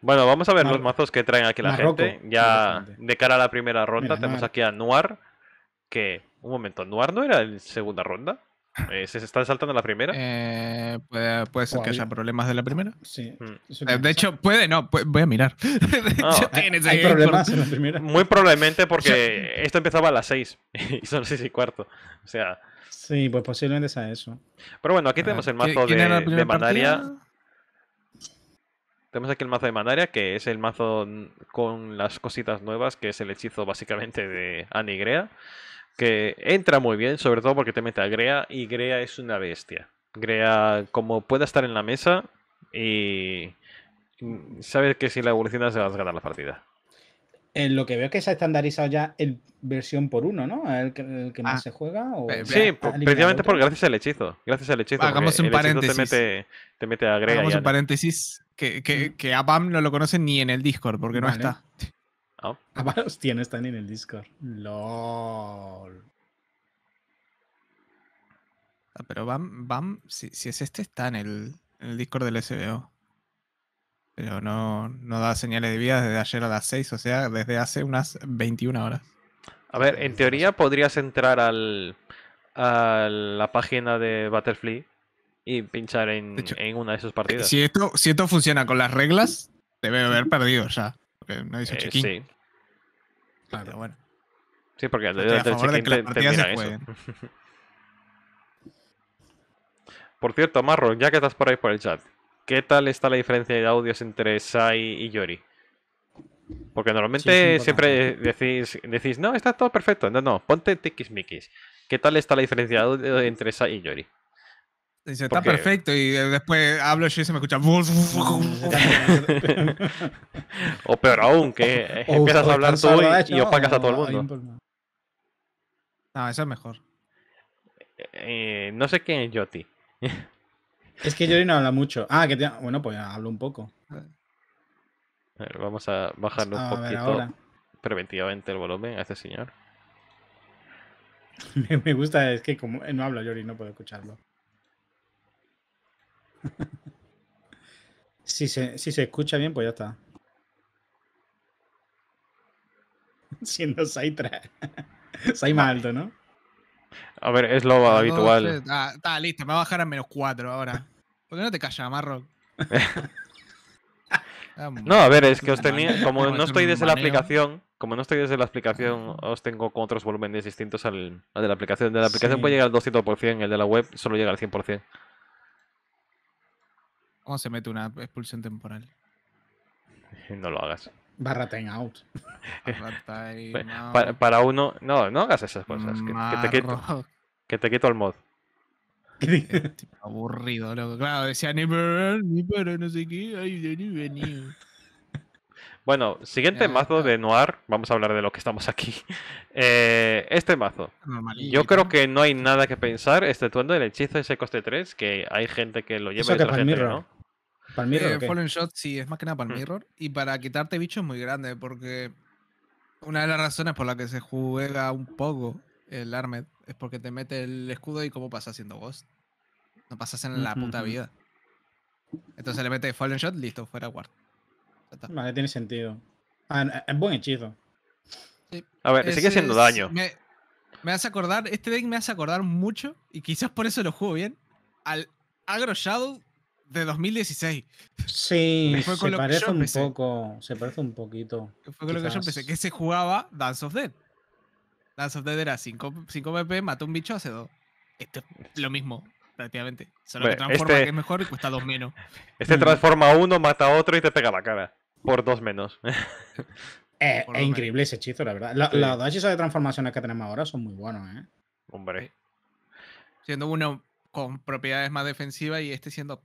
Bueno, vamos a ver los mazos que traen aquí la gente. Ya de cara a la primera ronda tenemos aquí a Noir, que... Un momento, ¿Noir no era en segunda ronda? Eh, ¿Se está saltando la primera? Eh, puede, ser que haya problemas de la primera. Sí. Hmm. Eh, de hecho, puede, no, voy a mirar. problemas en la primera. Muy probablemente porque esto empezaba a las 6 y son 6 y cuarto. O sea. Sí, pues posiblemente sea eso. Pero bueno, aquí tenemos ah, el mazo de, de tenemos aquí el mazo de Manaria, que es el mazo con las cositas nuevas, que es el hechizo básicamente de Anigrea, que entra muy bien, sobre todo porque te mete a Grea y Grea es una bestia. Grea, como pueda estar en la mesa y mm, sabes que si la evolucionas se vas a ganar la partida lo que veo es que se ha estandarizado ya en versión por uno, ¿no? El que, el que más ah. se juega. sí, pues, precisamente por gracias al hechizo. Gracias al hechizo. Hagamos un paréntesis. Te mete, te mete a Hagamos un paréntesis que, mm. que, a Bam no lo conocen ni en el Discord porque no está. Oh. A Bam, hostia, no está ni en el Discord. LOL. Ah, pero Bam, si, si es este, está en el, en el Discord del SBO. Pero no, da señales de vida desde ayer a las 6, o sea, desde hace unas 21 horas. A ver, en teoría podrías entrar al, a la página de Butterfly y pinchar en, una de sus eh, partidas. Si esto, funciona con las reglas, debe haber perdido ya. Porque no se eh, Sí. Claro, bueno. Sí, porque el, de te, eso. Por cierto, Marro, ya que estás por ahí por el chat, ¿Qué tal está la diferencia de audios entre Sai y Yori? Porque normalmente siempre decís, decís, no, está todo perfecto. No, no, ponte tiquismiquis. ¿Qué tal está la diferencia de audios entre Sai y Yori? Dice, está perfecto. Y después hablo y se me escucha. o peor aún, que empiezas a hablar tú y, os opacas a todo el mundo. No, eso es mejor. Eh, no sé quién es Yoti. Es que Yori no habla mucho. Ah, que bueno, pues hablo un poco. A ver, vamos a bajarlo un poquito preventivamente el volumen a este señor. Me gusta, es que como no habla Yori, no puedo escucharlo. si, se, se escucha bien, pues ya está. Siendo Saitra. Sai más ¿no? A ver, es lo ah, habitual. Está listo, me va a bajar a menos 4 ahora. ¿Por qué no te callas, Marrock? no, a ver, es que os tenía. Como no estoy desde la aplicación, como no estoy desde la aplicación, os tengo con otros volúmenes distintos al, de la aplicación. de la aplicación puede llegar al 200%, el de la web solo llega al 100%. ¿Cómo se mete una expulsión temporal? No lo hagas. Barra time out. Pues, para, uno. No, no hagas esas cosas. Que, te, quito, que te quito el mod. Aburrido, loco. Claro, decía ni no sé qué. Bueno, siguiente mazo de Noir. Vamos a hablar de lo que estamos aquí. Eh, este mazo. Yo creo que no hay nada que pensar, Este tuendo del hechizo ese coste 3, que hay gente que lo lleva y otra gente, ¿no? Eh, Fallen Shot, sí, es más que nada para el mm. mirror. Y para quitarte bichos muy grande, porque una de las razones por las que se juega un poco el Armed es porque te mete el escudo y como pasa siendo Ghost. No pasas en la puta vida. Entonces le mete Fallen Shot, listo, fuera guard. Vale, tiene sentido. Ah, es buen hechizo. A ver, sigue haciendo daño. Me, me, hace acordar, este deck me hace acordar mucho, y quizás por eso lo juego bien, al Agro Shadow de 2016. Sí, se parece un poco, se parece un poquito. Que fue con lo que yo empecé, que se jugaba Dance of Dead. Dance of Dead era 5 PP, mató un bicho, hace dos. Esto es lo mismo, prácticamente. Solo que transforma este que es mejor y cuesta dos menos. Este transforma uno, mata a otro y te pega la cara. Por dos menos. Eh, es increíble ese hechizo, la verdad. Los dos hechizos de transformaciones que tenemos ahora son muy buenos, ¿eh? Hombre. Siendo uno con propiedades más defensivas y este siendo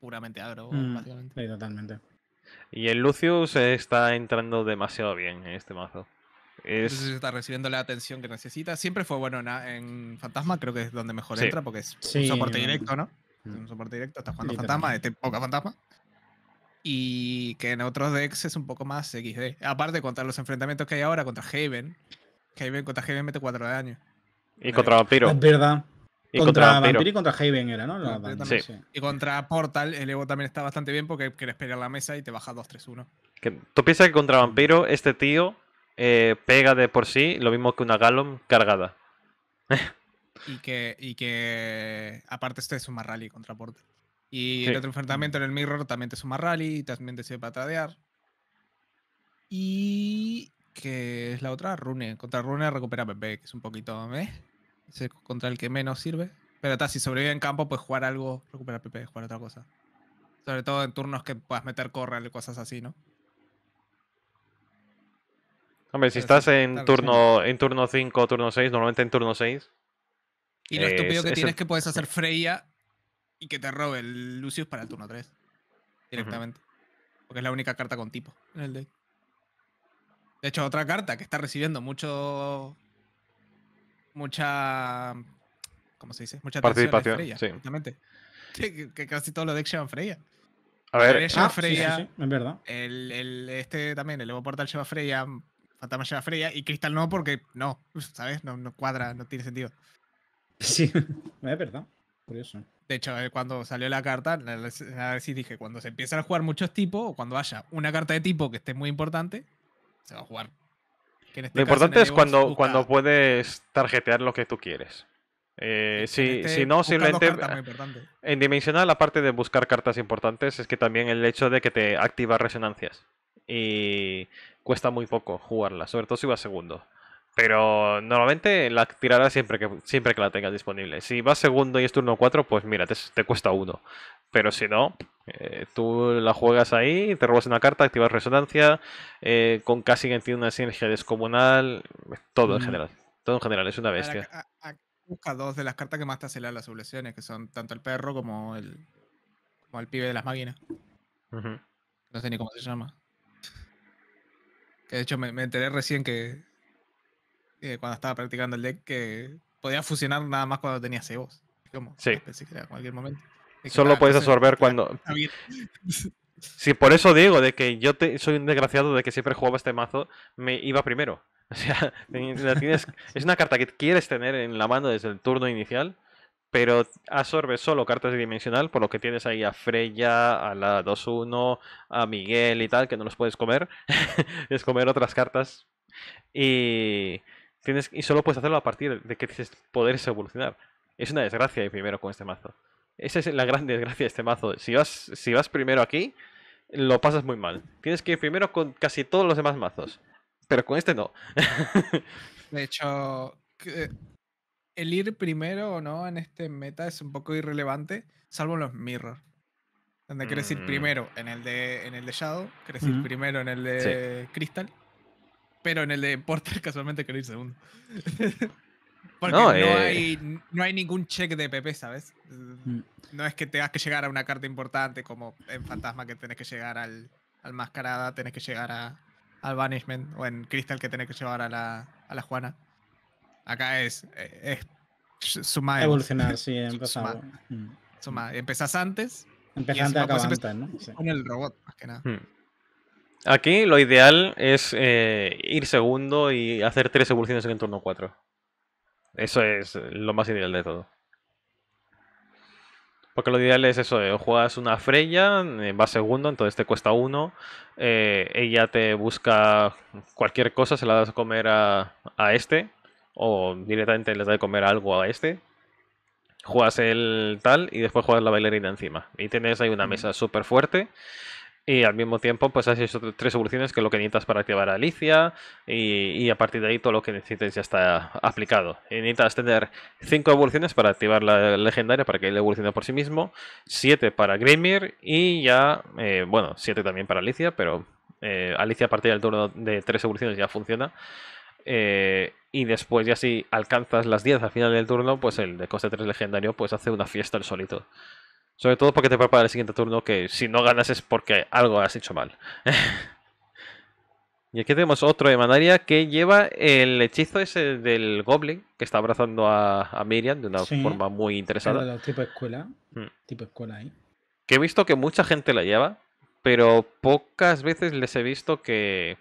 puramente agro, mm, básicamente. Sí, totalmente. Y el Lucius está entrando demasiado bien en este mazo. Es... está recibiendo la atención que necesita. Siempre fue bueno en, Fantasma, creo que es donde mejor entra, porque es un soporte directo, ¿no? Es un mm. soporte directo, estás jugando Fantasma, este poca Fantasma. Y que en otros decks es un poco más XD. Aparte, contra los enfrentamientos que hay ahora contra Haven. Haven contra Haven mete 4 de daño. Y contra Vampiro. Y contra, Vampiro. y contra Haven era, ¿no? Y contra Portal, el Evo también está bastante bien porque quieres pelear la mesa y te baja 2-3-1. Tú piensas que contra Vampiro este tío eh, pega de por sí lo mismo que una Gallum cargada. y, que, y que aparte este es un rally contra Portal. Y el otro enfrentamiento en el Mirror también te suma rally, y también te sirve para tradear. Y ¿Qué es la otra, Rune. Contra Rune recupera PP, que es un poquito. ¿eh? contra el que menos sirve. Pero está, si sobrevive en campo, pues jugar algo, recuperar PP, jugar otra cosa. Sobre todo en turnos que puedas meter corral y cosas así, ¿no? Hombre, si estás en, turno, en turno 5 turno 6, normalmente en turno 6. Y lo estúpido que tienes que puedes hacer Freya y que te robe el Lucius para el turno 3. Directamente. Porque es la única carta con tipo en el deck. De hecho, otra carta que está recibiendo mucho mucha. ¿Cómo se dice? Mucha participación. Freya, Exactamente. que, casi todo lo de llevan Freya. A ver, Freya, ah, verdad. El, el, este también, el Evo Portal lleva Freya, Fantasma lleva Freya y Cristal no, porque no, ¿sabes? No, no cuadra, no tiene sentido. Sí, es verdad. Curioso. De hecho, eh, cuando salió la carta, si dije, cuando se empiezan a jugar muchos tipos, o cuando haya una carta de tipo que esté muy importante, se va a jugar este lo importante es cuando, cuando puedes tarjetear lo que tú quieres. Eh, este, si, no, simplemente en dimensional, la parte de buscar cartas importantes es que también el hecho de que te activa resonancias y cuesta muy poco jugarla sobre todo si vas segundo. Pero normalmente la tirarás siempre que, siempre que la tengas disponible. Si vas segundo y es turno 4, pues mira, te, te cuesta uno. Pero si no, eh, tú la juegas ahí, te robas una carta, activas resonancia, eh, con casi que tiene una sinergia descomunal, todo en mm. general. Todo en general, es una bestia. busca dos de las cartas que más te aceleran las sublecciones que son tanto el perro como el, el pibe de las máquinas. No sé ni cómo se llama. de hecho me, enteré recién que cuando estaba practicando el deck que podía fusionar nada más cuando tenía cebos. sí. cualquier momento. Solo puedes absorber cuando... Si por eso digo, de que yo te... soy un desgraciado de que siempre jugaba este mazo, me iba primero. O sea, es una carta que quieres tener en la mano desde el turno inicial, pero absorbe solo cartas de dimensional, por lo que tienes ahí a Freya, a la 2-1, a Miguel y tal, que no los puedes comer. es comer otras cartas. Y, tienes... y solo puedes hacerlo a partir de que puedes evolucionar. Es una desgracia ir primero con este mazo. Esa es la gran desgracia de este mazo. Si vas, si vas primero aquí, lo pasas muy mal. Tienes que ir primero con casi todos los demás mazos. Pero con este no. de hecho, eh, el ir primero o no en este meta es un poco irrelevante, salvo en los mirror. Donde quieres ir mm. primero en el de, en el Shadow, quieres ir primero en el de Crystal, pero en el de Porter casualmente quieres ir segundo. Porque eh. no, hay, ningún check de PP, ¿sabes? Mm. No es que tengas que llegar a una carta importante como en Fantasma que tenés que llegar al, al Mascarada, tenés que llegar a, al Banishment, o en Crystal que tenés que llevar a la, Juana. Acá es, eh, es, Evolucionar, sí, empezamos. Suma, Empezás Empezás antes. de a ¿no? Con el robot, más que nada. Hmm. Aquí lo ideal es eh, ir segundo y hacer tres evoluciones en el turno 4. Eso es lo más ideal de todo. Porque lo ideal es eso, eh, juegas una Freya, eh, va segundo, entonces te cuesta uno, eh, ella te busca cualquier cosa, se la das a comer a, a, este, o directamente les da de comer algo a este, juegas el tal y después juegas la bailarina encima. Y tienes ahí una mesa súper fuerte y al mismo tiempo pues has hecho tres evoluciones que es lo que necesitas para activar a Alicia y, a partir de ahí todo lo que necesites ya está aplicado. necesitas tener cinco evoluciones para activar la legendaria para que él evolucione por sí mismo, siete para Grimir y ya, eh, bueno, siete también para Alicia, pero eh, Alicia a partir del turno de tres evoluciones ya funciona. Eh, y después ya si alcanzas las 10 al final del turno, pues el de coste tres legendario pues hace una fiesta al solito. Sobre todo porque te prepara el siguiente turno, que si no ganas es porque algo has hecho mal. y aquí tenemos otro de Manaria que lleva el hechizo ese del Goblin, que está abrazando a, Miriam de una forma muy interesada. tipo escuela. Mm. Tipo escuela Que he visto que mucha gente la lleva, pero pocas veces les he visto que,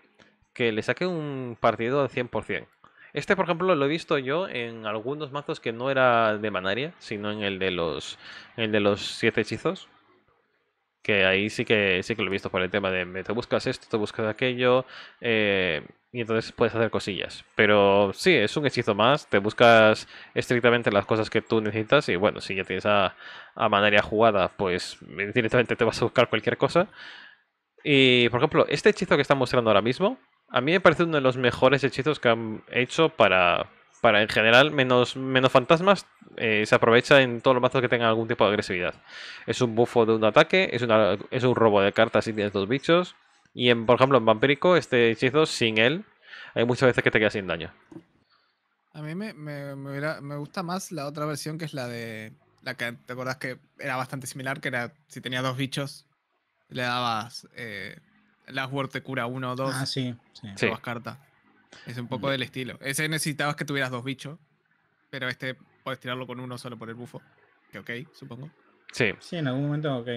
le saque un partido al 100%. Este, por ejemplo, lo he visto yo en algunos mazos que no era de Manaria, sino en el de los, el de los siete hechizos. Que ahí sí que sí que lo he visto por el tema de te buscas esto, te buscas aquello, eh, y entonces puedes hacer cosillas. Pero sí, es un hechizo más, te buscas estrictamente las cosas que tú necesitas, y bueno, si ya tienes a, a Manaria jugada, pues directamente te vas a buscar cualquier cosa. Y por ejemplo, este hechizo que está mostrando ahora mismo, a mí me parece uno de los mejores hechizos que han hecho para, para en general, menos, menos fantasmas, eh, se aprovecha en todos los mazos que tengan algún tipo de agresividad. Es un bufo de un ataque, es, es un robo de cartas si tienes dos bichos. Y en, por ejemplo, en Vampírico, este hechizo sin él, hay muchas veces que te quedas sin daño. A mí me, gusta más la otra versión que es la de. La que te acordás que era bastante similar, que era si tenía dos bichos, le dabas. Eh, la Word te cura uno o dos. Ah, sí. sí. cartas. Es un poco del estilo. Ese necesitabas que tuvieras dos bichos, pero este puedes tirarlo con uno solo por el bufo. Que ok, supongo. Sí. Sí, en algún momento ok.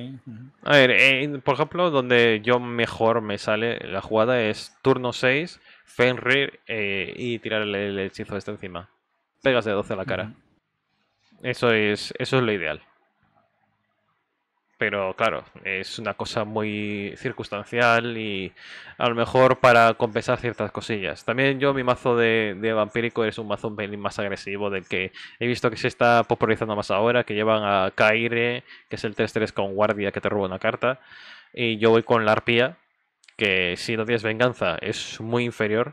A ver, eh, por ejemplo, donde yo mejor me sale la jugada es turno 6, Fenrir eh, y tirar el hechizo este encima. Pegas de 12 a la cara. Eso es, eso es lo ideal pero claro, es una cosa muy circunstancial y a lo mejor para compensar ciertas cosillas. También yo mi mazo de, vampírico es un mazo un pelín más agresivo del que he visto que se está popularizando más ahora, que llevan a Kaire, que es el 3-3 con guardia que te roba una carta, y yo voy con la arpía, que si no tienes venganza es muy inferior,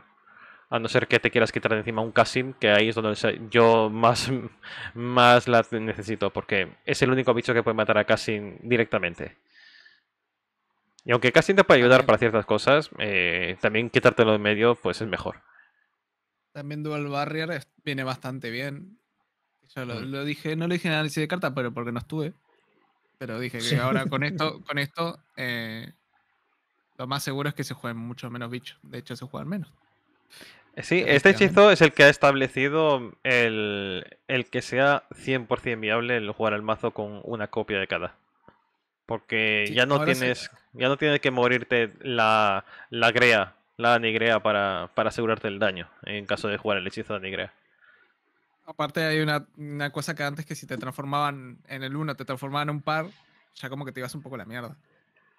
a no ser que te quieras quitar de encima un Kasim, que ahí es donde yo más, más la necesito, porque es el único bicho que puede matar a Kasim directamente. Y aunque Kasim te puede ayudar para ciertas cosas, eh, también quitártelo de medio pues es mejor. También Dual Barrier viene bastante bien. Yo mm. lo, dije, no lo dije en análisis de carta, pero porque no estuve. Pero dije que ahora con esto, con esto eh, lo más seguro es que se jueguen mucho menos bichos. De hecho, se juegan menos. Eh, sí, este hechizo es el que ha establecido el, que sea 100% viable el jugar al mazo con una copia de cada. Porque ya no tienes ya no tienes que morirte la, la grea, la Anigrea, para, asegurarte el daño en caso de jugar el hechizo de Anigrea. Aparte hay una, cosa que antes que si te transformaban en el uno, te transformaban en un par, ya como que te ibas un poco a la mierda.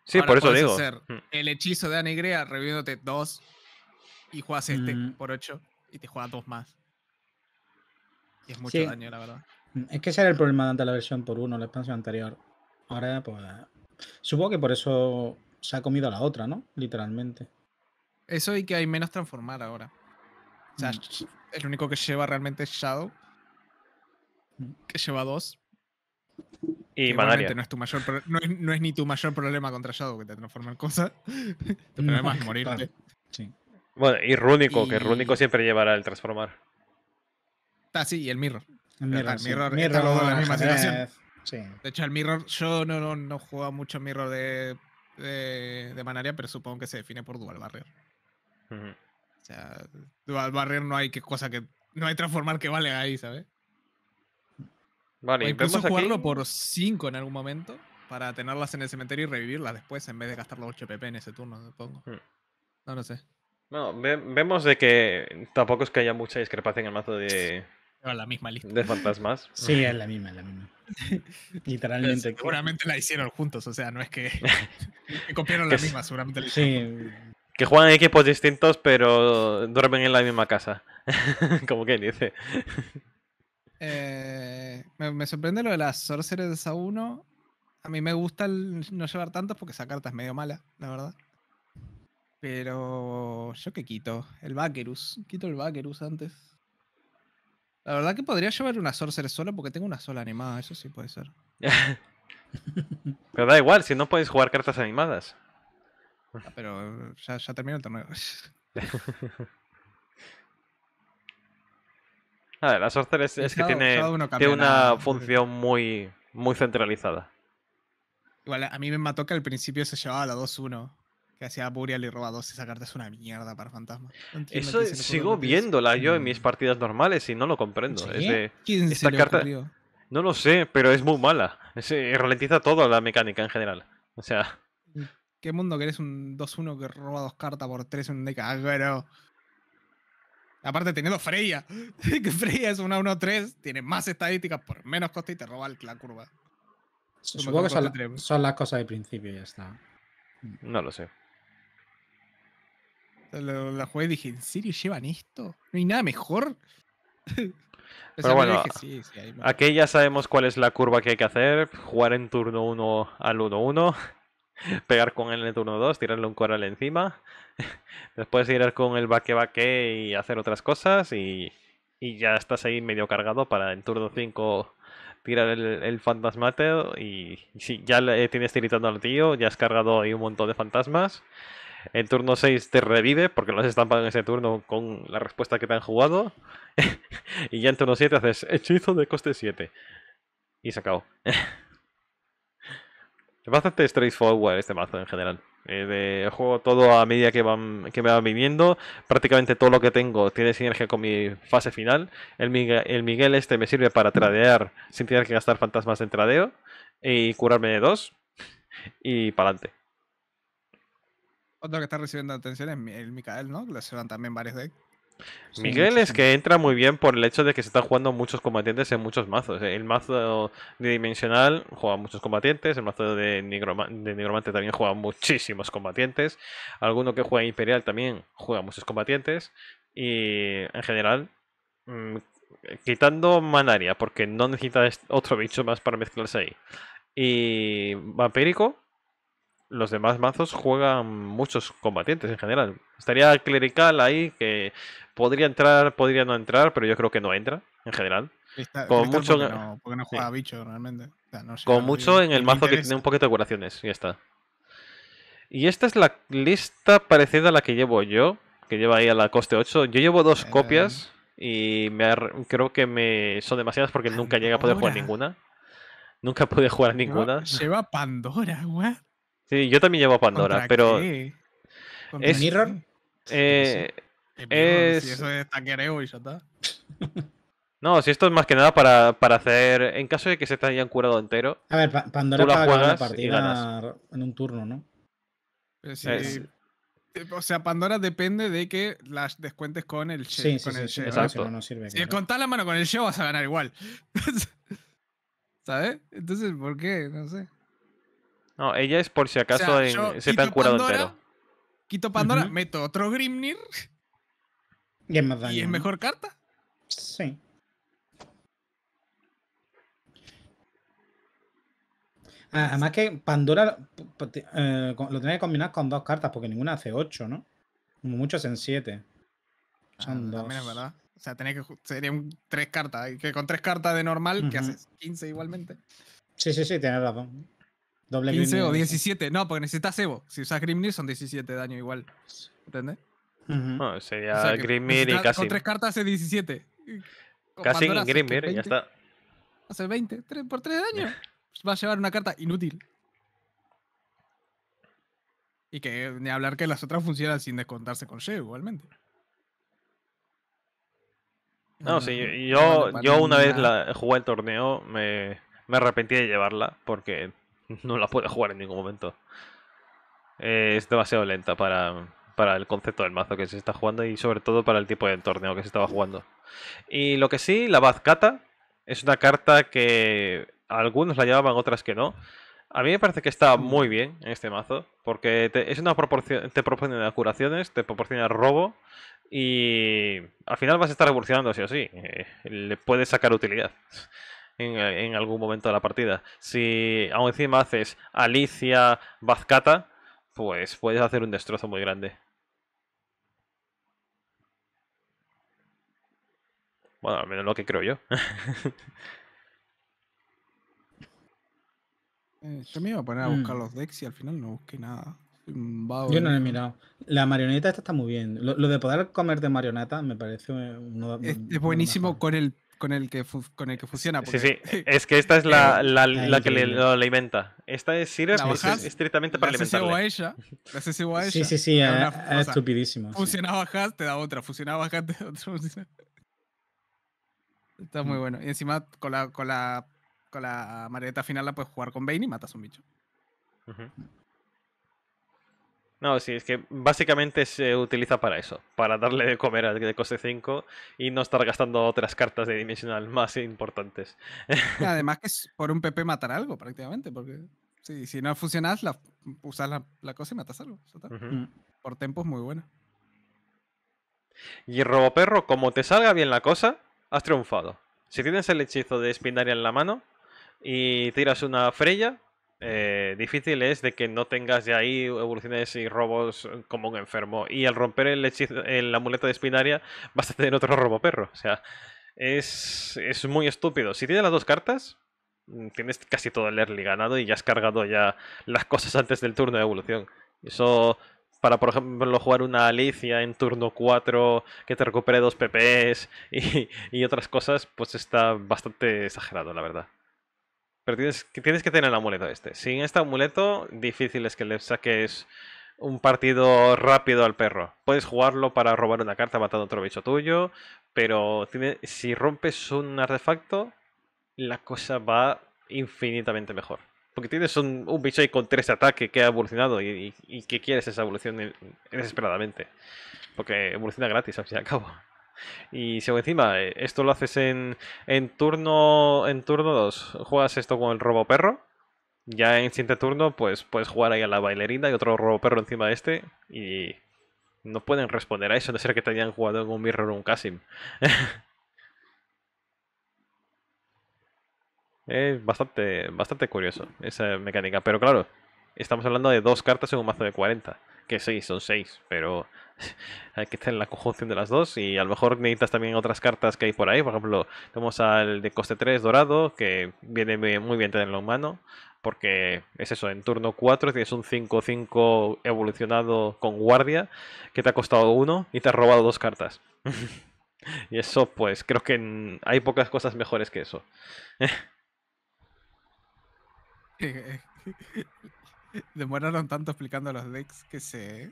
Sí, por eso digo. Mm. el hechizo de anigrea reviviéndote dos y juegas este mm. por 8 y te juegas dos más. Y es mucho daño, la verdad. Es que ese era el problema de la versión por 1, la expansión anterior. Ahora, pues. Supongo que por eso se ha comido la otra, ¿no? Literalmente. Eso y que hay menos transformar ahora. O sea, mm. el único que lleva realmente es Shadow. Mm. Que lleva dos. Y Manaria. No es, tu mayor no, es, ni tu mayor problema contra Shadow que te transforma en cosas. Tu problema es morirte. Sí. Bueno, y Rúnico, que Rúnico siempre llevará el transformar. Ah, sí, y el Mirror. El Mirror, mirror, este De hecho, el Mirror, yo no, no, no mucho Mirror de, Manaria, pero supongo que se define por Dual Barrier. O sea, Dual Barrier no hay que cosa que. No hay transformar que valga ahí, ¿sabes? Vale, o incluso jugarlo por 5 en algún momento para tenerlas en el cementerio y revivirlas después en vez de gastar los 8 PP en ese turno, supongo. No, lo sé. No, vemos de que tampoco es que haya mucha discrepancia en el mazo de. la misma lista. De fantasmas. Sí, es la misma, es la misma. Literalmente. Pues, seguramente la hicieron juntos, o sea, no es que, copiaron la misma, seguramente la hicieron. Sí. Que juegan equipos distintos, pero duermen en la misma casa. Como que dice. Eh, me, sorprende lo de las sorceres a uno. A mí me gusta no llevar tantos porque esa carta es medio mala, la verdad. Pero yo qué quito, el Vaquerus. Quito el Vaquerus antes. La verdad que podría llevar una Sorcerer solo porque tengo una sola animada, eso sí puede ser. pero da igual, si no podéis jugar cartas animadas. Ah, pero eh, ya, termino el torneo. A ver, la Sorcerer es, que tiene, tiene una función muy, muy centralizada. Igual, a mí me mató que al principio se llevaba la 2-1 que hacía Burial y roba 2 esa carta es una mierda para fantasma. Eso sigo viéndola yo en mis partidas normales y no lo comprendo. carta no lo sé, pero es muy mala. Eh, ralentiza toda la mecánica en general. O sea, ¿qué mundo querés un 2-1 que roba dos cartas por tres en un deck agro? Ah, Aparte teniendo Freya, que Freya es una 1-3, tiene más estadísticas por menos coste y te roba la curva. Supongo que son, son las cosas de principio y ya está. No lo sé. La, la, jugué y dije, ¿en serio llevan esto? ¿No hay nada mejor? Pero bueno, aquí ya sabemos cuál es la curva que hay que hacer. Jugar en turno 1 al 1-1. Pegar con él en turno 2, tirarle un coral encima. Después ir con el baque-baque y hacer otras cosas. Y, y, ya estás ahí medio cargado para en turno 5 tirar el, el fantasmate. Y si ya le tienes tiritando al tío, ya has cargado ahí un montón de fantasmas. En turno 6 te revive porque lo has estampado en ese turno con la respuesta que te han jugado. y ya en turno 7 haces hechizo de coste 7. Y se acabó. es bastante straightforward este mazo en general. Eh, de, juego todo a medida que, van, que me van viniendo. Prácticamente todo lo que tengo tiene sinergia con mi fase final. El Miguel, el Miguel este me sirve para tradear sin tener que gastar fantasmas en tradeo. Y curarme de dos. Y para adelante. Otro que está recibiendo atención es el Mikael, ¿no? Que le suenan también varios decks. Miguel es que entra muy bien por el hecho de que se están jugando muchos combatientes en muchos mazos. Eh. El mazo dimensional juega muchos combatientes, el mazo de, Negromante Nigromante también juega muchísimos combatientes, alguno que juega Imperial también juega muchos combatientes y en general mm, quitando Manaria porque no necesita otro bicho más para mezclarse ahí y Vampírico los demás mazos juegan muchos combatientes en general. Estaría clerical ahí que podría entrar, podría no entrar, pero yo creo que no entra en general. con mucho con mucho en el mazo que tiene un poquito de curaciones y ya está. Y esta es la lista parecida a la que llevo yo, que lleva ahí a la coste 8. Yo llevo dos copias y me creo que me son demasiadas porque ah, nunca llega a poder jugar ninguna. Nunca puede jugar ninguna. lleva Pandora, what? Sí, yo también llevo a Pandora, pero. ¿Es Mirror? Eh, sí, Es... Si eso es y ya está. No, si esto es más que nada para, para, hacer. En caso de que se te hayan curado entero. A ver, Pandora tú la juegas partida en un turno, ¿no? Eh, sí, eh, O sea, Pandora depende de que las descuentes con el show. Sí, sí, con sí, el Exacto. No sirve, Si contás la mano con el show vas a ganar igual. ¿Sabes? Entonces, ¿por qué? No sé. No, ella es por si acaso se te han curado entero. Quito Pandora, meto otro Grimnir. Y es mejor carta. Sí. Ah, además que Pandora eh, lo tenés que combinar con dos cartas, porque ninguna hace 8, ¿no? Muchos en 7. Son dos. También es verdad. O sea, tenés que, serían tres cartas. Que con tres cartas de normal, que haces 15 igualmente. Sí, sí, sí, tienes razón. 15 o 17. No, porque necesitas Evo. Si usas Grimnir son 17 de daño igual. ¿Entendés? no, sería Grimnir y casi. Con tres cartas hace 17. Casi y Grimnir ya está. Hace 20. por 3 de daño. Va a llevar una carta inútil. Y que ni hablar que las otras funcionan sin descontarse con Shea igualmente. No, sí, ah, yo, yo, una vez jugué el torneo, me, me arrepentí de llevarla porque no la puede jugar en ningún momento. Eh, es demasiado lenta para, el concepto del mazo que se está jugando y sobre todo para el tipo de torneo que se estaba jugando. Y lo que sí, la Bazcata es una carta que algunos la llevaban, otras que no. A mí me parece que está muy bien en este mazo, porque te, es una proporción, te proporciona curaciones, te proporciona robo y al final vas a estar evolucionando Así o sí. Eh, le puedes sacar utilidad en, algún momento de la partida. Si aún encima haces Alicia Vazcata, pues puedes hacer un destrozo muy grande. Bueno, al menos lo que creo yo. Eh, yo me iba a poner a mm. buscar los decks y al final no busqué nada. Yo no lo he mirado. La marioneta esta está muy bien. Lo, de poder comer de marioneta me parece es buenísimo con el con el que, con el que funciona. Sí, sí, eh, es que esta es la, eh, la, que le, inventa alimenta. Esta es, sirve estrictamente para alimentarle. a ella. La igual a ella. Sí, sí, sí, es estupidísimo. funciona bajas, te da otra. Funciona bajas, te da otra. Está muy mm. bueno. Y encima con la, con la, con la final la puedes jugar con Bane y matas a un bicho. No, sí, es que básicamente se utiliza para eso, para darle de comer al de coste 5 y no estar gastando otras cartas de dimensional más importantes. además que es por un PP matar algo prácticamente, porque si no funcionas, la, usas la, cosa y matas algo. Mm. Por tempo es muy bueno. Y Roboperro, como te salga bien la cosa, has triunfado. Si tienes el hechizo de Spindaria en la mano y tiras una Freya, eh, difícil es de que no tengas ya ahí evoluciones y robos como un enfermo. Y al romper el, hechizo, el amuleto de espinaria, vas a tener otro robo perro. O sea, es, muy estúpido. Si tienes las dos cartas, mm, tienes casi todo el early ganado y ya has cargado ya las cosas antes del turno de evolución. Eso para, por ejemplo, jugar una Alicia en turno 4 que te recupere dos PPs y, y otras cosas, pues está bastante exagerado, la verdad. Pero tienes, tienes que tener el amuleto este. Sin este amuleto, difícil es que le saques un partido rápido al perro. Puedes jugarlo para robar una carta matando otro bicho tuyo, pero si rompes un artefacto, la cosa va infinitamente mejor. Porque tienes un, bicho ahí con tres ataque que ha evolucionado y, que quieres esa evolución desesperadamente. Porque evoluciona gratis, al fin y al cabo. Y si encima eh, esto lo haces en, en turno en turno 2, juegas esto con el robo perro. Ya en siguiente turno, pues puedes jugar ahí a la bailarina y otro robo perro encima de este. Y no pueden responder a eso, a no ser que te hayan jugado en un Mirror o un Casim. es bastante, bastante curioso esa mecánica. Pero claro, estamos hablando de dos cartas en un mazo de 40. Que sí, son seis, pero hay que estar en la conjunción de las dos y a lo mejor necesitas también otras cartas que hay por ahí. Por ejemplo, tenemos al de coste 3 dorado, que viene muy bien tenerlo en mano, porque es eso, en turno 4 tienes un 5-5 evolucionado con guardia, que te ha costado uno y te ha robado dos cartas. y eso, pues, creo que hay pocas cosas mejores que eso. Demoraron tanto explicando los decks que se,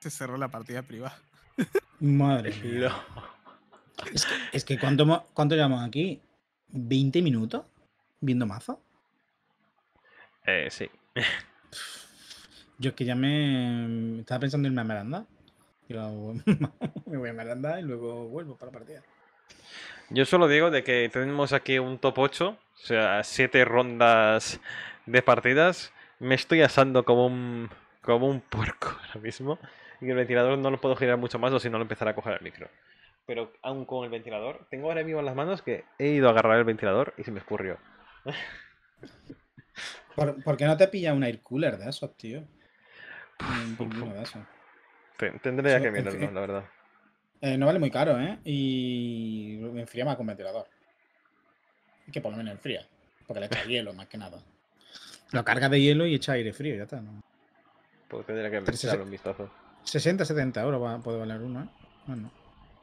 cerró la partida privada. Madre mía. Es que, ¿cuánto, llevamos aquí? ¿20 minutos viendo mazo? Eh, sí. Yo es que ya me. Estaba pensando en irme a Miranda. me voy a Miranda y luego vuelvo para la partida. Yo solo digo de que tenemos aquí un top 8, o sea, 7 rondas de partidas me estoy asando como un, como un puerco ahora mismo. Y el ventilador no lo puedo girar mucho más o si no lo empezará a coger el micro. Pero aún con el ventilador, tengo ahora mismo en las manos que he ido a agarrar el ventilador y se me escurrió. ¿Por, qué no te pilla un air cooler de esos, tío? Un de Tendría que mirarlo, la verdad. Eh, no vale muy caro, ¿eh? Y enfría más con ventilador. Que por lo menos enfría. Porque le trae hielo más que nada. Lo carga de hielo y echa aire frío, ya está. ¿no? Pues tendría que echarle un vistazo. 60, 70 euros puede valer uno, ¿eh?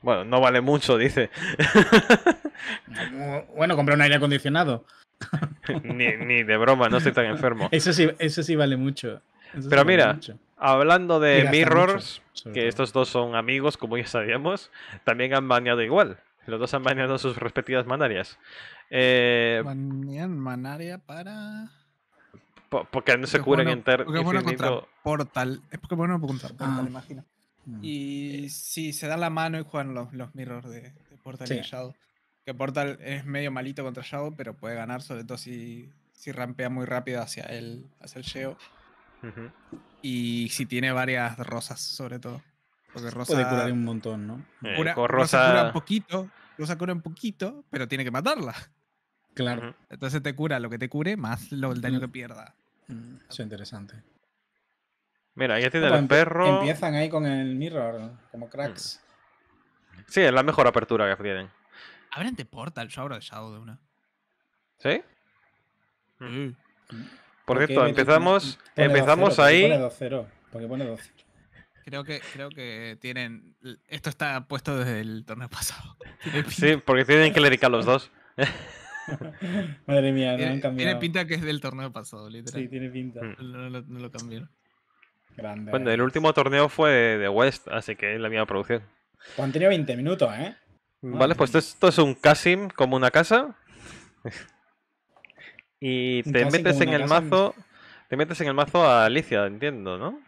Bueno. no vale mucho, dice. bueno, compré un aire acondicionado. ni, ni, de broma, no estoy tan enfermo. Eso sí, eso sí vale mucho. Pero mira, hablando de Mirrors, que estos dos son amigos, como ya sabíamos, también han bañado igual. Los dos han bañado sus respectivas manarias. Eh... manaria para porque no se cura en ter Pokémon bueno contra Portal. Es bueno contra Portal, ah. imagino. Mm. Y si se dan la mano y juegan los, los mirrors de, Portal y Shadow. Que Portal es medio malito contra Shadow, pero puede ganar, sobre todo si, si rampea muy rápido hacia el, hacia el Geo. Y si tiene varias rosas, sobre todo. Porque Rosa. cura un montón, ¿no? Eh, cura, Rosa... cura un poquito, Rosa cura un poquito, pero tiene que matarla. Claro. Entonces te cura lo que te cure más lo, el daño que pierda. Mm. eso es interesante. Mira, ahí tienen el perro. Empiezan ahí con el mirror, como cracks. Mm. Sí, es la mejor apertura que tienen. Abren de Portal, yo abro de Shadow de una. ¿Sí? Mm. Por cierto, empezamos, empezamos ahí. Porque pone Creo que, creo que tienen. Esto está puesto desde el torneo pasado. Sí, porque tienen que dedicar los dos. Madre mía, no han cambiado. Tiene pinta que es del torneo pasado, literal. Sí, tiene pinta. Mm. No, lo cambiaron. Grande. Bueno, el último torneo fue de West, así que es la misma producción. Juan tenía 20 minutos, ¿eh? Vale, pues esto es un Casim como una casa. y te metes en el mazo. Te metes en el mazo a Alicia, entiendo, ¿no?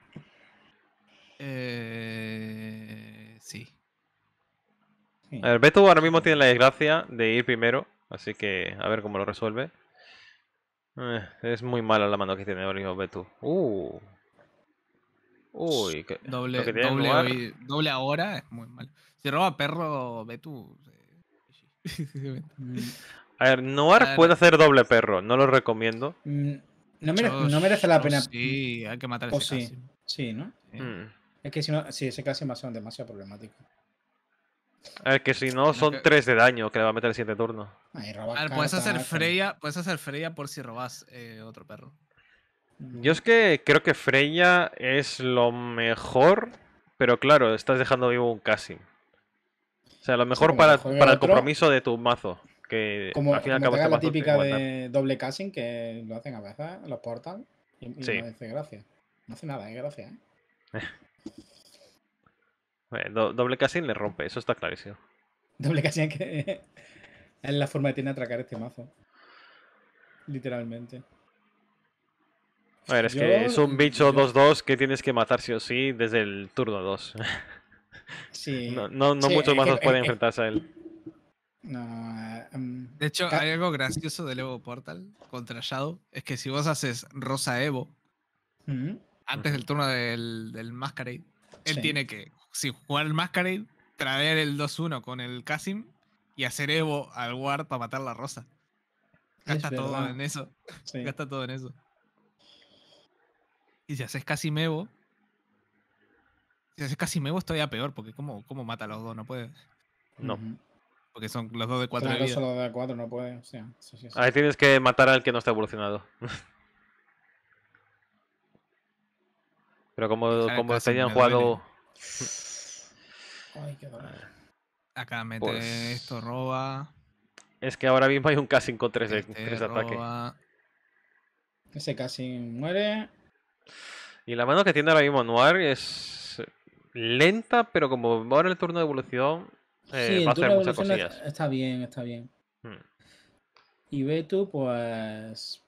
Eh, sí. A ver, Beto ahora mismo tiene la desgracia de ir primero. Así que a ver cómo lo resuelve. Eh, es muy mala la mano que tiene mismo Betu. Uh. Uy, doble, ahora es muy malo. Si roba perro Betu. Eh, a ver, Noar puede hacer doble perro, no lo recomiendo. Mm, no, merece la pena. sí, hay que matar ese sí. ¿no? Mm. Es que si no, sí, ese casi es demasiado problemático. A ver, que si no, son 3 de daño que le va a meter el siguiente turno. a ver, puedes hacer, Freya, puedes hacer Freya por si robas eh, otro perro. Yo es que creo que Freya es lo mejor, pero claro, estás dejando vivo un cassin. O sea, lo mejor para, para el compromiso de tu mazo. Que como, la típica de doble casting que lo hacen a veces, los portan. sí. no hace gracia. No hace nada, es ¿eh? gracia, ¿eh? Eh, doble casino le rompe, eso está clarísimo. Doble casino que es la forma que tiene de atracar este mazo. Literalmente. A ver, es que es un bicho 2-2 que tienes que matar sí o sí desde el turno 2. No, muchos mazos pueden enfrentarse a él. Eh, mm, de hecho, hay algo gracioso del Evo Portal contra Shadow. Es que si vos haces Rosa Evo antes del turno del, del Masquerade, él tiene que si jugar el Masquerade, traer el 2-1 con el Casim y hacer Evo al Ward para matar la rosa. Gasta todo en eso. Gasta todo en eso. Y si haces Casim Evo. Si haces Casim Evo, es todavía peor, porque ¿cómo, mata a los dos? No puede. No. Porque son los dos de 4 Claro, de cuatro no puede. Ahí tienes que matar al que no está evolucionado. Pero como, como se jugado. Ay, qué Acá mete pues esto, roba. Es que ahora mismo hay un Cassin con 3 de ataque Ese casi muere. Y la mano que tiene ahora mismo Noir es lenta, pero como va ahora el turno de evolución, eh, va a hacer muchas cosillas. Está bien, está bien. Hmm. Y Beto, pues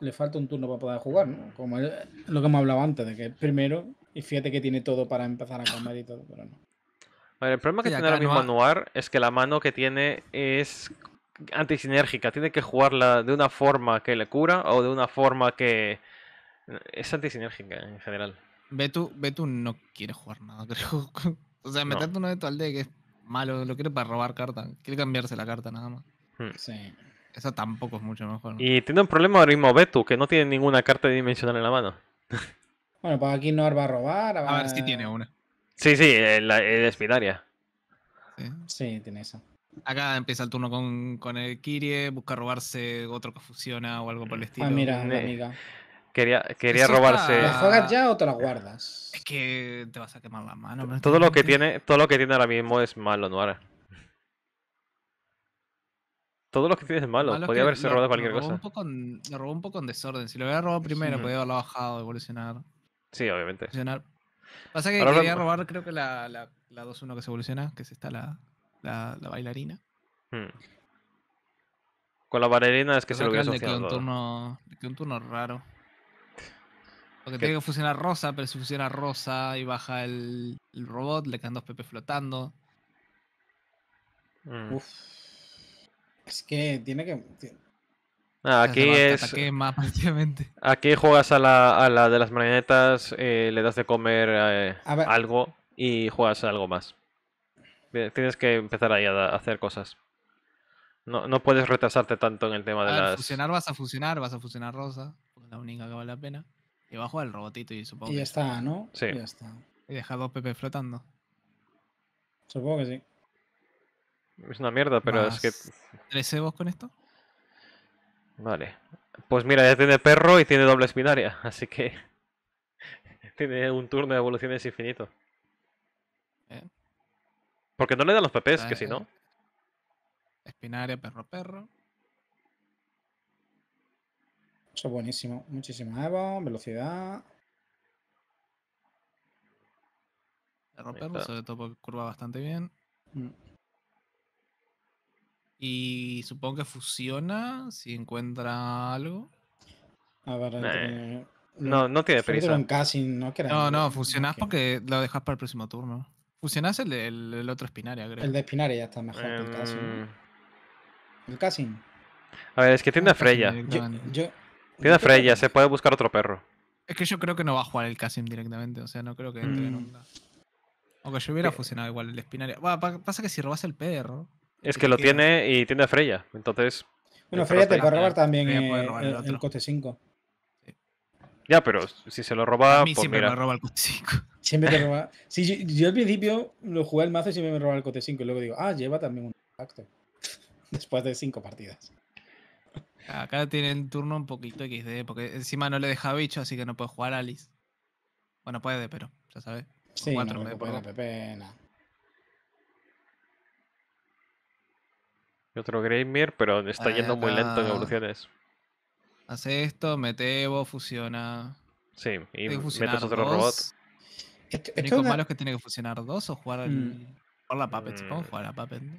le falta un turno para poder jugar, ¿no? Como lo que hemos hablado antes, de que primero y fíjate que tiene todo para empezar a comer y todo, pero no. el problema que tiene ahora mismo Noir es que la mano que tiene es antisinérgica. Tiene que jugarla de una forma que le cura o de una forma que. Eh, es antisinérgica en general. Betu, Betu no quiere jugar nada, creo. o sea, meterte uno de tu aldea que es malo, lo quiere para robar carta. Quiere cambiarse la carta nada más. Hmm. Sí. Eso tampoco es mucho mejor. Y tiene un problema ahora mismo Betu, que no tiene ninguna carta dimensional en la mano. Bueno, pues aquí no va a robar. A ver si tiene una. Sí, sí, el, el Espidaria. Sí. tiene esa. Acá empieza el turno con, con el Kirie, busca robarse otro que fusiona o algo por el ah, estilo. Ah, mira, la amiga. Quería, quería robarse. ¿La juegas ya o te la guardas? Es que te vas a quemar las manos. Todo lo que tiene, todo lo que tiene ahora mismo es malo, Noara. Todo lo que tiene es malo. Podría haberse robado cualquier cosa. Un robó un poco en desorden. Si lo hubiera robado primero, podría podía haberlo bajado, evolucionado. Sí, obviamente. Pasa que quería robar, creo que la, la, 2-1 que se evoluciona, que es esta, la, bailarina. Hmm. Con la bailarina es que se lo hubiera un turno, que un turno raro. Porque tiene que fusionar rosa, pero si fusiona rosa y baja el, robot, le quedan dos PP flotando. Hmm. Uf. Es que tiene que. Ah, aquí es. aquí juegas a la, a la, de las marionetas, eh, le das de comer eh, algo y juegas algo más. Tienes que empezar ahí a, hacer cosas. No, no, puedes retrasarte tanto en el tema a de ver, las. Fusionar vas a fusionar, vas a fusionar rosa, la única que vale la pena. Y va a jugar el robotito y supongo. Y ya está, ¿no? Sí. Y ya está. Y deja dos PP flotando. Supongo que sí. Es una mierda, pero es que. ¿Tres cebos con esto? Vale. Pues mira, ya tiene perro y tiene doble espinaria, así que tiene un turno de evoluciones infinito. ¿Eh? Porque no le dan los PPs, que si no. Espinaria, perro, perro. Eso es buenísimo. Muchísima Eva, velocidad. Perro, perro, sobre todo porque curva bastante bien. Mm. Y supongo que fusiona si encuentra algo. Ah, a ver, no, no tiene no, no, fusionás porque lo dejas para el próximo turno. Fusionás el, del otro espinaria, creo. El de espinaria ya está mejor que el Casim. Em, el Casin. A ver, es que tiene ah, Freya. tiene Freya, se puede buscar otro perro. Es que yo creo que no va a jugar el Casim directamente, o sea, no creo que entre mm. Aunque yo hubiera eh. fusionado igual el espinaria. Bueno, pasa que si robas el perro. Es que lo tiene y tiene a Freya, entonces... Bueno, Freya te puede robar también eh, el, el, coste 5. Ya, pero si se lo roba... A mí pues siempre me roba el coste 5. Siempre te roba... si yo, al principio lo jugué al mazo y siempre me robaba el coste 5 y luego digo, ah, lleva también un impacto. Después de 5 partidas. Acá tienen turno un poquito XD, porque encima no le deja bicho, así que no puede jugar Alice. Bueno, puede, pero ya sabes. Sí, no, puede, puede, no. Y otro Greymir, pero está yendo muy lento en evoluciones. Hace esto, mete Evo, fusiona. Sí, y metes otro robot. Lo único malo es que tiene que fusionar dos o jugar, al, la Puppet. Supongo jugar la Puppet. Mm.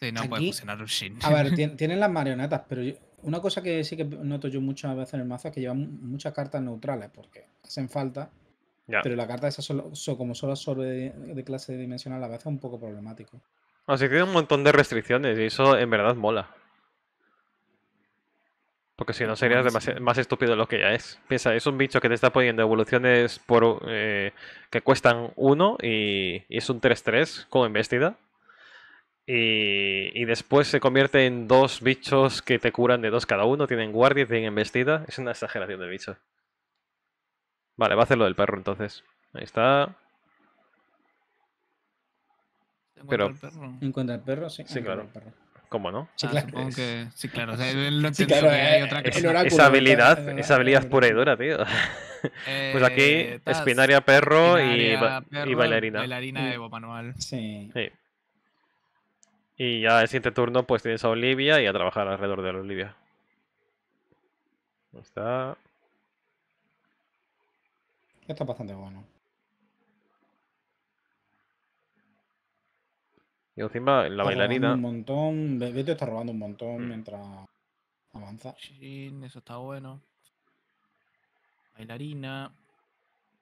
Sí, no puede fusionar un Shin. A ver, tienen, las marionetas, pero una cosa que sí que noto yo muchas veces en el mazo es que llevan muchas cartas neutrales porque hacen falta. Pero la carta esa solo, como solo absorbe de, de clase dimensional a veces es un poco problemático. O tiene un montón de restricciones y eso en verdad mola. Porque si no serías más estúpido de lo que ya es. Piensa, es un bicho que te está poniendo evoluciones por eh, que cuestan uno y, es un 3-3 como embestida. Y, y, después se convierte en dos bichos que te curan de dos cada uno, tienen guardia y tienen embestida. Es una exageración de bicho. Vale, va a hacer lo del perro entonces. Ahí está pero. Al perro. En cuanto al perro, sí. Sí, claro. ¿Cómo no? Sí, ah, claro. esa habilidad, esa habilidad pura y dura, tío. Eh, pues aquí, espinaria, perro, y, bailarina. Bailarina de mm. Manual. Sí. sí. Y ya el siguiente turno, pues tienes a Olivia y a trabajar alrededor de la Olivia. está. Está bastante bueno. Y encima, la bailarina. Un montón. Beto está robando un montón mm. mientras avanza. Sí, eso está bueno. Bailarina.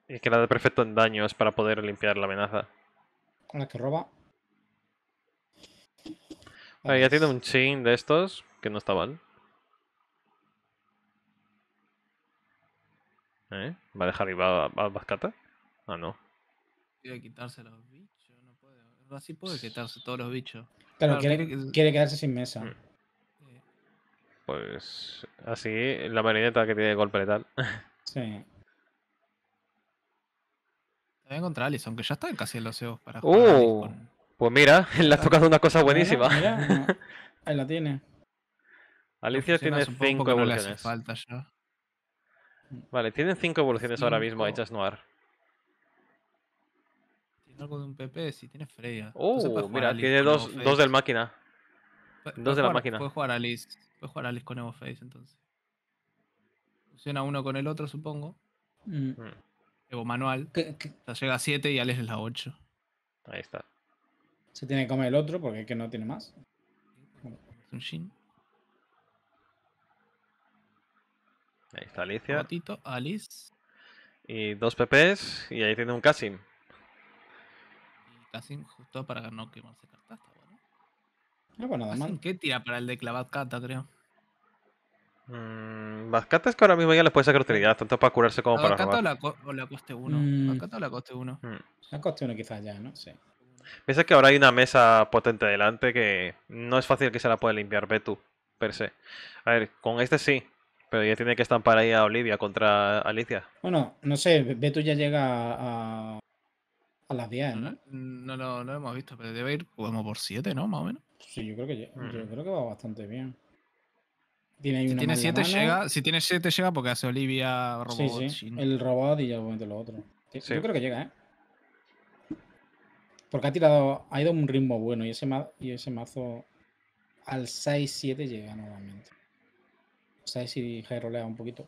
es que la de perfecto en daño es para poder limpiar la amenaza. La que roba. Ahí ha tenido pues un chin de estos que no está mal. ¿Eh? ¿Va a dejar ir a, Bascata? Ah, no. Tiene que quitarse los así puede quitarse todos los bichos. Claro, quiere, quedarse sin mesa. Mm. Eh. Pues así, la marineta que tiene golpe letal. Sí. Voy a encontrar Alison, que ya está casi en los EOS para jugar. Uh, pues mira, le ha tocado una cosa buenísima. Ahí la tiene. Alicia tiene 5 evoluciones. falta Vale, tienen 5 evoluciones ahora mismo hechas Noir algo de un PP, si tienes Freya. Oh, mira, tiene dos, dos del máquina. Dos de la máquina. puede jugar Alice. jugar Alice con Evo Face entonces. funciona uno con el otro, supongo. Mm. Mm. Evo manual. llega a 7 y Alice es la 8. Ahí está. Se tiene que comer el otro porque es que no tiene más. un Shin. Ahí está Alicia. Un ratito, Alice. Y dos PPs. Y ahí tiene un Casim. Casi justo para no quemarse cartas, está bueno. No, bueno, ¿Qué tira para el de clavat creo? Mmm. Bascata es que ahora mismo ya le puede sacar utilidad, tanto para curarse como para robar. O o la coste 1. Mm. o la coste 1. Mm. La coste 1 quizás ya, ¿no? Sí. Piensa que ahora hay una mesa potente delante que no es fácil que se la pueda limpiar Betu, per se. A ver, con este sí, pero ya tiene que estampar ahí a Olivia contra Alicia. Bueno, no sé, Betu ya llega a, a las 10, ¿no? No, no, lo hemos visto, pero debe ir como por 7, ¿no? Más o menos. Sí, yo creo que, yo mm. creo que va bastante bien. Tiene si tiene 7 llega, si tiene 7 llega porque hace Olivia robot. Sí, El robot y ya obviamente lo otro. Yo creo que llega, ¿eh? Porque ha tirado, ha ido a un ritmo bueno y ese, mazo, al 6-7 llega normalmente. si he rolea un poquito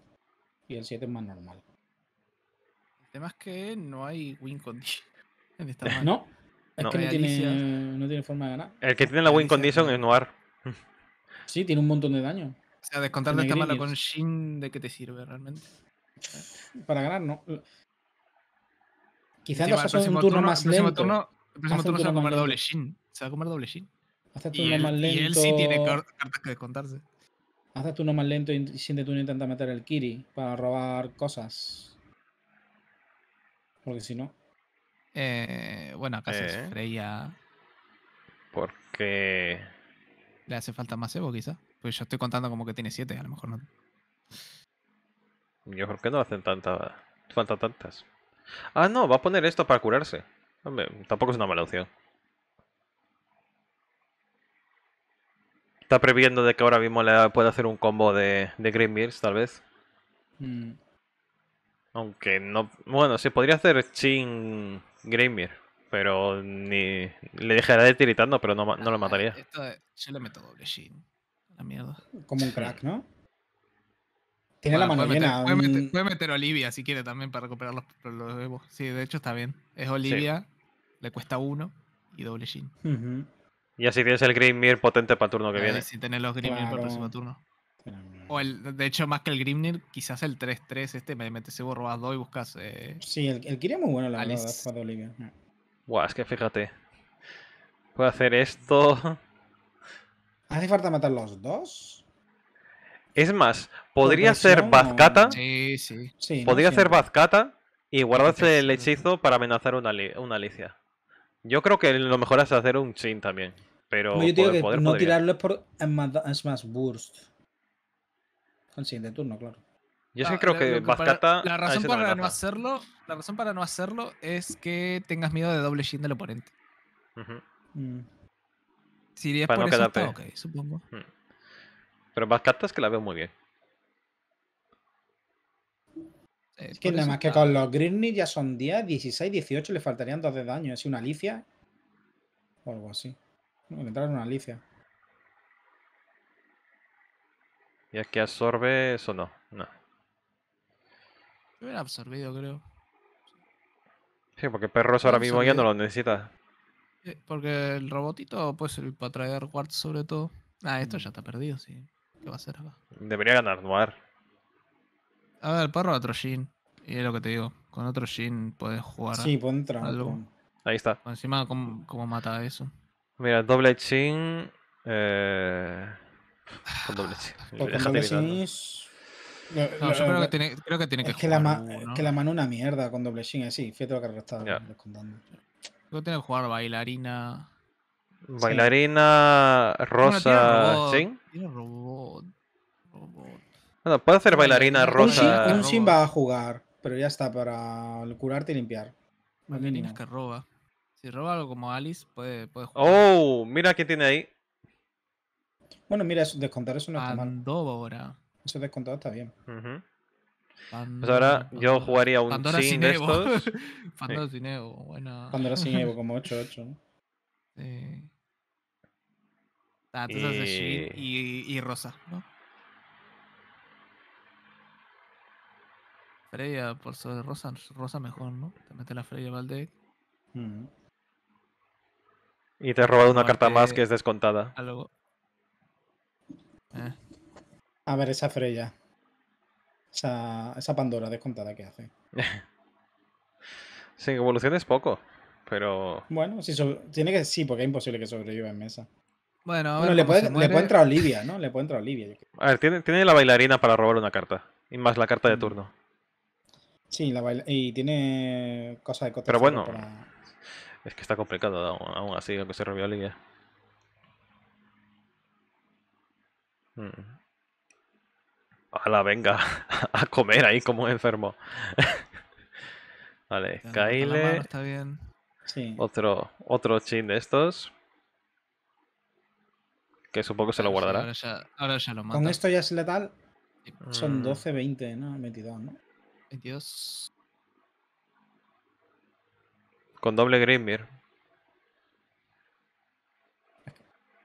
y el 7 es más normal. El tema es que no hay win condition. No, es que no tiene, no tiene, forma de ganar. El que tiene la win condition es Noir. Sí, tiene un montón de daño. O sea, descontarle esta mala con Shin, ¿de qué te sirve realmente? Para ganar, no. Quizás sí, un turno, más lento. el próximo turno, se va a comer doble Shin. Se va a comer doble Shin. Hace turno más lento. Y él sí tiene cartas que descontarse. Haces turno más lento y siente tú no intenta meter el Kiri para robar cosas. Porque si no. Eh, bueno, acá es eh. Freya. Porque. Le hace falta más Evo, quizá Pues yo estoy contando como que tiene 7, a lo mejor no. Yo creo que no hacen tanta. Falta tantas. Ah, no, va a poner esto para curarse. tampoco es una mala opción. Está previendo de que ahora mismo le pueda hacer un combo de, de Green tal vez. Mm. Aunque no. Bueno, se podría hacer ching. Greymir. pero ni le dejará de tiritando, pero no, no lo ah, mataría. yo le meto doble shin, La mierda. Como un crack, ¿no? Tiene la mano puede Meter, puede, meter, Olivia si quiere también para recuperar los, los Sí, de hecho está bien. Es Olivia, le cuesta uno y doble Shin. Y así tienes el Greymir potente para el turno que viene. Sí, tener los Greymir para el próximo turno. O el, de hecho, más que el Grimnir, quizás el 3-3 este, me metes ese a 2 y buscas. Eh, sí, el, el es muy bueno, la verdad, para Olivia. es que fíjate. Puedo hacer esto. ¿Hace falta matar los dos? Es más, podría ser Bazcata. Sí, sí. podría ser hacer Bazcata y guardarse el hechizo para amenazar una, Alicia. Yo creo que lo mejor es hacer un Chin también. Pero no, yo digo que tirarlo es por Smash Burst. El siguiente turno, claro. Yo sí ah, creo que, que La razón para no hacerlo. La razón para no hacerlo es que tengas miedo de doble shin del oponente. Mm. Si por no eso supongo. Mm. Pero más es que la veo muy bien. Eh, es que nada que con los Grimney ya son 10, 16, 18, le faltarían 2 de daño. Es una Alicia o algo así. No, entrar una Alicia. ¿Y es que absorbe eso no? No. Lo hubiera absorbido, creo. Sí, porque perros ahora mismo ya no lo necesita. Eh, porque el robotito puede servir para traer quartz sobre todo. Ah, esto mm. ya está perdido, sí. ¿Qué va a hacer acá? Debería ganar Noir. A ver, el perro otro jean Y es lo que te digo. Con otro jean puedes jugar. Sí, pon entrar Ahí está. encima, ¿cómo, mata eso? Mira, doble Shin Eh... Con doble ching. Ah, no, yo creo que tiene, creo que, tiene es que, jugar. La que la mano una mierda con doble shin, eh, así. Fíjate lo que está contando. Creo que tiene que jugar bailarina. Bailarina rosa. Bueno, tiene robot, robot. No, puede hacer bailarina rosa. Un shin, va a jugar, pero ya está, para curarte y limpiar. Bailarina que roba. Si roba algo como Alice, puede, puede jugar. Oh, mira que tiene ahí. Bueno, mira, descontar es una está Pandora. ahora. Eso descontado está bien. pues ahora yo jugaría un Pandora sin, de estos. Pandora sin Evo, bueno. Pandora sin Evo, como 8-8. Sí. Ah, entonces y... y, Rosa, ¿no? Freya por sobre Rosa, Rosa mejor, ¿no? Te mete la Freya Valdez. Y te has robado una carta más que es descontada. Algo, a ver, esa Freya. Esa, esa Pandora descontada que hace. sí, evolución es poco, pero. Bueno, si tiene que sí, porque es imposible que sobreviva en mesa. Bueno, a ver le, puede, le, a entrar Olivia, ¿no? Le puede entrar Olivia. A ver, tiene, la bailarina para robar una carta. Y más la carta de mm. turno. Sí, la baila... y tiene cosas de Pero bueno, es que está complicado aún, así, aunque se robió Olivia. Mm. Ala, venga, a comer ahí como enfermo. vale, Kyle. Otro, otro chin de estos. Que supongo que se lo guardará. Ahora lo mata. Con esto ya es letal. Son 12, mm. 20, ¿no? 22, ¿no? 22. Con doble Grimmir.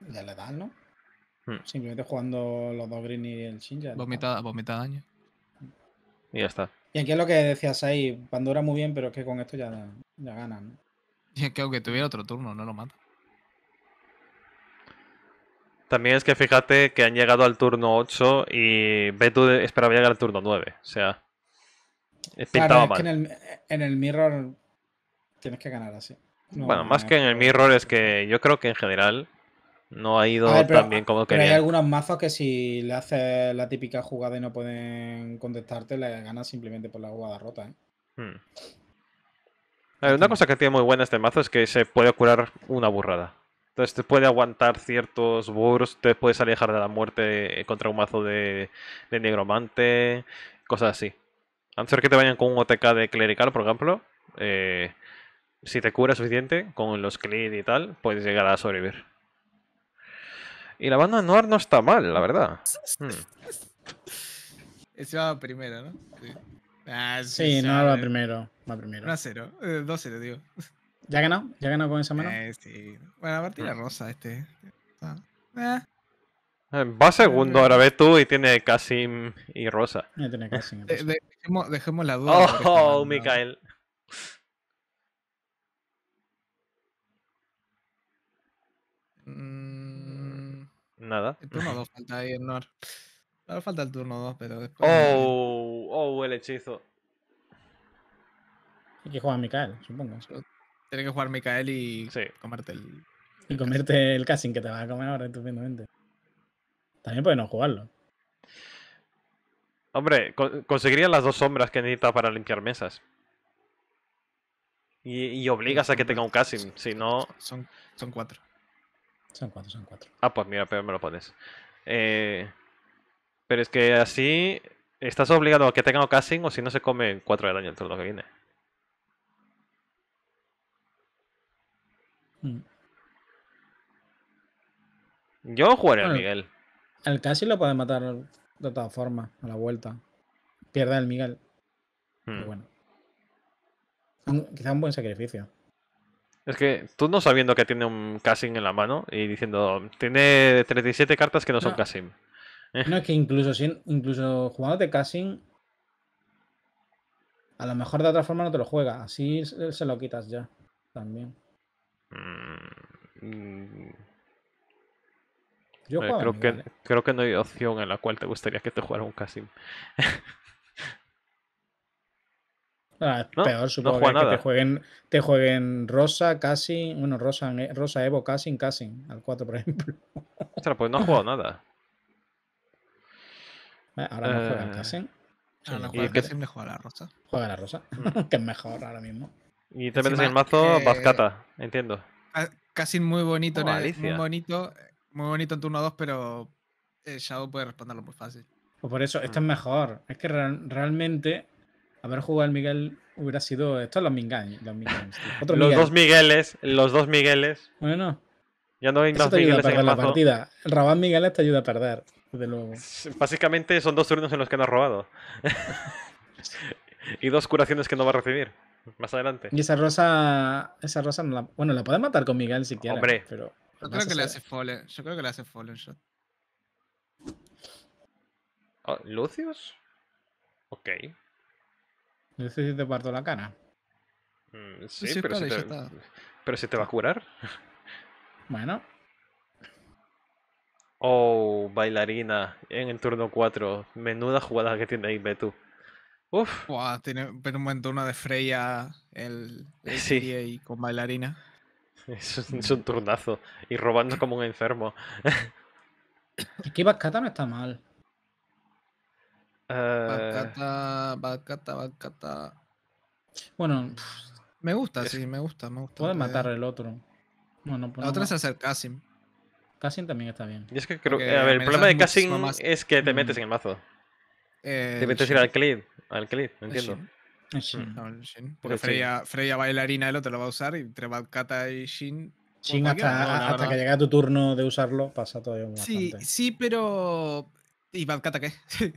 Ya le letal, ¿no? Hmm. Simplemente jugando los dos Green y el Shinja. Vomita, mitad, daño. Y ya está. Y aquí es lo que decías ahí, Pandora muy bien, pero es que con esto ya, ya ganan. Y es que aunque tuviera otro turno, no lo mata. También es que fíjate que han llegado al turno 8 y Beto esperaba llegar al turno 9. O sea, eh, mal. que en, el, Mirror tienes que ganar así. bueno, más que en el Mirror es que yo creo que en general no ha ido también tan bien como quería. Hay algunos mazos que si le haces la típica jugada y no pueden contestarte, le ganas simplemente por la jugada rota. ¿eh? Hmm. una cosa que tiene muy buena este mazo es que se puede curar una burrada. Entonces te puede aguantar ciertos burros, te puedes alejar de la muerte eh, contra un mazo de, negromante, cosas así. A no ser que te vayan con un OTK de clerical, por ejemplo, eh, si te cura suficiente con los clean y tal, puedes llegar a sobrevivir. Y la banda Noir no está mal, la verdad. Hmm. Ese va primero, ¿no? Sí, ah, sí, no, va primero. Va primero. 1-0. Eh, 2-0, digo. ¿Ya ganó? ¿Ya ganó con esa mano? Eh, sí. Bueno, aparte la hmm. rosa este. Eh. Ah. Eh, va segundo, ahora ves tú y tiene Kasim y Rosa. Eh, tiene Kasim. dejemos, dejemos, la duda. Este oh, Mikael. Mmm Nada. El turno 2 falta ahí, Nor. Ahora falta el turno 2, pero después. ¡Oh! ¡Oh, el hechizo! Hay que jugar Mikael, supongo. Tiene que jugar Mikael y sí. comerte el. Y comerte el casting que te vas a comer ahora estupendamente. También puede no jugarlo. Hombre, conseguirías las dos sombras que necesitas para limpiar mesas. Y, y obligas a que tenga un casting, si no. Son, son cuatro. Son cuatro, son cuatro. Ah, pues mira, pero me lo pones. Eh, pero es que así estás obligado a que tenga casting o si no se come cuatro de daño el lo que viene. Mm. Yo jugaré al Miguel. Al casi lo puede matar de todas formas, a la vuelta. Pierde el Miguel. Hmm. bueno. quizá un buen sacrificio. Es que tú no sabiendo que tiene un casting en la mano y diciendo, tiene 37 cartas que no, son Cassim. No, es que incluso, sin incluso jugándote casting a lo mejor de otra forma no te lo juega. Así se lo quitas ya. También. Mm. Yo creo, que, ¿eh? creo que no hay opción en la cual te gustaría que te jugara un Cassim. Ah, es peor, supongo que, te jueguen, te jueguen Rosa, casi, bueno, Rosa, eh, Rosa Evo, casin casin al 4, por ejemplo. Ostras, pues no ha jugado nada. Ah, ahora no juega eh, Cassin. Ahora no juega juega la Rosa. Juega la Rosa, mm. que es mejor ahora mismo. Y te metes en el mazo que... Eh, entiendo. Casi muy bonito, en el, muy bonito, muy bonito en turno 2, pero Shadow puede responderlo muy fácil. Pues por eso, esto es mm. mejor. Es que realmente haber jugado al Miguel hubiera sido. Esto es los Minganes. Los, los dos Migueles. Los dos Migueles. Bueno. Ya no hay Eso te Migueles perder en la partida. Migueles te ayuda a perder, desde luego. Básicamente son dos turnos en los que no has robado. y dos curaciones que no va a recibir. Más adelante. Y esa rosa. Esa rosa Bueno, la puedes matar con Miguel si quieres. Hombre. Pero yo creo que le hace Fallen. Yo creo que le hace Fallen Shot. Ah, ¿Lucius? Ok. No sé si te parto la cara. Mm, pues sí, pero, si te, va a curar. Bueno. Oh, bailarina en el turno 4. Menuda jugada que tiene ahí Betu. Uf. tiene un momento una de Freya el, el y con bailarina. Es un, es turnazo. Y robando como un enfermo. Es que Vascata no está mal. Eh, bacata, Bacata, Bacata. Bueno, me gusta, sí, me gusta, me gusta. Pueden eh, matar el otro. Bueno, pues la otra es el Kassim también está bien. Y es que creo, a ver, el problema de casim es que te metes mm. en el mazo. Eh, te metes en al clip, al clip, entiendo. Sí. Mm. Porque Freya, bailarina el otro lo va a usar y entre Balcata y Shin. Pues Shin hasta, que llega tu turno de usarlo pasa todavía un Sí, bastante. sí, pero. ¿Y Balcata qué?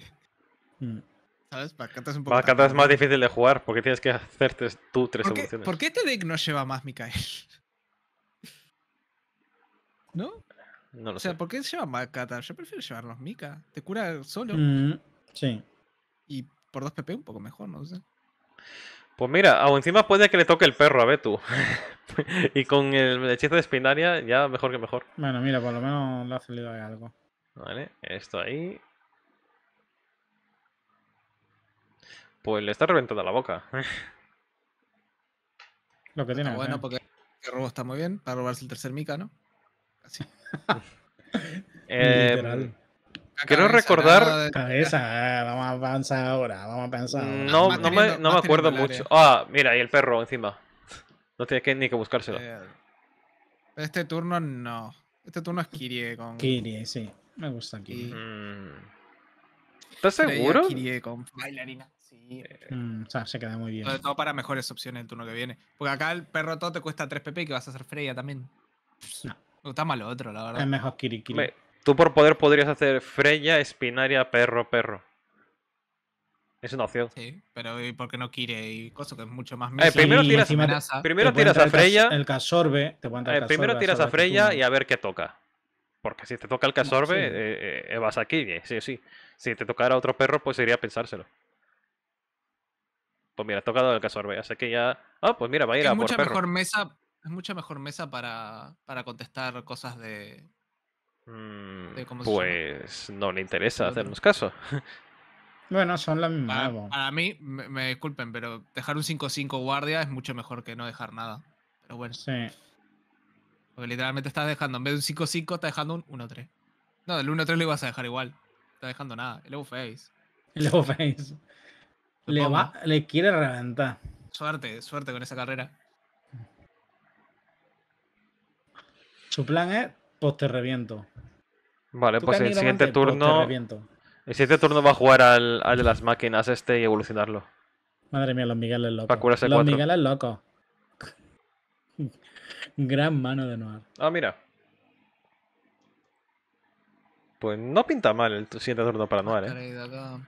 Mm. ¿Sabes? ¿Sabes? es un poco. más difícil de jugar porque tienes que hacer tú tres ¿Por qué, evoluciones. ¿Por qué no lleva más Mikael? ¿No? No lo o sea, sé. ¿por qué lleva Macata? Yo prefiero los Mika. Te cura solo. Mm, sí. Y por dos PP un poco mejor, no sé. Pues mira, aún encima puede que le toque el perro a Betu. y con el hechizo de Spinaria, ya mejor que mejor. Bueno, mira, por lo menos la hace salido algo. Vale, esto ahí. Pues le está reventando la boca. Eh. Lo que tiene. bueno, porque el robo está muy bien para robarse el tercer mica, ¿no? Así. Eh, quiero recordar. Cabeza, ah, vamos a avanzar ahora, vamos a pensar. No, no me, acuerdo mucho. Ah, mira, y el perro encima. No tiene que, ni que buscárselo. Eh, este turno no. Este turno es Kirie con. Kirie, sí. Me gusta Kirie. Mm. ¿Estás seguro? Kirie con bailarina. Mm, o sea, se queda muy bien. Sobre todo para mejores opciones el turno que viene. Porque acá el perro todo te cuesta 3 PP y que vas a hacer Freya también. No. Está mal otro, la verdad. Es mejor Kirikiri. Kiri. Tú por poder podrías hacer Freya, Espinaria, Perro, Perro. Es una opción. Sí, pero ¿y ¿por qué no quiere y cosas que es mucho más eh, Primero tiras, a Freya. El casorbe. Eh, primero tiras a Freya y a ver qué toca. Porque si te toca el casorbe, eh, vas aquí sí sí. Si te tocara otro perro, pues iría a pensárselo. Pues mira, ha tocado el caso así que ya. Ah, pues mira, va a ir es a mucha mejor mesa Es mucha mejor mesa para, para contestar cosas de. Mm, pues no le interesa hacernos caso. Bueno, son las mismas. Para, mí, me, disculpen, pero dejar un 5-5 guardia es mucho mejor que no dejar nada. Pero bueno. Sí. Porque literalmente estás dejando, en vez de un 5-5, estás dejando un 1-3. No, el 1-3 lo ibas a dejar igual. Estás dejando nada. El Face. El Face. Le, quiere reventar. Suerte, suerte con esa carrera. Su plan es, pues reviento. Vale, pues el siguiente pues turno. el siguiente turno va a jugar al, de las máquinas este y evolucionarlo. Madre mía, los Migueles locos. los Migueles locos. Gran mano de Noir. Ah, mira. Pues no pinta mal el siguiente turno para Noir, ¿eh?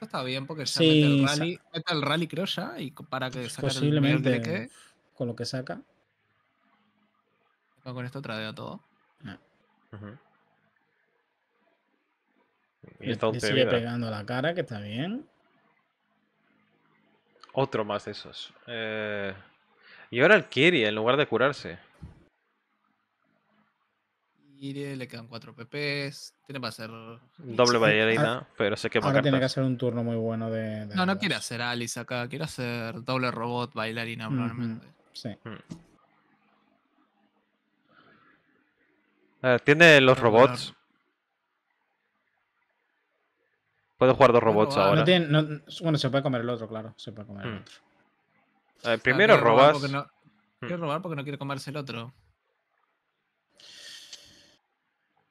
Esto está bien porque se mete el rally, creo ya y para que saque posiblemente que con lo que saca. Con esto tradeo todo. Y sigue pegando la cara, que está bien. Otro más de esos. Eh, y ahora el Kiri, en lugar de curarse le quedan 4 PPs. Tiene para hacer. Doble bailarina pero sé que Ahora tiene que hacer un turno muy bueno de. no, no quiere hacer Alice acá, quiere hacer doble robot bailarina, probablemente. Sí. Hmm. Eh, tiene los robots. Puede jugar dos robots ahora. bueno, se puede comer el otro, claro. Se puede comer hmm. eh, primero ah, robas. Hmm. robar porque no quiere comerse el otro.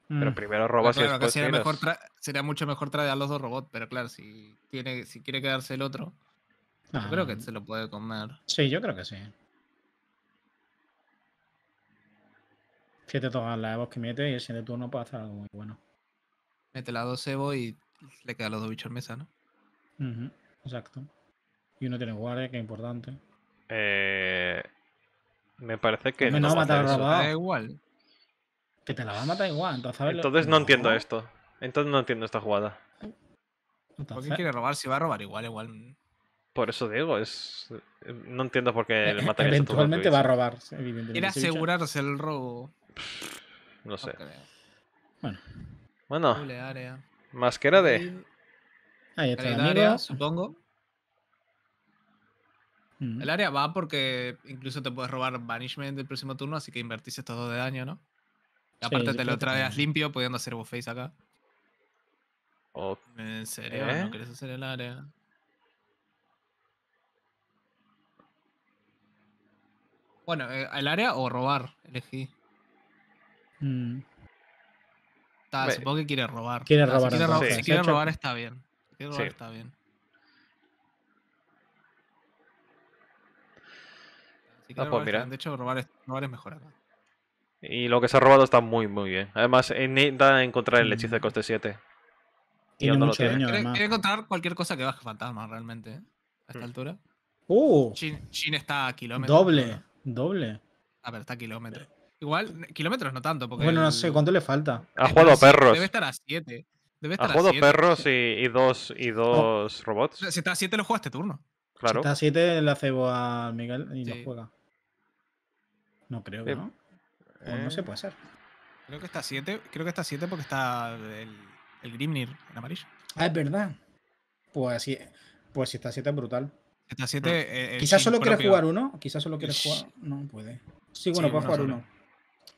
Pero mm. primero robas y sería, sería, mucho mejor traer a los dos robots, pero claro, si, tiene, si quiere quedarse el otro, yo creo que ah. se lo puede comer. Sí, yo creo que sí. te todas las Evos que mete y el siguiente turno puede hacer algo muy bueno. Mete las dos Evos y le quedan los dos bichos en mesa, ¿no? Exacto. Y uno tiene guardia, que es importante. Eh... Me parece que... No, no matar robado. Da igual. Que te la va a matar igual. Entonces, no entiendo esto. Entonces no entiendo esta jugada. ¿Por qué quiere robar? Si va a robar igual, igual. Por eso digo, es. No entiendo por qué e- le mata Eventualmente va a robar, evidentemente. Quiere asegurarse el robo. No sé. bueno. Bueno. que era de. Ahí está. El área, supongo. Mm. El área va porque incluso te puedes robar Banishment del próximo turno, así que invertís estos dos de daño, ¿no? Aparte parte te lo otra vez limpio, pudiendo hacer buffets acá. ¿En serio? ¿No ¿Eh? querés hacer el área? Bueno, ¿el eh, área o robar? Elegí. Mm. supongo que quiere robar. Quiere robar. Si quiere, robar, quiere robar está bien. Si quiere robar está bien. Ah, pues mira. De hecho, robar robar es mejor acá. Y lo que se ha robado está muy, muy bien. Además, eh, da encontrar el hechizo de mm. coste 7. Tiene y no tiene. encontrar cualquier cosa que baje fantasma, realmente. Eh, a esta altura. ¡Uh! Shin, está a kilómetros. Doble, doble. A ah, ver, está a kilómetros. Igual, kilómetros no tanto. Porque bueno, no sé, ¿cuánto le falta? Ha jugado perros. Debe estar a 7. Debe estar ha jugado perros y, dos, y oh. dos robots. Si está a 7, lo juega este turno. Claro. Si está a 7, le hace a Miguel y no lo juega. No creo, que eh, ¿no? no se eh, puede hacer Creo que está 7, creo que está 7 porque está el, el, Grimnir en amarillo. Ah, es verdad. Pues sí, pues si está 7 es brutal. Está 7 eh, eh, Quizás solo quieres jugar uno, quizás solo quieres jugar. No puede. Sí, bueno, jugar uno.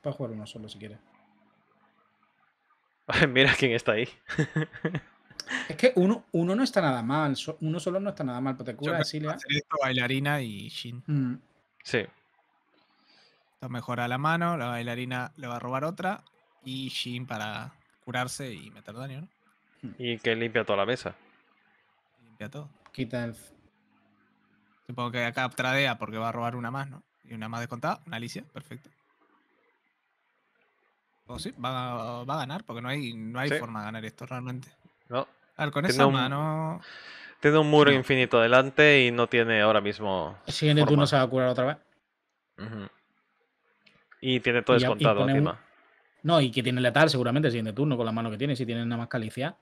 Puedes jugar uno solo si quieres. Mira quién está ahí. es que uno, uno no está nada mal. Uno solo no está nada mal. Pero te cura, Yo bailarina y Shin. Mm. Sí. Lo mejora la mano, la bailarina le va a robar otra y Jim para curarse y meter daño, ¿no? Hmm. Y que limpia toda la mesa. Limpia todo. Quita el. Supongo que acá tradea porque va a robar una más, ¿no? Y una más descontada, una Alicia, perfecto. O sí, va a, ganar porque no hay, no hay forma de ganar esto realmente. No. A con esa un, mano. Tiene un muro infinito delante y no tiene ahora mismo. Si siguiente turno se va a curar otra vez. Y tiene todo descontado encima. No, y que tiene letal seguramente el siguiente turno con la mano que tiene, si tiene nada más que Alicia.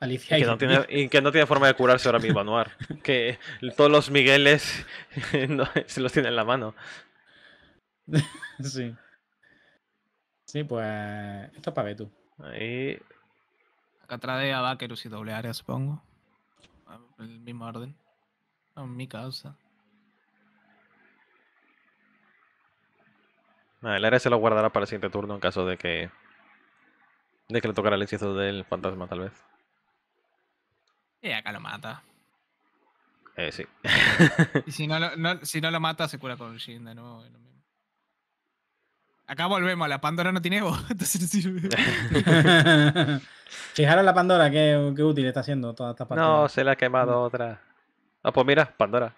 Alicia y, que no tiene, y que no tiene forma de curarse ahora mismo, Anuar. que todos los Migueles se los tiene en la mano. sí. Sí, pues esto es para tú. Ahí. Acá trae a Vaqueros y doble área, supongo. El mismo orden. A en mi causa. Ah, el área se lo guardará para el siguiente turno en caso de que. de que le tocará el hechizo del fantasma, tal vez. Y acá lo mata. Eh, sí. y si no lo, mata, se cura con Shin de nuevo. Acá volvemos, la Pandora no tiene voz, entonces no sirve. Fijaros la Pandora, qué, útil está haciendo toda esta parte. No, se la ha quemado mm. otra. Ah, pues mira, Pandora.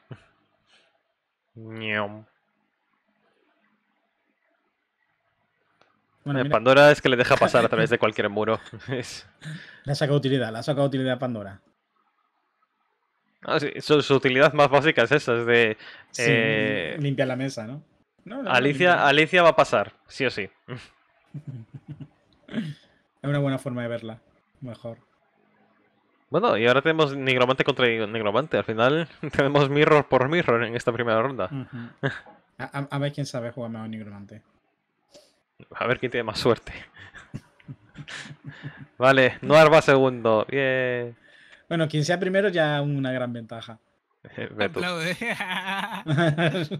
Eh, Pandora es que le deja pasar a través de cualquier muro. la saca utilidad, la sacado utilidad a Pandora. Ah, su, utilidad más básica es esa, es de... Eh, limpiar la mesa, ¿no? Alicia, Alicia va a pasar, sí o sí. es una buena forma de verla, mejor. Bueno, y ahora tenemos nigromante contra nigromante. Al final tenemos mirror por mirror en esta primera ronda. a, ver quién sabe jugar mejor nigromante. A ver quién tiene más suerte. vale, Noir va segundo. Bueno, quien sea primero ya una gran ventaja. Eh,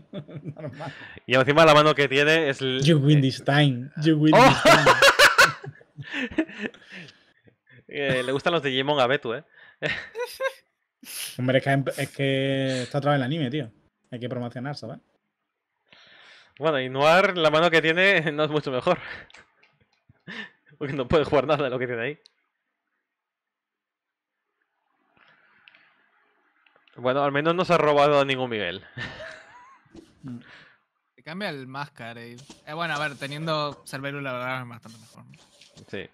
y encima la mano que tiene es. El... You le gustan los Digimon a Betu, ¿eh? Hombre, es que, em- es que está otra vez el anime, tío. Hay que promocionarse, ¿sabes? Bueno, y Noir, la mano que tiene, no es mucho mejor. Porque no puede jugar nada de lo que tiene ahí. Bueno, al menos no se ha robado a ningún Miguel. Se cambia el y... Eh. eh, bueno, a ver, teniendo Cerberus la verdad es bastante mejor. Sí.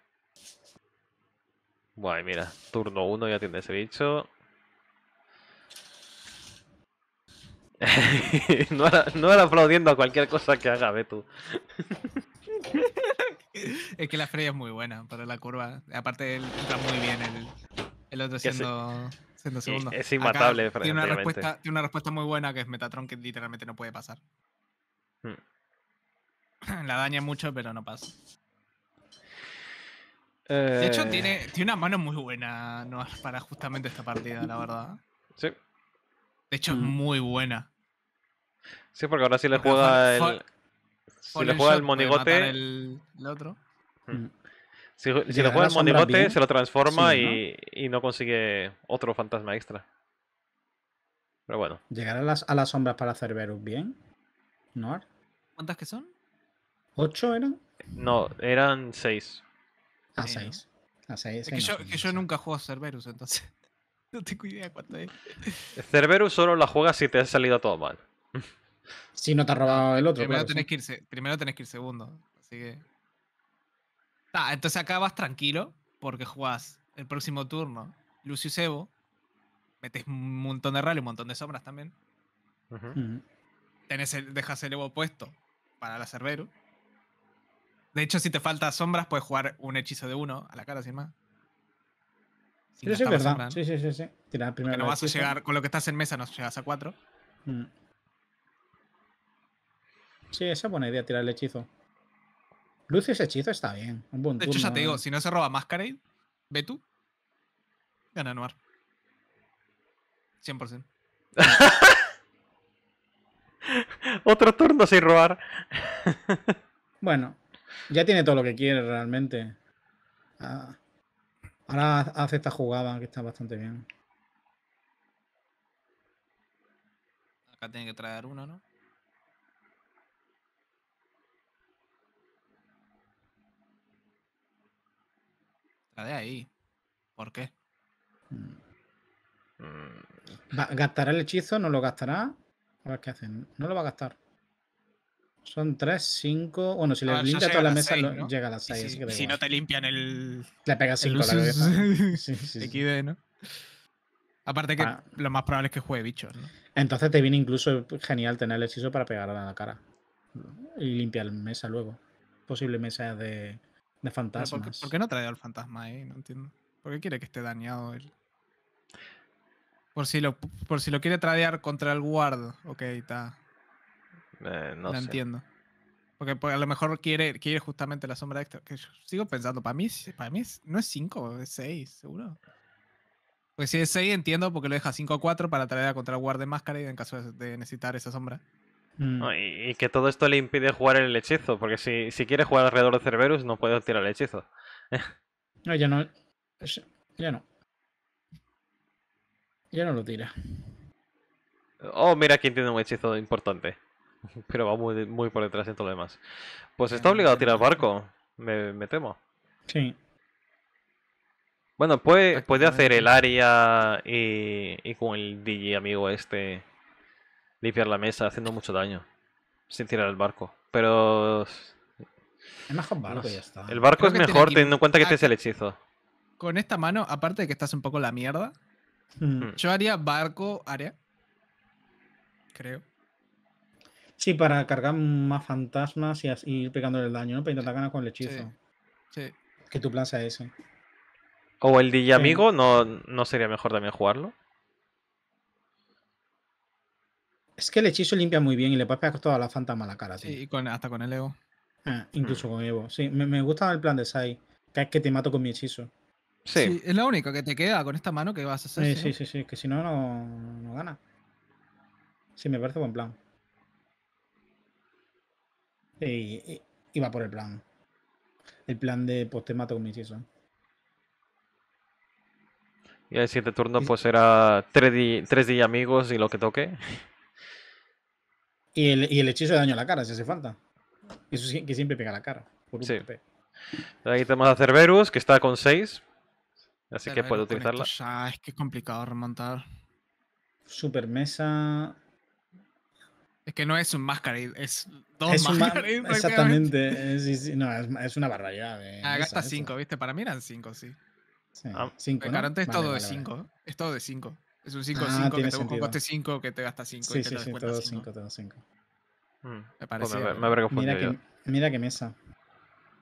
Bueno, mira, turno 1 ya tiene ese bicho. no, era, no aplaudiendo a cualquier cosa que haga beto. es que la Freya es muy buena para la curva. Aparte, entra muy bien el, otro siendo, siendo segundo. Es inmatable, tiene una, respuesta, tiene una respuesta muy buena que es Metatron, que literalmente no puede pasar. Hmm. La daña mucho, pero no pasa. De hecho, eh. tiene, tiene una mano muy buena para justamente esta partida, la verdad. Sí. De hecho, es mm. muy buena. Sí, porque ahora mm. Mm. le juega el. si le juega el monigote. El, otro. Si, le juega el monigote, se lo transforma Y, no consigue otro fantasma extra. Pero bueno. Llegar a las, a las sombras para Cerberus bien? ¿No? ¿Cuántas que son? ¿Ocho eran? No, eran seis. A ah, seis. A ah, seis. Es que, yo, que yo, nunca juego a Cerberus, entonces. No tengo idea cuánto es. Cerberus solo la juegas si te ha salido todo mal. Si no te ha robado el otro. Primero, tenés, que irse, primero tenés que ir segundo. Así que. entonces acá vas tranquilo porque jugás el próximo turno Lucio Evo. Metes un montón de rally, un montón de sombras también. dejas el Evo puesto para la Cerberus. De hecho, si te falta sombras, puedes jugar un hechizo de uno a la cara sin más sí, es Sí, sí, sí. sí. primero no vas a llegar, con lo que estás en mesa no llegas a 4. Mm. Sí, esa buena idea tirar el hechizo. ese hechizo está bien. Un de hecho, ya te digo, eh. si no se roba Máscara ve tú. Gana noar 100%. Otro turno sin robar. bueno, ya tiene todo lo que quiere realmente. Ah. Ahora hace esta jugada que está bastante bien. Acá tiene que traer uno, ¿no? de ahí. ¿Por qué? Mm. ¿Gastará el hechizo? ¿No lo gastará? A ver qué hacen. No lo va a gastar. Son 3, 5. Bueno, si le ah, limpias limpia toda la mesa, llega a las 6. Si, si no te limpian el. Le pegas 5 la vez. sí, sí, sí. ¿no? Aparte que ah. lo más probable es que juegue bichos, ¿no? Entonces te viene incluso genial tener el hechizo para pegar a la cara. Y limpiar mesa luego. Posible mesa de, de fantasmas. Por qué, no trae al fantasma ahí? No entiendo. ¿Por qué quiere que esté dañado él? Por si lo, por si lo quiere tradear contra el guard. Ok, está. Eh, no entiendo. Porque, pues, a lo mejor quiere, quiere justamente la sombra extra. Que sigo pensando, para mí, para mí no es 5, es 6, seguro. Pues si es 6, entiendo porque lo deja 5 4 para traer a guard de máscara y en caso de necesitar esa sombra. Mm. y, que todo esto le impide jugar el hechizo, porque si, si quiere jugar alrededor de Cerberus, no puede tirar el hechizo. no, ya no. Ya no. Ya no lo tira. Oh, mira, quién tiene un hechizo importante. pero va muy, por detrás De todo lo demás. Pues está obligado a tirar barco, me, temo. Sí. Bueno, puede, puede hacer el área y, con el DJ amigo este limpiar la mesa haciendo mucho daño. Sin tirar el barco. Pero. Es barco ya está. El barco es mejor teniendo en cuenta que ah, este es el hechizo. Con esta mano, aparte de que estás un poco la mierda, hmm. yo haría barco área. Creo. Sí, para cargar más fantasmas y así, ir pegándole el daño, ¿no? Para intentar ganar con el hechizo. Sí. Que tu plan sea ese. O el DJ amigo, ¿no, ¿no sería mejor también jugarlo? Es que el hechizo limpia muy bien y le puedes pegar toda la fantasma a la cara, sí. Sí, hasta con el Evo. Ah, incluso mm. con Evo, sí. Me, gusta el plan de Sai, que es que te mato con mi hechizo. Sí. Es la única que te queda con esta mano que vas a hacer. Sí, sí, sí, sí, que si no, no, no gana. Sí, me parece buen plan. Y, iba por el plan. El plan de mato con mi hechizo Y el siguiente turno, pues era 3D, amigos y lo que toque. Y el, hechizo de daño a la cara, si hace falta. que siempre pega a la cara. Por un sí. Ahí tenemos a Cerberus, que está con 6. Así que puede utilizarla. es que es complicado remontar. Super mesa. Es que no es un Masquerade, es dos es Masquerade. Ma exactamente, sí, sí, no, es, es, una barbaridad. Eh. ah, gasta 5, ¿viste? Para mí eran 5, sí. sí ah, cinco, el Carante es, vale, todo vale, cinco, vale. es todo de 5, es todo de 5. Es un 5-5 ah, que te busca un coste 5 que te gasta 5 sí, y te sí, sí, todo 5, todo 5. Hmm. Me parece. Pues me, me habré confundido. Mira que, mira que mesa.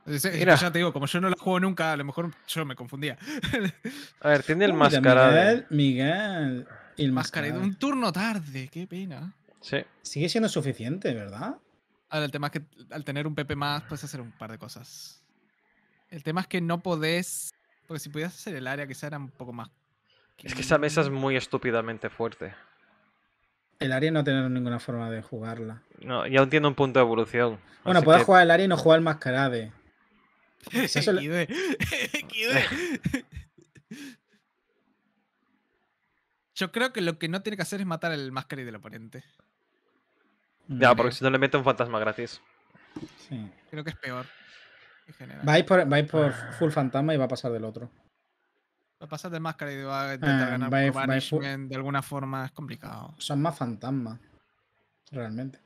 Es, es que ya te digo, como yo no la juego nunca, a lo mejor yo me confundía. a ver, tiene el mascarado. mascarade. Miguel, Miguel. El mascarado. Un turno tarde, qué pena. Sigue siendo suficiente, ¿verdad? Ahora, el tema es que al tener un PP más puedes hacer un par de cosas. El tema es que no podés. Porque si pudieras hacer el área, quizá era un poco más. Es que esa mesa es muy estúpidamente fuerte. El área no tiene ninguna forma de jugarla. No, ya entiendo un punto de evolución. Bueno, puedes jugar el área y no jugar el mascarade. es eso Yo creo que lo que no tiene que hacer es matar el mascarade del oponente. Mm. Ya, porque si no le mete un fantasma gratis. Sí. Creo que es peor. Vais por, full fantasma y va a pasar del otro. Va a pasar del máscara y va a ah, intentar ganar de alguna forma. Es complicado. Son más fantasmas. Realmente.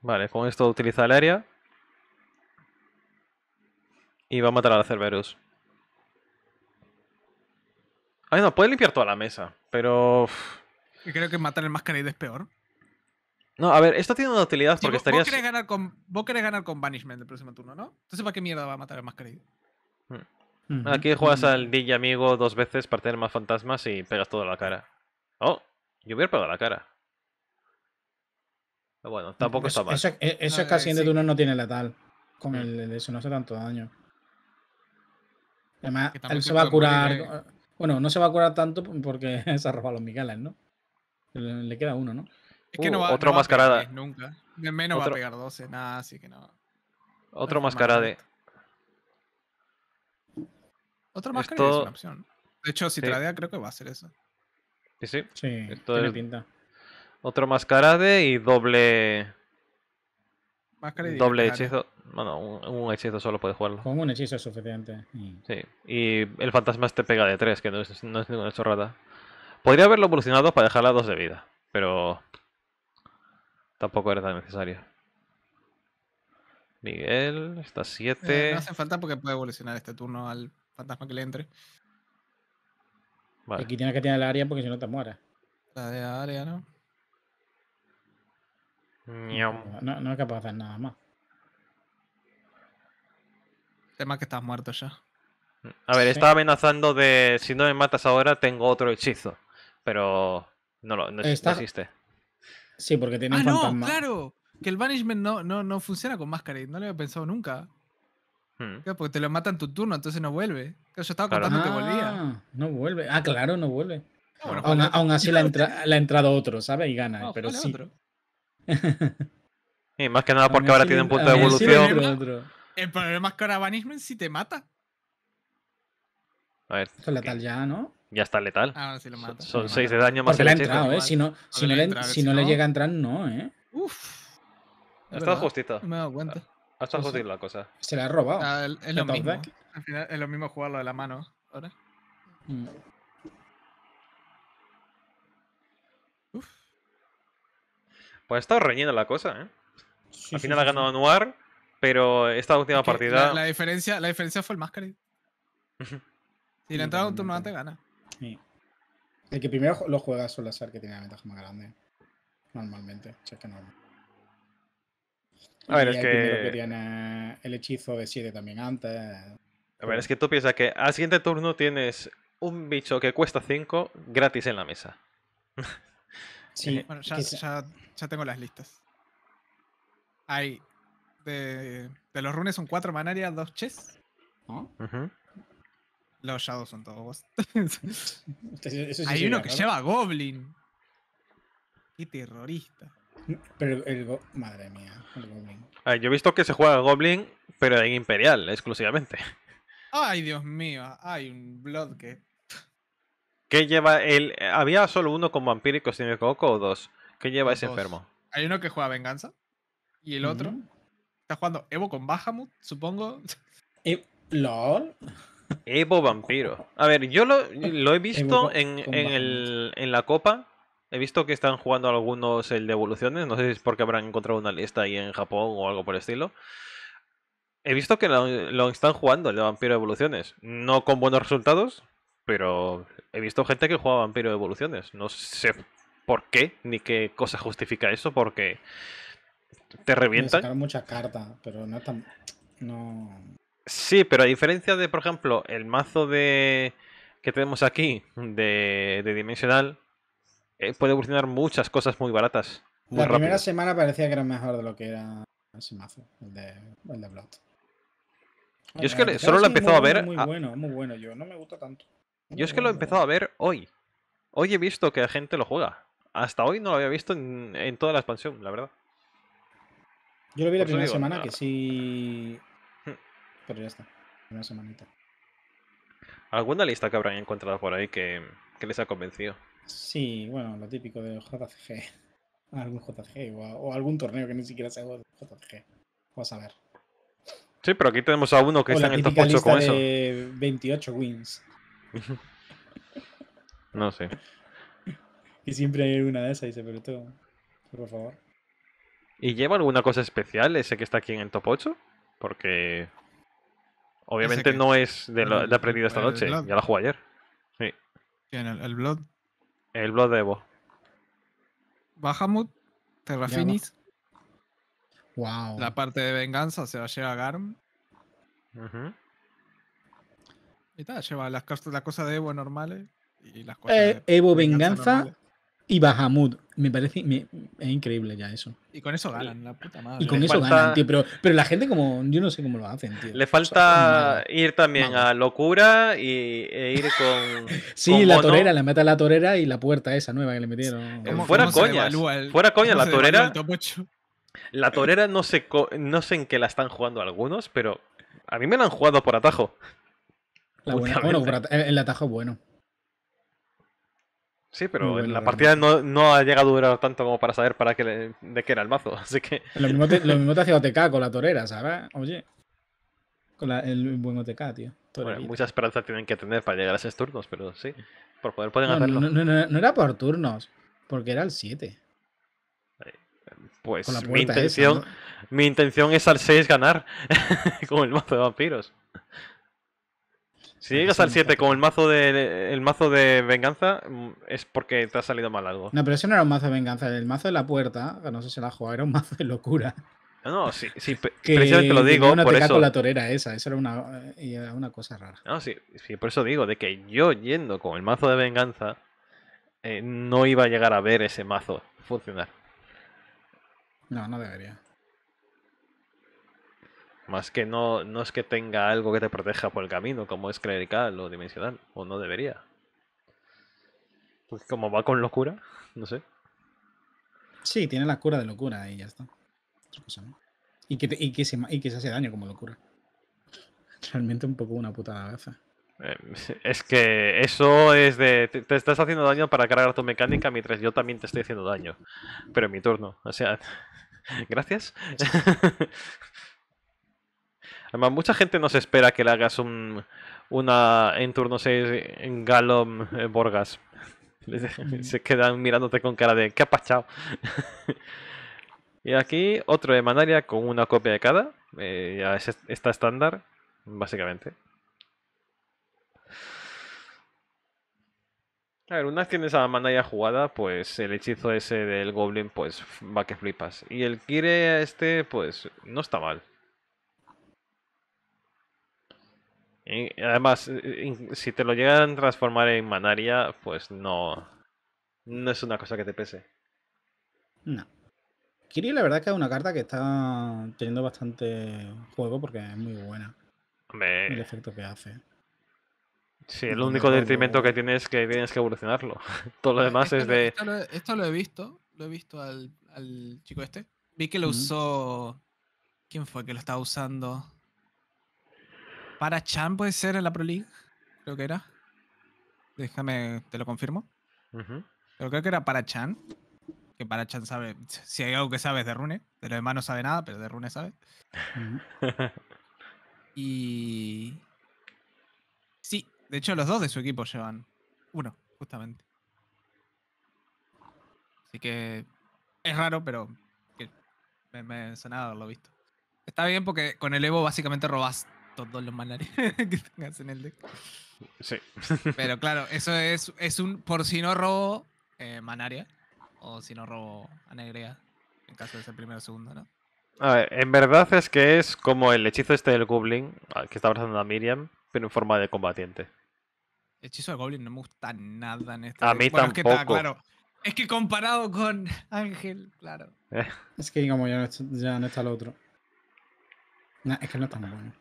Vale, con esto utiliza el área. Y va a matar al Cerberus. Ay, ah, no, puede limpiar toda la mesa, pero. Creo que matar el y es peor. No, a ver, esto tiene una utilidad porque estarías. Vos querés, ganar con, ganar con Banishment el próximo turno, ¿no? Entonces, ¿para qué mierda va a matar el más hmm. Aquí juegas al DJ amigo dos veces para tener más fantasmas y pegas toda la cara. Oh, yo hubiera pegado la cara. Pero bueno, tampoco está mal. Eso, e, es casi al siguiente turno no tiene letal. Con hmm. el, de eso no hace tanto daño. Además, él se va a curar. Eh. Bueno, no se va a curar tanto porque se ha robado los Migueles, ¿no? le queda uno, ¿no? Es que no uh, va, otro mascarada. A nunca. Menos otro... va a pegar 12, nada, así que no. Otro mascarade. Otro mascarade es una opción. De hecho, si la tradea, creo que va a ser eso. Sí, sí. Sí, tiene pinta. Otro mascarade y doble. doble ¿eh? hechizo. Bueno, un, hechizo solo puede jugarlo. Con un hechizo es suficiente. Sí. Y el fantasma te este pega de 3, que no es, no ninguna chorrada. Podría haberlo evolucionado para dejarla 2 de vida, pero Tampoco era tan necesario. Miguel, está 7. Eh, no hace falta porque puede evolucionar este turno al fantasma que le entre. Aquí tienes que tener el área porque si no te mueres. La de área, ¿no? No, no, es capaz de hacer nada más. tema que estás muerto ya. A ver, estaba amenazando de si no me matas ahora tengo otro hechizo, pero no, lo no, no existe. Sí, porque tiene ah, fantasma. No, claro, que el banishment no, no, funciona con Y no lo había pensado nunca. Hmm. porque te lo matan tu turno, entonces no vuelve. Yo estaba contando que volvía. Ah, no vuelve. Ah, claro, no vuelve. Ah, aún, así la, ha entrado otro, ¿sabes? Y gana, pero sí. y más que nada porque ahora tiene un punto de evolución. El problema es que ahora Banishment sí te mata. A ver. Esto es ya, ¿no? ya está letal. Ah, sí lo mata. Son 6 de daño más ¿eh? Si no, si no, le, llega a entrar, no, ¿eh? Uf. Ha estado justito. me he dado cuenta. Ha estado pues justito la cosa. Se la ha robado. lo mismo. Al es lo mismo jugarlo de la mano ahora. Mm. Pues ha estado reñida la cosa, ¿eh? Al final ha ganado Anuar Noir, pero esta última partida. La, diferencia, la diferencia fue el máscara si le entraba un turno mm. antes, gana. El que primero lo juega suele ser que tiene la ventaja más grande. Normalmente. es que A ver, el que... que tiene el hechizo de 7 también antes. A ver, es que tú piensas que al siguiente turno tienes un bicho que cuesta 5 gratis en la mesa. Sí, eh, bueno, ya, tengo las listas. Hay. De, de los runes son 4 manarias, 2 chess. ¿no? Los Shadows son todos Hay uno que lleva Goblin. Qué terrorista. Pero el Madre mía, el Goblin. yo he visto que se juega Goblin, pero en Imperial, exclusivamente. Ay, Dios mío, hay un Blood que. ¿Qué lleva el. ¿Había solo uno con vampírico y coco o dos? ¿Qué lleva ese enfermo? Hay uno que juega Venganza. Y el otro. Está jugando Evo con Bahamut, supongo. Eh, ¿Lol? Evo Vampiro. A ver, yo lo, he visto en, la Copa. He visto que están jugando algunos el de evoluciones. No sé si es porque habrán encontrado una lista ahí en Japón o algo por el estilo. He visto que lo, están jugando, el de Vampiro Evoluciones. No con buenos resultados, pero he visto gente que juega Vampiro Evoluciones. No sé por qué ni qué cosa justifica eso, porque te revientan. mucha carta, pero no tan. No. Sí, pero a diferencia de, por ejemplo, el mazo de que tenemos aquí de, Dimensional, eh, puede evolucionar muchas cosas muy baratas. la primera semana parecía que era mejor de lo que era ese mazo, el de, Blood. Yo es que solo lo he empezado a ver. Muy, muy bueno, muy bueno. Yo no me gusta tanto. yo es que lo he empezado a ver hoy. Hoy he visto que la gente lo juega. Hasta hoy no lo había visto en, toda la expansión, la verdad. Yo lo vi la primera semana que sí pero ya está, una semanita. ¿Alguna lista que habrán encontrado por ahí que, que les ha convencido? Sí, bueno, lo típico de JCG. Algún JCG o, algún torneo que ni siquiera sea JCG. Vas a ver. Sí, pero aquí tenemos a uno que está en el top 8 con eso. De 28 wins. no sé. Y siempre hay una de esas, y se tú, por favor. ¿Y lleva alguna cosa especial ese que está aquí en el top 8? Porque Obviamente no es de, lo aprendido esta noche, ya la jugó ayer. Sí. ¿El, Blood? El Blood de Evo. Bahamut, Terrafinis. La parte de venganza se la lleva Garm. Y tal, lleva las, las cosas de Evo normales y eh, Evo venganza y Bahamut. Me parece es increíble ya eso. Y con eso ganan, la puta madre. Y con eso ganan, tío. Pero, pero la gente, como. Yo no sé cómo lo hacen, tío. Le falta ir también a locura y, e ir con. sí, la torera, la meta la torera y la puerta esa nueva que le metieron. Eh, fuera coña. Fuera coña, la torera. La torera no sé, no sé en qué la están jugando algunos, pero a mí me la han jugado por atajo. bueno, el atajo es bueno. Sí, pero en la partida no, ha llegado a durar tanto como para saber para de qué era el mazo, así que... Lo mismo te, hacía OTK con la torera, ¿sabes? Oye, con el buen OTK, tío. Bueno, mucha esperanza tienen que tener para llegar a esos turnos, pero sí, por poder pueden no, No, era por turnos, porque era el 7. Pues mi intención, mi intención es al 6 ganar con el mazo de vampiros. Si llegas al 7 con el mazo de el mazo de venganza, mm, es porque te ha salido mal algo. No, pero eso no era un mazo de venganza, el mazo de la puerta, que no sé si la jugaba, era un mazo de locura. No, no, sí, sí precisamente lo digo. Una una con la torera esa, eso era una, eh, una cosa rara. No, sí, sí, por eso digo, de que yo yendo con el mazo de venganza, eh, no iba a llegar a ver ese mazo funcionar. No, no debería. Más que no, no es que tenga algo que te proteja por el camino, como es clerical o dimensional, o no debería. Pues como va con locura, no sé. Sí, tiene la cura de locura y ya está. y, que que se, hace daño como locura. Realmente un poco una putada gaza. Em, es que eso es de. Te, te, estás haciendo daño para cargar tu mecánica mientras yo también te estoy haciendo daño. Pero en mi turno. O sea. Gracias. Además, mucha gente no se espera que le hagas un, una en turno 6 en Galom eh, Borgas. se quedan mirándote con cara de ¿qué ha pachado? y aquí otro de Manaria con una copia de cada. Eh, ya está estándar, básicamente. A ver, una vez tienes a Manaya jugada, pues el hechizo ese del Goblin, pues va que flipas. Y el Kire este, pues no está mal. Además, eh, eh, si te lo llegan a transformar en manaria, pues no. No es una cosa que te pese. No. Kiri, la verdad, que es una carta que está teniendo bastante juego porque es muy buena. El efecto que hace. Sí, el único detrimento que tienes es que tienes que evolucionarlo. Todo lo demás es de. Esto lo, he visto. Lo he visto al, chico este. Vi que lo usó. ¿Quién fue que lo estaba usando? Para Chan puede ser en la Pro League, creo que era. Déjame, te lo confirmo. Pero creo que era para Chan. Que para Chan sabe, si hay algo que sabe es de Rune. De los demás no sabe nada, pero de Rune sabe. y... Sí, de hecho los dos de su equipo llevan uno, justamente. Así que es raro, pero me, me sonaba haberlo visto. Está bien porque con el Evo básicamente robaste todos los manarias que tengas en el deck. Sí. Pero claro, eso es, es un por si no robo eh, manaria o si no robo anegrea en caso de ser primero o segundo, ¿no? A ver, en verdad es que es como el hechizo este del Goblin que está abrazando a Miriam, pero en forma de combatiente. hechizo del Goblin no me gusta nada en este. A mí tampoco. Es que claro. Es que comparado con Ángel, claro. Eh. Es que como ya no, está el otro. es que no está muy bueno.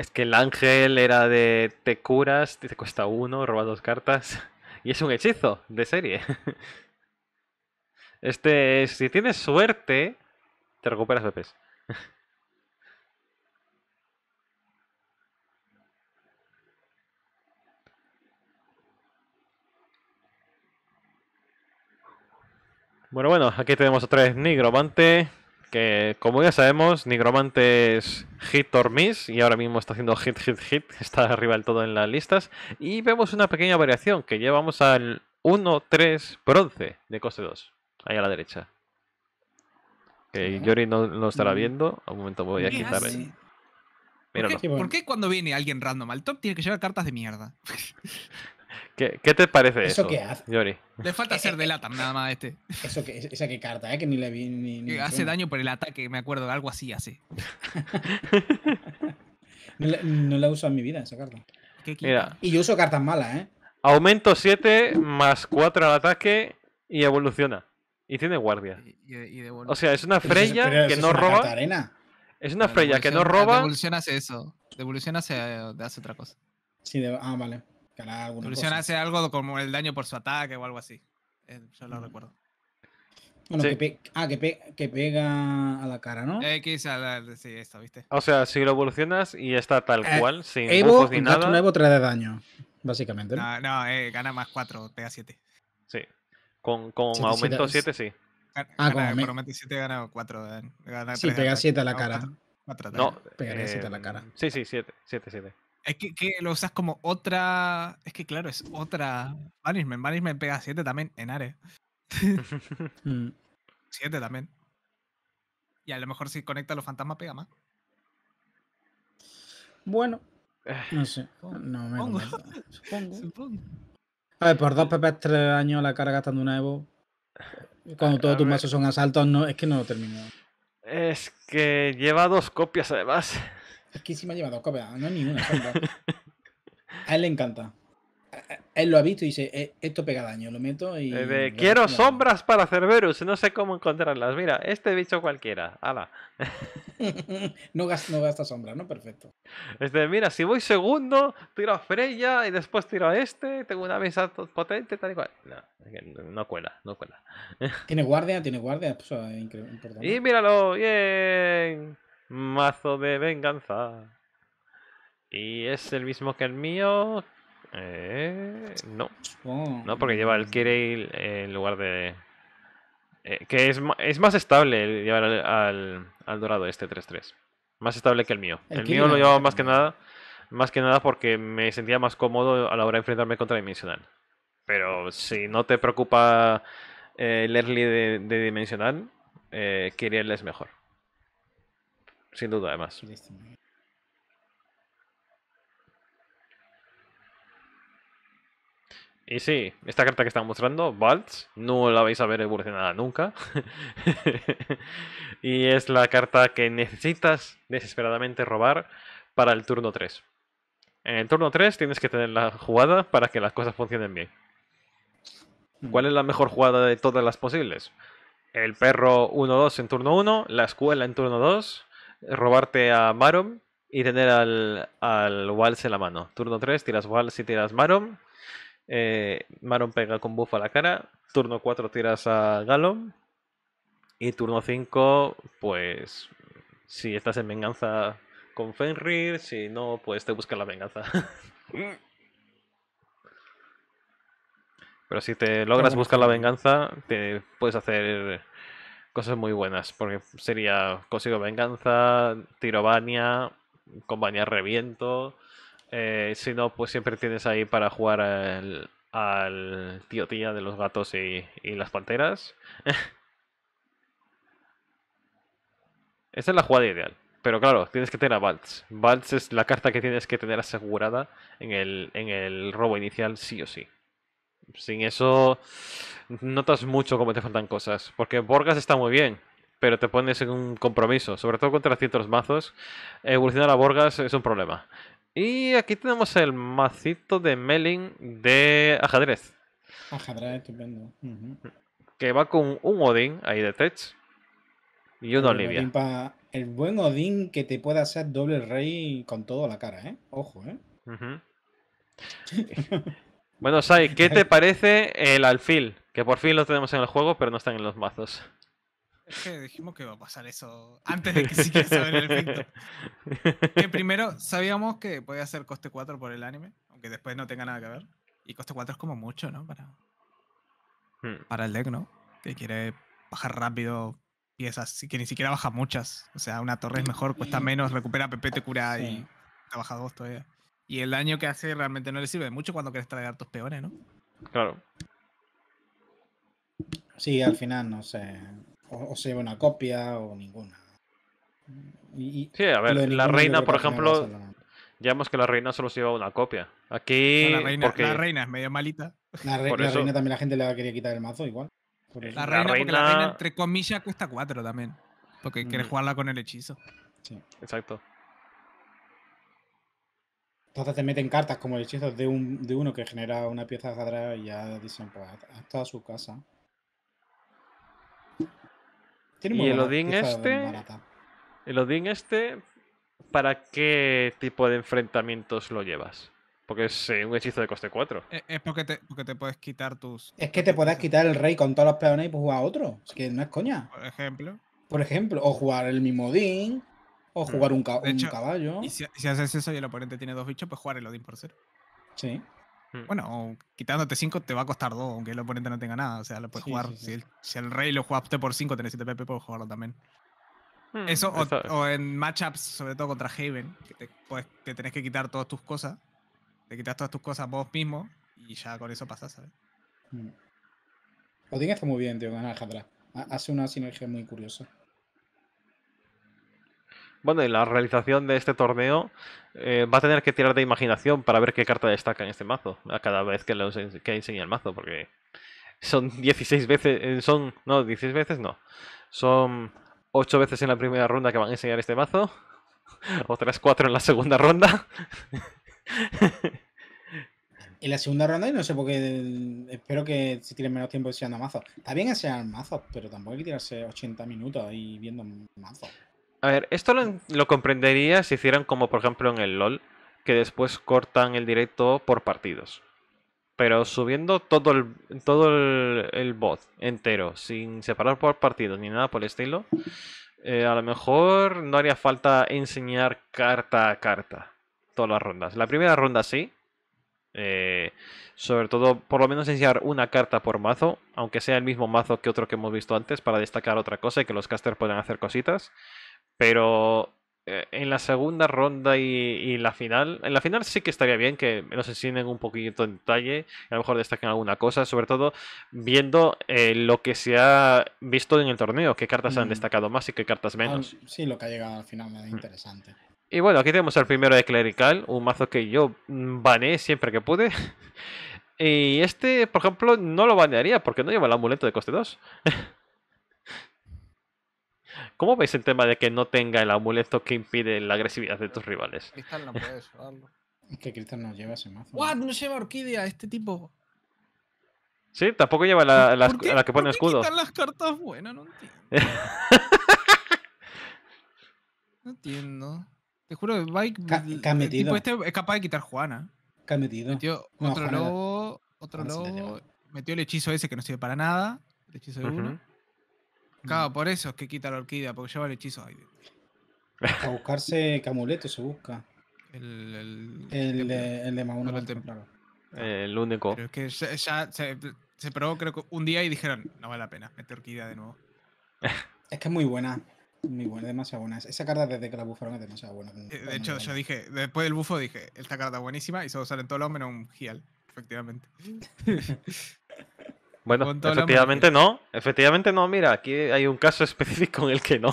Es que el ángel era de te curas, te cuesta uno, roba dos cartas. Y es un hechizo de serie. Este, si tienes suerte, te recuperas pepes Bueno, bueno, aquí tenemos otra vez Nigromante. Que como ya sabemos, Nigromante es hit or miss y ahora mismo está haciendo hit, hit, hit. Está arriba del todo en las listas. Y vemos una pequeña variación que llevamos al 1-3 bronce de coste 2. Ahí a la derecha. Que Yori no lo estará mm. viendo. A un momento voy a quitar el. ¿Por qué, cuando viene alguien random al top tiene que llevar cartas de mierda? ¿Qué, te parece eso? ¿Eso qué hace? Yori? Le falta ser de Latam nada más este. esa que carta, eh, que ni le vi ni, Hace daño por el ataque, me acuerdo, algo así así. no, la, uso en mi vida esa carta. y yo uso cartas malas, ¿eh? Aumento 7 más 4 al ataque y evoluciona. Y tiene guardia. o sea, es una Freya que no roba. Es una Freya que no roba. Evoluciona eso. evoluciona eh, hace, otra cosa. Sí, ah, vale. Evolución hace algo como el daño por su ataque o algo así. Eh, yo lo mm. recuerdo. Bueno, que, ah, que, que, pega a la cara, ¿no? X eh, a la... Sí, esto, ¿viste? O sea, si lo evolucionas y está tal eh, cual, sin Evo, ni Un Evo 3 de daño, básicamente. No, no, eh, gana más 4, pega 7. Sí. Con, con aumento 7, sí. Ah, con aumento. 7 gana 4. si, sí, pega 7 a la cara. no, pega 7 a la cara. Sí, sí, 7, 7, 7. Es que, lo usas como otra. Es que claro, es otra. Banishment. Banishment pega 7 también en Ares. 7 mm. también. Y a lo mejor si conecta a los fantasmas pega más. Bueno. Ah, no sé. Supongo. Supongo. A ver, por dos pp tres años la carga gastando una Evo. Cuando todos tus mazos son asaltos, no, es que no lo termino. Es que lleva dos copias además. Es que me me dos copias, no ni una. A él le encanta. Él lo ha visto y dice, eh, esto pega daño, lo meto y... Eh, quiero sombras para Cerberus, no sé cómo encontrarlas. Mira, este bicho cualquiera, ala. no, gasta, no sombra, ¿no? Perfecto. Este, mira, si voy segundo, tiro a Freya y después tiro a este, tengo una mesa potente, tal y cual. No, no cuela, no cuela. tiene guardia, tiene guardia, es pues, importante. Y míralo, bien. Mazo de venganza. Y es el mismo que el mío. Eh, no. No, porque lleva el Kirill en lugar de. Eh, que es, es, más estable llevar al, al, dorado este 3-3. Más estable que el mío. El, mío lo llevaba más que nada. Más que nada porque me sentía más cómodo a la hora de enfrentarme contra Dimensional. Pero si no te preocupa eh, el early de, Dimensional, eh, es mejor. Sin duda, además. Y sí, esta carta que está mostrando, Valtz, no la vais a ver evolucionada nunca. y es la carta que necesitas desesperadamente robar para el turno 3. En el turno 3 tienes que tener la jugada para que las cosas funcionen bien. Mm. ¿Cuál es la mejor jugada de todas las posibles? El perro 1-2 en turno 1, la escuela en turno 2, robarte a Marom y tener al, al en la mano. Turno 3, tiras Waltz y tiras Marom. Eh, pega con buff a la cara. Turno 4 tiras a Galom. Y turno 5, pues. Si estás en venganza con Fenrir, si no, pues te busca la venganza. Pero si te logras buscar la venganza, te puedes hacer cosas muy buenas, porque sería Consigo Venganza, Tirovania, Compañía Reviento. Eh, si no, pues siempre tienes ahí para jugar al, tío tía de los gatos y, las panteras. Esa es la jugada ideal. Pero claro, tienes que tener a Valtz. Valtz es la carta que tienes que tener asegurada el, en el robo inicial sí o sí sin eso notas mucho cómo te faltan cosas. Porque Borgas está muy bien, pero te pones en un compromiso. Sobre todo contra ciertos mazos. Evolucionar a Borgas es un problema. Y aquí tenemos el macito de Melin de ajedrez. Ajedrez, estupendo. Que va con un Odín ahí de Tech y un Olivia. El buen Odín que te pueda hacer doble rey con toda la cara, ¿eh? Ojo, ¿eh? Bueno, Sai, ¿qué te parece el alfil? Que por fin lo tenemos en el juego, pero no están en los mazos. Es que dijimos que iba a pasar eso antes de que siquiera saber el efecto. Que primero sabíamos que podía ser coste 4 por el anime, aunque después no tenga nada que ver. Y coste 4 es como mucho, ¿no? Hmm. Para, el deck, ¿no? Que quiere bajar rápido piezas, y que ni siquiera baja muchas. O sea, una torre es mejor, cuesta menos, recupera PP, te cura y te baja 2 todavía. Y el daño que hace realmente no le sirve mucho cuando quieres traer tus peones, ¿no? Claro. Sí, al final no sé. O, se lleva una copia o ninguna. Y, sí, a ver, la reina, por ejemplo, ya que la reina solo se lleva una copia. Aquí. la, reina, es medio malita. La, reina también la gente le quería quitar el mazo, igual. la, reina, Porque la reina, entre comillas, cuesta cuatro también. Porque quieres mm. jugarla con el hechizo. Sí. Exacto. Entonces te meten cartas como el hechizo de, de uno que genera una pieza de ajedrez y ya dicen, pues, hasta su casa. y el Odin este. El Odin este, ¿para qué tipo de enfrentamientos lo llevas? Porque es eh, un hechizo de coste 4. E, es, porque, te, porque, te, puedes quitar tus. Es que te puedes quitar el rey con todos los peones y pues jugar a otro. Es que no es coña. Por ejemplo. Por ejemplo, o jugar el mismo Odin. O jugar un, caballo. Y si, haces eso y el oponente tiene dos bichos, pues jugar el Odin por cero. Sí. Mm. Bueno, quitándote 5 te va a costar 2, aunque el oponente no tenga nada. O sea, lo puedes jugar. Si, el, rey lo jugaste por 5, tenés 7 PP, puedes jugarlo también. Mm, eso, o, en matchups, sobre todo contra Haven, que, te, tenés que quitar todas tus cosas. Te quitas todas tus cosas vos mismo y ya con eso pasás, ¿sabes? Mm. Odin está muy bien, tío, con Alejandra. Hace una sinergia muy curiosa bueno, en la realización de este torneo eh, va a tener que tirar de imaginación para ver qué carta destaca en este mazo, a cada vez que, que enseña el mazo, porque son 16 veces, eh, son, no, 16 veces no, son 8 veces en la primera ronda que van a enseñar este mazo, otras 4 en la segunda ronda. En la segunda ronda, y no sé por qué, eh, espero que si tiren menos tiempo enseñando mazos. Está bien enseñar mazos, pero tampoco hay que tirarse 80 minutos ahí viendo mazos. A ver, esto lo, comprendería si hicieran como por ejemplo en el LOL, que después cortan el directo por partidos. Pero subiendo todo el, todo el, bot entero, sin separar por partidos ni nada por el estilo, eh, a lo mejor no haría falta enseñar carta a carta todas las rondas. La primera ronda sí. Eh, sobre todo, por lo menos enseñar una carta por mazo, aunque sea el mismo mazo que otro que hemos visto antes, para destacar otra cosa y que los casters puedan hacer cositas. Pero eh, en la segunda ronda y, la final, en la final sí que estaría bien que nos enseñen un poquito en detalle, a lo mejor destaquen alguna cosa, sobre todo viendo eh, lo que se ha visto en el torneo, qué cartas han mm. destacado más y qué cartas ah, menos. sí, lo que ha llegado al final me da mm. interesante. Y bueno, aquí tenemos el primero de Clerical, un mazo que yo mm, baneé siempre que pude. Y este, por ejemplo, no lo banearía porque no lleva el amuleto de coste 2. ¿Cómo veis el tema de que no tenga el amuleto que impide la agresividad de tus rivales? Cristal no puede solarlo. Es que Cristal no lleva ese mazo. ¿What? No lleva orquídea este tipo. Sí, tampoco lleva la, la, que pone ¿por qué escudo. Quitan las cartas buenas, no entiendo. no entiendo. Te juro que Bike. ¿Qué Este es capaz de quitar Juana. ¿Qué Metió otro lobo, otro lobo. Metió el hechizo ese que no sirve para nada. El hechizo de uno. Claro, mm. por eso es que quita la orquídea, porque lleva el hechizo ahí. A buscarse camuleto se busca. El, el, el, de, el más El, eh, el único. Pero es que ya, se, probó, creo que un día y dijeron, no vale la pena, mete orquídea de nuevo. es que es muy buena. Muy buena, demasiado buena. Esa carta desde que la bufaron es demasiado buena. Eh, de, hecho, yo dije, después del bufo dije, esta carta buenísima y solo salen todos los menos un Gial, efectivamente. Bueno, efectivamente no, efectivamente no, mira, aquí hay un caso específico en el que no.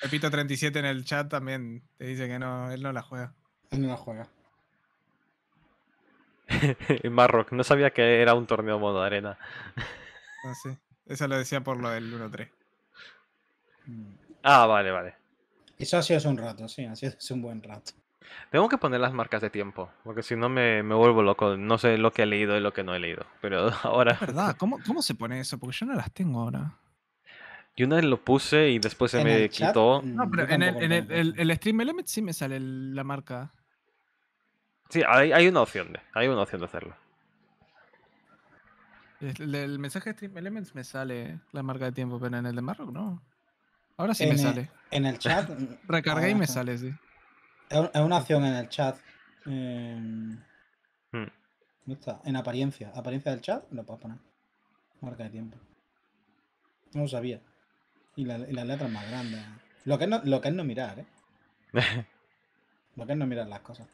Pepito 37 en el chat también te dice que no, él no la juega. Él no la juega. Marrock, no sabía que era un torneo modo arena. No ah, sí. eso lo decía por lo del 1-3. Mm. Ah, vale, vale. Eso ha sido hace un rato, sí, ha sido hace un buen rato. Tengo que poner las marcas de tiempo, porque si no me, me vuelvo loco. No sé lo que he leído y lo que no he leído. Pero ahora. Es verdad, ¿Cómo, ¿cómo se pone eso? Porque yo no las tengo ahora. Yo una vez lo puse y después se me quitó. Mm, no, pero en, el, en el, Stream Elements sí me sale la marca. Sí, hay, una opción de, hay una opción de hacerlo. El, mensaje de Stream Elements me sale la marca de tiempo, pero en el de Marrock no. Ahora sí me sale. En el chat. Mm, Recargué y me sale, sí. Es una acción en el chat. Em, hmm. ¿Dónde está? En apariencia. Apariencia del chat, lo puedo poner. Marca de tiempo. No lo sabía. Y, la, las letras más grandes. Lo que, es no, mirar, ¿eh? lo que es no mirar las cosas.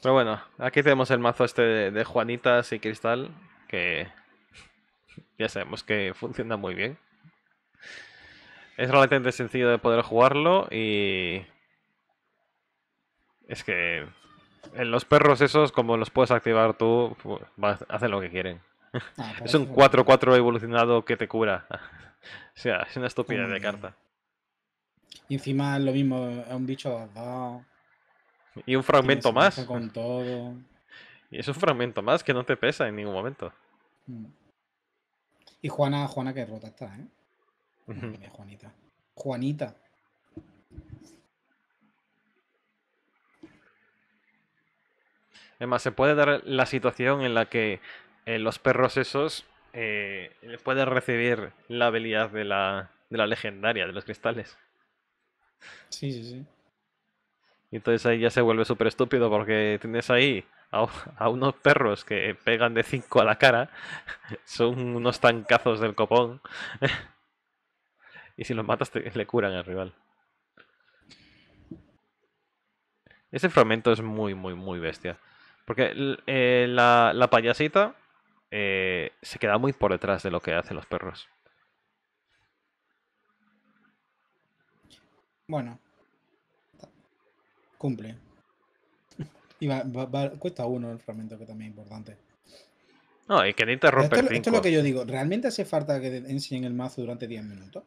Pero bueno, aquí tenemos el mazo este de, de Juanitas y Cristal, que ya sabemos que funciona muy bien. Es relativamente sencillo de poder jugarlo y es que en los perros esos, como los puedes activar tú, hacen lo que quieren. Ah, es un 4-4 evolucionado que te cura. o sea, es una estupidez de carta. Y encima lo mismo, es un bicho Y un fragmento más. Con todo. Y es un fragmento más que no te pesa en ningún momento. Mm. Y Juana, Juana que rota está, ¿eh? Juanita. Juanita. Además, se puede dar la situación en la que eh, los perros esos eh, pueden recibir la habilidad de la, de la legendaria, de los cristales. Sí, sí, sí. Y entonces ahí ya se vuelve súper estúpido porque tienes ahí a, unos perros que pegan de 5 a la cara. Son unos tancazos del copón. y si los matas le curan al rival. Ese fragmento es muy, muy, muy bestia. Porque eh, la, payasita eh, se queda muy por detrás de lo que hacen los perros. Bueno. Cumple. Y cuesta uno el fragmento, que también es importante. No, y que no esto, esto, es lo que yo digo. ¿Realmente hace falta que enseñen el mazo durante 10 minutos?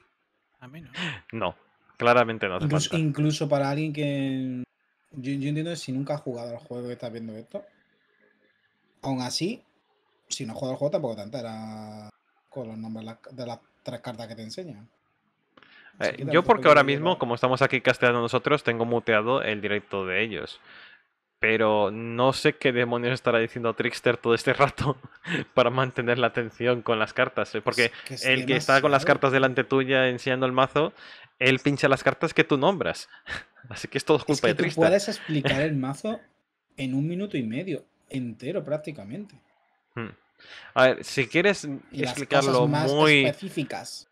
A menos. no. claramente no hace Incluso para alguien que yo, entiendo si nunca has jugado al juego que estás viendo esto, aún así, si no has jugado al juego tampoco te enteras con los nombres de las tres cartas que te enseñan. Eh, yo porque ahora mismo, como estamos aquí casteando nosotros, tengo muteado el directo de ellos. Pero no sé qué demonios estará diciendo Trickster todo este rato para mantener la atención con las cartas. Eh, porque el que está con las cartas delante tuya enseñando el mazo él pincha las cartas que tú nombras. Así que es todo culpa es de Tristan. Tú puedes explicar el mazo en un minuto y medio, entero prácticamente. Hmm. A ver, si quieres explicarlo más muy específicas.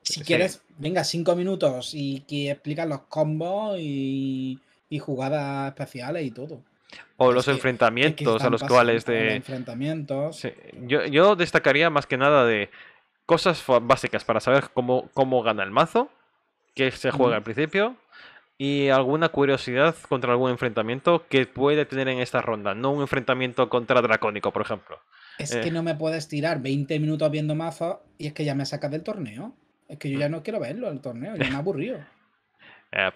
Si quieres, venga, cinco minutos y que explican los combos y, jugadas especiales y todo. O los, enfrentamientos a los cuales de... Enfrentamientos. Yo, yo, destacaría más que nada de cosas básicas para saber cómo, cómo gana el mazo que se juega al principio y alguna curiosidad contra algún enfrentamiento que puede tener en esta ronda, no un enfrentamiento contra Dracónico, por ejemplo. Es eh. que no me puedes tirar 20 minutos viendo mazo y es que ya me sacas del torneo. Es que yo ya mm. no quiero verlo el torneo, ya me aburrido.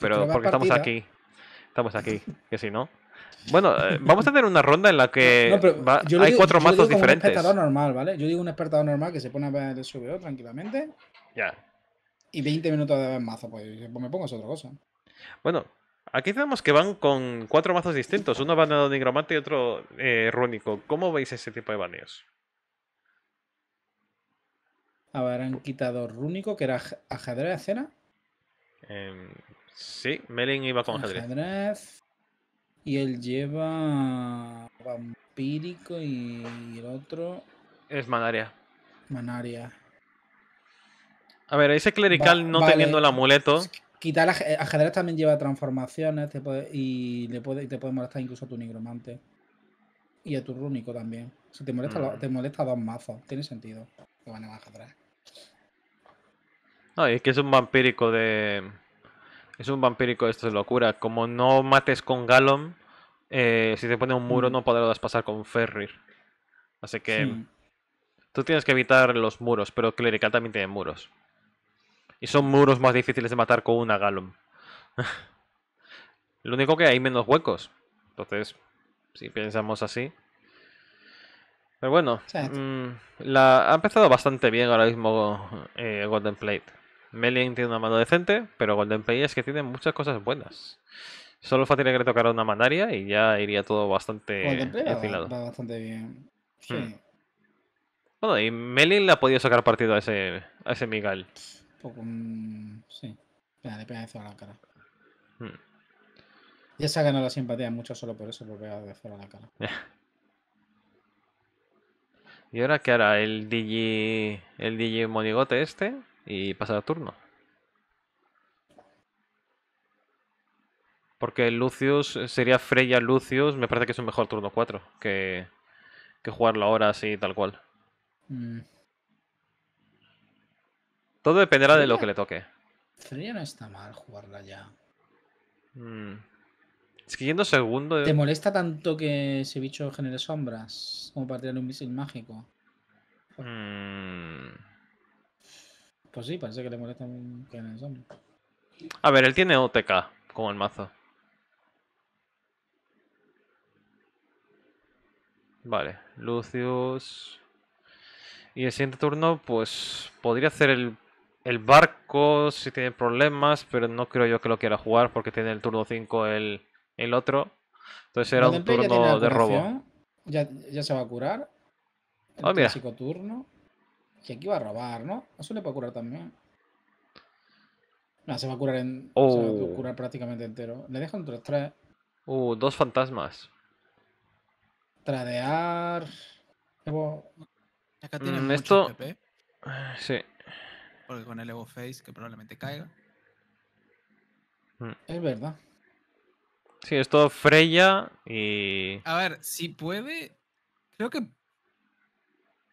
pero porque estamos aquí. Estamos aquí, que si no. Bueno, eh, vamos a tener una ronda en la que hay cuatro mazos diferentes. normal, ¿vale? Yo digo un espectador normal que se pone a ver el tranquilamente. Ya y 20 minutos de mazo, pues, pues me pongo es otra cosa. Bueno, Aquí tenemos que van con cuatro mazos distintos. Uno baneado nigromante y otro eh, rúnico. ¿Cómo veis ese tipo de baneos? Habrán quitado rúnico, que era ajedrez cena em, sí, Melin iba con ajedrez. Y él lleva vampírico y el otro... Es manaria. Manaria. A ver, ese clerical no teniendo el amuleto. Quitar ajedrez también lleva transformaciones y, le puede, te puede molestar incluso a tu nigromante. Y a tu rúnico también. si te molesta, mm. te molesta dos mazos. Tiene sentido que van a ajedrez. No, es que es un vampírico de. Es un vampírico esto es locura. Como no mates con Galon, eh, si te pone un muro mm. no podrás pasar con Ferrir. Así que. Tú tienes que evitar los muros, pero Clerical también tiene muros. Y son muros más difíciles de matar con una Galum. Lo único que hay menos huecos. Entonces, si pensamos así. Pero bueno, mm, la, ha empezado bastante bien ahora mismo eh, Golden Plate. Melian tiene una mano decente, pero Golden Plate es que tiene muchas cosas buenas. Solo fácil que le tocara una manaria y ya iría todo bastante Golden bastante bien. Hmm. Sí. Bueno, y Melin le ha podido sacar partido a ese, a ese Miguel poco. Mmm, sí. Pena, de a la cara. Hmm. Ya se ha ganado la simpatía mucho solo por eso, de cero a la cara. ¿Y ahora qué hará? ¿El DJ, el DJ monigote este? Y pasará turno. Porque Lucius sería Freya Lucius, me parece que es un mejor turno 4 que, que jugarlo ahora así tal cual. Mm. Todo dependerá de lo que le toque. Sería no está mal jugarla ya. Mm. Es que yendo segundo. Eh. ¿Te molesta tanto que ese bicho genere sombras? Como partir un misil mágico. Mm. Pues sí, parece que le molesta que genere sombras. A ver, él tiene OTK como el mazo. Vale, Lucius. Y el siguiente turno, pues podría hacer el el barco si tiene problemas, pero no creo yo que lo quiera jugar porque tiene el turno 5 el, otro. Entonces era un turno de robo. Ya, se va a curar. El ah, clásico turno. Y aquí va a robar, ¿no? Eso le puede curar también. No, se va a curar en. Se va a oh. curar prácticamente entero. Le un 3 tres. Uh, dos fantasmas. Tradear. Acá tiene mm, esto... Sí. Porque con el Evo Face, que probablemente caiga. Mm. Es verdad. Sí, es todo Freya y. A ver, si puede. Creo que.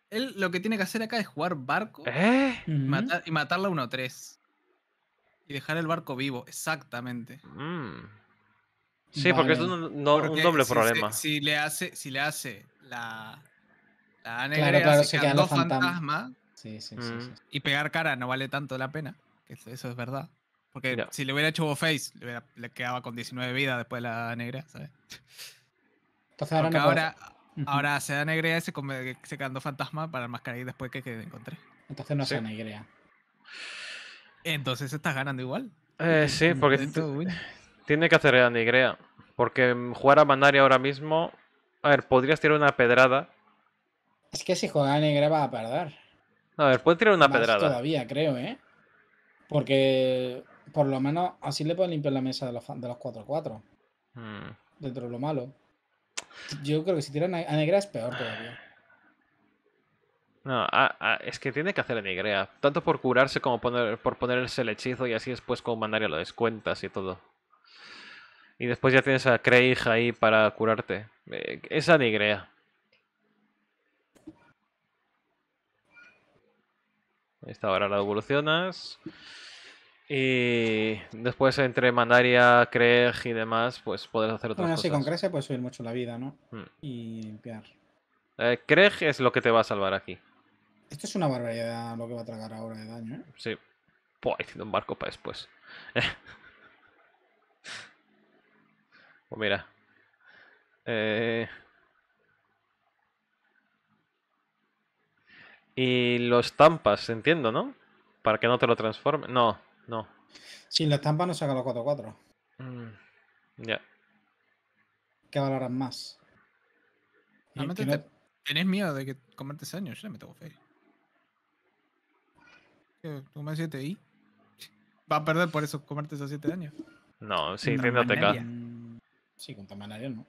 Él lo que tiene que hacer acá es jugar barco ¿Eh? y, matar, y matarla 1-3. Y dejar el barco vivo, exactamente. Mm. Sí, porque es un, doble problema. Si, le hace, si le hace la, la negra, claro, claro, se quedan, fantasmas. Sí, mm. sí, sí, Y pegar cara no vale tanto la pena. Eso es verdad. Porque si le hubiera hecho face, le, quedaba con 19 vidas después de la negra, ¿sabes? Entonces ahora, ahora, se da negrea y se, come, se fantasmas fantasma para enmascarar y después que, que encontré. Entonces no se da negrea. Entonces estás ganando igual. Eh, sí, porque tiene que hacer negrea. Porque jugar a Manari ahora mismo. A ver, podrías tirar una pedrada. Es que si juega a negrea va a perder. A ver, puede tirar una pedrada. Todavía, creo, ¿eh? Porque por lo menos así le pueden limpiar la mesa de los, de 4-4. Hmm. Dentro de lo malo. Yo creo que si tiran a negra es peor todavía. No, es que tiene que hacer a negrea. Tanto por curarse como por ponerse el hechizo y así después con mandaría lo descuentas y todo. Y después ya tienes a Craig ahí para curarte. Eh, esa negrea. Esta ahora la evolucionas. Y después entre Mandaria, Kreg y demás, pues puedes hacer otras cosas. Bueno, si con Kreg se puede subir mucho la vida, ¿no? Hmm. Y limpiar. Eh, es lo que te va a salvar aquí. Esto es una barbaridad lo que va a tragar ahora de daño, ¿eh? Sí. Pues un barco para después. pues mira. Eh... Y los tampas, entiendo, ¿no? Para que no te lo transforme. No, no. Si la estampas no saca los 4-4. Mm, ya. ¿Qué valoran más? ¿Tienes tenés miedo de que comerte año? Yo me tengo fe. Tú me 7i. Va a perder por eso comerte esos 7 años? No, sí, te TK. Sí, con tamanario no.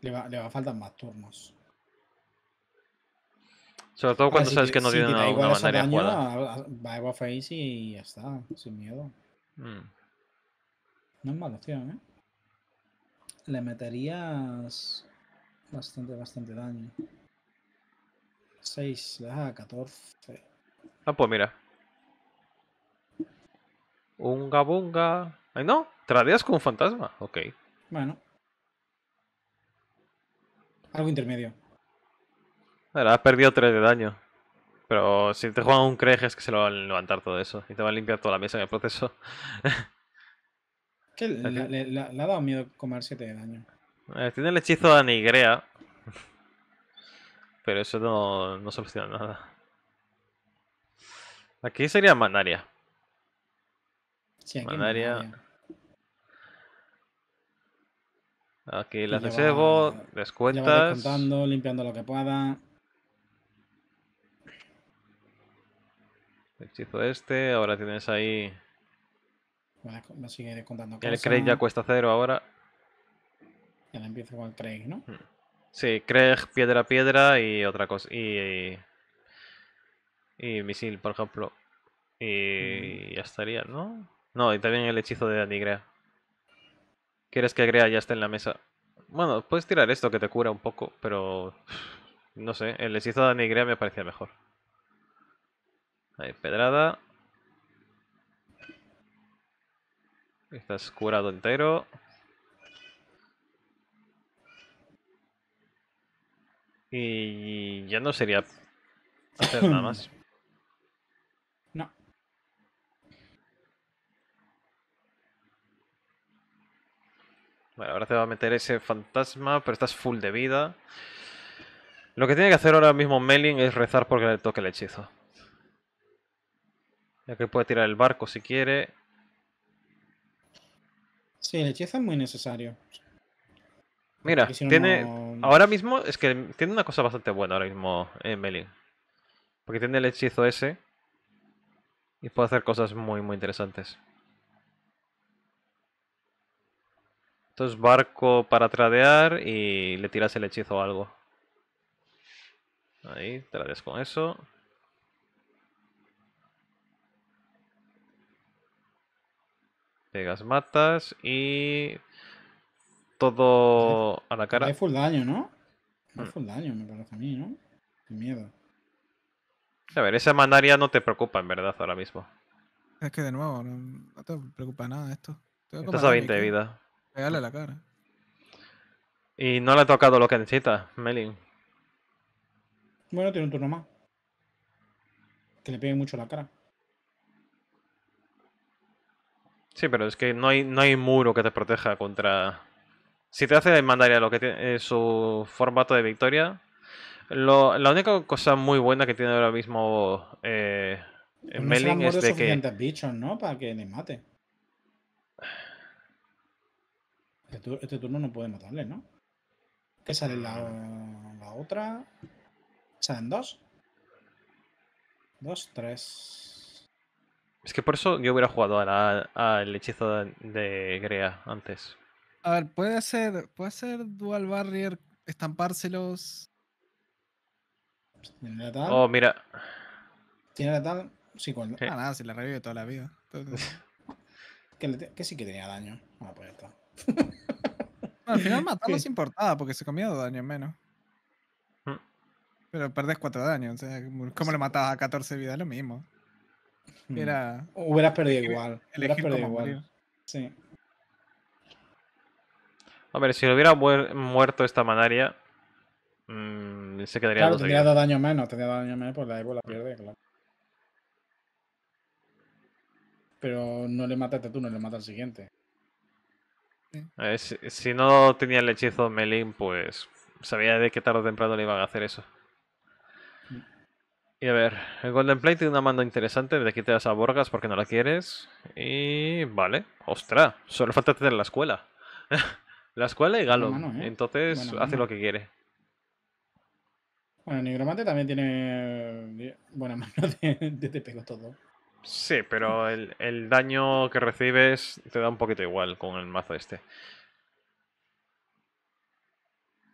Le va, le va a faltar más turnos. Sobre todo cuando sabes que no si tiene una, una bandería jugada. Va a Face y ya está, sin miedo. Mm. No es malo, tío, ¿eh? Le meterías bastante, bastante daño. 6, le das 14. Ah, pues mira. Unga bunga. Ay, no, tradeas con un fantasma. Ok. Bueno. Algo intermedio. Ahora has perdido 3 de daño. Pero si te juegan un Craig es que se lo van a levantar todo eso. Y te van a limpiar toda la mesa en el proceso. que le, ha dado miedo comer 7 de daño. tiene el hechizo de anigrea Pero eso no, soluciona nada. Aquí sería Manaria. Sí, aquí Manaria. Aquí pues las de descuentas. limpiando lo que pueda. hechizo este, ahora tienes ahí... me sigue contando El Craig ya cuesta cero ahora. Ya la empiezo con el Craig, ¿no? Hmm. Sí, Craig, piedra, piedra y otra cosa. Y, y, misil, por ejemplo. Y mm. ya estaría, ¿no? No, y también el hechizo de Anigrea. ¿Quieres que Grea ya esté en la mesa? Bueno, puedes tirar esto que te cura un poco, pero... No sé, el hechizo de Anigrea me parecía mejor. Ahí, pedrada. Estás curado entero. Y ya no sería hacer nada más. No. Bueno, ahora te va a meter ese fantasma, pero estás full de vida. Lo que tiene que hacer ahora mismo Melin es rezar porque le toque el hechizo. Ya que puede tirar el barco si quiere. Sí, el hechizo es muy necesario. Mira, tiene. Ahora mismo, es que tiene una cosa bastante buena ahora mismo en eh, Melin. Porque tiene el hechizo ese. Y puede hacer cosas muy, muy interesantes. Entonces, barco para tradear y le tiras el hechizo o algo. Ahí, tradeas con eso. Pegas, matas y todo a la cara. Hay full daño, ¿no? Hay mm. full daño, me parece a mí, ¿no? Qué miedo. A ver, esa manaria no te preocupa en verdad ahora mismo. Es que de nuevo, no, te preocupa nada esto. Estás a 20 de vida. Pegale a la cara. Y no le ha tocado lo que necesita, Melin. Bueno, tiene un turno más. Que le pegue mucho la cara. Sí, pero es que no hay, no hay muro que te proteja contra... Si te hace Mandaria lo que tiene, eh, su formato de victoria, lo, la única cosa muy buena que tiene ahora mismo eh, no es de que... bichos, ¿no? Para que le mate. Este, este, turno no puede matarle, ¿no? Que sale la, la otra. ¿Salen dos? Dos, tres. Es que por eso yo hubiera jugado al hechizo de, Grea antes. A ver, puede ser puede ser Dual Barrier, estampárselos. ¿Tiene letal? Oh, mira. ¿Tiene letal? Sí, cuando. Ah, nada, se la revive toda la vida. que, sí que tenía daño. Ah, pues ya está. al final matarlo no se importaba porque se comía dos daños menos. Mm. Pero perdés cuatro daños. O sea, ¿Cómo le lo matabas a 14 vidas? Lo mismo. Era, hubiera perdido igual. hubieras perdido igual. Sí. A ver, si lo hubiera muerto esta manaria, mm, se quedaría. Claro, tendría dado daño menos, tendría daño menos, pues la Evo pues la pierde, claro. Pero no le mataste tú, no le mata al siguiente. Eh, si, no tenía el hechizo Melin, pues sabía de que tarde o temprano le iban a hacer eso. Y a ver, el Golden Plate tiene una mano interesante, te quitas a Borgas porque no la quieres. Y vale, ostra, solo falta tener la escuela. la escuela y Galo. ¿eh? Entonces hace lo que quiere. Bueno, Nigromante también tiene buena mano de, te todo. Sí, pero el, el daño que recibes te da un poquito igual con el mazo este.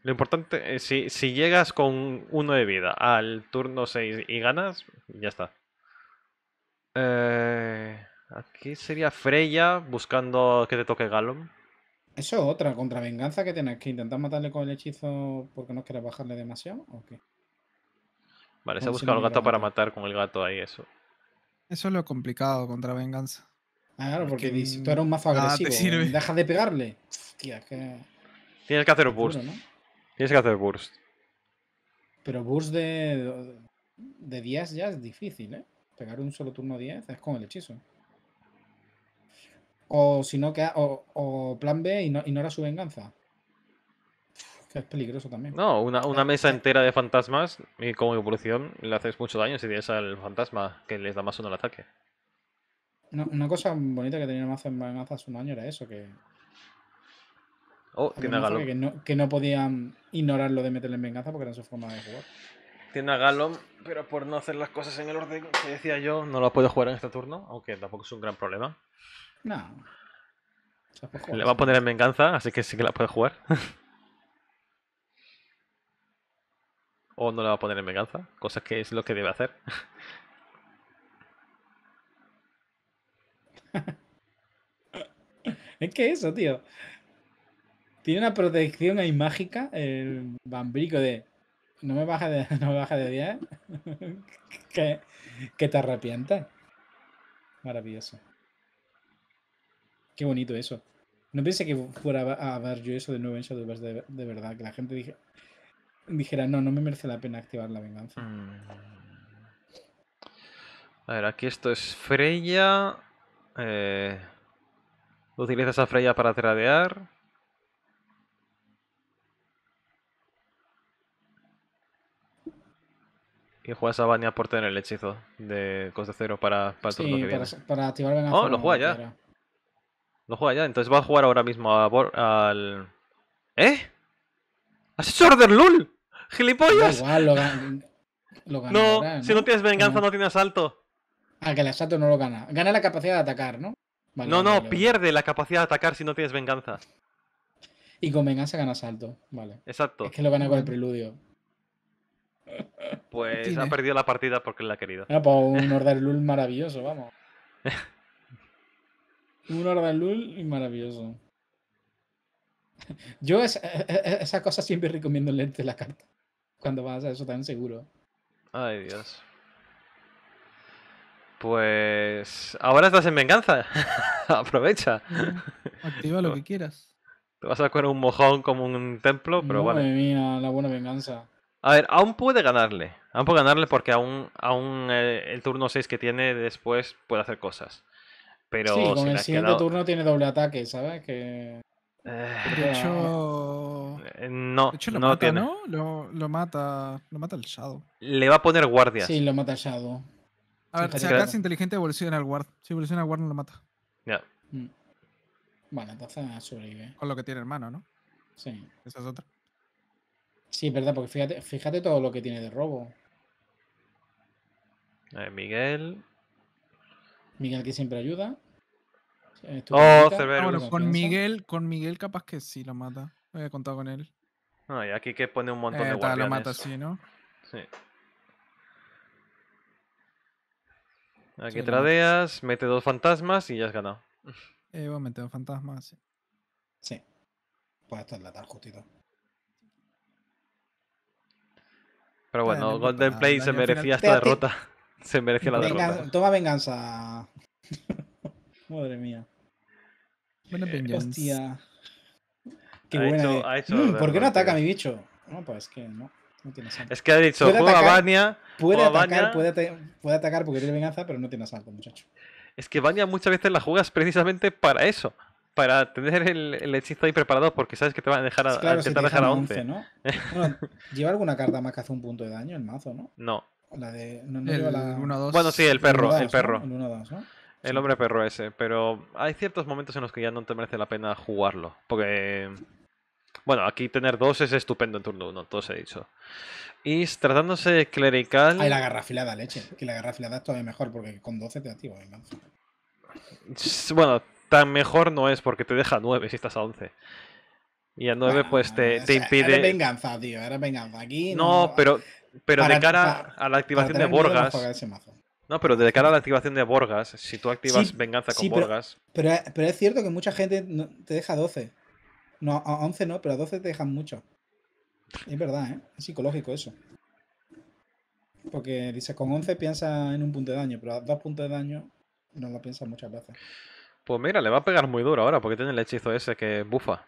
Lo importante, eh, si, si llegas con uno de vida al turno 6 y ganas, ya está. Eh, aquí sería Freya buscando que te toque Galum Eso es otra contravenganza que tienes que intentar matarle con el hechizo porque no quieres bajarle demasiado o qué? Vale, se ha buscado el gato para matar con el gato ahí, eso. Eso es lo complicado contra venganza. Ah, claro, porque si tú eres un mazo agresivo, dejas de pegarle. Tienes que hacer un burst. Tienes que hacer burst. Pero burst de, 10 ya es difícil, ¿eh? Pegar un solo turno 10 es con el hechizo. O si no, queda, o, plan B y no, era su venganza. Que es peligroso también. No, una, mesa entera de fantasmas y como evolución le haces mucho daño si tienes al fantasma que les da más uno al ataque. una cosa bonita que tenía más mazo hace un año era eso, que Oh, tiene a Que no, podían ignorarlo de meterle en venganza porque era su forma de jugar. Tiene a pero por no hacer las cosas en el orden que decía yo, no lo puedo jugar en este turno, aunque tampoco es un gran problema. No. Pues Le va a poner en venganza, así que sí que la puede jugar. o no la va a poner en venganza, cosa que es lo que debe hacer. es que eso, tío. Tiene una protección ahí mágica, el bambrico de. No me baja de, no me baja de 10. que, te arrepienta. Maravilloso. Qué bonito eso. No pensé que fuera a ver yo eso de nuevo en Shadowverse de, verdad, que la gente dijera, no, no me merece la pena activar la venganza. Mm. A ver, aquí esto es Freya. Eh, utilizas a Freya para tradear. Y juegas a Bania por tener el hechizo de coste cero para, para el turno Para, activar venganza. No, oh, lo juega ya. Lo juega ya. Entonces va a jugar ahora mismo al. ¿Eh? ¡Has hecho Order LUL! ¡Gilipollas! lo, no, si no tienes venganza, no, tienes asalto. Ah, que el asalto no lo gana. Gana la capacidad de atacar, ¿no? no, no, pierde la capacidad de atacar si no tienes venganza. Y con venganza gana asalto, vale. Exacto. Es que lo gana con el preludio. Pues ha perdido la partida porque la ha querido. Ah, pues un Orderlul maravilloso, vamos. un Orderlul maravilloso. Yo e, e, e, esa, cosa siempre recomiendo leerte la carta. Cuando vas a eso tan seguro. Ay, Dios. Pues ahora estás en venganza. Aprovecha. Activa lo que quieras. Te vas a coger un mojón como un templo, pero Madre vale. mía, la buena venganza. A ver, aún puede ganarle. Aún puede ganarle porque aún, aún eh, el turno 6 que tiene después puede hacer cosas. Pero sí, con el siguiente turno tiene doble ataque, ¿sabes? Que... Eh, de hecho... Eh, no, de hecho lo mata, tiene. ¿no? Lo, mata, lo mata el Shadow. Le va a poner guardias. Sí, lo mata el Shadow. A ver, si acá es inteligente evoluciona el guard. Si evoluciona el guard no lo mata. Ya. Mm. Vale, Bueno, entonces sobrevive. Con lo que tiene hermano, ¿no? Sí. Esa es otra. Sí, es verdad, porque fíjate, todo lo que tiene de robo. Miguel. Miguel que siempre ayuda. Eh, oh, Cerberus. Ah, con Miguel, con Miguel capaz que sí lo mata. Había contado con él. No, y aquí que pone un montón eh, de guardianes. lo mata ¿no? Sí. Aquí tradeas, mete dos fantasmas y ya has ganado. Eh, voy dos fantasmas, sí. Sí. Pues esto es la tal justito. Pero eh, bueno, Golden Play se merecía esta derrota. Se merecía la derrota. Toma venganza. Madre mía. Buena eh, Hostia. Qué buena. Eh. Mm, ¿Por qué no ataca a mi bicho? No, pues es que no. No tiene salto. Es que ha dicho, juega a Bania. Puede atacar, Puede, puede, atacar porque tiene venganza, pero no tiene salto, muchacho. Es que Bania muchas veces la juegas precisamente para eso para tener el, el, hechizo ahí preparado porque sabes que te van a dejar a, intentar dejar a 11. ¿no? lleva alguna carta más que hace un punto de daño el mazo, ¿no? No. La de. No, lleva la... 1, 2, bueno, sí, el perro. el perro. El, hombre perro ese. Pero hay ciertos momentos en los que ya no te merece la pena jugarlo. Porque. Bueno, aquí tener dos es estupendo en turno 1, todo se ha dicho. Y tratándose de clerical. Hay la garrafilada, leche. Que la garrafilada es todavía mejor porque con 12 te activo el mazo. Bueno, tan mejor no es porque te deja 9 si estás a 11. Y a 9 pues te, impide... venganza, tío, era venganza. Aquí no, pero, pero de cara a la activación de Borgas... No, pero de cara a la activación de Borgas, si tú activas venganza con Borgas... Pero, es cierto que mucha gente te deja 12. No, a 11 no, pero a 12 te dejan mucho. Es verdad, ¿eh? Es psicológico eso. Porque dices, con 11 piensa en un punto de daño, pero a dos puntos de daño no lo piensas muchas veces. Pues mira, le va a pegar muy duro ahora porque tiene el hechizo ese que bufa.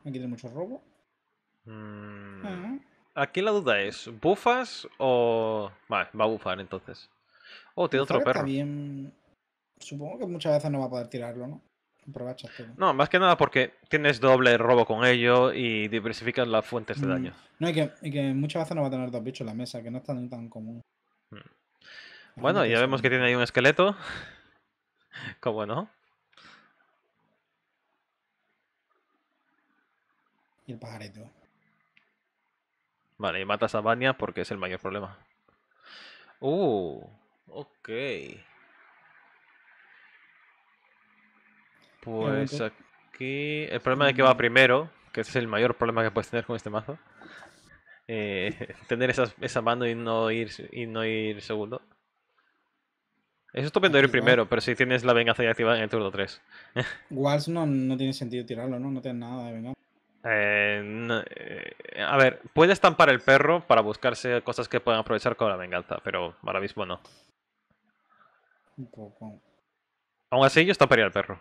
Aquí tiene mucho robo. Mm. Ah. Aquí la duda es, ¿bufas o...? Vale, va a bufar entonces. Oh, tiene otro perro. Está bien... Supongo que muchas veces no va a poder tirarlo, ¿no? No, más que nada porque tienes doble robo con ello y diversificas las fuentes de mm. daño. No, y que, muchas veces no va a tener dos bichos en la mesa, que no es tan, comunes común. Mm. Bueno, ya vemos que tiene ahí un esqueleto. ¿Cómo no? Y el pajarito. Vale, y matas a Vania porque es el mayor problema. Uh, ok. Pues aquí el problema de que va primero, que ese es el mayor problema que puedes tener con este mazo. Eh, tener esa, mano y no ir y no ir segundo. Es estupendo ir primero, pero si tienes la venganza ya activada en el turno 3. Walls no, tiene sentido tirarlo, ¿no? No nada de venganza. Eh, eh, a ver, puede estampar el perro para buscarse cosas que puedan aprovechar con la venganza, pero ahora mismo no. Un poco. Aún así, yo estamparía el perro.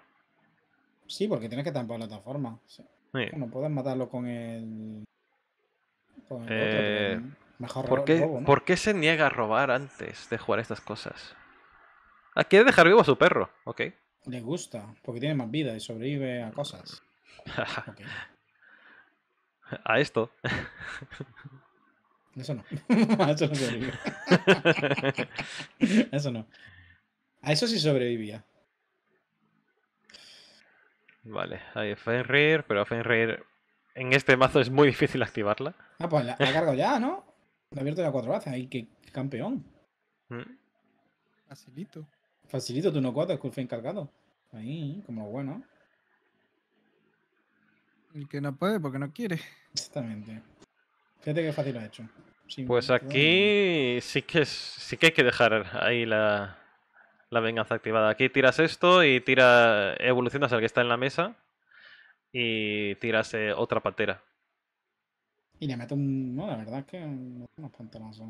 Sí, porque tienes que estar la plataforma. Sí. Bueno, puedes matarlo con el. Con eh, mejor ¿Por qué, ¿Por qué se niega a robar antes de jugar estas cosas? Ah, quiere dejar vivo a su perro, ok. Le gusta, porque tiene más vida y sobrevive a cosas. A esto. Eso no. eso no sobrevive. eso no. A eso sí sobrevivía. Vale, hay Fenrir, pero Fenrir en este mazo es muy difícil activarla. Ah, pues la, cargo ya, ¿no? La abierto ya cuatro veces, ahí que campeón. Mm. Facilito. Facilito, tú no cuatro, Skullfane cargado. Ahí, como bueno. El que no puede porque no quiere. Exactamente. Fíjate qué fácil ha hecho. pues aquí sí que, sí que hay que dejar ahí la, la venganza activada. Aquí tiras esto y tira evolucionas al que está en la mesa y tiras eh, otra patera. Y le meto un... No, la verdad es que no tengo pantalazos.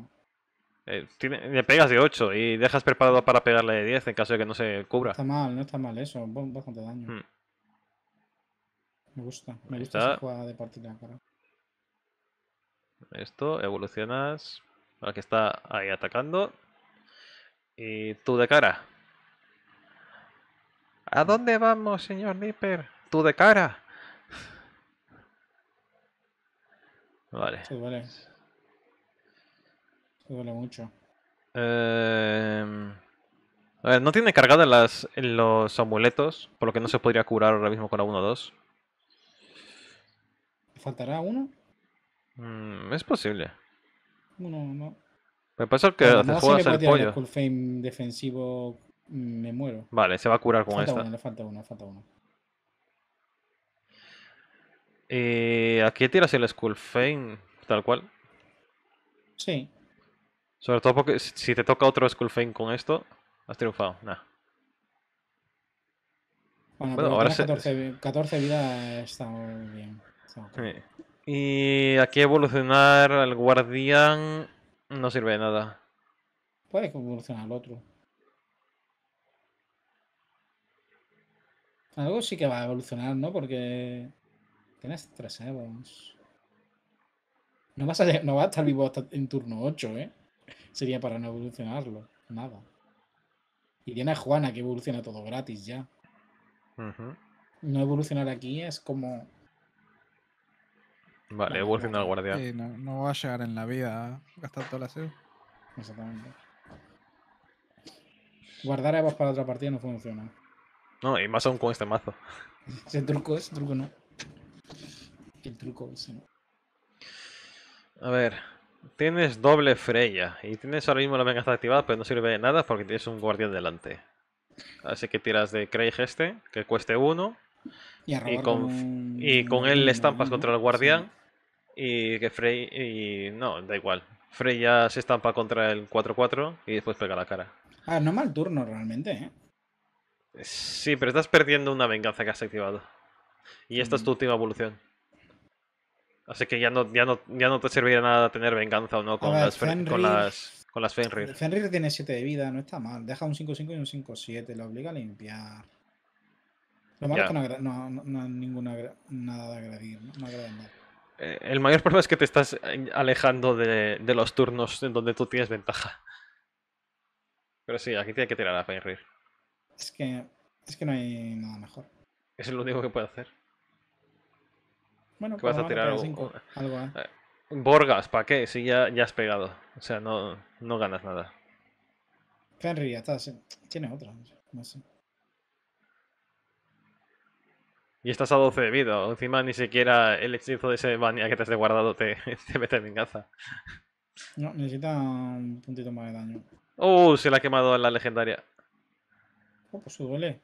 Eh, le pegas de 8 y dejas preparado para pegarle de 10 en caso de que no se cubra. está mal, no está mal eso, bastante daño. Hmm. Me gusta, me gusta esa jugada de partida, Esto, evolucionas al que está ahí atacando. Y tú de cara. ¿A dónde vamos, señor Nipper? Tú de cara. Vale. Se duele. Se duele mucho. Em, a ver, no tiene cargada las, los amuletos, por lo que no se podría curar ahora mismo con a 1 o 2. ¿Faltará uno? Mm, es posible. No, no. Me pasa que hace juegas el pollo. El defensivo me muero. Vale, se va a curar con esta. le falta una, falta una. Eh, aquí tiras el Skull Fame, tal cual. Sí. Sobre todo porque si te toca otro Skull con esto, has triunfado. nada Bueno, ahora 14, se... 14 vidas está muy bien. Y aquí evolucionar al guardián no sirve de nada. Puedes evolucionar al otro. Algo sí que va a evolucionar, ¿no? Porque tienes tres evans No, vas a, va a estar vivo hasta en turno 8, ¿eh? Sería para no evolucionarlo. Nada. Y tiene a Juana que evoluciona todo gratis ya. No evolucionar aquí es como. Vale, evolucionar evoluciona al guardián. Sí, no, va a llegar en la vida gastar toda la sed. Exactamente. Guardar Evos para otra partida no funciona. No, y más aún con este mazo. El truco es, truco no. El truco es no. A ver, tienes doble Freya y tienes ahora mismo la venganza activada, pero no sirve de nada porque tienes un guardián delante. Así que tiras de Craig este, que cueste uno. Y, con, él le estampas contra el guardián. Y que Frey. Y no, da igual. Freya se estampa contra el 4-4 y después pega la cara. Ah, no mal turno realmente, ¿eh? Sí, pero estás perdiendo una venganza que has activado. Y esta es tu mm. última evolución. Así que ya no, ya ya no te servirá nada tener venganza o no con, las, Fenrir, Fenrir. Fenrir tiene 7 de vida, no está mal. Deja un 5-5 y un 5-7, lo obliga a limpiar. Lo malo es que no, hay ninguna, nada de agredir, eh, el mayor problema es que te estás eh, alejando de, de los turnos en donde tú tienes ventaja. Pero sí, aquí tiene que tirar a Fenrir. Es que, es que no hay nada mejor. es lo único que puede hacer. Bueno, ¿Qué vas a tirar algo? ¿eh? ¿eh? Borgas, ¿para qué? Si ya, ya has pegado. O sea, no, ganas nada. Henry, ya está. Tiene otra. No sé. Y estás a 12 de vida. Encima ni siquiera el hechizo de ese mania que te has de guardado te, te mete venganza. No, necesita un puntito más de daño. ¡Oh! Se la ha quemado la legendaria. Oh, pues duele.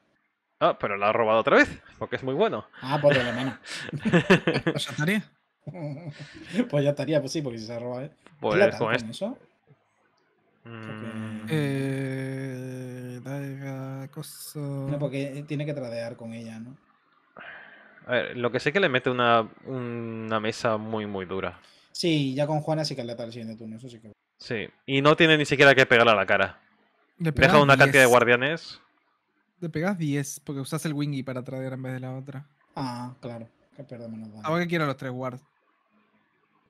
Ah, pero la ha robado otra vez, porque es muy bueno. Ah, por pues de menos. pues ya estaría. pues ya estaría, pues sí, porque si se ha robado. ¿eh? Pues con Eso? Mm. Eh, No, porque tiene que tradear con ella, ¿no? A ver, lo que sé que le mete una, una mesa muy, muy dura. Sí, ya con Juana sí que le ata el siguiente turno, eso sí que. Sí, y no tiene ni siquiera que pegarle a la cara. Deja una cantidad de guardianes. Te pegas 10 porque usas el Wingy para tradear en vez de la otra. Ah, claro. Que pierdo menos daño. Ahora que quiero los tres guards.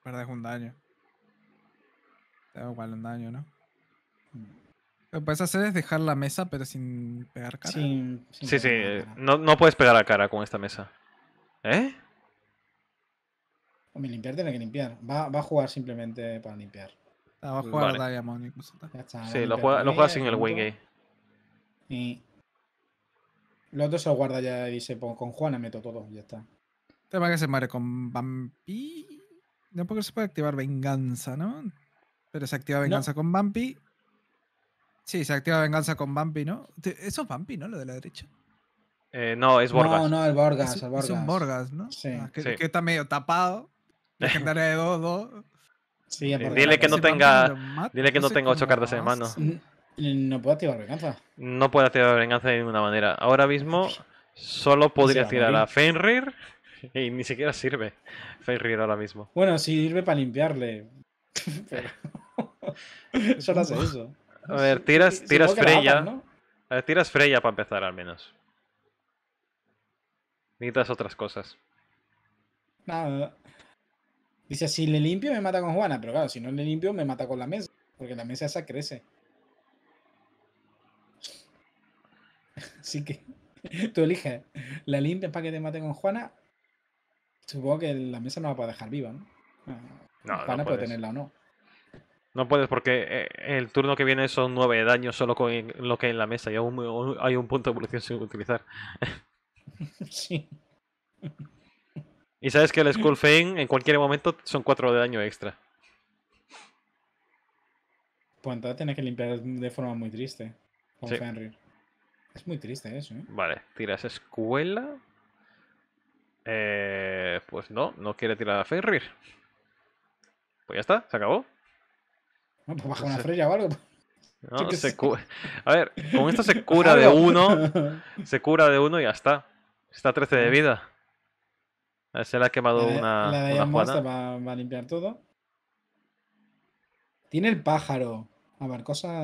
Perdes un daño. Te da igual un daño, ¿no? Mm. Lo que puedes hacer es dejar la mesa, pero sin pegar cara. sí, sí. No, no, puedes pegar la cara con esta mesa. ¿Eh? Hombre, limpiar tiene que limpiar. Va, va a jugar simplemente para limpiar. Ah, va a jugar vale. Diamond sí, lo juega, lo juega sin el wingy. Y los dos se los guarda ya y dice, con Juana meto todo, ya está. Tema que se muere con Vampi. porque se puede activar venganza, ¿no? Pero se activa venganza con Bampi. Sí, se activa venganza con Bampi, ¿no? Eso es Bampi, ¿no? Lo de la derecha. Eh, no, es Borgas. No, no, Es, Borgas. es un Borgas, ¿no? Ah, sí. que, está medio tapado. Legendaria de 2-2. Sí, eh, dile que no tenga, dile que no, no tenga ocho cartas en mano. Mm. No puedo activar venganza. No puede activar venganza de ninguna manera. Ahora mismo pues, solo podría tirar a Fenrir y ni siquiera sirve Fenrir ahora mismo. Bueno, si sirve para limpiarle. solo hace eso. A ver, tiras, tiras Freya. A ver, tiras Freya para empezar al menos. Necesitas otras cosas. Nada. Dice, si le limpio me mata con Juana, pero claro, si no le limpio me mata con la mesa, porque la mesa esa crece. Así que tú eliges la limpia para que te mate con Juana. Supongo que la mesa no la puede dejar viva, ¿no? Ah, no, Juana puede tenerla o no. No puedes porque eh, el turno que viene son nueve daño solo con lo que hay en la mesa y aún hay un punto de evolución sin utilizar. Sí. Y sabes que el Skull Fane en cualquier momento son cuatro de daño extra. Pues entonces tienes que limpiar de forma muy triste con Fenrir. Es muy triste eso, ¿eh? Vale, tiras escuela. Eh, pues no, no quiere tirar a Ferrir. Pues ya está, se acabó. No, pues baja una Freya o algo. a ver, con esto se cura de uno. Se cura de uno y ya está. Está 13 de vida. se le ha quemado una. La de va, a limpiar todo. Tiene el pájaro. A ver, cosa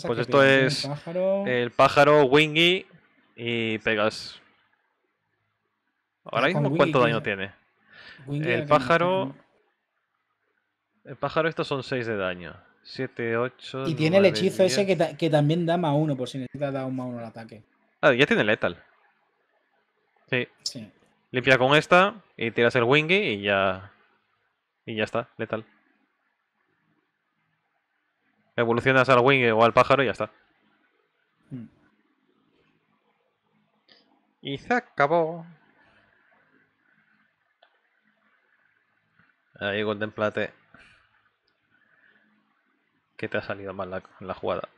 pues esto es el pájaro... Wingy y Pegas. Ahora mismo, ¿cuánto daño tiene? el pájaro. El pájaro, estos son 6 de daño. 7, 8. Y tiene el hechizo ese que, que, también da más 1, por si necesita dar un más 1 al ataque. Ah, ya tiene letal. Sí. sí. Limpia con esta y tiras el Wingy y ya. Y ya está, letal. Evolucionas al wing o al pájaro y ya está. Hmm. Y se acabó. Ahí contemplate Qué te ha salido mal la, jugada.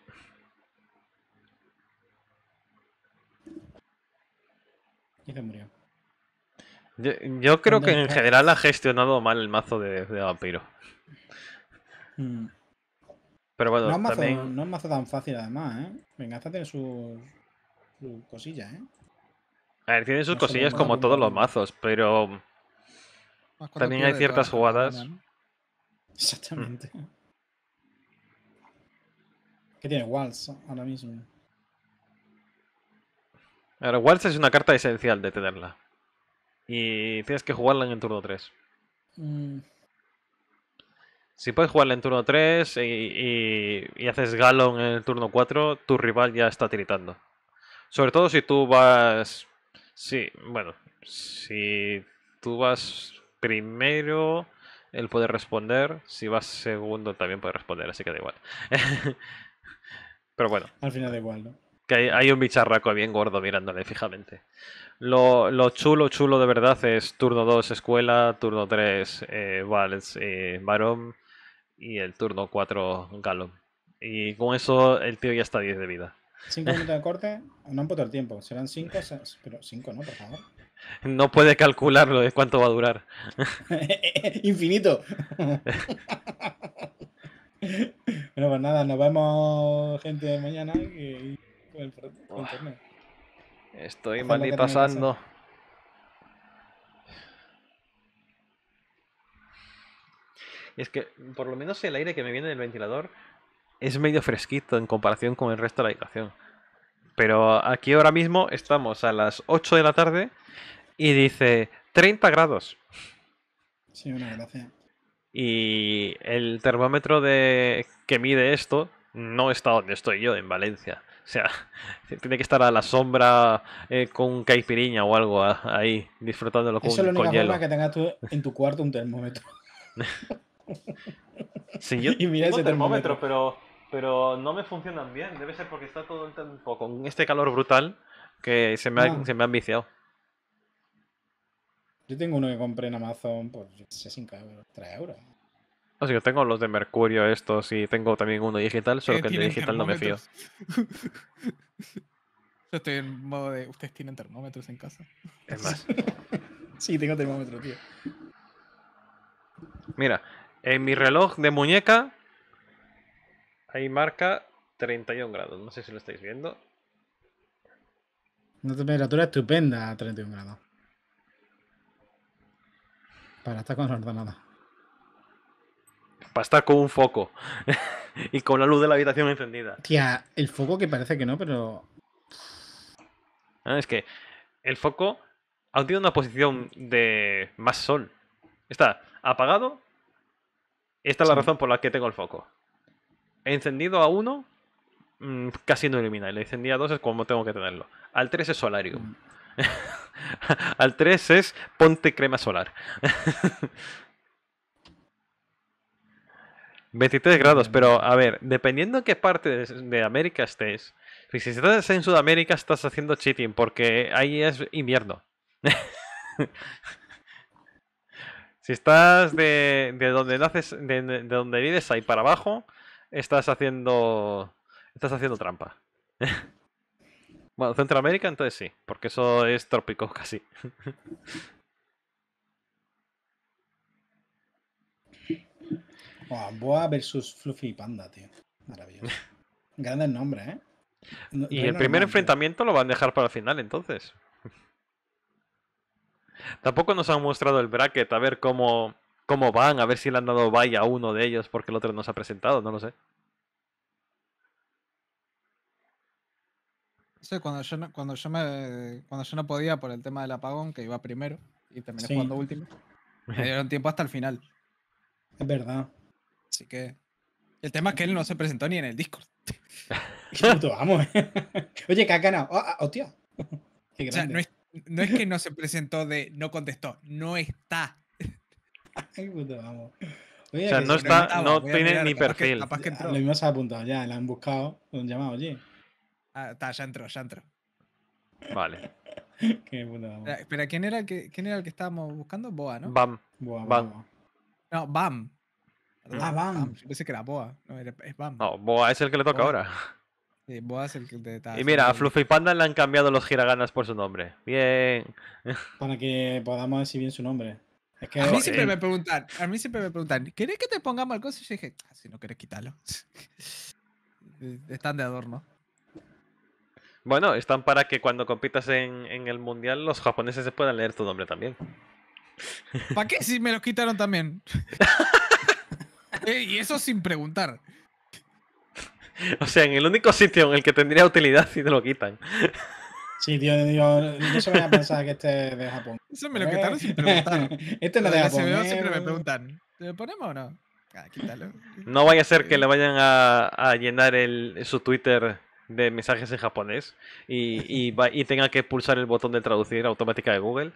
Yo, creo que en general ha gestionado mal el mazo de, vampiro. Hmm. Pero bueno, no es, mazo, mazo tan fácil además, ¿eh? Venganza tiene sus cosillas, ¿eh? A ver, tiene sus cosillas como todos los mazos, pero también hay ciertas jugadas. Exactamente. Mm. que ¿Qué tiene Waltz ahora mismo? Ahora, Waltz es una carta esencial de tenerla. Y tienes que jugarla en el turno 3. Si puedes jugarle en turno 3 y, haces Galon en el turno 4, tu rival ya está tiritando. Sobre todo si tú vas... Sí, bueno, si tú vas primero, él puede responder. Si vas segundo, también puede responder, así que da igual. Pero bueno. Al final da igual, ¿no? Que hay, un bicharraco bien gordo mirándole fijamente. Lo, chulo, chulo de verdad es turno 2 escuela, turno 3 eh, Vals y eh, Barón, y el turno 4 Galo Y con eso el tío ya está 10 de vida. 5 minutos de corte, no han puesto el tiempo, serán 5, pero 5 no, por favor. No puede calcularlo de cuánto va a durar. Infinito. bueno, pues nada, nos vemos gente de mañana y... Estoy mal y pasando. Es que, por lo menos el aire que me viene del ventilador es medio fresquito en comparación con el resto de la habitación. Pero aquí ahora mismo estamos a las 8 de la tarde y dice 30 grados. Sí, una gracia. Y el termómetro de que mide esto no está donde estoy yo, en Valencia. O sea, tiene que estar a la sombra eh, con caipiriña o algo ah, ahí, disfrutándolo con, Eso es la única que tengas tú en tu cuarto un termómetro. yo y mira ese termómetro, pero, pero no me funcionan bien. Debe ser porque está todo el tiempo con este calor brutal que se me, ha, me han viciado. Yo tengo uno que compré en Amazon por, euros, 3 euros. O sea, yo tengo los de mercurio estos y tengo también uno digital, solo que el de digital no me fío. yo estoy en modo de... ¿Ustedes tienen termómetros en casa? Es más. sí, tengo termómetro, tío. Mira, en mi reloj de muñeca ahí marca 31 grados. No sé si lo estáis viendo. Una temperatura estupenda a 31 grados. Para estar con la ordenada. Para estar con un foco. y con la luz de la habitación encendida. Tía, el foco que parece que no, pero. Ah, es que el foco ha tenido una posición de más sol. Está apagado esta es la razón por la que tengo el foco. He encendido a uno, mm, casi no elimina El encendido a dos es como tengo que tenerlo. Al 3 es solarium. Mm. Al 3 es ponte crema solar. 23 grados, pero a ver, dependiendo en qué parte de, de América estés, si estás en Sudamérica estás haciendo cheating porque ahí es invierno. Si estás de, de donde naces, de, donde vives ahí para abajo, estás haciendo. Estás haciendo trampa. bueno, Centroamérica entonces sí, porque eso es trópico casi. Boa versus Fluffy Panda, tío. Maravilloso. Grandes nombres, ¿eh? y el primer enfrentamiento lo van a dejar para el final, entonces. Tampoco nos han mostrado el bracket, a ver cómo, cómo van, a ver si le han dado bye a uno de ellos porque el otro nos ha presentado, no lo sé. cuando yo no, cuando yo me, cuando yo no podía por el tema del apagón, que iba primero y terminé cuando jugando último, me dieron tiempo hasta el final. Es verdad. Así que. El tema es que él no se presentó ni en el Discord. Qué vamos. Eh. Oye, que ha ganado. tío. no, ah, ah, no es que no se presentó de no contestó, no está. Ay, puto, vamos. o sea, no, está, no tiene ni perfil. capaz que entró. Lo mismo se ha apuntado ya, la han buscado, lo han llamado, allí. Ah, está, ya entró, ya entró. Vale. Qué puto, vamos. Espera, ¿quién era, el que, ¿quién era el que estábamos buscando? Boa, ¿no? Bam. Boa, Bam. No, Bam. Ah, Bam. pensé que era Boa. No, es Bam. No, Boa es el que le toca ahora. Y Y mira, a Fluffy Panda le han cambiado los hiraganas por su nombre. Bien. Para que podamos decir bien su nombre. A mí siempre me preguntan, a mí siempre me preguntan, ¿querés que te pongamos el coso? Y yo dije, ah, si no querés quitarlo. están de adorno. Bueno, están para que cuando compitas en, el mundial los japoneses se puedan leer tu nombre también. ¿Para qué si me los quitaron también? y eso sin preguntar. o sea, en el único sitio en el que tendría utilidad si te lo quitan. Sí, tío, Dios, yo se me a pensar que este es de Japón. Eso me lo quitaron sin preguntar. este es lo de Japón. siempre me eh. preguntan, ¿te lo ponemos o no? Ah, quítalo. No vaya a ser que eh. le vayan a, a llenar el, su Twitter de mensajes en japonés y, y, tenga que pulsar el botón de traducir automática de Google.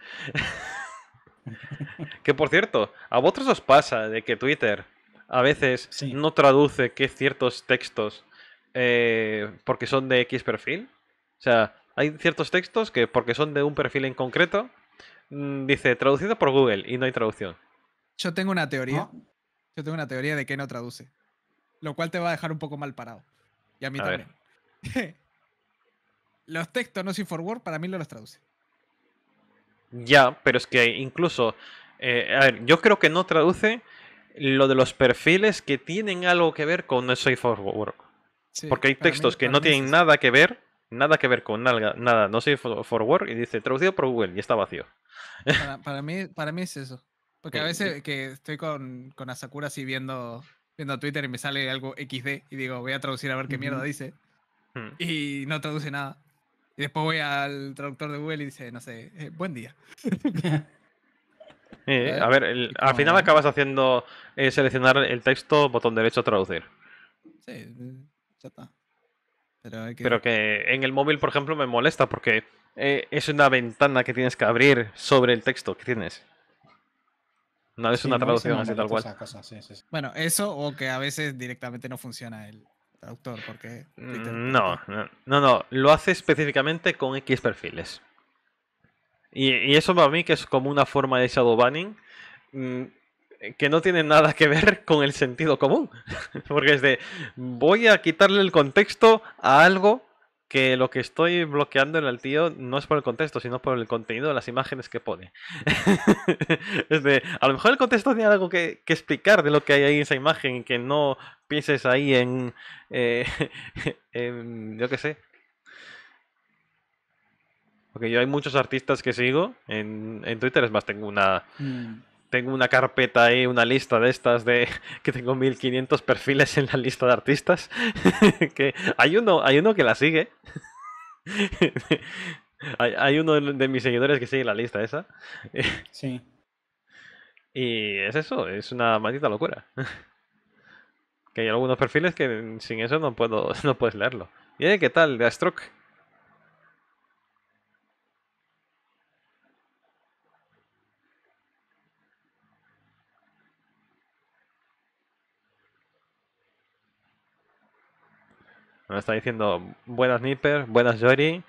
que por cierto, a vosotros os pasa de que Twitter a veces no traduce que ciertos textos eh, porque son de X perfil. O sea, hay ciertos textos que porque son de un perfil en concreto, mm, dice traducido por Google y no hay traducción. Yo tengo una teoría. Yo tengo una teoría de que no traduce. Lo cual te va a dejar un poco mal parado. Y a mí también. los textos no sin for word para mí no los traduce. Ya, pero es que incluso. Eh, a ver, yo creo que no traduce lo de los perfiles que tienen algo que ver con no soy for work. Porque hay textos que no tienen nada que ver, nada que ver con nada, no sé, for, work, y dice traducido por Google y está vacío. Para, mí, para mí es eso. Porque a eh, veces que estoy con, con Asakura así viendo, viendo Twitter y me sale algo XD y digo, voy a traducir a ver qué mierda dice. Hmm. Y no traduce nada. Y después voy al traductor de Google y dice, no sé, eh, buen día. Eh, a ver, al final acabas haciendo seleccionar el texto, botón derecho, traducir. Sí. Pero, que... en el móvil, por ejemplo, me molesta porque eh, es una ventana que tienes que abrir sobre el texto que tienes. No es una traducción así tal cual. bueno, eso o que a veces directamente no funciona el traductor porque... Mm, no, no, no, no, lo hace específicamente con X perfiles. Y, y, eso para mí que es como una forma de shadow banning mm, que no tiene nada que ver con el sentido común. Porque es de, voy a quitarle el contexto a algo que lo que estoy bloqueando en el tío no es por el contexto, sino por el contenido de las imágenes que pone. es de, a lo mejor el contexto tiene algo que, explicar de lo que hay ahí en esa imagen y que no pienses ahí en, eh, yo qué sé, porque yo hay muchos artistas que sigo en, Twitter, es más, tengo una, mm tengo una carpeta ahí, una lista de estas de que tengo 1500 perfiles en la lista de artistas. que hay uno, hay uno que la sigue. hay, uno de mis seguidores que sigue la lista esa. sí. Y es eso, es una maldita locura. que hay algunos perfiles que sin eso no puedo no puedes leerlo. ¿Y eh, ¿qué tal? De Stroke. Me está diciendo buenas Nipper, buenas Jory,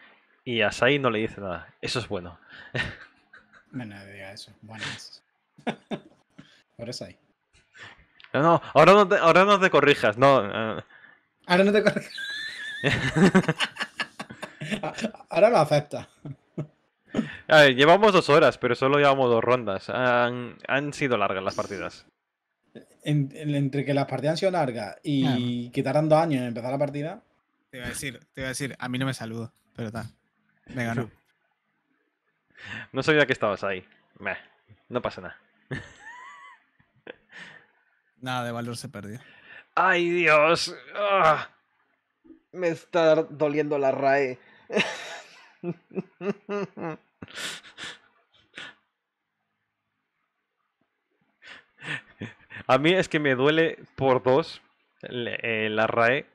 y a Sai no le dice nada. Eso es bueno. No, diga eso. Buenas. Ahora Sai. No, no, ahora no te, ahora no te corrijas. No, eh. Ahora no te corrijas. ahora lo acepta. llevamos dos horas, pero solo llevamos dos rondas. Han, sido largas las partidas. entre que las partidas han sido largas y que tardan dos años en empezar la partida. Te iba a decir, te iba a decir, a mí no me saludo, pero tal, Me ganó. No sabía que estabas ahí. Meh, no pasa nada. Nada de valor se perdió. ¡Ay, Dios! Ah. Me está doliendo la RAE. A mí es que me duele por dos eh, la RAE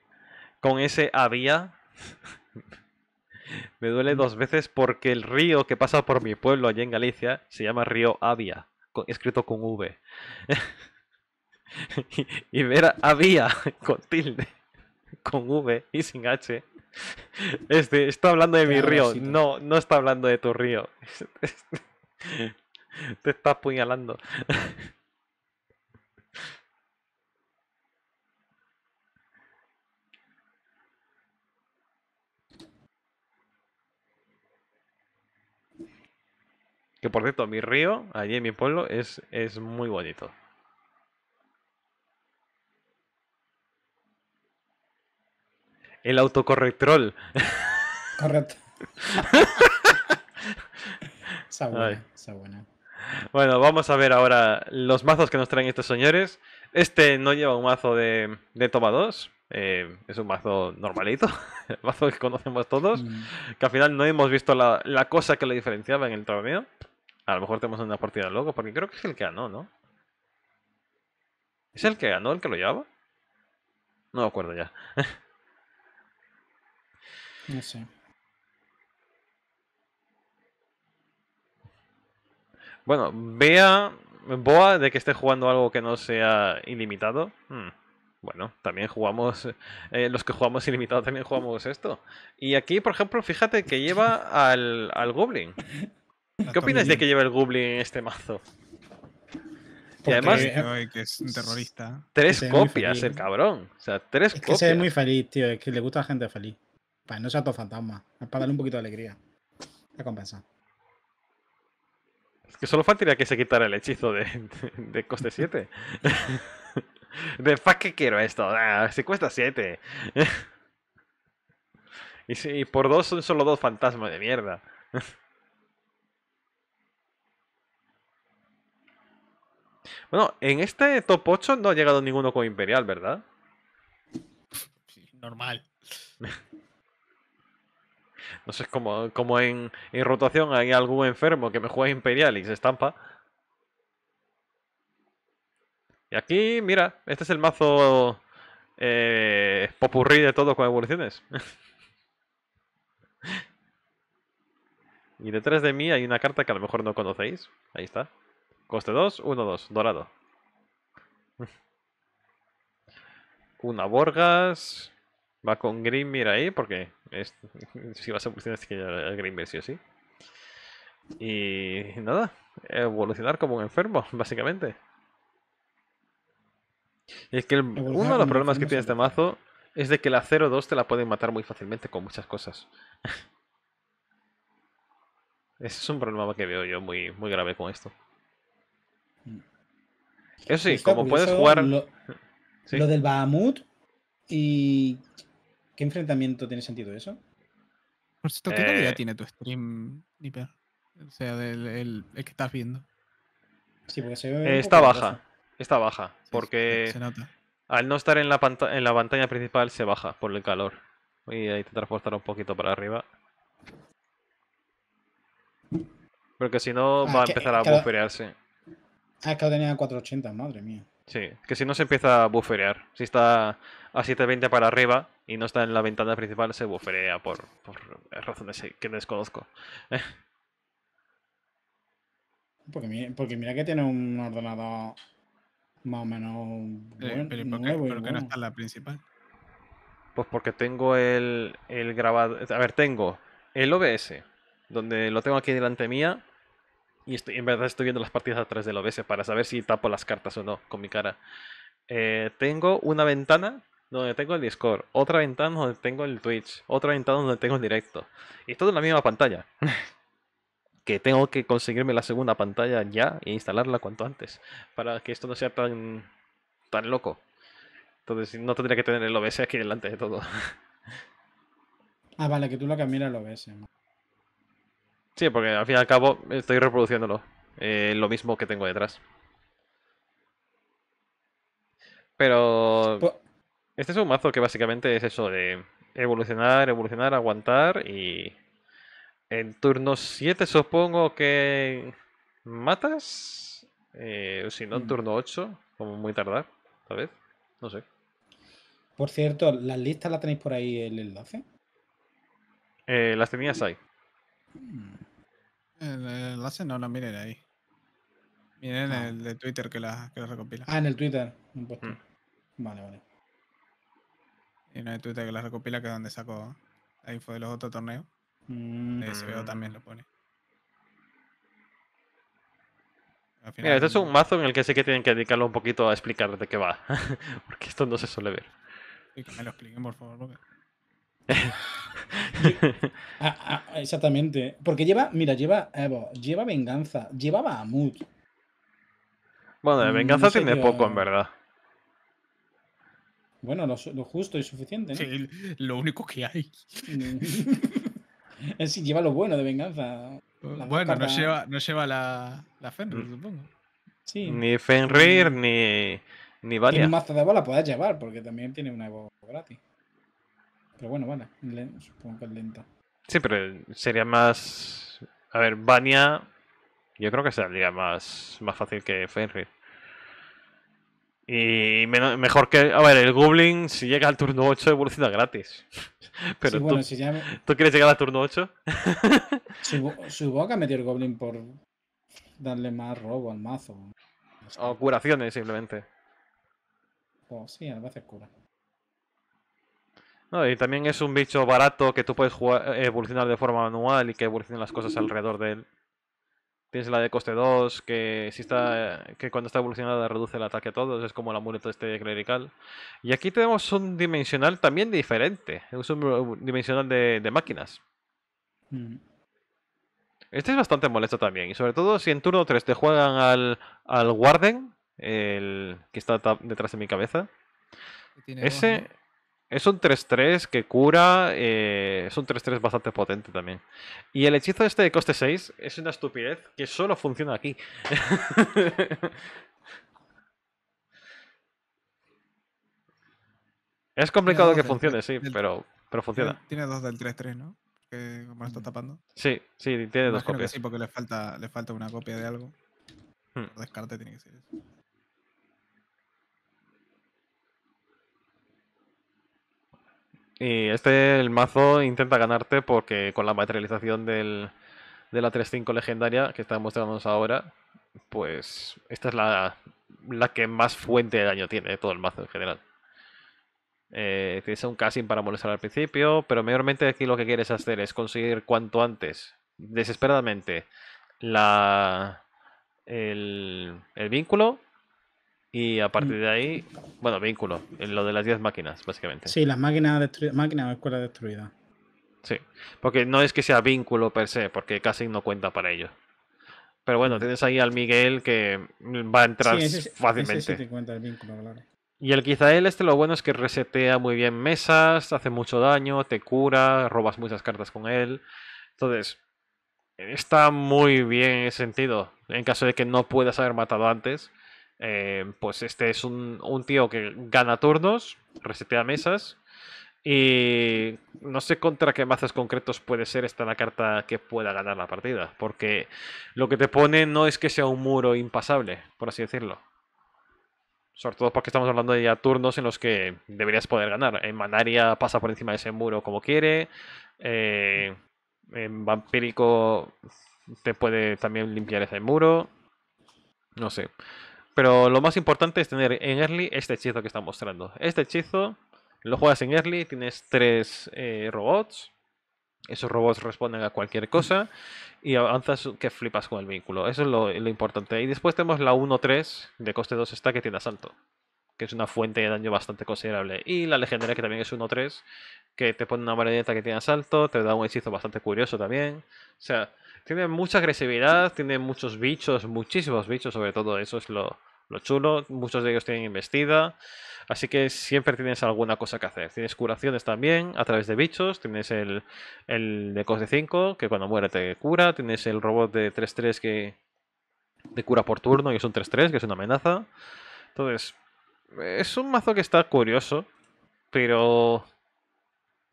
con ese había. Me duele dos veces porque el río que pasa por mi pueblo allí en Galicia se llama río Avia, escrito con V. y, Vera ver Avia con tilde, con V y sin H. Este, está hablando de mi río. No, no está hablando de tu río. Te está apuñalando. Que por cierto, mi río, allí en mi pueblo, es, es muy bonito. El autocorrectrol. Correcto. Bueno, vamos a ver ahora los mazos que nos traen estos señores. Este no lleva un mazo de, de toma 2. Eh, es un mazo normalito, el mazo que conocemos todos, mm. que al final no hemos visto la, la cosa que lo diferenciaba en el torneo. A lo mejor tenemos una partida luego, porque creo que es el que ganó, ¿no? ¿Es el que ganó el que lo llevaba? No me acuerdo ya. no sé. Bueno, vea Boa de que esté jugando algo que no sea ilimitado. Hmm, bueno, también jugamos, eh, los que jugamos ilimitado también jugamos esto. Y aquí, por ejemplo, fíjate que lleva al, al Goblin. ¿Qué opinas de que lleve el Goblin este mazo? y además. Tres copias, el cabrón. O sea, tres es que se ve muy feliz, tío. Es que le gusta a la gente feliz. Para no ser todo fantasma. Para darle un poquito de alegría. La compensa. Es que solo faltaría que se quitara el hechizo de, coste 7. ¿De fuck que quiero esto? Ah, se cuesta 7. y por dos son solo dos fantasmas de mierda. Bueno, en este top 8 no ha llegado ninguno con Imperial, ¿verdad? Normal. no sé, como, en, en rotación hay algún enfermo que me juega Imperial y se estampa. Y aquí, mira, este es el mazo eh, popurrí de todo con evoluciones. y detrás de mí hay una carta que a lo mejor no conocéis. Ahí está. Coste 2, 1, 2, dorado. Una Borgas. Va con Grimmir ahí, porque si vas a evolucionar, es que el Grimmir sí o sí. Y nada, evolucionar como un enfermo, básicamente. es que uno de los problemas que tiene este mazo es de que la 0-2 te la pueden matar muy fácilmente con muchas cosas. Ese es un problema que veo yo muy, muy grave con esto. Eso sí, como puedes jugar. Lo, del Bahamut y. ¿Qué enfrentamiento tiene sentido eso? Por cierto, ¿qué calidad eh. tiene tu stream, Nipper? O sea, del, el, que estás viendo. Sí, porque se ve. Eh, está, baja, está baja. Porque. Al no estar en la, pantalla principal, se baja por el calor. Y a intentar transportar un poquito para arriba. Porque si no, ah, va a empezar a eh, claro. Ah, es que lo tenía 480, madre mía. Sí, que si no se empieza a buferear. Si está a 720 para arriba y no está en la ventana principal, se buferea por, razones que desconozco. Porque mira, que tiene un ordenador más o menos. Eh, pero, ¿por no está en la principal? Pues porque tengo el, el grabado. A ver, tengo el OBS, donde lo tengo aquí delante mía, y estoy, en verdad estoy viendo las partidas atrás del OBS para saber si tapo las cartas o no con mi cara. Eh, tengo una ventana donde tengo el Discord, otra ventana donde tengo el Twitch, otra ventana donde tengo el directo. Y todo en la misma pantalla. que tengo que conseguirme la segunda pantalla ya e instalarla cuanto antes. Para que esto no sea tan, tan loco. Entonces no tendría que tener el OBS aquí delante de todo. Ah, vale, que tú lo que el OBS. Sí, porque al fin y al cabo estoy reproduciéndolo. Eh, lo mismo que tengo detrás. Pero. Pues, este es un mazo que básicamente es eso de evolucionar, evolucionar, aguantar y. En turno 7 supongo que. ¿Matas? Eh, si no, en mm. turno 8, como muy tardar, tal vez. No sé. Por cierto, ¿las listas las tenéis por ahí el enlace? Eh, las tenías ahí. El, eh, enlace no lo miren ahí. Miren ah. el de Twitter que la recopila. Ah, en el Twitter. Mm. Vale, vale. Y no de Twitter que la recopila, que es donde sacó Ahí fue de los otros torneos. Mm. también lo pone. Mira, este es un mazo en el que sé que tienen que dedicarlo un poquito a explicar de qué va. porque esto no se suele ver. Y que me lo expliquen, por favor. Porque... exactamente. Porque lleva, mira, lleva eh, lleva Venganza, llevaba a Bueno, de mm, Venganza tiene poco, en verdad. Bueno, lo, justo y suficiente. Sí, lo único que hay. es si lleva lo bueno de Venganza. Bueno, no lleva, no la, la Fenrir, mm. supongo. Ni Fenrir, mm. ni, ni un mazo de bola puedes llevar, porque también tiene una Evo gratis. Pero bueno, vale. supongo que es lenta. Sí, pero sería más. A ver, Bania. Yo creo que sería más, más fácil que Fenrir. Y mejor que. A ver, el Goblin, si llega al turno 8, evoluciona gratis. Pero tú, quieres llegar al turno 8? Su que ha metido el Goblin por darle más robo al mazo. O curaciones, simplemente. Pues sí, a veces cura y también es un bicho barato que tú puedes evolucionar de forma manual y que evolucionen las cosas alrededor de él. Tienes la de coste 2, que si está que cuando está evolucionada reduce el ataque a todos, es como el amuleto este clerical. Y aquí tenemos un dimensional también diferente, es un dimensional de, máquinas. Mm. Este es bastante molesto también, y sobre todo si en turno 3 te juegan al, al Warden, el que está detrás de mi cabeza. Ese, es un 3-3 que cura. Eh, es un 3-3 bastante potente también. Y el hechizo este de coste 6 es una estupidez que solo funciona aquí. es complicado que funcione, sí, pero, pero funciona. Tiene dos del 3-3, ¿no? Que como lo está mm. tapando. Sí, sí, tiene dos copias. sí, porque le falta, le falta una copia de algo. Hmm. Descarte tiene que ser eso. Y este, el mazo, intenta ganarte porque con la materialización del, de la 3-5 legendaria que está mostrándonos ahora, pues esta es la, que más fuente de daño tiene de todo el mazo en general. Eh, tienes un casting para molestar al principio, pero mayormente aquí lo que quieres hacer es conseguir cuanto antes, desesperadamente, la, el, el vínculo y a partir mm. de ahí, bueno, vínculo, en lo de las 10 máquinas, básicamente. Sí, las máquinas destruidas, máquinas o escuelas destruidas. Sí, porque no es que sea vínculo per se, porque casi no cuenta para ello. Pero bueno, mm. tienes ahí al Miguel que va a entrar fácilmente. sí Y el quizá este lo bueno es que resetea muy bien mesas, hace mucho daño, te cura, robas muchas cartas con él. Entonces, está muy bien en ese sentido. En caso de que no puedas haber matado antes, eh, pues este es un, tío que gana turnos, resetea mesas. Y no sé contra qué mazas concretos puede ser esta la carta que pueda ganar la partida. Porque lo que te pone no es que sea un muro impasable, por así decirlo. Sobre todo porque estamos hablando de ya turnos en los que deberías poder ganar. En eh, Manaria pasa por encima de ese muro como quiere. Eh, en Vampírico te puede también limpiar ese muro. No sé. Pero lo más importante es tener en early este hechizo que está mostrando. Este hechizo lo juegas en early, tienes tres eh, robots. Esos robots responden a cualquier cosa y avanzas que flipas con el vehículo. Eso es lo, importante. Y después tenemos la 1-3 de coste 2 está que tiene asalto, que es una fuente de daño bastante considerable. Y la legendaria que también es 1-3, que te pone una marioneta que tiene asalto, te da un hechizo bastante curioso también. O sea, tiene mucha agresividad, tiene muchos bichos, muchísimos bichos sobre todo, eso es lo, chulo. Muchos de ellos tienen investida, así que siempre tienes alguna cosa que hacer. Tienes curaciones también a través de bichos, tienes el, el de coste de 5, que cuando muere te cura, tienes el robot de 3-3 que te cura por turno y es un 3-3, que es una amenaza. Entonces, es un mazo que está curioso, pero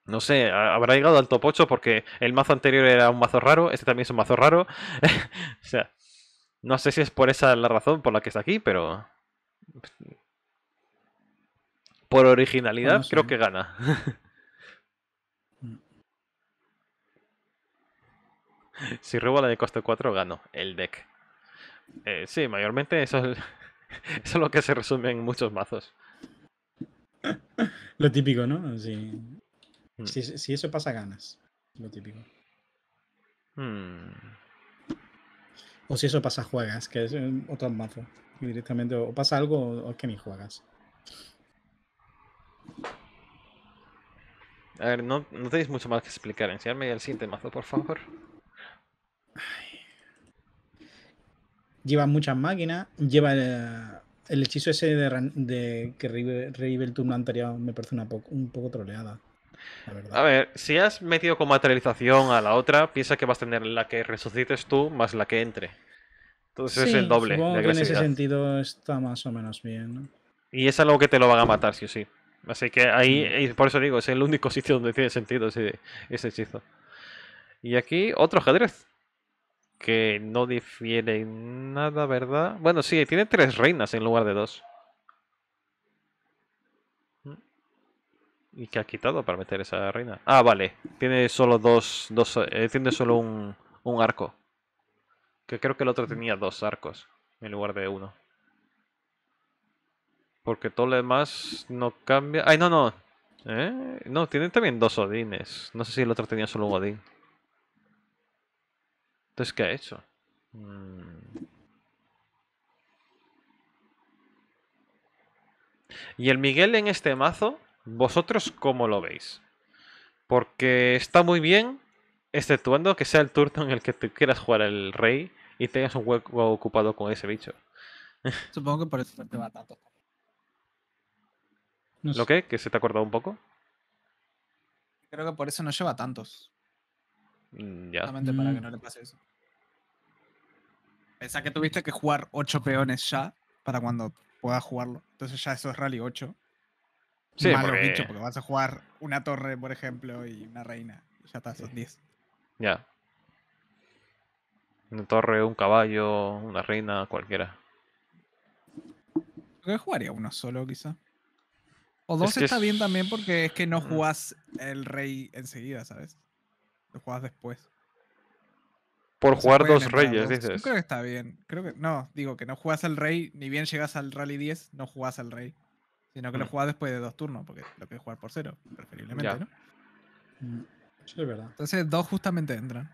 no sé, habrá llegado al top 8 porque el mazo anterior era un mazo raro, este también es un mazo raro. o sea, no sé si es por esa la razón por la que está aquí, pero... Por originalidad creo que gana. si robo la de coste 4, gano el deck. Eh, sí, mayormente eso es, eso lo que se resume en muchos mazos. Lo típico, ¿no? Sí. Si, eso pasa, ganas. Lo típico. Mm. O si eso pasa, juegas, que es eh, otro mazo. Directamente, o pasa algo o, es que ni juegas. A ver, no, tenéis mucho más que explicar. Enseñadme el siguiente mazo, por favor. Lleva muchas máquinas. Lleva eh, el, hechizo ese de, que revive, el turno anterior. Me parece una un poco troleada. A ver, si has metido con materialización a la otra, piensa que vas a tener la que resucites tú más la que entre. Entonces es el doble. en ese sentido está más o menos bien. Y es algo que te lo van a matar, sí o sí. Así que ahí, mm. por eso digo, es el único sitio donde tiene sentido ese, ese hechizo. Y aquí otro ajedrez. Que no difiere nada, ¿verdad? Bueno, sí, tiene tres reinas en lugar de dos. ¿Y qué ha quitado para meter esa reina? Ah, vale. Tiene solo dos... Eh, tiene solo un, un arco. Que creo que el otro tenía dos arcos en lugar de uno. Porque todo lo demás no cambia... ¡Ay, no, no! ¿Eh? No, tiene también dos odines. No sé si el otro tenía solo un odín. Entonces, ¿qué ha hecho? Mm. Y el Miguel en este mazo ¿Vosotros cómo lo veis? Porque está muy bien, exceptuando que sea el turno en el que tú quieras jugar el rey y tengas un hueco ocupado con ese bicho. Supongo que por eso te va tanto. ¿Lo qué? ¿Que se te ha acordado un poco? Creo que por eso no lleva tantos. Mm, ya. para que no mm. le pase eso. Pensá que tuviste que jugar 8 peones ya para cuando puedas jugarlo. Entonces ya eso es Rally 8. Sí, malo porque vas a jugar una torre, por ejemplo, y una reina. Ya estás son 10. Ya. Una torre, un caballo, una reina, cualquiera. Yo jugaría uno solo, quizá. O dos está bien también porque es que no mm. jugás el rey enseguida, ¿sabes? Lo jugás después. Por jugar dos reyes, dices. Yo creo que está bien. Creo que. No, digo que no jugás al rey, ni bien llegas al rally 10, no jugás al rey. Sino que lo mm. juega después de dos turnos, porque lo que es jugar por cero, preferiblemente, ¿no? Mm. Sí, es verdad. Entonces dos justamente entran.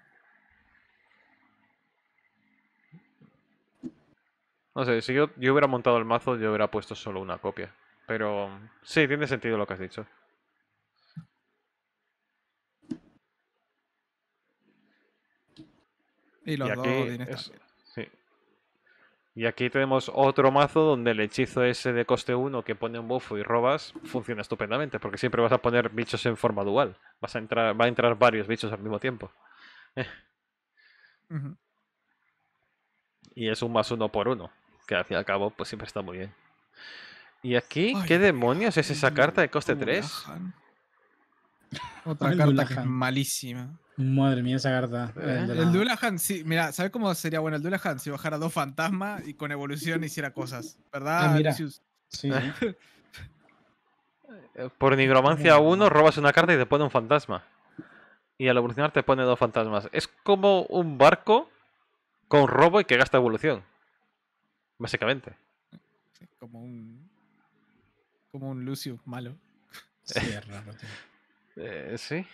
No sé, si yo, hubiera montado el mazo, yo hubiera puesto solo una copia. Pero sí, tiene sentido lo que has dicho. Y los dos y aquí tenemos otro mazo donde el hechizo ese de coste 1 que pone un buffo y robas funciona estupendamente, porque siempre vas a poner bichos en forma dual. Vas a entrar, va a entrar varios bichos al mismo tiempo. Y es un más uno por uno, que al cabo pues siempre está muy bien. ¿Y aquí qué demonios es esa carta de coste 3? Otra carta malísima. Madre mía, esa carta. El, ¿Eh? Dulahan, sí, mira, ¿sabes cómo sería bueno el Dulahan? Si bajara dos fantasmas y con evolución hiciera cosas, ¿verdad? Ah, sí. Eh, por nigromancia 1 robas una carta y te pone un fantasma. Y al evolucionar te pone dos fantasmas. Es como un barco con robo y que gasta evolución. Básicamente. como un. Como un Lucio malo. tío. Eh, sí.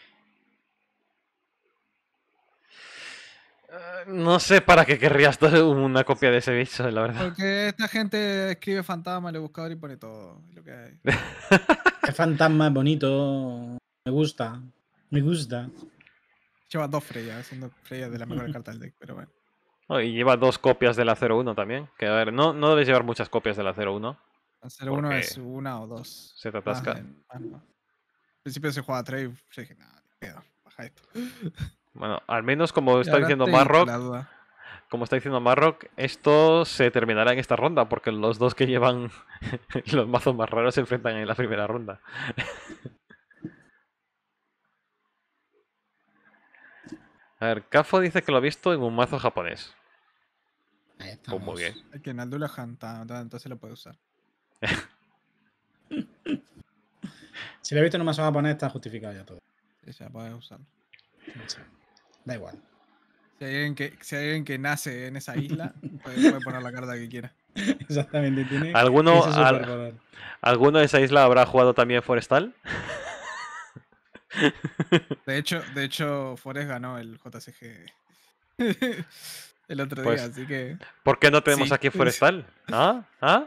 No sé para qué querrías una copia de ese bicho, la verdad. Porque esta gente escribe fantasma, en el buscador y pone todo lo que hay. es fantasma, es bonito. Me gusta. Me gusta. Lleva dos Freyas, son dos Freyas de la mejor carta del deck, pero bueno. Oh, y lleva dos copias de la 01 también. Que a ver, no, no debes llevar muchas copias de la 01. La 01 es una o dos. Se te atasca. En principio se juega 3 y dije, nada, baja esto. Bueno, al menos como está diciendo Marrock, como está diciendo Marrock, esto se terminará en esta ronda porque los dos que llevan los mazos más raros se enfrentan en la primera ronda. A ver, Cafo dice que lo ha visto en un mazo japonés. Ahí está. Pues muy bien. El que lo entonces lo puede usar. si lo ha visto en un mazo japonés, está justificado ya todo. Sí, se puede usar. Da igual. Si hay alguien que, si alguien que nace en esa isla, pues puede, poner la carta que quiera. Exactamente. Tiene ¿Alguno, de esa isla habrá jugado también Forestal? De hecho, de hecho Forest ganó el JCG el otro día, pues, así que. ¿Por qué no tenemos aquí Forestal? ¿Ah? ¿Ah?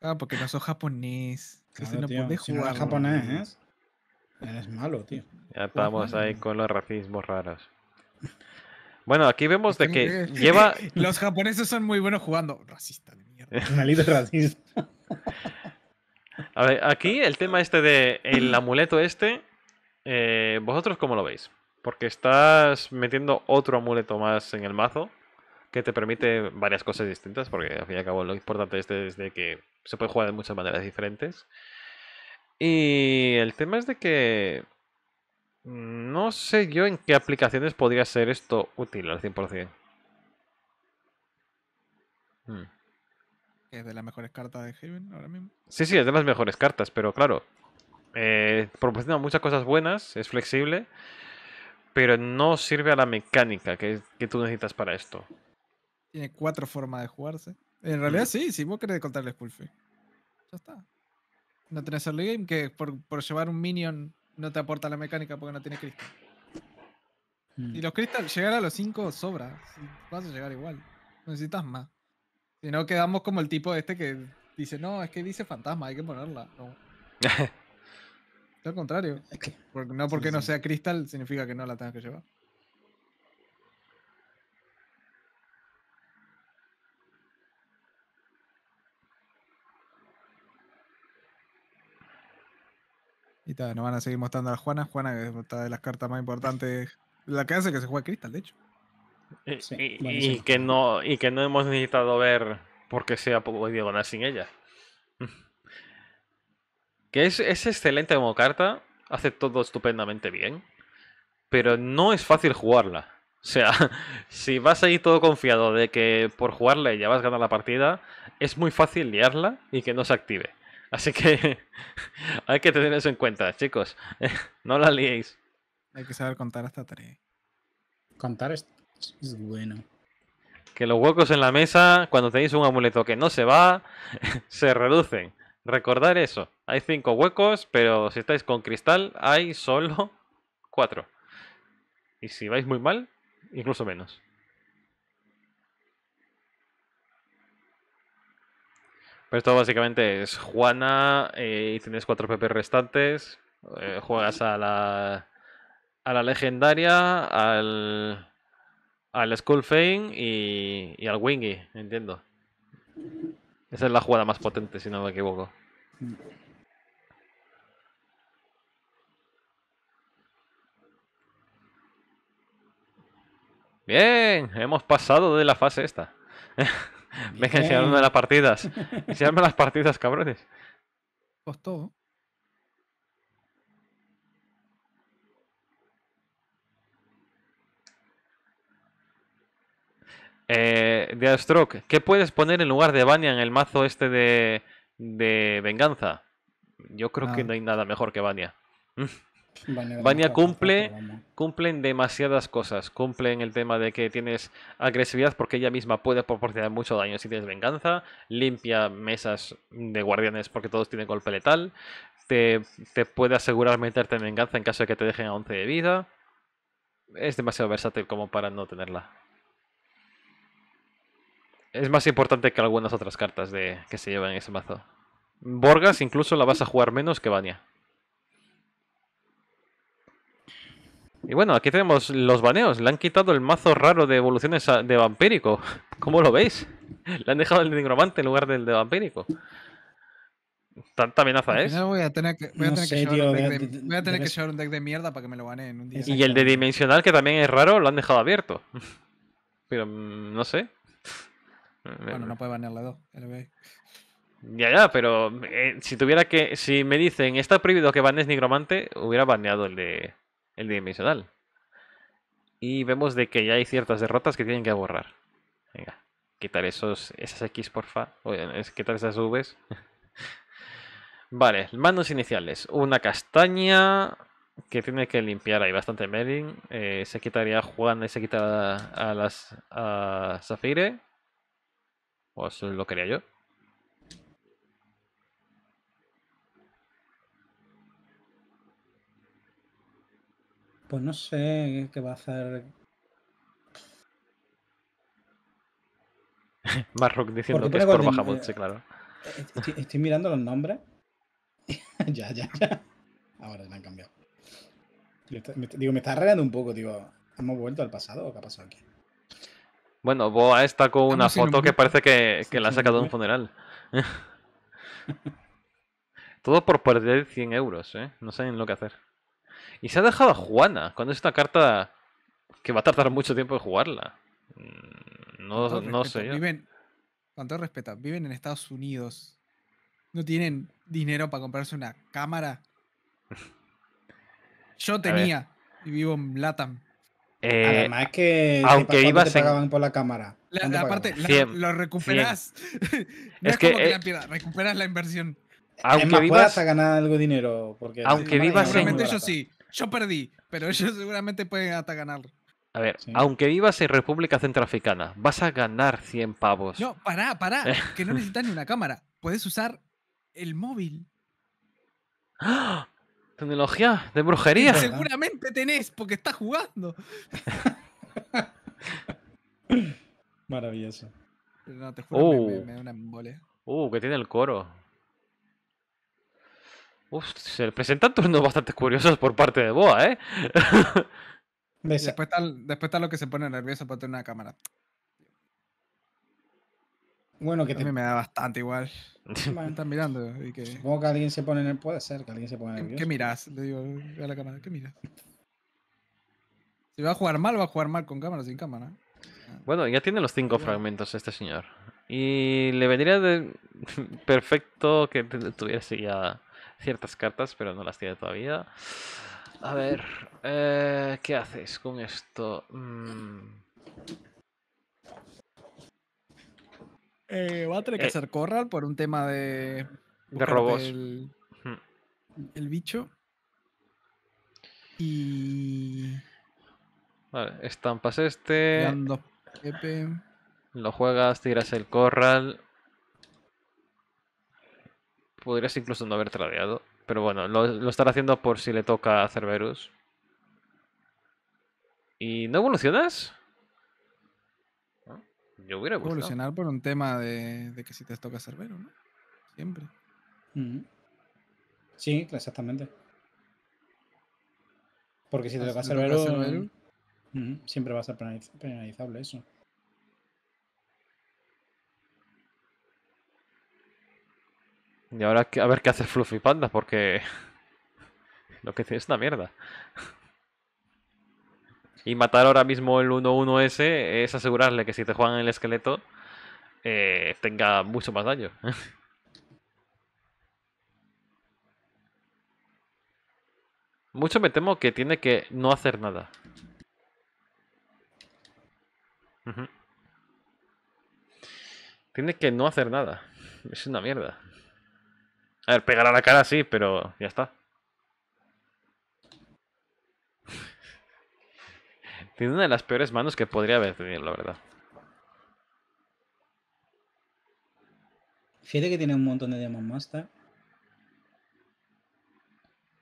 ¿Ah? porque no sos japonés. no jugar. japonés, es malo, tío. Ya estamos ahí con los racismos raros. Bueno, aquí vemos de que lleva. Los japoneses son muy buenos jugando. Racista de mierda. A ver, aquí el tema este de el amuleto este, eh, ¿vosotros cómo lo veis? Porque estás metiendo otro amuleto más en el mazo que te permite varias cosas distintas, porque al fin y al cabo lo importante este es que se puede jugar de muchas maneras diferentes. Y el tema es de que no sé yo en qué aplicaciones podría ser esto útil al 100%. Hmm. ¿Es de las mejores cartas de Haven ahora mismo? Sí, sí, es de las mejores cartas, pero claro, eh, proporciona muchas cosas buenas, es flexible, pero no sirve a la mecánica que, tú necesitas para esto. Tiene cuatro formas de jugarse. En realidad mm. sí, si vos querés contarle Spulfi. Ya está no tenés early game, que por, llevar un minion no te aporta la mecánica porque no tiene cristal. Hmm. Y los cristal, llegar a los 5 sobra. Vas a llegar igual. necesitas más. Si no, quedamos como el tipo este que dice, no, es que dice fantasma, hay que ponerla. Al contrario. No porque no sea cristal significa que no la tengas que llevar. nos van a seguir mostrando a Juana. Juana, que es una de las cartas más importantes. La que hace que se juegue Crystal, de hecho. Eh, y, que no, y que no hemos necesitado ver porque sea poco diagonal sin ella. Que es, es excelente como carta, hace todo estupendamente bien, pero no es fácil jugarla. O sea, si vas ahí todo confiado de que por jugarla ya vas a ganar la partida, es muy fácil liarla y que no se active. Así que hay que tener eso en cuenta, chicos. no la liéis. Hay que saber contar hasta tres. Contar es, es bueno. Que los huecos en la mesa, cuando tenéis un amuleto que no se va, se reducen. Recordar eso. Hay cinco huecos, pero si estáis con cristal, hay solo cuatro. Y si vais muy mal, incluso menos. Pues esto básicamente es Juana eh, y tienes cuatro PP restantes. Eh, juegas a la, a la legendaria, al, al Fame y, y al Wingy, entiendo. Esa es la jugada más potente, si no me equivoco. Bien, hemos pasado de la fase esta. Venga, de las partidas. Enseñarme las partidas, cabrones. Costó. Eh, Deathstroke, ¿qué puedes poner en lugar de bania en el mazo este de, venganza? Yo creo que no hay nada mejor que Vania. Vania cumple, cumplen demasiadas cosas. Cumplen el tema de que tienes agresividad porque ella misma puede proporcionar mucho daño si tienes venganza. Limpia mesas de guardianes porque todos tienen golpe letal. Te, puede asegurar meterte en venganza en caso de que te dejen a 11 de vida. Es demasiado versátil como para no tenerla. Es más importante que algunas otras cartas de, que se llevan en ese mazo. Borgas incluso la vas a jugar menos que Vania. Y bueno, aquí tenemos los baneos. Le han quitado el mazo raro de evoluciones de vampérico ¿Cómo lo veis? Le han dejado el de nigromante en lugar del de vampérico. Tanta amenaza es. Voy a tener que llevar un deck de mierda para que me lo baneen un día. Y el de dimensional, que también es raro, lo han dejado abierto. Pero mm, no sé. Bueno, no puede banearle dos. Ya, ya, pero eh, si tuviera que. Si me dicen está prohibido que banees nigromante, hubiera baneado el de el dimensional. Y vemos de que ya hay ciertas derrotas que tienen que borrar. Venga, quitar esos, esas X, porfa. Oye, es quitar esas Vs. vale, manos iniciales. Una castaña que tiene que limpiar ahí bastante Merin. Eh, se quitaría Juan y se quita a, las a Zafire. O eso lo quería yo. Pues no sé qué va a hacer. Marrock diciendo que es por Bahamut, sí, claro. Eh, eh, estoy, mirando los nombres. ya, ya, ya. Ahora me han cambiado. digo, me está regando un poco, digo. ¿Hemos vuelto al pasado o qué ha pasado aquí? Bueno, Boa está con una foto que parece que, que la ha sacado de un funeral. Todo por perder 100 euros, ¿eh? No saben lo que hacer. Y se ha dejado a Juana, cuando es una carta que va a tardar mucho tiempo en jugarla. Mm, no, no sé. Yo. Viven, con todo respeto, viven en Estados Unidos. No tienen dinero para comprarse una cámara. Yo tenía y vivo en Latam. Eh, Además que aunque te pagaban por la cámara. La, lo recuperas. no es, que, como que la la Recuperas la inversión. Aunque vivas a ganar algo de dinero porque aunque vivas en yo sí yo perdí, pero ellos seguramente pueden hasta ganar. A ver, aunque vivas en República Centroafricana, vas a ganar 100 pavos. No, pará, pará, eh. que no necesitas ni una cámara. Puedes usar el móvil. Tecnología de brujería. seguramente tenés, porque estás jugando. Maravilloso. Pero no, te juro, me, una Uh, que tiene el coro. Uf, se presentan turnos bastante curiosos por parte de Boa, ¿eh? después está, lo que se pone nervioso para tener una cámara. Bueno, que me da bastante igual. Me Están mirando y que... Supongo que alguien se pone en Puede ser que alguien se pone nervioso. ¿Qué, ¿Qué miras? Le digo a la cámara, ¿qué miras? Si va a jugar mal, va a jugar mal con cámara o sin cámara. Bueno, ya tiene los cinco fragmentos este señor. Y le vendría de... perfecto que tuviese ya ciertas cartas, pero no las tiene todavía. A ver, eh, ¿qué haces con esto? Mm. Eh, voy va a tener que eh. hacer corral por un tema de. De robos. El, bicho. Y. Vale, estampas este. Lo juegas, tiras el corral podrías incluso no haber tradeado. Pero bueno, lo, lo haciendo por si le toca a Cerberus. ¿Y no evolucionas? Yo hubiera gustado. Evolucionar por un tema de, que si te toca Cerberus, ¿no? Siempre. Sí, exactamente. Porque si te ah, toca Cerberus, siempre va a ser penalizable eso. Y ahora a ver qué hace Fluffy Panda, porque lo que es una mierda. Y matar ahora mismo el 1-1-S es asegurarle que si te juegan el esqueleto, eh, tenga mucho más daño. Mucho me temo que tiene que no hacer nada. Tiene que no hacer nada. Es una mierda. A ver, pegar a la cara sí, pero ya está. Tiene una de las peores manos que podría haber tenido, la verdad. Fíjate que tiene un montón de Demon Master.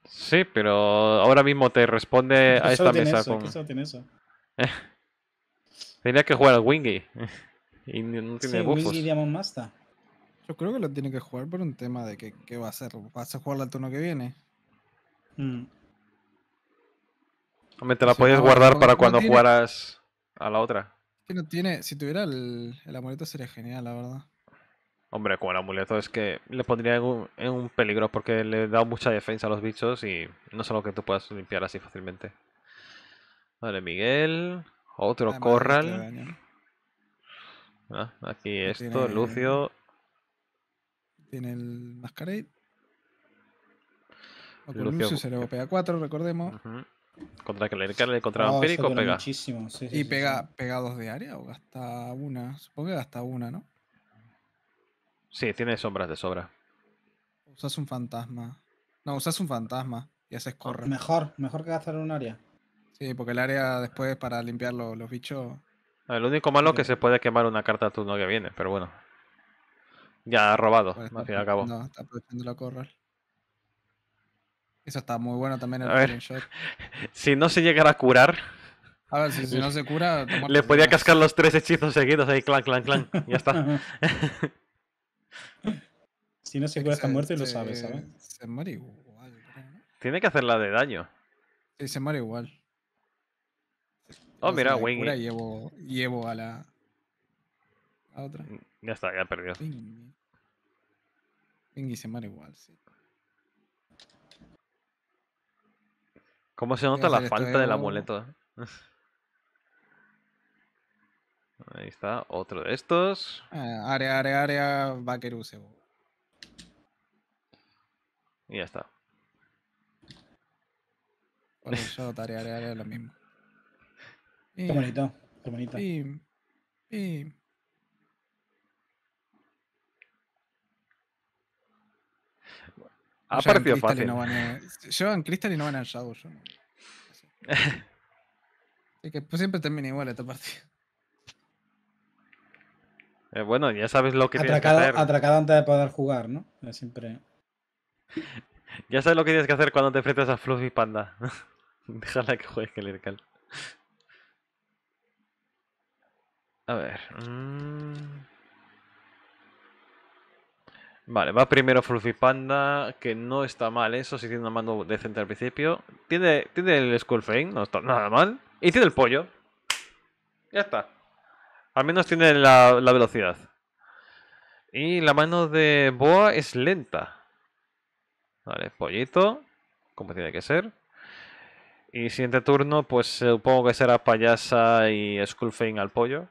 Sí, pero ahora mismo te responde a esta mesa eso, con... eso tiene eso. Tenía que jugar al Wingy. y no tiene sí, Wingy Diamond Master. Yo creo que lo tiene que jugar por un tema de que, va a hacer. ¿Vas a jugar el turno que viene? Mm. Hombre, te la podías guardar para cuando jugaras a la otra. Si, no tiene, si tuviera el, amuleto sería genial, la verdad. Hombre, con el amuleto es que le pondría en un, peligro porque le da mucha defensa a los bichos y no es algo que tú puedas limpiar así fácilmente. Vale, Miguel. Otro este corral. Ah, aquí esto, Lucio tiene el Masquerade. Oculus se le pega 4, recordemos. Contra que contra oh, pega. y pega, pegados de área o gasta una. Supongo que gasta una, ¿no? Sí, tiene sombras de sobra. Usas un fantasma. No, usas un fantasma y haces corre Mejor, mejor que gastar un área. Sí, porque el área después para limpiar los, bichos. El ah, único malo es que se puede quemar una carta a turno que viene, pero bueno. Ya ha robado, al fin y al cabo. No, está aprovechando la corral. Eso está muy bueno también el a shot. Si no se llegara a curar. A ver, si, no se cura. Le podía cascar los tres hechizos seguidos ahí, clan, clan, clan. Ya está. si no se cura esta muerte, lo sabes, ¿sabes? Se muere igual. Tiene que hacer la de daño. Sí, se muere igual. Oh, mira, Wayne. Llevo, llevo a la. A otra. Ya está, ya perdió. y se mar igual, sí. ¿Cómo se nota la falta del amuleto? Ahí está, otro de estos. área, ah, área, área, ah, Vaqueruse. Y ya está. Por eso, área, área, área, lo mismo. Qué bonito, qué bonito. Ha ah, parecido fácil. a... Crystal y no van al Shadow. Yo que pues, siempre termina igual esta partida. Eh, bueno, ya sabes lo que tienes que hacer. Atracado antes de poder jugar, ¿no? Siempre. Ya sabes lo que tienes que hacer cuando te enfrentas a Fluffy Panda. Déjala que juegue el Ircal. A ver. Mm. Vale, va primero Fluffy Panda, que no está mal ¿eh? eso, si tiene una mano decente al principio. Tiene, tiene el Skull no está nada mal. Y tiene el pollo. Ya está. Al menos tiene la, la velocidad. Y la mano de Boa es lenta. Vale, pollito, como tiene que ser. Y siguiente turno, pues supongo que será payasa y Skullfane al pollo.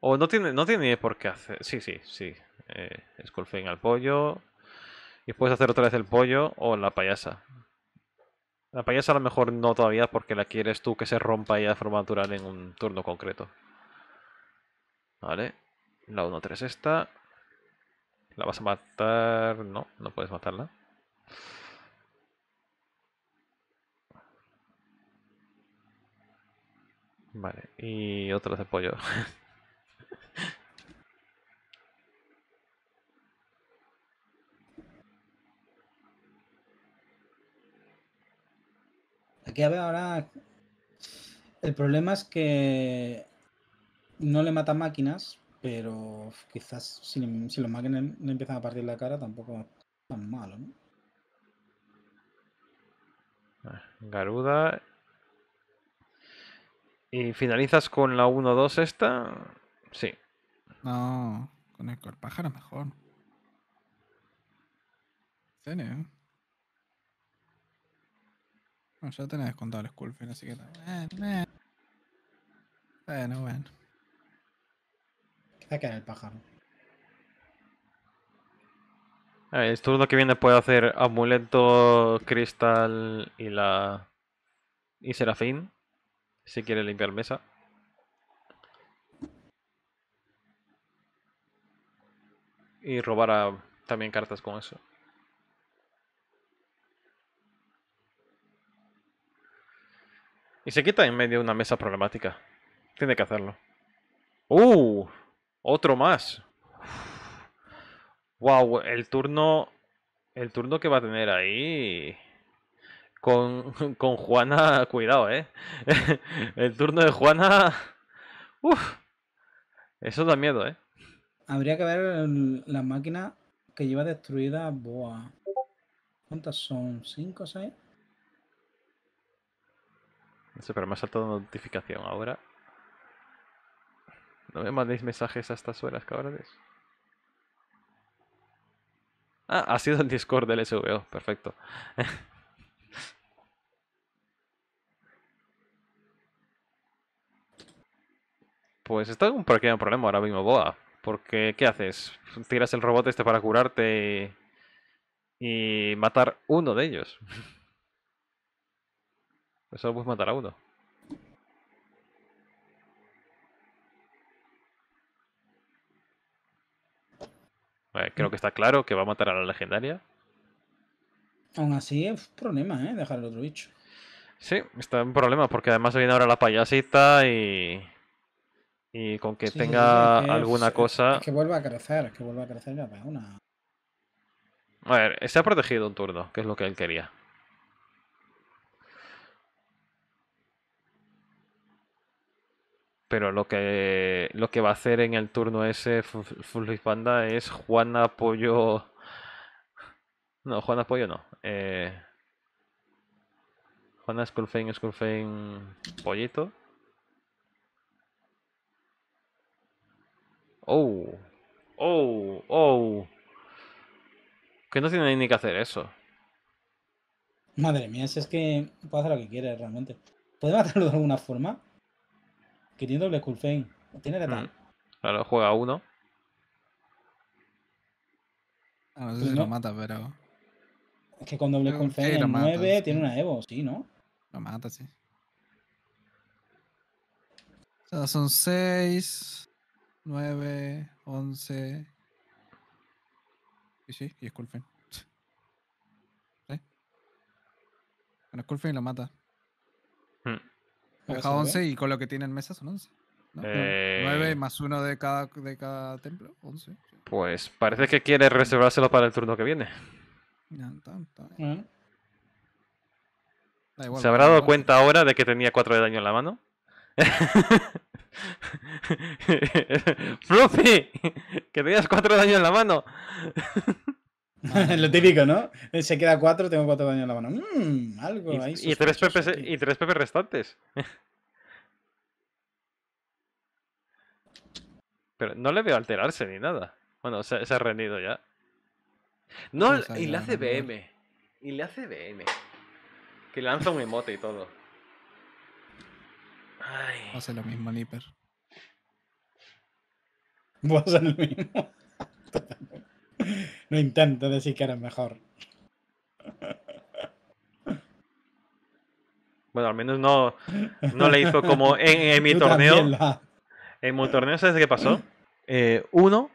O no tiene, no tiene por qué hacer. Sí, sí, sí eh, al pollo. Y puedes hacer otra vez el pollo o la payasa. La payasa a lo mejor no todavía porque la quieres tú que se rompa ya de forma natural en un turno concreto. Vale. La 1-3 esta. ¿La vas a matar? No, no puedes matarla. Vale, y otra vez el pollo. ahora el problema es que no le matan máquinas, pero quizás si, los máquinas no empiezan a partir la cara tampoco es tan malo, ¿no? Garuda. ¿Y finalizas con la 1-2 esta? Sí. No, con el corpájaro mejor. ¿En ¿eh? Bueno, ya tenés descontado el Skullfin, así que. Bueno, bueno. bueno. Quizá queda en el pájaro. A ver, el turno que viene puede hacer amuleto, cristal y la. y serafín. Si quiere limpiar mesa. Y robar también cartas con eso. Y se quita en medio de una mesa problemática. Tiene que hacerlo. ¡Uh! Otro más. Wow, el turno. El turno que va a tener ahí. Con, con Juana. Cuidado, eh. El turno de Juana. Uf. Eso da miedo, eh. Habría que ver la máquina que lleva destruida. Boa. ¿Cuántas son? ¿Cinco o seis? No sé, pero me ha saltado notificación ahora. No me mandéis mensajes a estas horas, cabrones. Ah, ha sido el Discord del SVO, perfecto. pues está un pequeño problema ahora mismo, Boa. Porque, ¿qué haces? Tiras el robot este para curarte y matar uno de ellos. Solo puedes matar a uno. creo que está claro que va a matar a la legendaria. Aún así es problema, ¿eh? Dejar el otro bicho. Sí, está un problema porque además viene ahora la payasita y... Y con que tenga alguna cosa... que vuelva a crecer, que vuelva a crecer la una... A ver, ha protegido un turno, que es lo que él quería. pero lo que, lo que va a hacer en el turno ese full Panda es Juana Pollo. No, Juana Pollo no. Eh, Juana Skullfane, Pollito. Oh, oh, oh. Que no tiene ni que hacer eso. Madre mía, si es que puede hacer lo que quiere realmente. ¿Puede matarlo de alguna forma? que tiene doble no Tiene letal. Mm. Claro, juega uno. Ah, no sé pues si no? lo mata, pero. Es que con doble Skullfane en 9 tiene una Evo, sí, ¿no? Lo mata, sí. son 6, 9, 11. Y sí, y es ¿Sí? Bueno, Skullfane lo mata. Mm. Deja 11 y con lo que tienen mesas son 11. 9 más 1 de cada, de cada templo, 11. Pues parece que quiere reservárselo para el turno que viene. Mm. ¿Se habrá dado cuenta ahora de que tenía 4 de daño en la mano? ¡Fluffy! ¡Que tenías 4 de daño en la mano! Lo típico, ¿no? Se queda cuatro, tengo cuatro daños en la mano. Mmm, algo y, ahí. Y tres, PPs y tres restantes. Pero no le veo alterarse ni nada. Bueno, se, ha rendido ya. No, y le hace BM. Y le hace BM. Que lanza un emote y todo. Ay. Hace lo mismo, Nipper. ser lo mismo no intento decir que eres mejor. Bueno, al menos no, no le hizo como en, mi torneo. En mi torneo, ¿sabes qué pasó? Eh, uno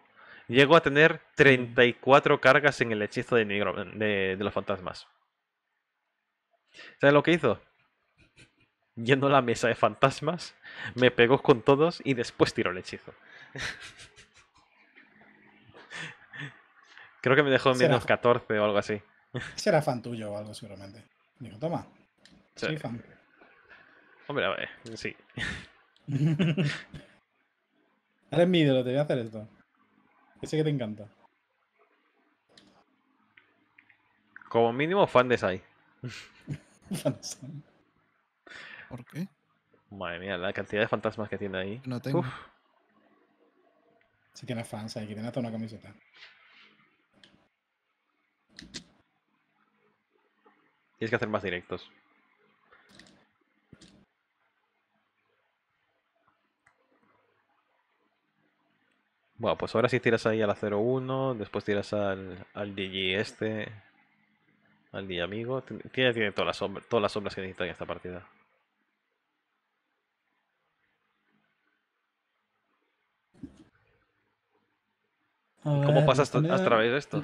llegó a tener 34 cargas en el hechizo de, negro, de, de los fantasmas. ¿Sabes lo que hizo? Yendo a la mesa de fantasmas, me pegó con todos y después tiró el hechizo. Creo que me dejó en menos 14 o algo así. Será fan tuyo o algo, seguramente. Digo, toma. Sí. Soy fan. Hombre, a ver, sí. Eres mi ídolo, te voy a hacer esto. Ese que te encanta. Como mínimo, fan de Sai. ¿Por qué? Madre mía, la cantidad de fantasmas que tiene ahí. No tengo. Uf. Sí tiene fans, ahí, que tiene hasta una camiseta. Tienes que hacer más directos. Bueno, pues ahora sí tiras ahí a la 01, después tiras al, al DG este, al DJ amigo. Tiene, tiene todas, las sombras, todas las sombras que necesitan en esta partida. ¿Cómo pasas a través de esto?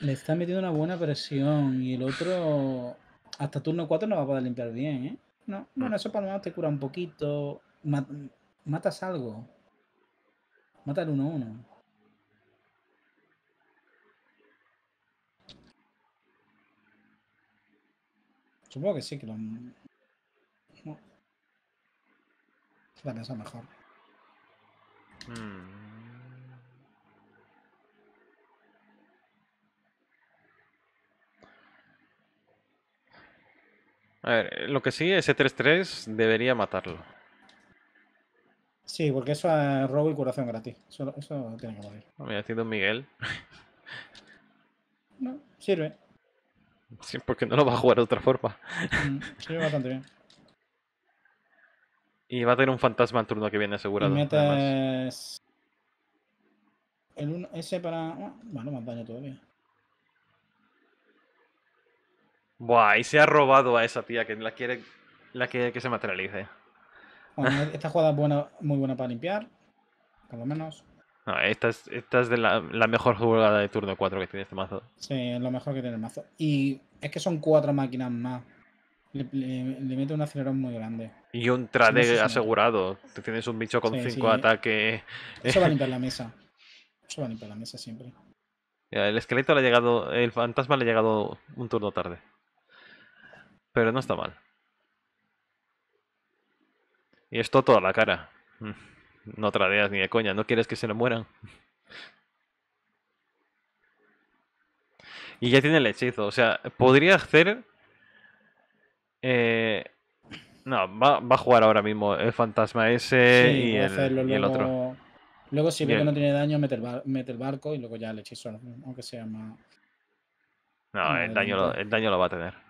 Le está metiendo una buena presión y el otro hasta turno 4 no va a poder limpiar bien, ¿eh? No, bueno, mm. eso para nada te cura un poquito. matas algo. Mata el 1-1. Supongo que sí, que lo... va Se mejor. Mm. A ver, eh, lo que sí, ese 3-3 debería matarlo. Sí, porque eso es robo y curación gratis. Eso, eso tiene que morir. Me mira, estoy Miguel. no, sirve. Sí, porque no lo va a jugar de otra forma. Mm, sirve bastante bien. Y va a tener un fantasma en turno que viene asegurado. metes... El uno, ese para. Ah, bueno, más daño todavía. Buah, y se ha robado a esa tía que la quiere, la quiere que se materialice. esta jugada es buena, muy buena para limpiar, por lo menos. esta es, de la, mejor jugada de turno 4 que tiene este mazo. Sí, es lo mejor que tiene el mazo. Y es que son cuatro máquinas más. Le, mete un acelerón muy grande. Y un trade asegurado. Tú tienes un bicho con cinco ataques. Eso va a limpiar la mesa. Eso va a limpiar la mesa siempre. El esqueleto le ha llegado. El fantasma le ha llegado un turno tarde. Pero no está mal. Y esto toda la cara. Mm. No tradeas ni de coña, no quieres que se le mueran. Y ya tiene el hechizo, o sea, podría hacer... Eh, no, va, va, a jugar ahora mismo el fantasma ese y, el, otro. Luego si ve no tiene daño, mete el, barco y luego ya el hechizo, aunque sea más... No, el daño, el daño lo va a tener.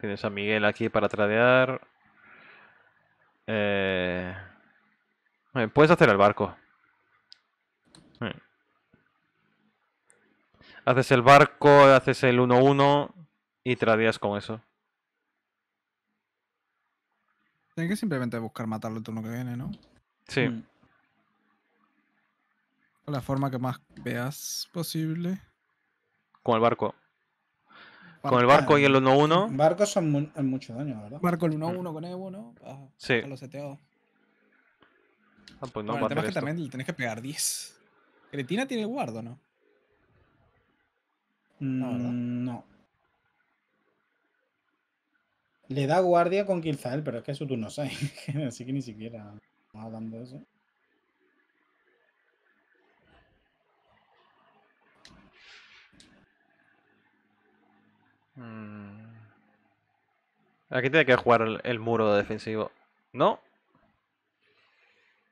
Tienes a Miguel aquí para tradear. Eh, eh, puedes hacer el barco. Eh. Haces el barco, haces el 1-1 y tradeas con eso. Tienes que simplemente buscar matarlo el turno que viene, ¿no? Sí. Mm. La forma que más veas posible. Con el barco. Con el barco y el 1-1. Barcos son mucho daño, ¿verdad? Barco el 1-1 con Evo, 1 Ah, sí. A los seteados. Ah, pues no, bueno, el tema es que también le tenés que pegar 10. Cretina tiene guardo, ¿no? No, no mm, No. Le da guardia con Kilzael, pero es que su turno 6. Así que ni siquiera va dando eso. Mm. Aquí tiene que jugar el, muro defensivo. ¿No?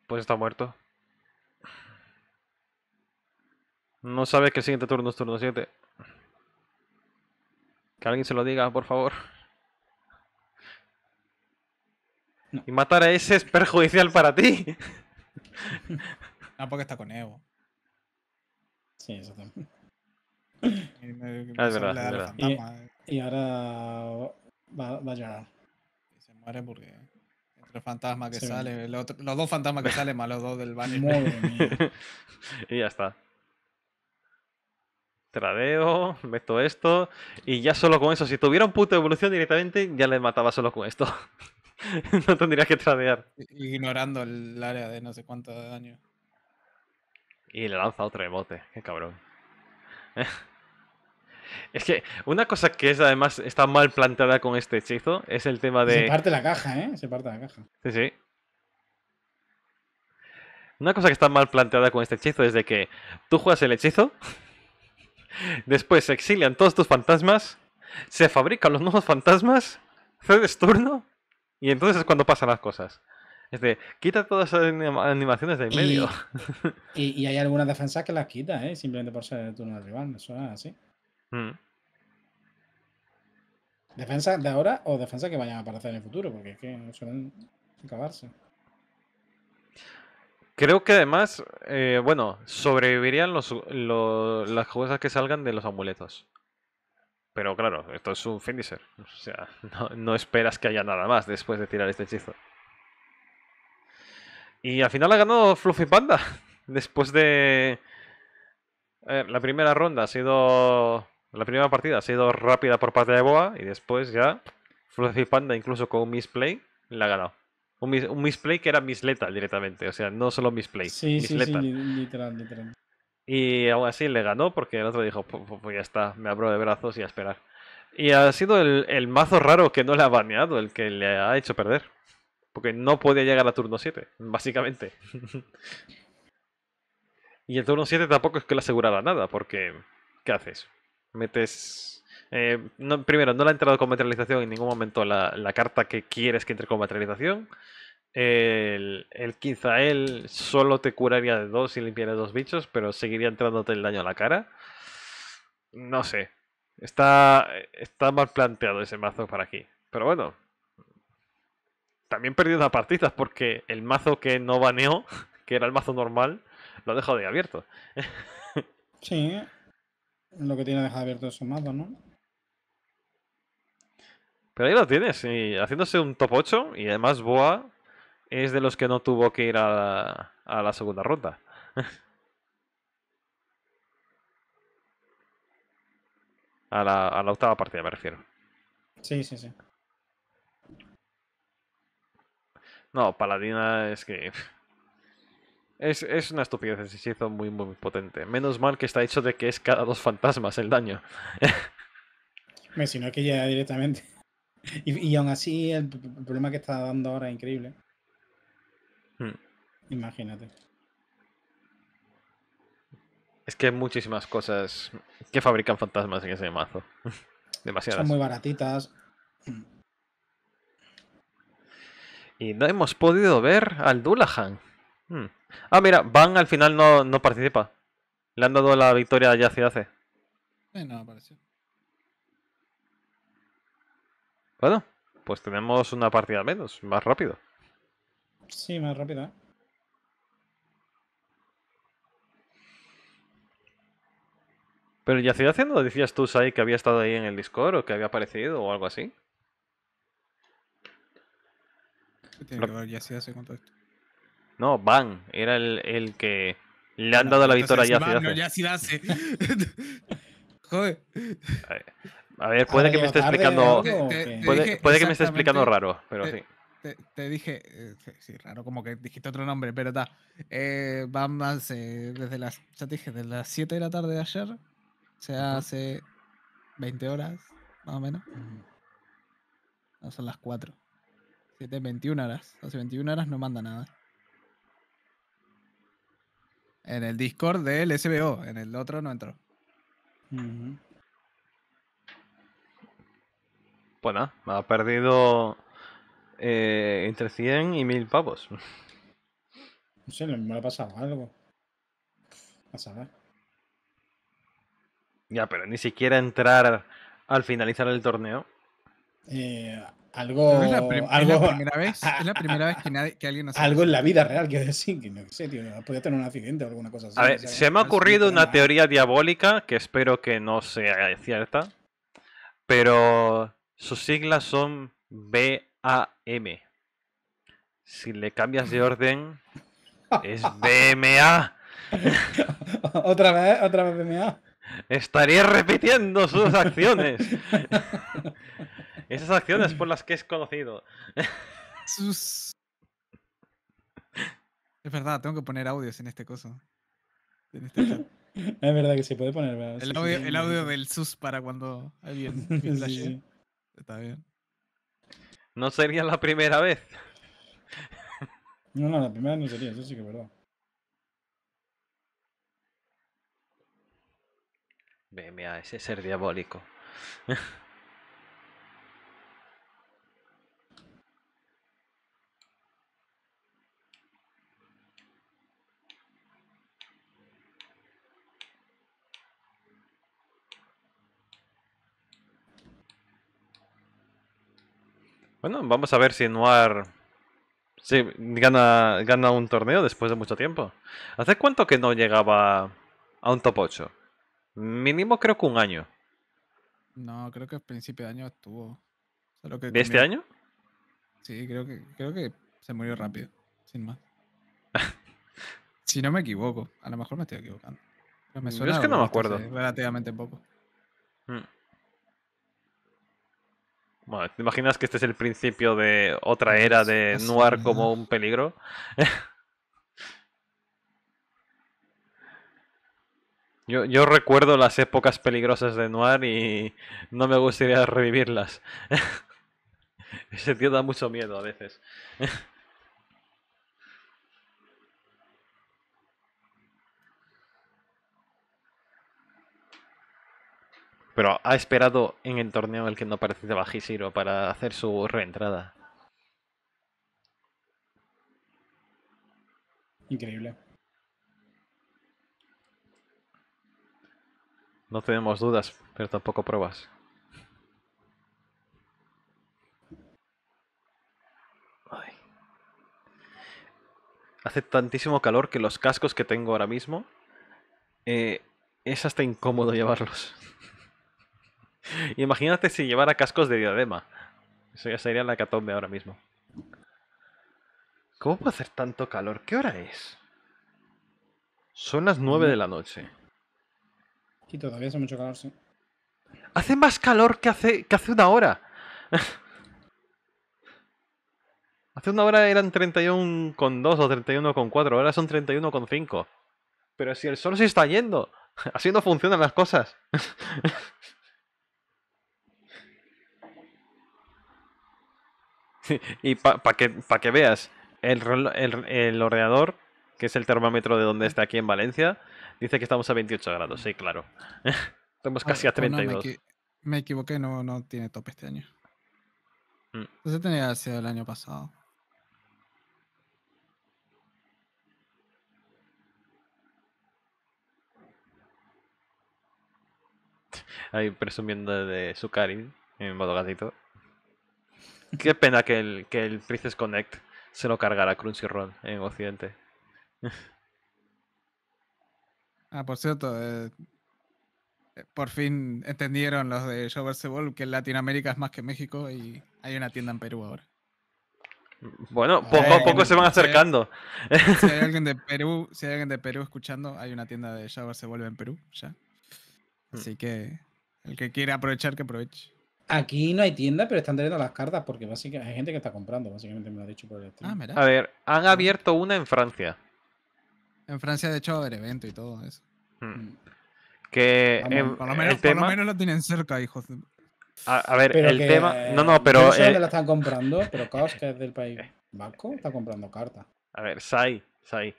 Pues está muerto. No sabes que el siguiente turno es turno 7. Que alguien se lo diga, por favor. Y matar a ese es perjudicial para ti. No, ah, porque está con Evo. Sí, eso también. Ah, es verdad, es verdad. Y ahora va, va se muere porque entre que sale, los dos fantasmas que salen más los dos del banner. y ya está. Tradeo, meto esto y ya solo con eso, si tuviera un puto evolución directamente, ya le mataba solo con esto. no tendría que tradear. Ignorando el área de no sé cuánto daño. Y le lanza otro rebote. qué cabrón. Es que una cosa que es además está mal planteada con este hechizo es el tema de. Se parte la caja, ¿eh? Se parte la caja. Sí, sí. Una cosa que está mal planteada con este hechizo es de que tú juegas el hechizo, después se exilian todos tus fantasmas, se fabrican los nuevos fantasmas, cedes turno, y entonces es cuando pasan las cosas. Es de, quita todas esas animaciones del medio. Y, hay algunas defensas que las quita, ¿eh? simplemente por ser turno del rival, me suena así. Mm. Defensa de ahora o defensa que vayan a aparecer en el futuro? Porque es que suelen acabarse. Creo que además, eh, bueno, sobrevivirían las cosas que salgan de los amuletos. Pero claro, esto es un finisher. O sea, no, esperas que haya nada más después de tirar este hechizo. Y al final ha ganado Fluffy Panda. Después de. Eh, la primera ronda ha sido la primera partida ha sido rápida por parte de Boa y después ya Fluffy Panda, incluso con un misplay, la ha ganado. Un, misplay que era misleta directamente, o sea, no solo misplay. Sí, literal, literal. Y aún así le ganó porque el otro dijo, pues ya está, me abro de brazos y a esperar. Y ha sido el, el, mazo raro que no le ha baneado, el que le ha hecho perder. Porque no podía llegar a turno 7, básicamente. y el turno 7 tampoco es que le asegurara nada, porque ¿qué haces? Metes. Eh, primero, no la ha entrado con materialización en ningún momento la, carta que quieres que entre con materialización. El, el él solo te curaría de dos y limpiaría dos bichos, pero seguiría entrándote el daño a la cara. No sé. Está, está mal planteado ese mazo para aquí. Pero bueno. También perdió una partidas porque el mazo que no baneó, que era el mazo normal, lo dejó de abierto. Sí, lo que tiene dejado abierto su mapas, ¿no? Pero ahí lo tienes, y haciéndose un top 8, y además Boa es de los que no tuvo que ir a la, a la segunda ronda. a, la, a la octava partida me refiero. Sí, sí, sí. No, Paladina es que es, es, una estupidez se hizo muy, muy potente. Menos mal que está hecho de que es cada dos fantasmas el daño. Me sino que ya directamente. Y, aún así, el problema que está dando ahora es increíble. Hmm. Imagínate. Es que hay muchísimas cosas que fabrican fantasmas en ese mazo. Demasiadas. Son muy baratitas. Y no hemos podido ver al Dullahan. Hmm. Ah, mira, Van al final no, participa. Le han dado la victoria a se hace. apareció. Bueno, pues tenemos una partida menos, más rápido. Sí, más rápido, ¿eh? Pero ya estoy haciendo, decías tú, Sai, que había estado ahí en el Discord o que había aparecido o algo así. tiene que ver ya con todo esto? No, Van era el, que le han dado la victoria ya hace ya Joder. A ver, puede que me esté explicando. puede, que me esté explicando raro, pero sí. Te, dije, eh, sí, raro, como que dijiste otro nombre, pero está. Eh, Van desde las, ya te dije, desde las 7 de la tarde de ayer, o sea, hace 20 horas, más o menos. No, son las 4. 7, 21 horas. Hace 21 horas no manda nada. En el Discord del SBO, en el otro no entro. Pues nada, Bueno, me ha perdido eh, entre 100 y 1000 pavos. No sé, me ha pasado algo. A saber. Ya, pero ni siquiera entrar al finalizar el torneo. Eh, algo. Es la, algo primera vez, que, alguien hace Algo en la vida real, que decir. Que no sé, tío. Podría tener un accidente o alguna cosa así. A ver, se me ha ocurrido una teoría diabólica que espero que no sea cierta. Pero sus siglas son BAM. Si le cambias de orden, es BMA. otra vez, otra vez BMA. Estaría repitiendo sus acciones. Esas acciones por las que es conocido. Sus... Es verdad, tengo que poner audios en este coso. Este es verdad que se puede poner. El, audio, el audio del sus para cuando alguien Está bien. No sería la primera vez. No, no, la primera no sería, eso sí que es verdad. ese ser diabólico. Bueno, vamos a ver si Noir gana, un torneo después de mucho tiempo. ¿Hace cuánto que no llegaba a un top 8? Mínimo creo que un año. No, creo que a principio de año estuvo. ¿De este año? Sí, creo que, creo que se murió rápido, sin más. si no me equivoco, a lo mejor me estoy equivocando. Pero es que no me acuerdo. Relativamente poco. Mm. Bueno, ¿te imaginas que este es el principio de otra pues era de Noir como un peligro? Yo, yo, recuerdo las épocas peligrosas de Noir y no me gustaría revivirlas. Ese tío da mucho miedo a veces. Pero ha esperado en el torneo en el que no de Bajisiro para hacer su reentrada. Increíble. No tenemos dudas, pero tampoco pruebas. Hace tantísimo calor que los cascos que tengo ahora mismo eh, es hasta incómodo llevarlos. Imagínate si llevara cascos de diadema. Eso ya sería la catombe ahora mismo. ¿Cómo puede hacer tanto calor? ¿Qué hora es? Son las 9 mm. de la noche. Y todavía hace mucho calor, sí. Hace más calor que hace, que hace una hora. hace una hora eran 31,2 o 31,4. Ahora son 31,5. Pero si el sol se está yendo, así no funcionan las cosas. y para que, que veas, el, el, el, ordenador, que es el termómetro de donde está aquí en Valencia, dice que estamos a 28 grados, sí, claro. estamos casi a 32. me, equivoqué, no, no tiene tope este año. ese mm. tenía sido el año pasado. Ahí presumiendo de su en modo gatito. Qué pena que el, el Princess Connect se lo cargara Crunchyroll en Occidente. Ah, por cierto, eh, eh, por fin entendieron los de Se Ball que Latinoamérica es más que México y hay una tienda en Perú ahora. Bueno, poco a, poco se van acercando. Si hay, alguien de Perú, si hay alguien de Perú escuchando, hay una tienda de Shower se en Perú ya. Hmm. Así que el que quiera aprovechar, que aproveche. Aquí no hay tienda, pero están teniendo las cartas porque básicamente hay gente que está comprando, básicamente me lo ha dicho por el ah, A ver, han abierto una en Francia. En Francia, de hecho, va a haber evento y todo eso. Hmm. Hmm. Que por, lo em, menos, la tienen cerca, hijos. A, ver, el tema. No, no, pero. Eh, la están comprando, pero Caos, que es del país eh, vasco, está comprando cartas. A ver, Sai, Sai.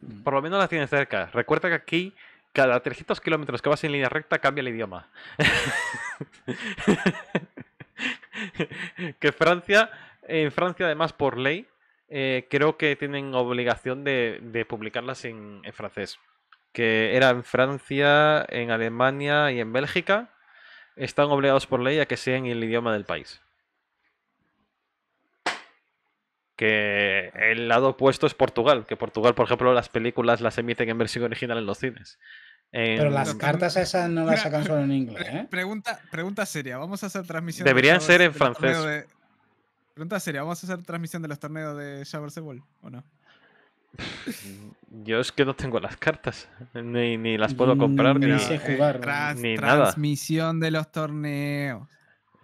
Hmm. Por lo menos las tienen cerca. Recuerda que aquí cada 300 kilómetros que vas en línea recta cambia el idioma. que Francia, en Francia además por ley, eh, creo que tienen obligación de, publicarlas en, en, francés. Que era en Francia, en Alemania y en Bélgica, están obligados por ley a que sean el idioma del país. que el lado opuesto es Portugal, que Portugal, por ejemplo, las películas las emiten en versión original en los cines. Pero las cartas esas no las sacan solo en inglés. ¿eh? Pregunta, pregunta seria, vamos a hacer transmisión. Deberían ser en francés. Pregunta seria, ¿vamos a hacer transmisión de los torneos de Shaver Ball o no? Yo es que no tengo las cartas, ni, las puedo comprar, ni, sé jugar, ni nada. Transmisión de los torneos.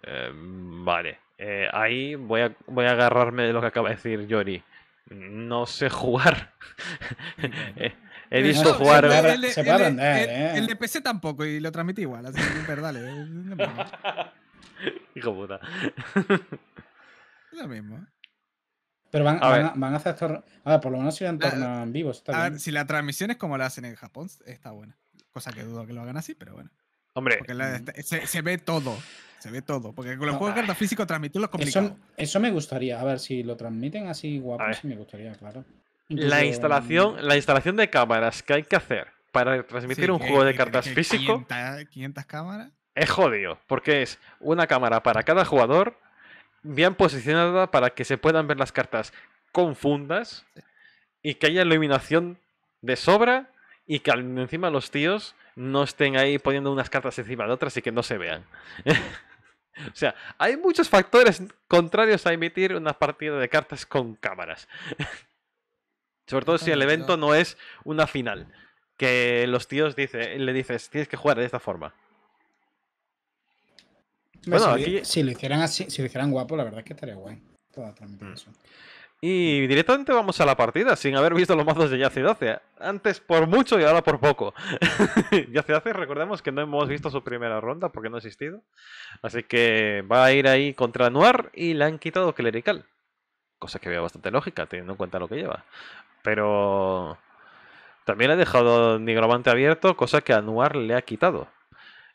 Eh, vale. Eh, ahí voy a, voy a agarrarme de lo que acaba de decir Yori. No sé jugar. Eh, he visto jugar. El, se eh. el, de PC tampoco, y lo transmití igual, así que perdale. Hijo puta. es lo mismo. Eh. Pero van a, van, hacer por lo menos si van torno en vivo. si la transmisión es como la hacen en Japón, está buena. Cosa que dudo que lo hagan así, pero bueno. Hombre. Porque mm. este, se ve todo. Se ve todo. Porque con el juego de cartas físico transmitirlo los complicado. Eso, me gustaría. A ver, si lo transmiten así guapo, sí me gustaría, claro. la, instalación, mm, la instalación de cámaras que hay que hacer para transmitir un juego de cartas físico. 500, cámaras. Es jodido, porque es una cámara para cada jugador, bien posicionada para que se puedan ver las cartas confundas y que haya iluminación de sobra y que encima los tíos no estén ahí poniendo unas cartas encima de otras y que no se vean. o sea, hay muchos factores contrarios a emitir una partida de cartas con cámaras. Sobre todo si el evento no es una final. Que los tíos dice, le dices, tienes que jugar de esta forma. Bueno, si, lo hicieran así, si lo hicieran guapo, la verdad es que estaría guay. Toda mm. eso. Y directamente vamos a la partida, sin haber visto los mazos de Yacidace. Antes por mucho y ahora por poco. Yacidace, recordemos que no hemos visto su primera ronda porque no ha existido. Así que va a ir ahí contra Anuar y le han quitado Clerical. Cosa que veo bastante lógica, teniendo en cuenta lo que lleva. Pero también ha dejado Nigromante abierto, cosa que a le ha quitado.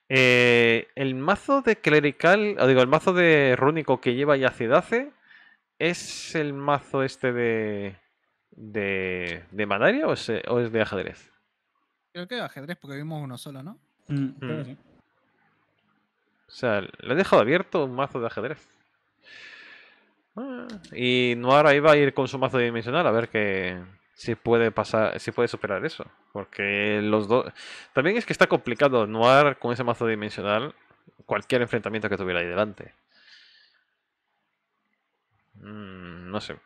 Eh, el mazo de Clerical, o digo, el mazo de Rúnico que lleva Yacidace ¿Es el mazo este de. de. de Mandaria o es, de ajedrez? Creo que de ajedrez, porque vimos uno solo, ¿no? Mm, mm. O sea, le he dejado abierto un mazo de ajedrez. Ah, y Noir ahí va a ir con su mazo dimensional a ver qué si puede pasar, si puede superar eso. Porque los dos. También es que está complicado Noir con ese mazo dimensional cualquier enfrentamiento que tuviera ahí delante. Mm, no sé.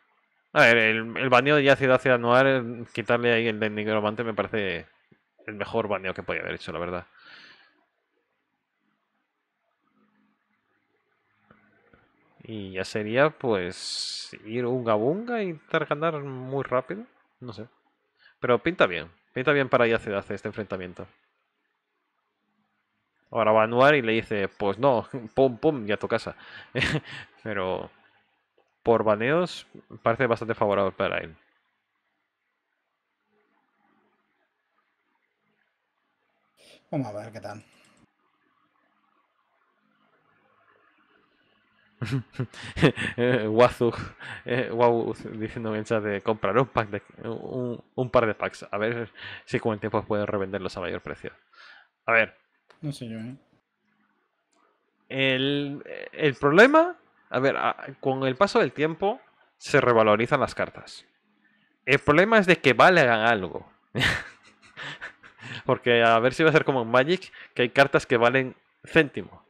A ver, el, el baneo de ya ciudad Anuar, eh, quitarle ahí el de Nigromante me parece el mejor baneo que podía haber hecho, la verdad. Y ya sería, pues, ir un gabunga y e ganar muy rápido. No sé. Pero pinta bien. Pinta bien para Yacedace hace este enfrentamiento. Ahora va Anuar y le dice, pues no, pum, pum, ya a tu casa. Pero por baneos parece bastante favorable para él. Vamos a ver qué tal. Wazu eh, diciendo de comprar un, pack de, un, par de packs. A ver si con el tiempo puedo revenderlos a mayor precio. A ver. No sé yo, ¿eh? el, el problema a ver, ah, con el paso del tiempo se revalorizan las cartas. El problema es de que valgan algo. Porque a ver si va a ser como en Magic, que hay cartas que valen céntimo.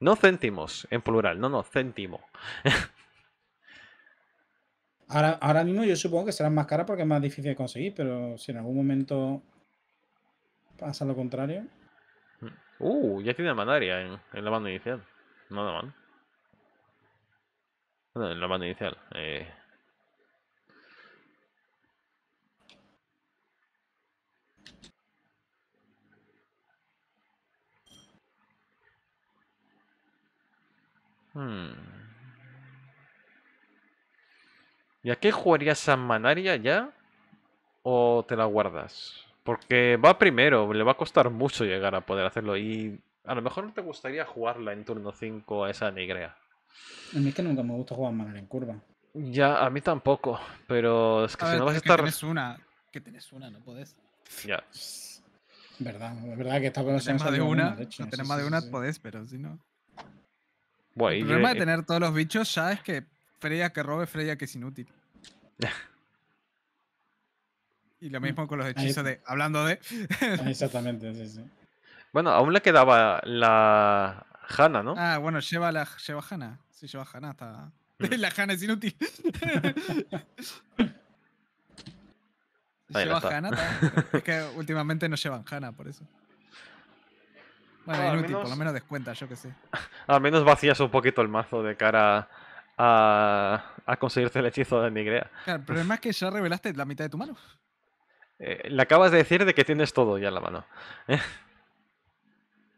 No céntimos en plural, no, no, céntimo. Ahora, mismo yo supongo que serán más caras porque es más difícil de conseguir, pero si en algún momento pasa lo contrario. Mm. Uh, ya tiene Manaria en, la banda inicial. Nada mal. Bueno, en la mano inicial. Eh. Hmm. ¿Y a qué jugarías a Manaria ya? ¿O te la guardas? Porque va primero, le va a costar mucho llegar a poder hacerlo y a lo mejor no te gustaría jugarla en turno 5 a esa negrea. A mí es que nunca me gusta jugar mal en curva. Ya, a mí tampoco, pero es que si no vas a estar. Que tienes una, que tenés una, no podés. Ya. verdad, es verdad que esta con No de una, no tenés más de una, podés, pero si no. el problema de eh, tener todos los bichos ya es que Freya que robe, Freya que es inútil. y lo mismo con los hechizos de. Hablando de. Exactamente, sí, sí. Bueno, aún le quedaba la Hanna, ¿no? Ah, bueno, lleva la lleva Hanna. Sí, lleva Hanna hasta. la Hanna es inútil. lleva Hanna. Es que últimamente no llevan Hanna, por eso. Bueno, inútil, por lo menos descuenta, yo que sé. Al menos vacías un poquito el mazo de cara a, a conseguirte el hechizo de Nigrea. Claro, pero es que ya revelaste la mitad de tu mano. Eh, le acabas de decir de que tienes todo ya en la mano.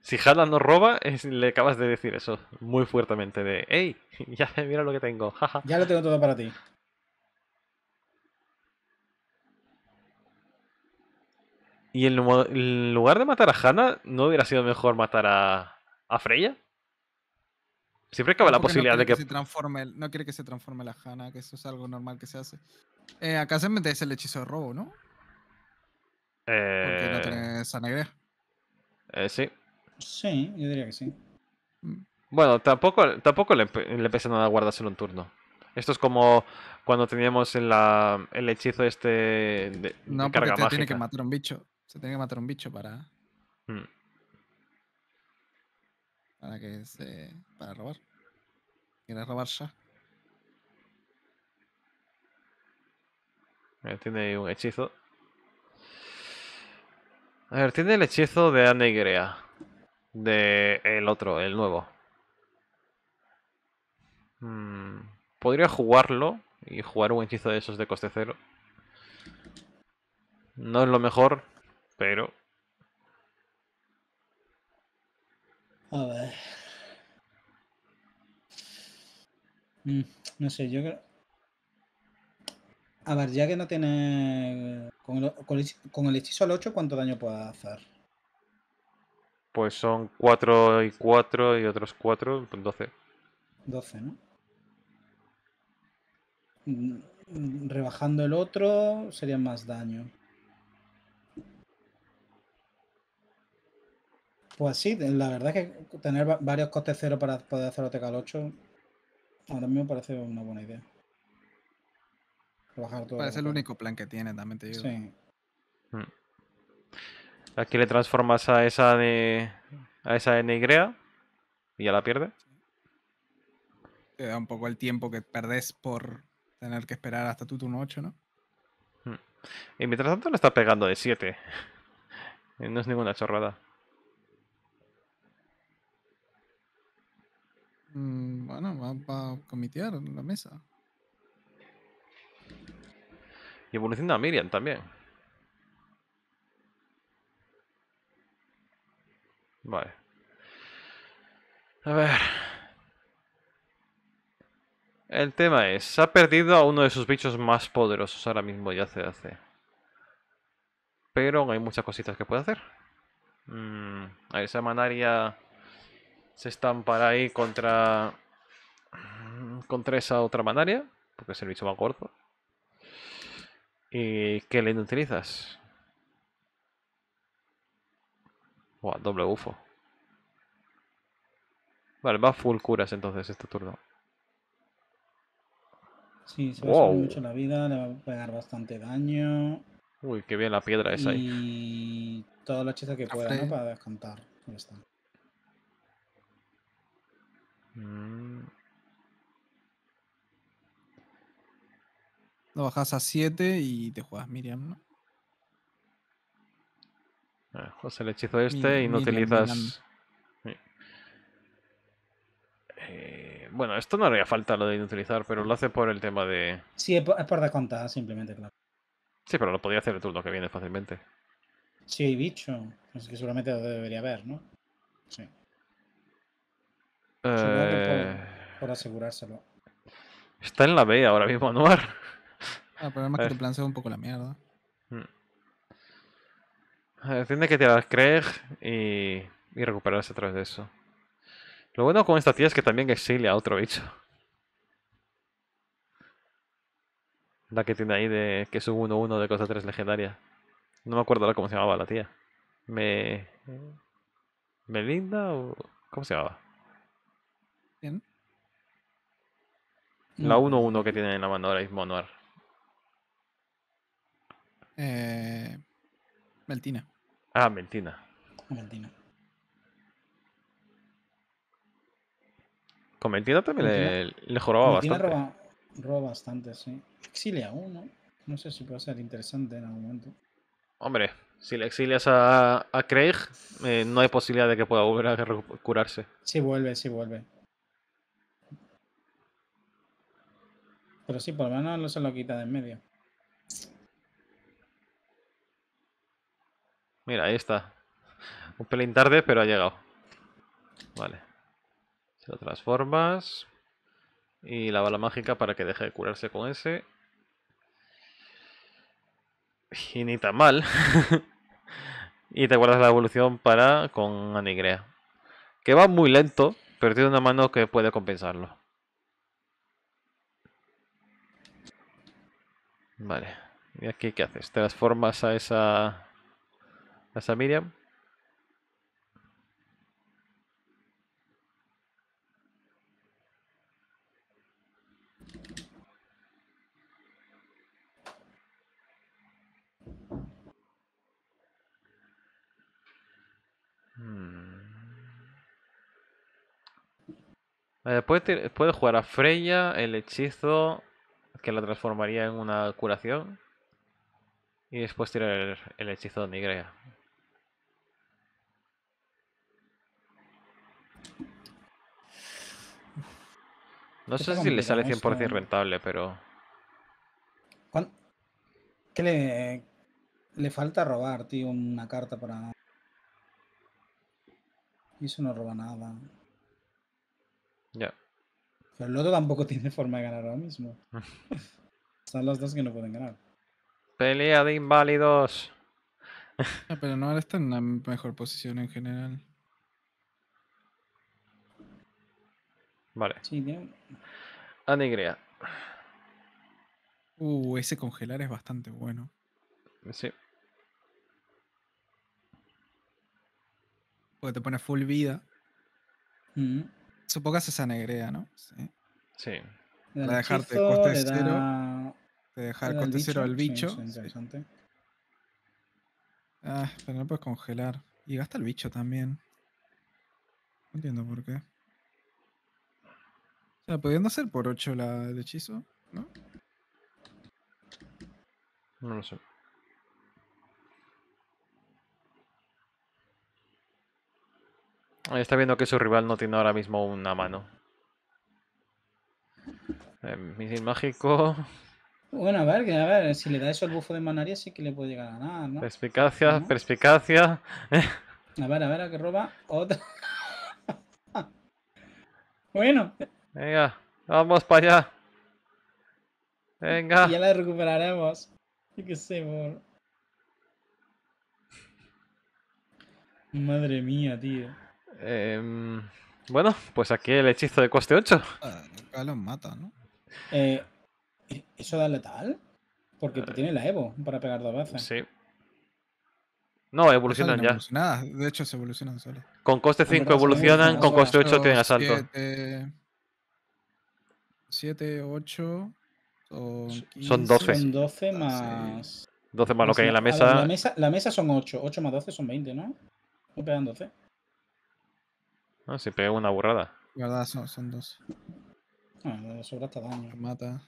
Si Haaland no roba, le acabas de decir eso muy fuertemente de, hey, ya mira lo que tengo, jaja. Ya lo tengo todo para ti. ¿Y en, lugar de matar a Hannah, no hubiera sido mejor matar a, Freya? Siempre acaba la posibilidad de que... Se transforme, no quiere que se transforme la Hanna, que eso es algo normal que se hace. Eh, acá se mete el hechizo de robo, ¿no? Eh, porque no tenés idea Eh, sí. Sí, yo diría que sí. Bueno, tampoco, tampoco le, le a nada guardarse en un turno. Esto es como cuando teníamos en la, el hechizo este de, carga tiene que matar un bicho. Se tiene que matar un bicho para. Mm. Para que Para robar. ¿Quieres robar ya? ahí tiene un hechizo. A ver, tiene el hechizo de Anegrea de el otro, el nuevo. Mm, podría jugarlo y jugar un hechizo de esos de coste cero. No es lo mejor, pero... A ver. Mm, no sé, yo creo... A ver, ya que no tiene... Con el, con el hechizo al 8, ¿cuánto daño puede hacer? Pues son 4 y 4 y otros 4, 12. 12, ¿no? Mm, rebajando el otro sería más daño. Pues sí, la verdad es que tener varios costes cero para poder hacer OTK al 8 ahora mismo parece una buena idea. Rebajar todo Parece el único plan que tiene, también te Sí. Hmm. Aquí le transformas a esa de. a esa de negrea y ya la pierde. Te da un poco el tiempo que perdés por tener que esperar hasta tu turno 8, ¿no? Hmm. Y mientras tanto le está pegando de 7. No es ninguna chorrada. Mm, bueno, va, a comitear en la mesa. Y evoluciona a Miriam también. Vale. A ver. El tema es, ha perdido a uno de sus bichos más poderosos ahora mismo ya se hace. Pero hay muchas cositas que puede hacer. Mm, a esa manaria se para ahí contra contra esa otra manaria, porque es el bicho más corto. ¿Y qué le utilizas? Wow, doble bufo. Vale, va full curas entonces este turno. Sí, se va a subir mucho la vida, le va a pegar bastante daño. Uy, qué bien la piedra esa ahí. Y todo el hechizo que pueda, ¿no? Para descontar. Ahí está. Mm. Lo bajas a 7 y te juegas Miriam, ¿no? Ah, José, el hechizo este y no utilizas. Eh, bueno, esto no haría falta lo de inutilizar, pero lo hace por el tema de. Sí, es por descontar, simplemente, claro. Sí, pero lo podría hacer el turno que viene fácilmente. Sí, bicho. Es que seguramente debería haber, ¿no? Sí. Por, eh. asegurárselo. Está en la B ahora mismo, Anuar. Ah, el problema es que te eh. un poco la mierda. Mm. Tiene que tirar Craig y, y recuperarse a través de eso. Lo bueno con esta tía es que también exilia a otro bicho. La que tiene ahí de que es un 1-1 de cosa 3 legendaria. No me acuerdo ahora cómo se llamaba la tía. Me. ¿Melinda o.? ¿Cómo se llamaba? La 1-1 mm. que tiene en la mano ahora mismo, Noir. Eh. Meltina. Ah, Mentina. Con Mentina también Le, le, bastante. Roba, bastante, sí. Exilia uno. No sé si puede ser interesante en algún momento. Hombre, si le exilias a, a Craig, eh, no hay posibilidad de que pueda volver a curarse. Sí vuelve, sí vuelve. Pero sí, por lo menos no se lo quita de en medio. Mira, ahí está. Un pelín tarde, pero ha llegado. Vale. Se lo transformas. Y la bala mágica para que deje de curarse con ese. Y ni tan mal. y te guardas la evolución para con Anigrea. Que va muy lento, pero tiene una mano que puede compensarlo. Vale. ¿Y aquí qué haces? Transformas a esa ¿A Miriam. Hmm. Eh, puede, jugar a Freya el hechizo que la transformaría en una curación. Y después tirar el, el hechizo de Nigrea. No sé si le sale 100% ¿eh? rentable, pero... ¿Qué le, falta robar, tío, una carta para... Y eso no roba nada. Ya. Pero el otro tampoco tiene forma de ganar ahora mismo. Son los dos que no pueden ganar. Pelea de inválidos. Ah, pero no, ahora está en la mejor posición en general. Vale. Sí, tiene... Uh, ese congelar es bastante bueno. Sí. Porque te pone full vida. Mm. Supongo que haces anegrea, ¿no? Sí. sí. Para dejarte coste cero. Te dejar el coste cero al bicho. Ah, pero no puedes congelar. Y gasta el bicho también. No entiendo por qué. O pudiendo hacer por 8 la, el hechizo, ¿no? No lo sé. Está viendo que su rival no tiene ahora mismo una mano. Eh, misil mágico. Bueno, a ver, a ver, si le da eso el bufo de manaria sí que le puede llegar a ganar, ¿no? Perspicacia, perspicacia. A ver, a ver, a que roba otra. bueno, Venga, vamos para allá. Venga. ya la recuperaremos. qué sé, Madre mía, tío. Em, bueno, pues aquí el hechizo de coste 8. Ah, mata, ¿no? Eh, ¿Eso da letal? Porque eh. tiene la Evo para pegar dos veces. Sí. No, evolucionan ya. ya. De hecho, se evolucionan solos. Con coste 5 evolucionan, con coste 8 tienen asalto. 7, 8. Son, son 12. Son 12 ah, más. 12 más lo que hay en la mesa. la mesa. La mesa son 8. 8 más 12 son 20, ¿no? Me pegan 12. Ah, se pega una burrada. La verdad, son, son 12. Ah, sobra hasta daño. Mata.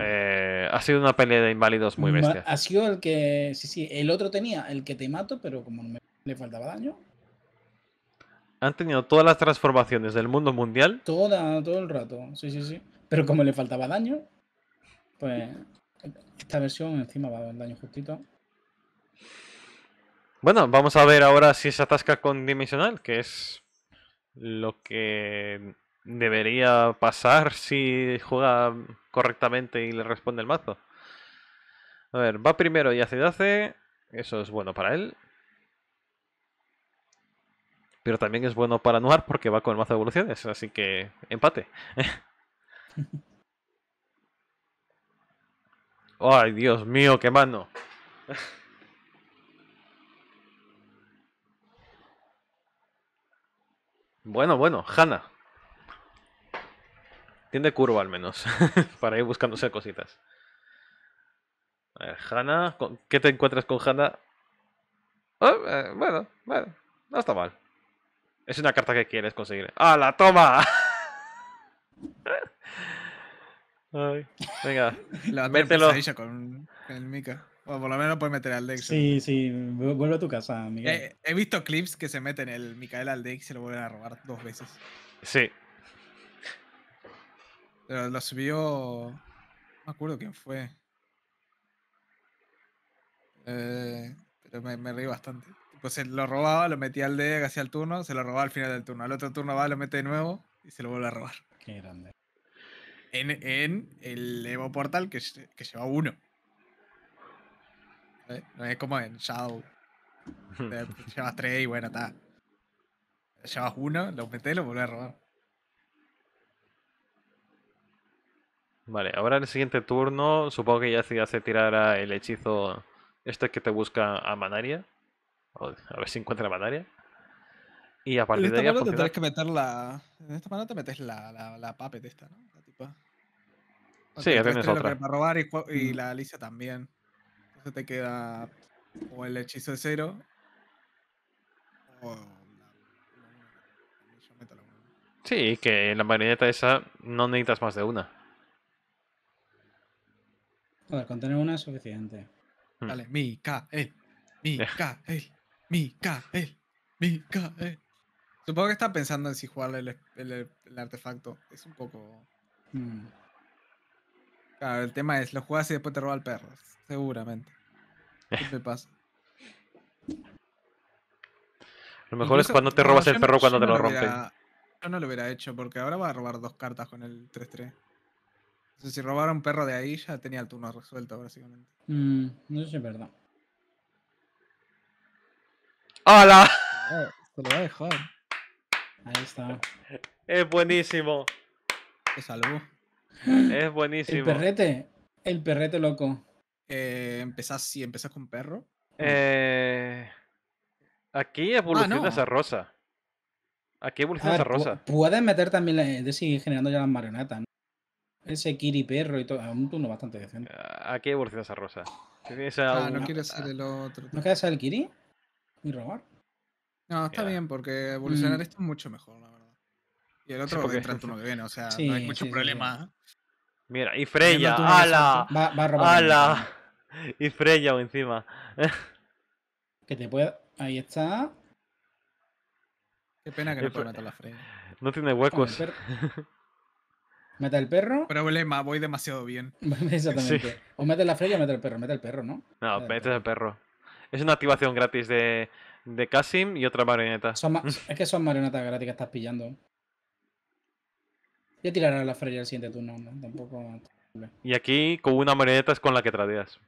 Eh, ha sido una pelea de inválidos muy bestia. Ha sido el que. Sí, sí, el otro tenía el que te mato, pero como me, le faltaba daño, han tenido todas las transformaciones del mundo mundial. Toda, todo el rato, sí, sí, sí. Pero como le faltaba daño, pues esta versión encima va a dar daño justito. Bueno, vamos a ver ahora si se atasca con Dimensional, que es lo que debería pasar si juega correctamente y le responde el mazo. A ver, va primero y hace y hace. Eso es bueno para él. Pero también es bueno para Noir porque va con el mazo de evoluciones, así que empate. Ay, Dios mío, qué mano. Bueno, bueno, Hanna. Tiene curva al menos, para ir buscándose cositas. A ver, Hanna, ¿qué te encuentras con Hanna? Ah, eh, bueno, bueno, no está mal. Es una carta que quieres conseguir. ¡Ah, la toma! venga. mételo. Con el Mika. O por lo menos puedes meter al Dex. Sí, sí, vuelve a tu casa, Miguel. Eh, he visto clips que se meten el Micael al deck y se lo vuelven a robar dos veces. Sí. Pero lo subió. No me acuerdo quién fue. Eh, pero me, me reí bastante pues lo robaba, lo metía al deck, hacia el turno, se lo robaba al final del turno. Al otro turno va, lo mete de nuevo y se lo vuelve a robar. Qué grande. En, el Evo Portal que, que lleva uno. No es como en Shadow. llevas tres y bueno, está. Llevas uno, lo metes y lo vuelve a robar. Vale, ahora en el siguiente turno, supongo que ya ya se tirará el hechizo este que te busca a Manaria. A ver si encuentra la batalla Y a partir de ahí. tendrás que meter la. En esta mano te metes la, la, la puppet esta, ¿no? La tipa. sí, tienes otra. robar y, mm. la Alicia también. Entonces te queda o el hechizo de cero o la, Sí, que en la marioneta esa no necesitas más de una. ver, con tener una es suficiente. Vale, mm. mi K, el. Mi K, el. K eh. Supongo que está pensando en si jugarle el, artefacto. Es un poco. Mm. Claro, el tema es: lo juegas y después te roba el perro. Seguramente. te pasa. Lo mejor es cuando te robas el perro cuando te lo, lo yo no lo hubiera hecho porque ahora va a robar dos cartas con el 3-3. Entonces, si robara un perro de ahí, ya tenía el turno resuelto, básicamente. Mm, no sé, es verdad. ¡Hala! te eh, lo voy a dejar. Ahí está. Es buenísimo. Te Es buenísimo. El perrete. El perrete loco. Eh, empezás, con perro. Eh, aquí evoluciona ah, no. esa rosa. Aquí evoluciona ver, rosa. Puedes meter también, eh, de seguir generando ya las marionetas, ¿no? Ese Kiri perro y todo. Un turno bastante decente. Ah, aquí evoluciona esa rosa. Ah, no quieres ser el otro. Ah. ¿No quieres ser el Kiri? y robar. No, está bien, porque evolucionar mm. esto es mucho mejor, la verdad. Y el otro porque entra en turno que viene, o sea, no hay mucho problema. Mira, y Freya, ala, va, a robar ¡Hala! y Freya o encima. que te pueda, ahí está. Qué pena que no pueda matar la Freya. No tiene huecos. meta el perro. Problema, voy demasiado bien. Exactamente. O mete la Freya o mete el perro, mete el perro, ¿no? No, mete el perro. Es una activación gratis de, de Kasim y otra marioneta. es que son marionetas gratis que estás pillando. Ya tirará la Freya el siguiente turno, tampoco. Y aquí con una marioneta es con la que tradeas.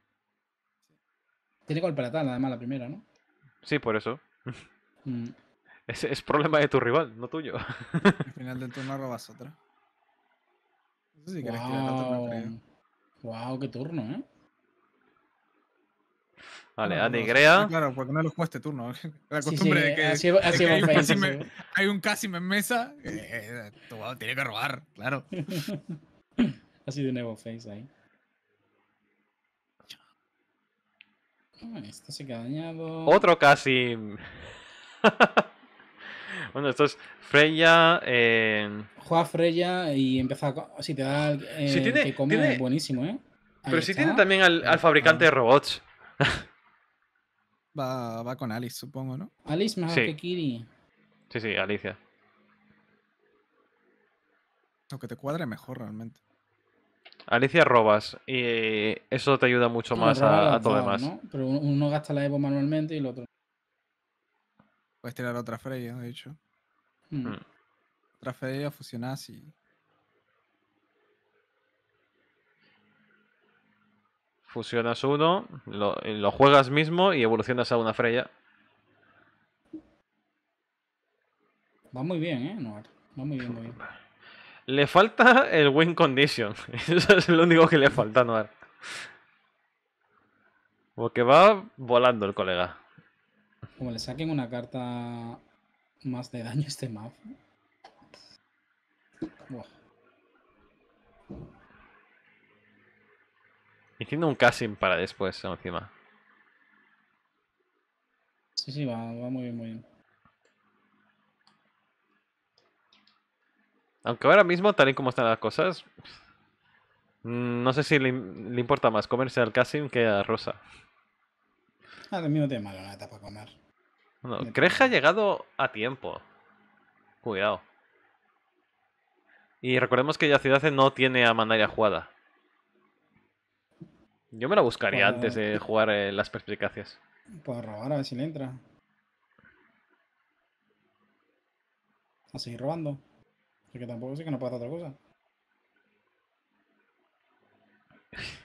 Tiene golpe letal, además, la primera, ¿no? Sí, por eso. Mm. Es, problema de tu rival, no tuyo. Al final del turno robas otra. No sé si wow. tirar la turno, creo. Wow, qué turno, ¿eh? Vale, Andy Anigrea. claro, porque no los juego este turno. La costumbre de que, hay, un país, en mesa. Eh, eh, tiene que robar, claro. ha sido un Evo Face ahí. Ah, esto se queda dañado. Otro casi bueno, esto es Freya. Eh, Juega Freya y empieza a. Si te da el, si tiene, buenísimo, ¿eh? Pero si tiene también al, fabricante de robots. va, con Alice, supongo, ¿no? Alice mejor que Kiri. Sí, sí, Alicia. Lo que te cuadre mejor realmente. Alicia robas y eso te ayuda mucho ah, más a, todo lo demás. Pero uno gasta la Evo manualmente y el otro. Puedes tirar otra Freya, de hecho. Mm. Mm. Otra Freya fusionás y Fusionas uno, lo, juegas mismo y evolucionas a una Freya. Va muy bien, ¿eh? Noir. Va muy bien, muy bien. Le falta el win condition. Eso es lo único que le falta a Noir. Porque va volando el colega. Como le saquen una carta más de daño a este map. Buah. Hiciendo un casting para después, encima. Sí, sí, va, muy bien, muy bien. Aunque ahora mismo, tal y como están las cosas, mm, no sé si le, importa más comerse al casting que a Rosa. Ah, mí no tiene mala para comer. No, Creja ha llegado a tiempo. Cuidado. Y recordemos que Yacidace no tiene a Mandaria jugada. Yo me la buscaría antes de jugar eh, las perspicacias. Pues robar a ver si le entra. A seguir robando. que tampoco sé que no pasa otra cosa.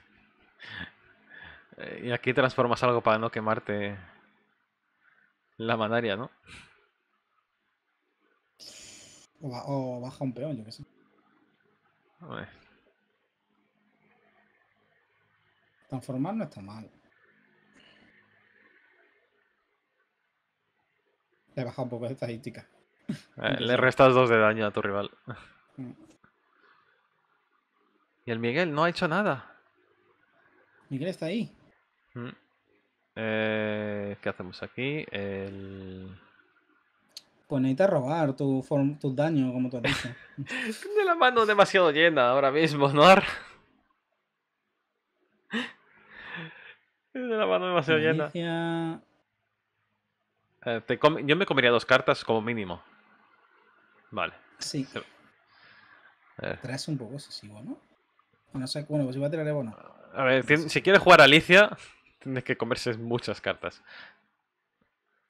Eh, y aquí transformas algo para no quemarte la manaria, ¿no? O, baja un peón, yo qué sé. A ver. Transformar no está mal. Le he bajado un poco de estadística. Eh, le restas dos de daño a tu rival. Mm. Y el Miguel no ha hecho nada. Miguel está ahí. Mm. Eh, ¿Qué hacemos aquí? Pues necesitas robar tu, tu daño, como tú has dicho. Tiene la mano demasiado llena ahora mismo, Noir. Eh, yo me comería dos cartas como mínimo. Vale. Sí. Eh. un poco excesivo, ¿no? No sé, bueno, pues si va a tirar bono. A ver, si quieres jugar a Alicia, tienes que comerse muchas cartas.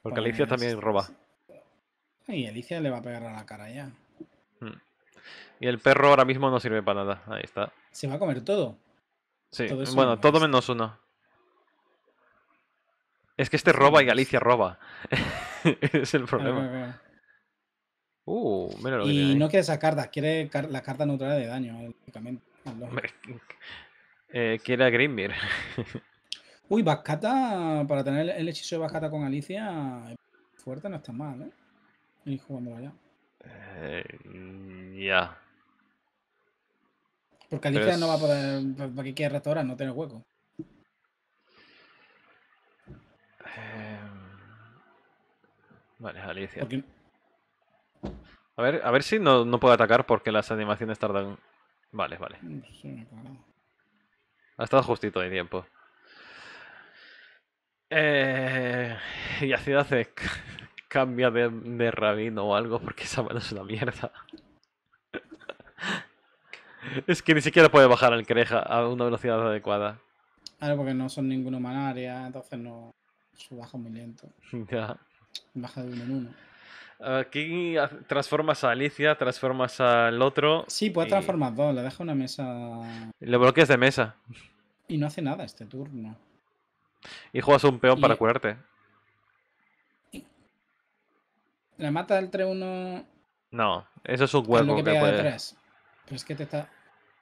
Porque Alicia también roba. Y Alicia le va a pegar a la cara ya. Hmm. Y el perro ahora mismo no sirve para nada. Ahí está. Se va a comer todo. Sí, todo bueno, todo menos uno. Es que este roba y Galicia roba. es el problema. Uh, lo y no quiere esa carta, quiere la carta neutral de daño, eh, quiere a Grimmir. Uy, Bascata, para tener el hechizo de Bascata con Alicia, fuerte no está mal, ¿eh? Y jugando allá. Eh, ya. Porque Alicia no va a poder. ¿Para qué quiere restaurar? No tiene hueco. Vale, Alicia. A ver, a ver si no, no puedo atacar porque las animaciones tardan. Vale, vale. Mm, pues ha estado justito de tiempo. Eh, y así hace cambia de, rabino o algo porque esa mano es una mierda. es que ni siquiera puede bajar al creja a una velocidad adecuada. Claro, porque no son ningún humanaria, entonces no. Su muy lento. Ya. Baja de uno en uno. Aquí transformas a Alicia, transformas al otro. Sí, puede transformar dos, le deja una mesa. Le bloqueas de mesa. Y no hace nada este turno. Y juegas un peón para curarte. La mata el 3-1? No, eso es un huevo. que, Pero es que te está.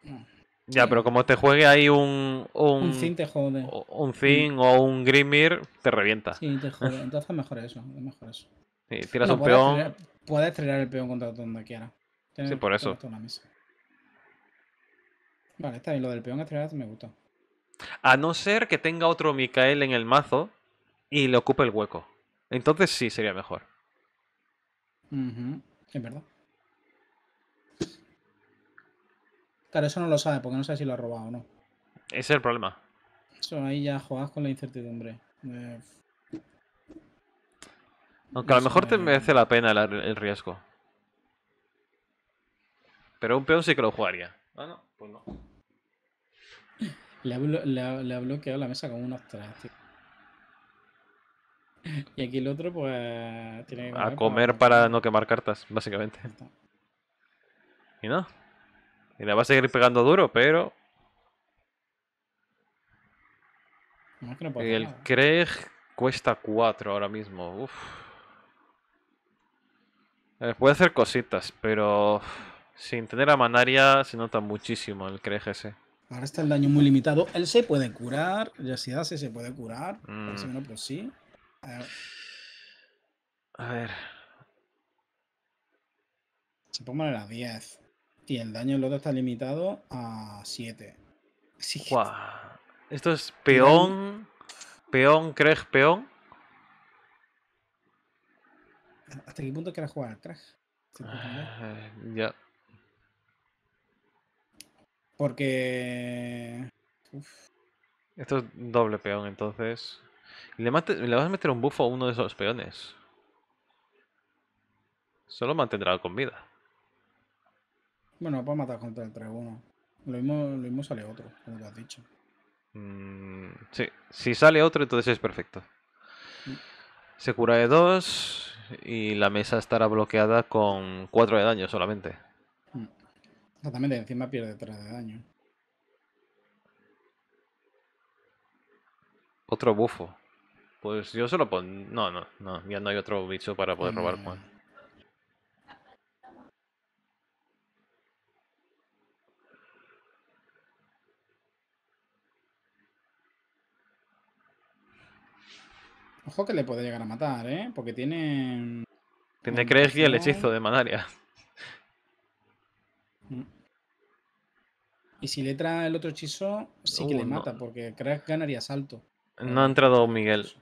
No. Ya, pero como te juegue ahí un. Un, Zin te jode. Un Zin o un Grimir, te revienta. Sí, te jode. Entonces mejor eso. Mejor eso. Sí, tiras un peón. Puede puedes el peón contra donde quiera. sí, por eso. Vale, está bien. Lo del peón estrellado me gusta. A no ser que tenga otro Mikael en el mazo y le ocupe el hueco. Entonces sí sería mejor. Uh Es verdad. Claro, eso no lo sabe, porque no sabe si lo ha robado o no. Ese es el problema. Eso ahí ya jugás con la incertidumbre. Eh, Aunque a lo mejor te merece la pena el, riesgo. Pero un peón sí que lo jugaría. Ah, no, pues no. Le ha, bloqueado la mesa con unos tres, tío. Y aquí el otro, pues. a comer para no quemar cartas, básicamente. ¿Y no? Y le va a seguir pegando duro, pero. el nada. cuesta 4 ahora mismo. puede hacer cositas, pero. Sin tener a Manaria se nota muchísimo el Craig ese. Ahora está el daño muy limitado. Él se puede curar. Ya si hace, se puede curar. si mm. no, pues sí. A ver. A ver. Se pone a 10 y el daño del otro está limitado a 7. Esto es peón, peón, Craig, peón. ¿Hasta qué punto quieres jugar atrás eh, ya. Porque... Esto es doble peón, entonces... Le, Le vas a meter un buffo a uno de esos peones. Solo mantendrá con vida. Bueno, pues matar contra el 3-1. Lo mismo, lo sale otro, como te has dicho. Mm, sí, si sale otro, entonces es perfecto. Mm. Se cura de 2 y la mesa estará bloqueada con 4 de daño solamente. Mm. Exactamente, encima pierde 3 de daño. Otro bufo. Pues yo solo pon... No, no, no. Ya no hay otro bicho para poder robar, cual. Ojo que le puede llegar a matar, ¿eh? Porque tiene... Mm, tiene crees que el hechizo de malaria. Mm. Y si le trae el otro hechizo, sí que le uh, mata, porque Crash ganaría salto. No ha entrado Miguel.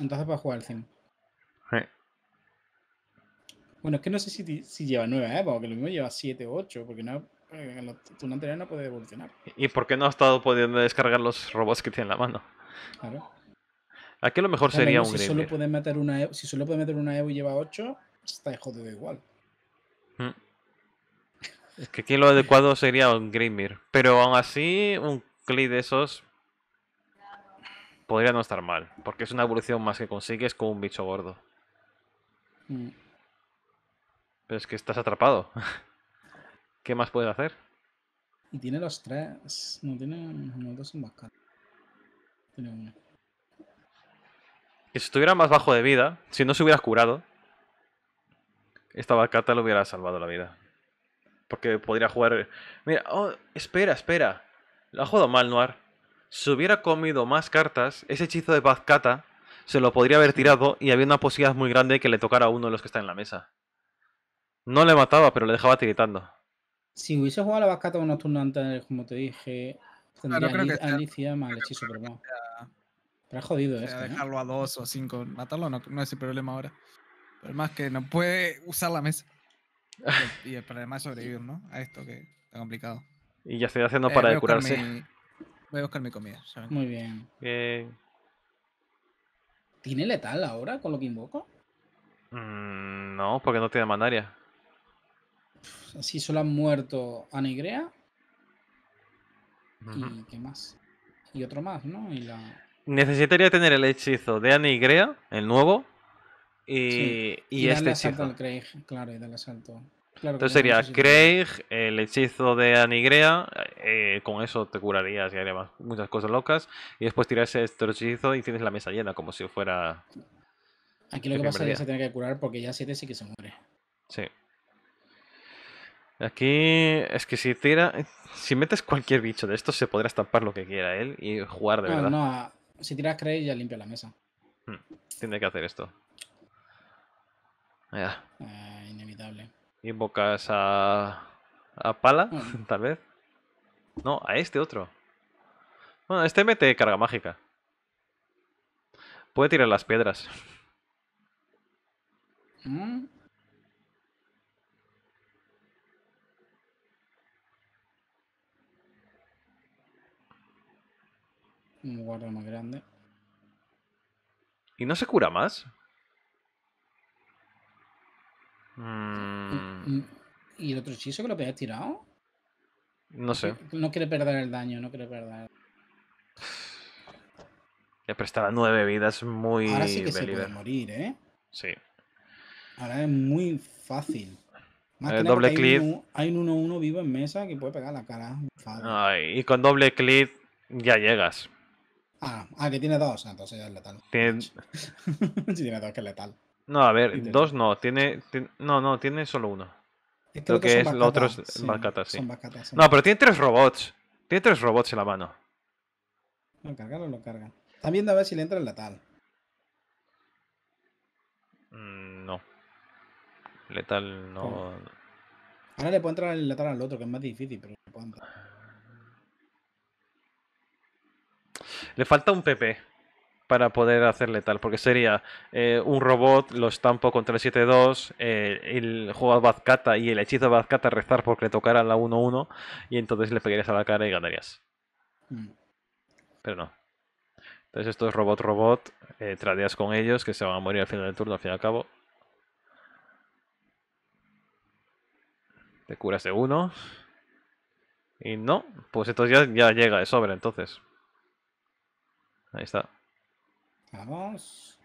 Entonces va a jugar el Bueno, es que no sé si, lleva 9 ¿eh? porque lo mismo lleva 7 o 8, porque no, eh, anterior no puede evolucionar. ¿Y por qué no ha estado pudiendo descargar los robots que tiene en la mano? Claro. Aquí lo mejor sería un si Solo puede meter una, si solo puede meter una Evo y lleva 8, está jodido igual. Mm. Es que aquí lo adecuado sería un Grimir. Pero aún así, un Klee de esos podría no estar mal. Porque es una evolución más que consigues con un bicho gordo. Mm. Pero es que estás atrapado. ¿Qué más puedes hacer? Y tiene los tres. No tiene. No, dos son Tiene que si estuviera más bajo de vida, si no se hubiera curado, esta bacata le hubiera salvado la vida. Porque podría jugar... Mira, oh, espera, espera. Lo ha jugado mal, Noir. Si hubiera comido más cartas, ese hechizo de Bazcata se lo podría haber tirado y había una posibilidad muy grande que le tocara a uno de los que está en la mesa. No le mataba, pero le dejaba tiritando. Si hubiese jugado la Bazcata unos turnos antes, como te dije, tendría Alicia más hechizo, pero pero jodido eso. ¿eh? dejarlo a dos o cinco. Matarlo no, es el problema ahora. Pero más que no puede usar la mesa. y el problema es sobrevivir, ¿no? A esto que está complicado. Y ya estoy haciendo eh, para curarse. Voy a buscar mi comida. Muy bien. ¿Tiene letal ahora con lo que invoco? Mm, no, porque no tiene manaria. Así solo han muerto a Negrea. ¿Y qué más? Y otro más, ¿no? Y la. Necesitaría tener el hechizo de Anigrea, el nuevo, y, y, este hechizo. Craig, claro, y del asalto. Entonces sería Craig, el hechizo de Anigrea, eh, con eso te curarías y harías muchas cosas locas, y después tiras este hechizo y tienes la mesa llena, como si fuera... Aquí lo que pasa es que se tiene que curar porque ya 7 sí que se muere. Sí. Aquí es que si tira, si metes cualquier bicho de estos se podrá estampar lo que quiera él y jugar de ah, verdad. No, si tiras crey, ya limpia la mesa. Hmm, tiene que hacer esto. Ya. Ah, inevitable. Invocas a. a Pala, tal vez. No, a este otro. Bueno, este mete carga mágica. Puede tirar las piedras. Mm. Un guarda más grande. ¿Y no se cura más? Mm. Mm. ¿Y el otro hechizo que lo había tirado? No sé. No quiere perder el daño, no quiere perder. Ya prestaba nueve vidas muy. Ahora sí morir, ¿eh? Sí. Ahora es muy fácil. el eh, doble clic. Hay un 1-1 vivo en mesa que puede pegar la cara. y con doble clic ya llegas. Ah, ah, que tiene dos, ah, entonces ya es letal. Tiene... si tiene dos, que es letal. No, a ver, dos no, tiene, No, no, tiene solo uno. que es, otro sí, Son no, pero tiene tres robots. Tiene tres robots en la mano. ¿Lo cargan o lo cargan? También viendo a ver si le entra el letal. Mm, no. Letal no. Ahora le puede entrar el letal al otro, que es más difícil, pero le puede entrar. Le falta un PP para poder hacerle tal, porque sería eh, un robot, lo estampo con 3-7-2, eh, el juego Bazcata y el hechizo Bazcata rezar porque le tocara la 1-1 y entonces le pegarías a la cara y ganarías. Mm. Pero no. Entonces esto es robot robot, eh, tradeas con ellos que se van a morir al final del turno, al fin y al cabo. Te curas de uno. Y no, pues entonces ya, ya llega de sobra entonces. Ahí está. Vamos.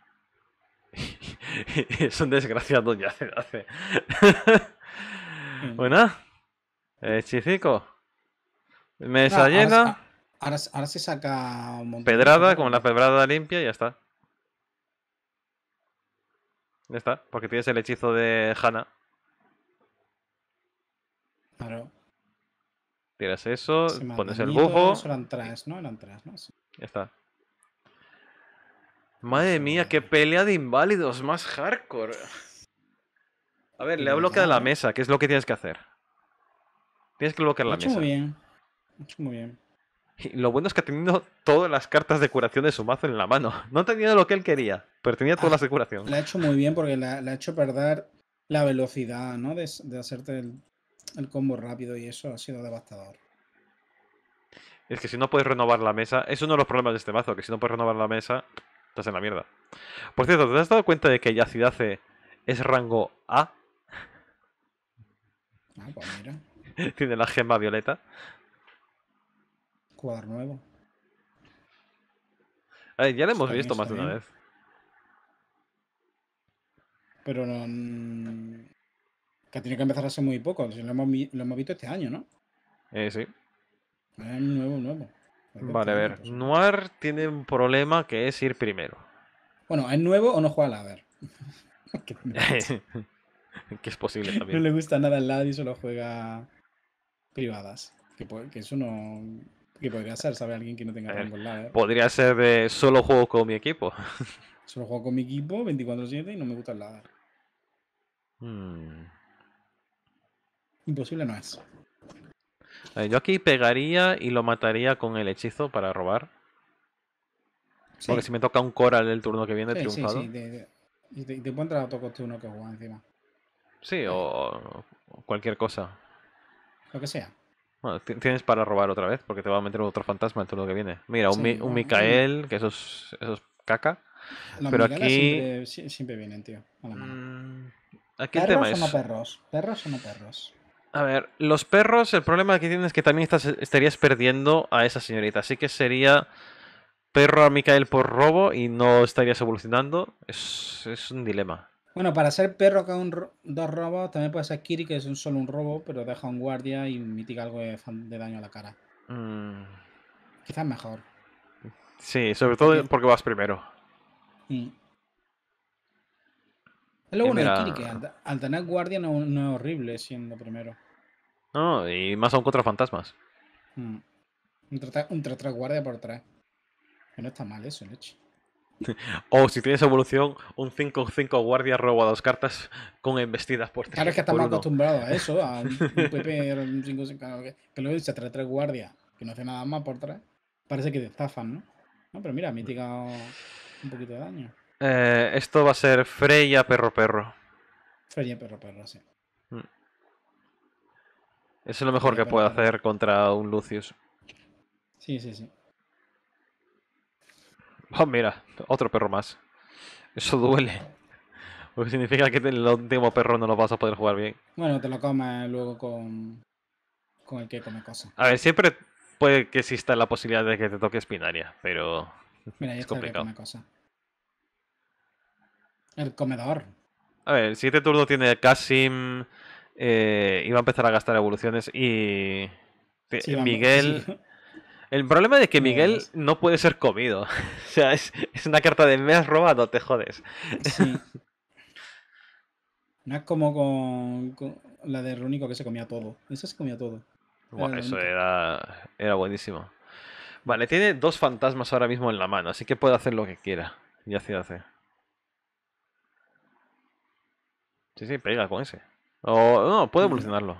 es un desgraciado ya se hace. Buena. Hechicico. Mesa llena. Ahora, se saca un montón Pedrada, con la pedrada limpia y ya está. Ya está, porque tienes el hechizo de Hannah. Claro. Tiras eso, pones el bujo. Eso eran tres, ¿no? Eran tres, ¿no? Sí. Ya está. Madre mía, qué pelea de inválidos, más hardcore. A ver, le ha bloqueado la mesa, ¿Qué es lo que tienes que hacer. Tienes que bloquear la mesa. Muy bien. muy bien. lo bueno es que ha tenido todas las cartas de curación de su mazo en la mano. No tenía lo que él quería, pero tenía todas ah, las de curación. La ha hecho muy bien porque le ha hecho perder la velocidad, ¿no? de hacerte el el combo rápido y eso ha sido devastador. Es que si no puedes renovar la mesa, es uno de los problemas de este mazo, que si no puedes renovar la mesa, estás en la mierda. Por cierto, ¿te has dado cuenta de que Yacidace es rango A? Ah, pues mira. Tiene la gema violeta. Cuadro nuevo. ya lo hemos visto más de una vez. Pero no. Que tiene que empezar hace muy poco. Lo hemos, visto este año, ¿no? Eh, sí. Es nuevo, nuevo. Vale, a ver. Noir tiene un problema que es ir primero. Bueno, ¿es nuevo o no juega al ver que es posible también. No le gusta nada el lado y solo juega privadas. Que, eso no. Que podría ser, ¿sabe? Alguien que no tenga rango ladder. ¿eh? Podría ser de solo juego con mi equipo. solo juego con mi equipo, 24-7 y no me gusta el ladder. Hmm. Imposible no es. Eh, yo aquí pegaría y lo mataría con el hechizo para robar. Porque si me toca un coral el turno que viene, triunfado. Sí, sí, de, y te, encuentras a que juega encima. Sí, o, cualquier cosa. Lo que sea. Bueno, tienes para robar otra vez, porque te va a meter otro fantasma el turno que viene. Mira, un, Micael, que eso es, caca. pero aquí. Siempre, vienen, tío. Mm, aquí ¿Perros el tema o no perros? ¿Perros o no perros? A ver, los perros, el problema que tienen es que también estarías perdiendo a esa señorita. Así que sería perro a Mikael por robo y no estarías evolucionando. Es, un dilema. Bueno, para ser perro con dos robos, también puede ser Kiri, que es solo un robo, pero deja un guardia y mitiga algo de, daño a la cara. Mm. Quizás mejor. Sí, sobre todo porque vas primero. Mm. Es lo eh, bueno de Kiri, que al, tener guardia no es horrible siendo primero. No, y más aún contra fantasmas. Mm. Un 3-3 guardia por 3. Que no está mal eso, leche. o si tienes evolución, un 5-5 guardia robo a dos cartas con embestidas por 3. Claro, es que estamos acostumbrados a eso, a un, 5-5. que luego dice 3-3 guardias, que no hace nada más por 3. Parece que te estafan, ¿no? No, pero mira, mitigado un poquito de daño. Eh, esto va a ser Freya Perro Perro. Freya Perro Perro, sí es lo mejor que puede hacer contra un Lucius. Sí, sí, sí. Oh, mira, otro perro más. Eso duele. Porque significa que el último perro no lo vas a poder jugar bien. Bueno, te lo comes luego con, con el que come cosa. A ver, siempre puede que exista la posibilidad de que te toque espinaria, pero Mira, es complicado. El, cosa. el comedor. A ver, el siguiente turno tiene Kasim, eh, iba a empezar a gastar evoluciones y Miguel... El problema es que Miguel no puede ser comido. O sea, es, una carta de me has robado, te jodes. Sí. No es como con, la de Rúnico que se comía todo. Esa se comía todo. Bueno, eso era, era buenísimo. Vale, tiene dos fantasmas ahora mismo en la mano, así que puede hacer lo que quiera. Ya se hace. Sí, sí, pega con ese no, puede evolucionarlo.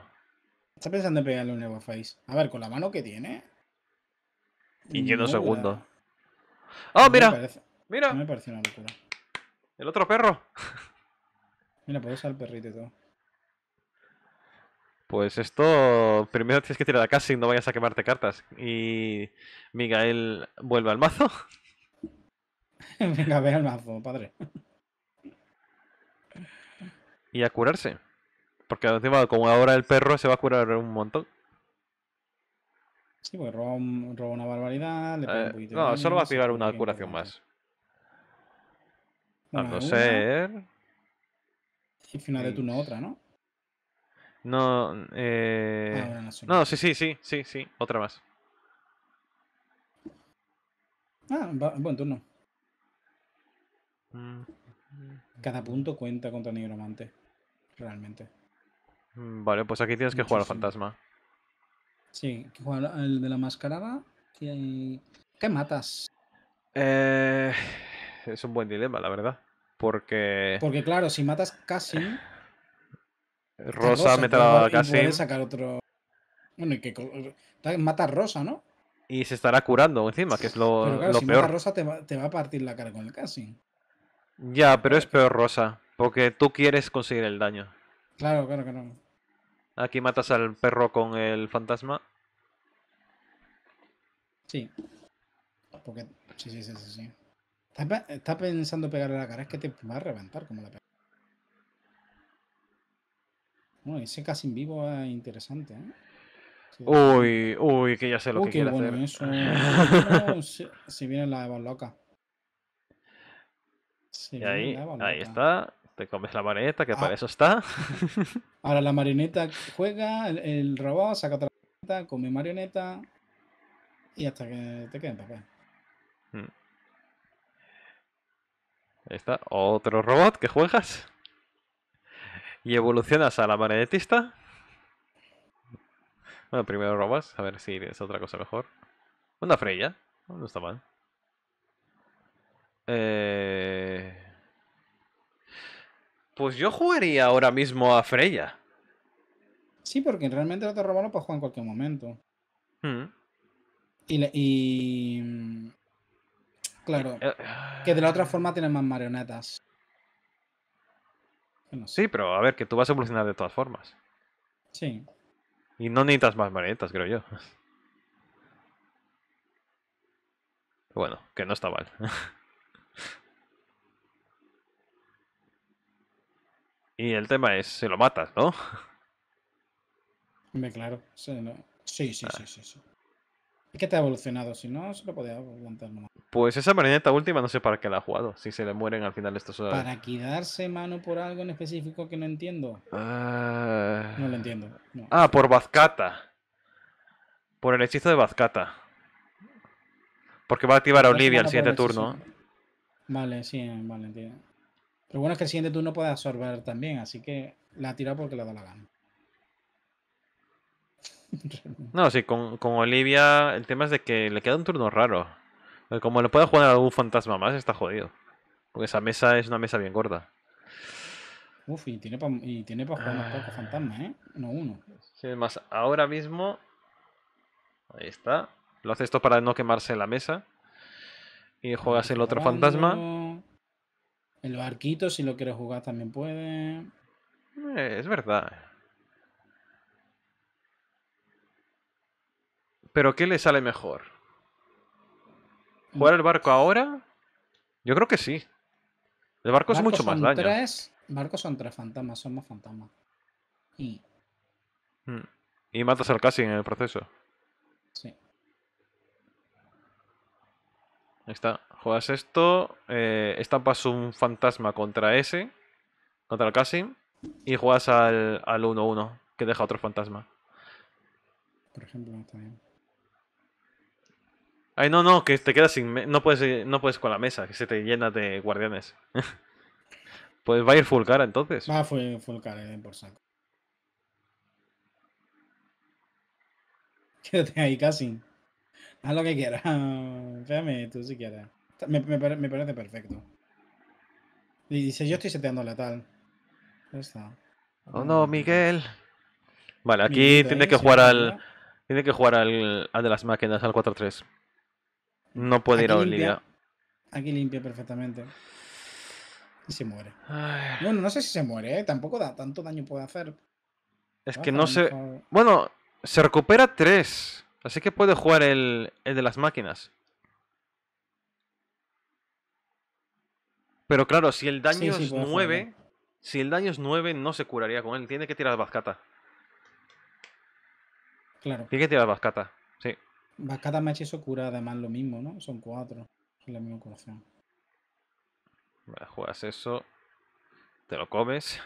Está pensando en pegarle un nuevo Face. A ver, con la mano que tiene. Y lleno segundo. ¡Oh, mira! ¡Mira! No me parece una locura. ¡El otro perro! mira, puedes al perrito y todo. Pues esto. Primero tienes que tirar a y no vayas a quemarte cartas. Y. Miguel vuelve al mazo. Venga, ve al mazo, padre. Y a curarse. Porque encima, como ahora el perro se va a curar un montón. Sí, porque roba, una barbaridad, le eh, No, solo va a tirar una curación más. A no ser. Y final de turno otra, ¿no? No, eh... Ah, no, sí, sí, sí, sí, sí, otra más. Ah, buen turno. Mm. Cada punto cuenta contra el nigromante, realmente. Mm, vale, pues aquí tienes que jugar al fantasma. Sí, jugar el de la mascarada. ¿Qué matas? Eh, es un buen dilema, la verdad. Porque. Porque, claro, si matas casi Rosa, mete a sacar otro. Bueno, y que. Matas Rosa, ¿no? Y se estará curando encima, que es lo, si peor. Rosa te va, a partir la cara con el Ya, pero es peor Rosa. Porque tú quieres conseguir el daño. Claro, claro, claro. Aquí matas al perro con el fantasma. Sí. Ah, sí, sí, sí, sí. sí. Está, pensando pegarle la cara, es que te va a reventar como la pega. Bueno, ese casi en vivo es interesante, ¿eh? Uy, uy, que ya sé lo que quiere hacer. si, si, viene la Eva loca. ahí, ahí está te comes la marioneta, que para ah. eso está. Ahora la marioneta juega, el, robot saca otra marioneta, come marioneta y hasta que te queden pues. hmm. Ahí está, otro robot que juegas y evolucionas a la marionetista. Bueno, primero robas, a ver si es otra cosa mejor. Una Freya, no está mal. Eh... Pues yo jugaría ahora mismo a Freya. Sí, porque realmente el otro robano puede jugar en cualquier momento. Hmm. Y, mm, Claro. Eh, eh, que de la otra forma tienes más marionetas. Sí, pero a ver, que tú vas a evolucionar de todas formas. Sí. Y no necesitas más marionetas, creo yo. Bueno, que no está mal. Y el tema es, se lo matas, ¿no? Me claro. Ah. Sí, sí, sí, sí, sí, sí, qué te ha evolucionado? Si no, se lo podía aguantar Pues esa marioneta última no sé para qué la ha jugado. Si se le mueren al final estos... Para quedarse mano por algo en específico que no entiendo. Ah. No lo entiendo. Ah, por Vazcata. Por el hechizo de Vazcata. Porque va a activar a Olivia el siguiente turno. Vale, sí, vale, entiendo. Lo bueno es que el siguiente turno puede absorber también, así que la tirado porque le da la gana. No, sí, con, con, Olivia el tema es de que le queda un turno raro. Como le pueda jugar algún fantasma más, está jodido. Porque esa mesa es una mesa bien gorda. Uf, y tiene para jugar más pocos ah. fantasmas, ¿eh? No uno. Sí, además, ahora mismo. Ahí está. Lo hace esto para no quemarse la mesa. Y juegas el otro fantasma. El barquito, si lo quieres jugar, también puede. Eh, es verdad. ¿Pero qué le sale mejor? ¿Jugar el barco ahora? Yo creo que sí. El barco, es mucho más daño. Tres, barcos son tres fantasmas, son más fantasmas. Y. Hmm. Y matas al casi en el proceso. Sí está. Juegas esto. Eh, estampas un fantasma contra ese. Contra el Y juegas al 1-1, que deja otro fantasma. Por ejemplo, está Ay, no, no, que te quedas sin. No puedes, no puedes con la mesa, que se te llena de guardianes. pues va a ir full cara entonces. Va a full, cara, eh, por saco. Quédate ahí, Cassin. Haz lo que quieras. Fíjame tú si quieres. Me, parece perfecto. Y dice, yo estoy seteando letal. Ya está. Oh no, Miguel. Vale, aquí tiene, ¿eh? que jugar al, tiene que jugar al. al de las máquinas, al 4-3. No puede ir a Olivia. Aquí limpia perfectamente. Y se muere. Bueno, no sé si se muere, ¿eh? Tampoco da tanto daño puede hacer. Es ah, que no sé. Bueno, se recupera 3. Así que puede jugar el, de las máquinas. Pero claro, si el daño es 9, si el daño es 9 no se curaría con él. Tiene que tirar Bazcata. Claro. Tiene que tirar bascata. sí. Bazcata me eso cura además lo mismo, ¿no? Son 4. Es la misma Vale, juegas eso. Te lo comes.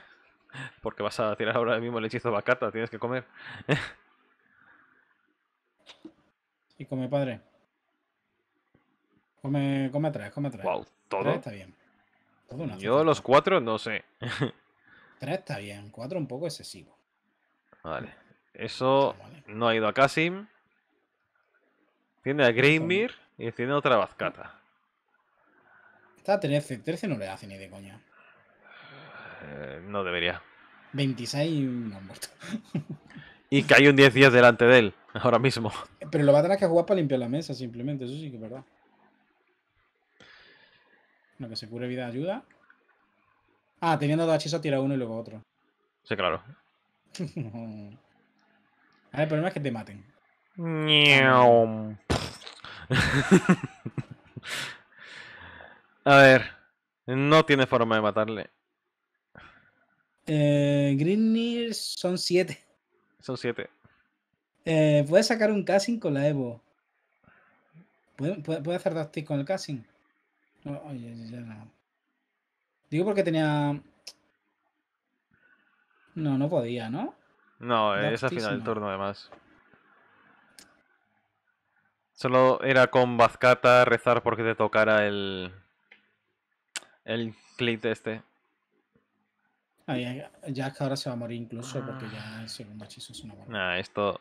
Porque vas a tirar ahora mismo el hechizo bacata, Tienes que comer. Y come padre. Come, come tres, come tres. Wow, todo. Tres está Yo los cuatro no sé. tres está bien, cuatro un poco excesivo. Vale. Eso no ha ido a Kasim. Tiene a Greymir y tiene otra Vazcata. Está 13, 13 no le hace ni de coña. Eh, no debería. 26 no ha muerto. y que un 10 10 delante de él. ahora mismo. Pero lo va a tener que jugar para limpiar la mesa, simplemente, eso sí que es verdad. Lo que se cure vida ayuda. Ah, teniendo dos hechizos tira uno y luego otro. Sí, claro. ver, el problema es que te maten. A ver, no tiene forma de matarle. Eh, son siete. Son siete. Eh, ¿Puedes sacar un casting con la Evo? ¿Puedes puede, hacer dos con el casting Digo porque tenía. No, no podía, ¿no? No, eh, es al final del turno, además. Solo era con Bazcata rezar porque te tocara el. El clip este. Ah, ya, es que ahora se va a morir incluso porque ah. ya el segundo hechizo es una bomba. Nah, esto.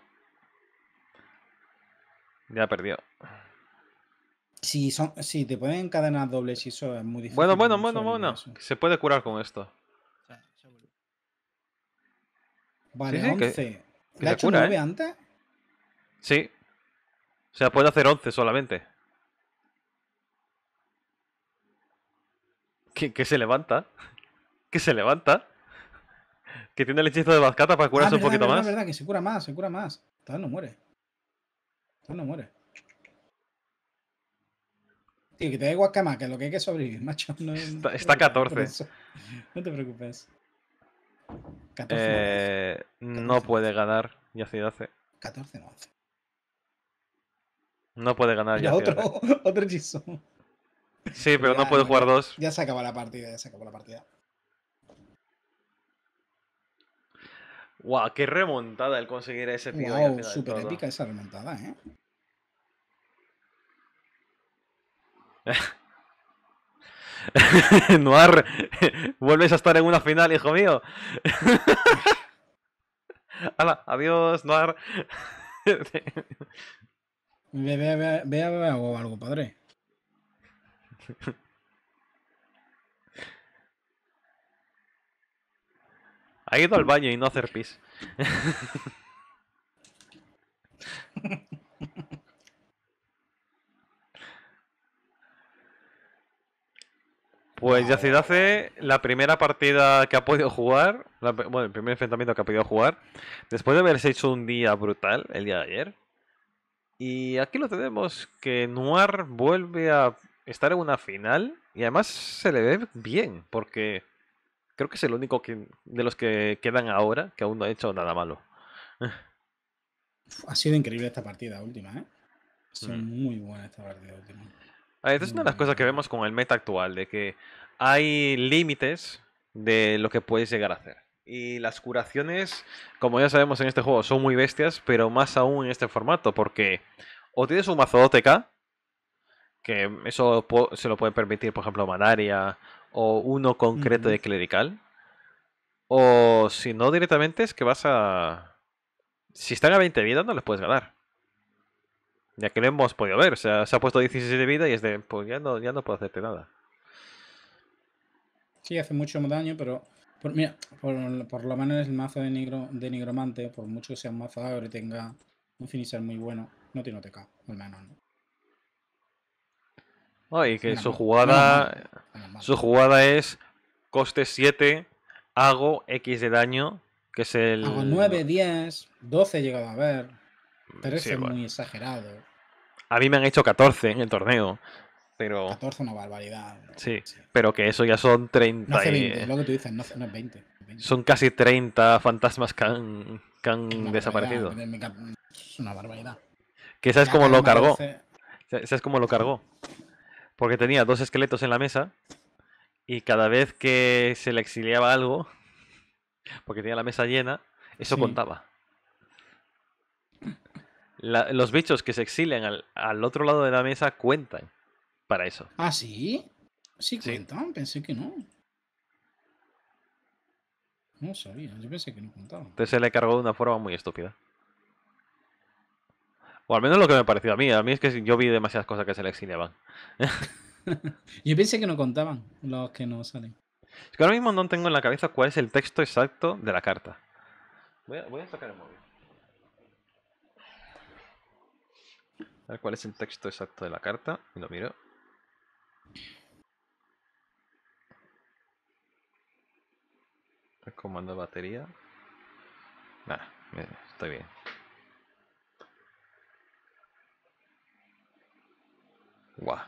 Ya perdió. Si, son, si te ponen cadenas dobles y eso es muy difícil. Bueno, bueno, bueno, bueno. Se puede curar con esto. Vale, 11. ¿Le ha hecho cura, 9 ¿eh? antes? Sí. O sea, puede hacer 11 solamente. Que, se levanta. Que se levanta. Que tiene el hechizo de bazcata para ah, curarse un poquito más? más. Es verdad, que se cura más, se cura más. Tal no muere no muere Tío, que te dé cama, que lo que hay que sobrevivir, macho. está, 14. No te preocupes. 14, eh, no puede ganar hace 14 no 11. No puede ganar Ya Otro, otro hechizo. Sí, pero no puede jugar dos. Ya se acabó la partida, ya se acabó la partida. ¡Guau! ¡Qué remontada el conseguir ese tío! súper épica esa remontada, ¿eh? Noir, vuelves a estar en una final, hijo mío. Hala, adiós, Noir. ve, ve, ve, ve, ve, algo, padre. Ha ido al baño y no hacer pis. Pues hace la primera partida que ha podido jugar, bueno, el primer enfrentamiento que ha podido jugar, después de haberse hecho un día brutal, el día de ayer. Y aquí lo tenemos, que Noir vuelve a estar en una final y además se le ve bien, porque Creo que es el único de los que quedan ahora que aún no ha hecho nada malo. Ha sido increíble esta partida última, ¿eh? Ha sido mm. muy buena esta partida última. Ah, esta es una de las cosas que vemos con el meta actual, de que hay límites de lo que puedes llegar a hacer. Y las curaciones, como ya sabemos en este juego, son muy bestias, pero más aún en este formato, porque o tienes un mazo OTK, que eso se lo puede permitir, por ejemplo, Manaria o uno concreto de clerical. O si no, directamente es que vas a. Si están a 20 vida no les puedes ganar. Ya que lo hemos podido ver. O sea, se ha puesto 16 de vida y es de. Pues ya no, ya no puedo hacerte nada. Sí, hace mucho daño, pero. Por, mira, por, lo menos el mazo de, negro, de Nigromante, por mucho que sea un mazo agro y tenga un finisher muy bueno, no tiene OTK, al menos. ¿no? Ay, que su jugada, su jugada es coste 7, hago X de daño, que es el... Hago 9, 10, 12 he llegado a ver, pero mm, es muy exagerado. A mí me han hecho 14 en el torneo, pero... 14 una barbaridad. Sí, pero que eso ya son 30... No es lo que tú dices, no, 20, Son casi 30 fantasmas que han, que han desaparecido. Es una barbaridad. Que sabes cómo lo cargó. ¿Sabes cómo lo cargó? porque tenía dos esqueletos en la mesa y cada vez que se le exiliaba algo, porque tenía la mesa llena, eso contaba. los bichos que se exilian al, otro lado de la mesa cuentan para eso. ¿Ah, sí? Sí cuentan, pensé que no. No sabía, yo pensé que no contaba. Entonces se le cargó de una forma muy estúpida. O al menos lo que me pareció a mí. A mí es que yo vi demasiadas cosas que se le exiliaban. yo pensé que no contaban los que no salen. Es que ahora mismo no tengo en la cabeza cuál es el texto exacto de la carta. Voy a, sacar el móvil. A ver cuál es el texto exacto de la carta. Y lo miro. El comando de batería. Nada, estoy bien. Guau.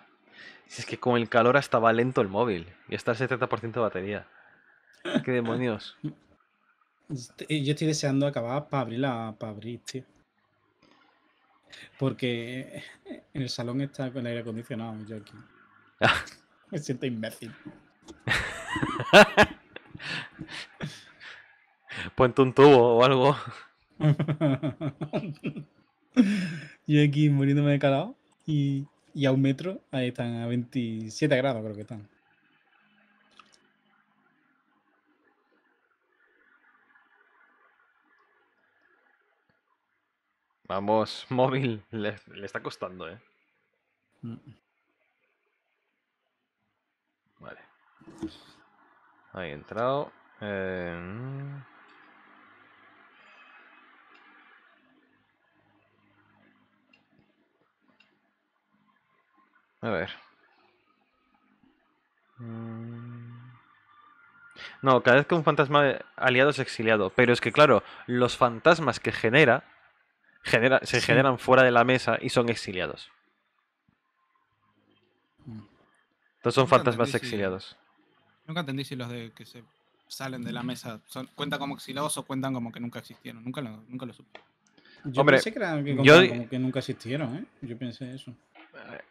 Si es que con el calor hasta va lento el móvil y está al 70% de batería. ¿Qué demonios? Este, yo estoy deseando acabar para abrir para abrir, tío. Porque en el salón está con aire acondicionado yo Me siento imbécil. Ponte un tubo o algo. yo aquí muriéndome de calado y y a un metro, ahí están, a 27 grados creo que están. Vamos, móvil, le, está costando, ¿eh? Mm. Vale. Ahí he entrado. Eh, A ver. Mm. No, cada vez que un fantasma aliado es exiliado. Pero es que, claro, los fantasmas que genera, genera se generan fuera de la mesa y son exiliados. Entonces son fantasmas exiliados. nunca entendí si los de que se salen de la mesa son, cuentan como exiliados o cuentan como que nunca existieron. Nunca lo, nunca lo supe. Yo pensé que, eran como que nunca existieron, ¿eh? Yo pensé eso.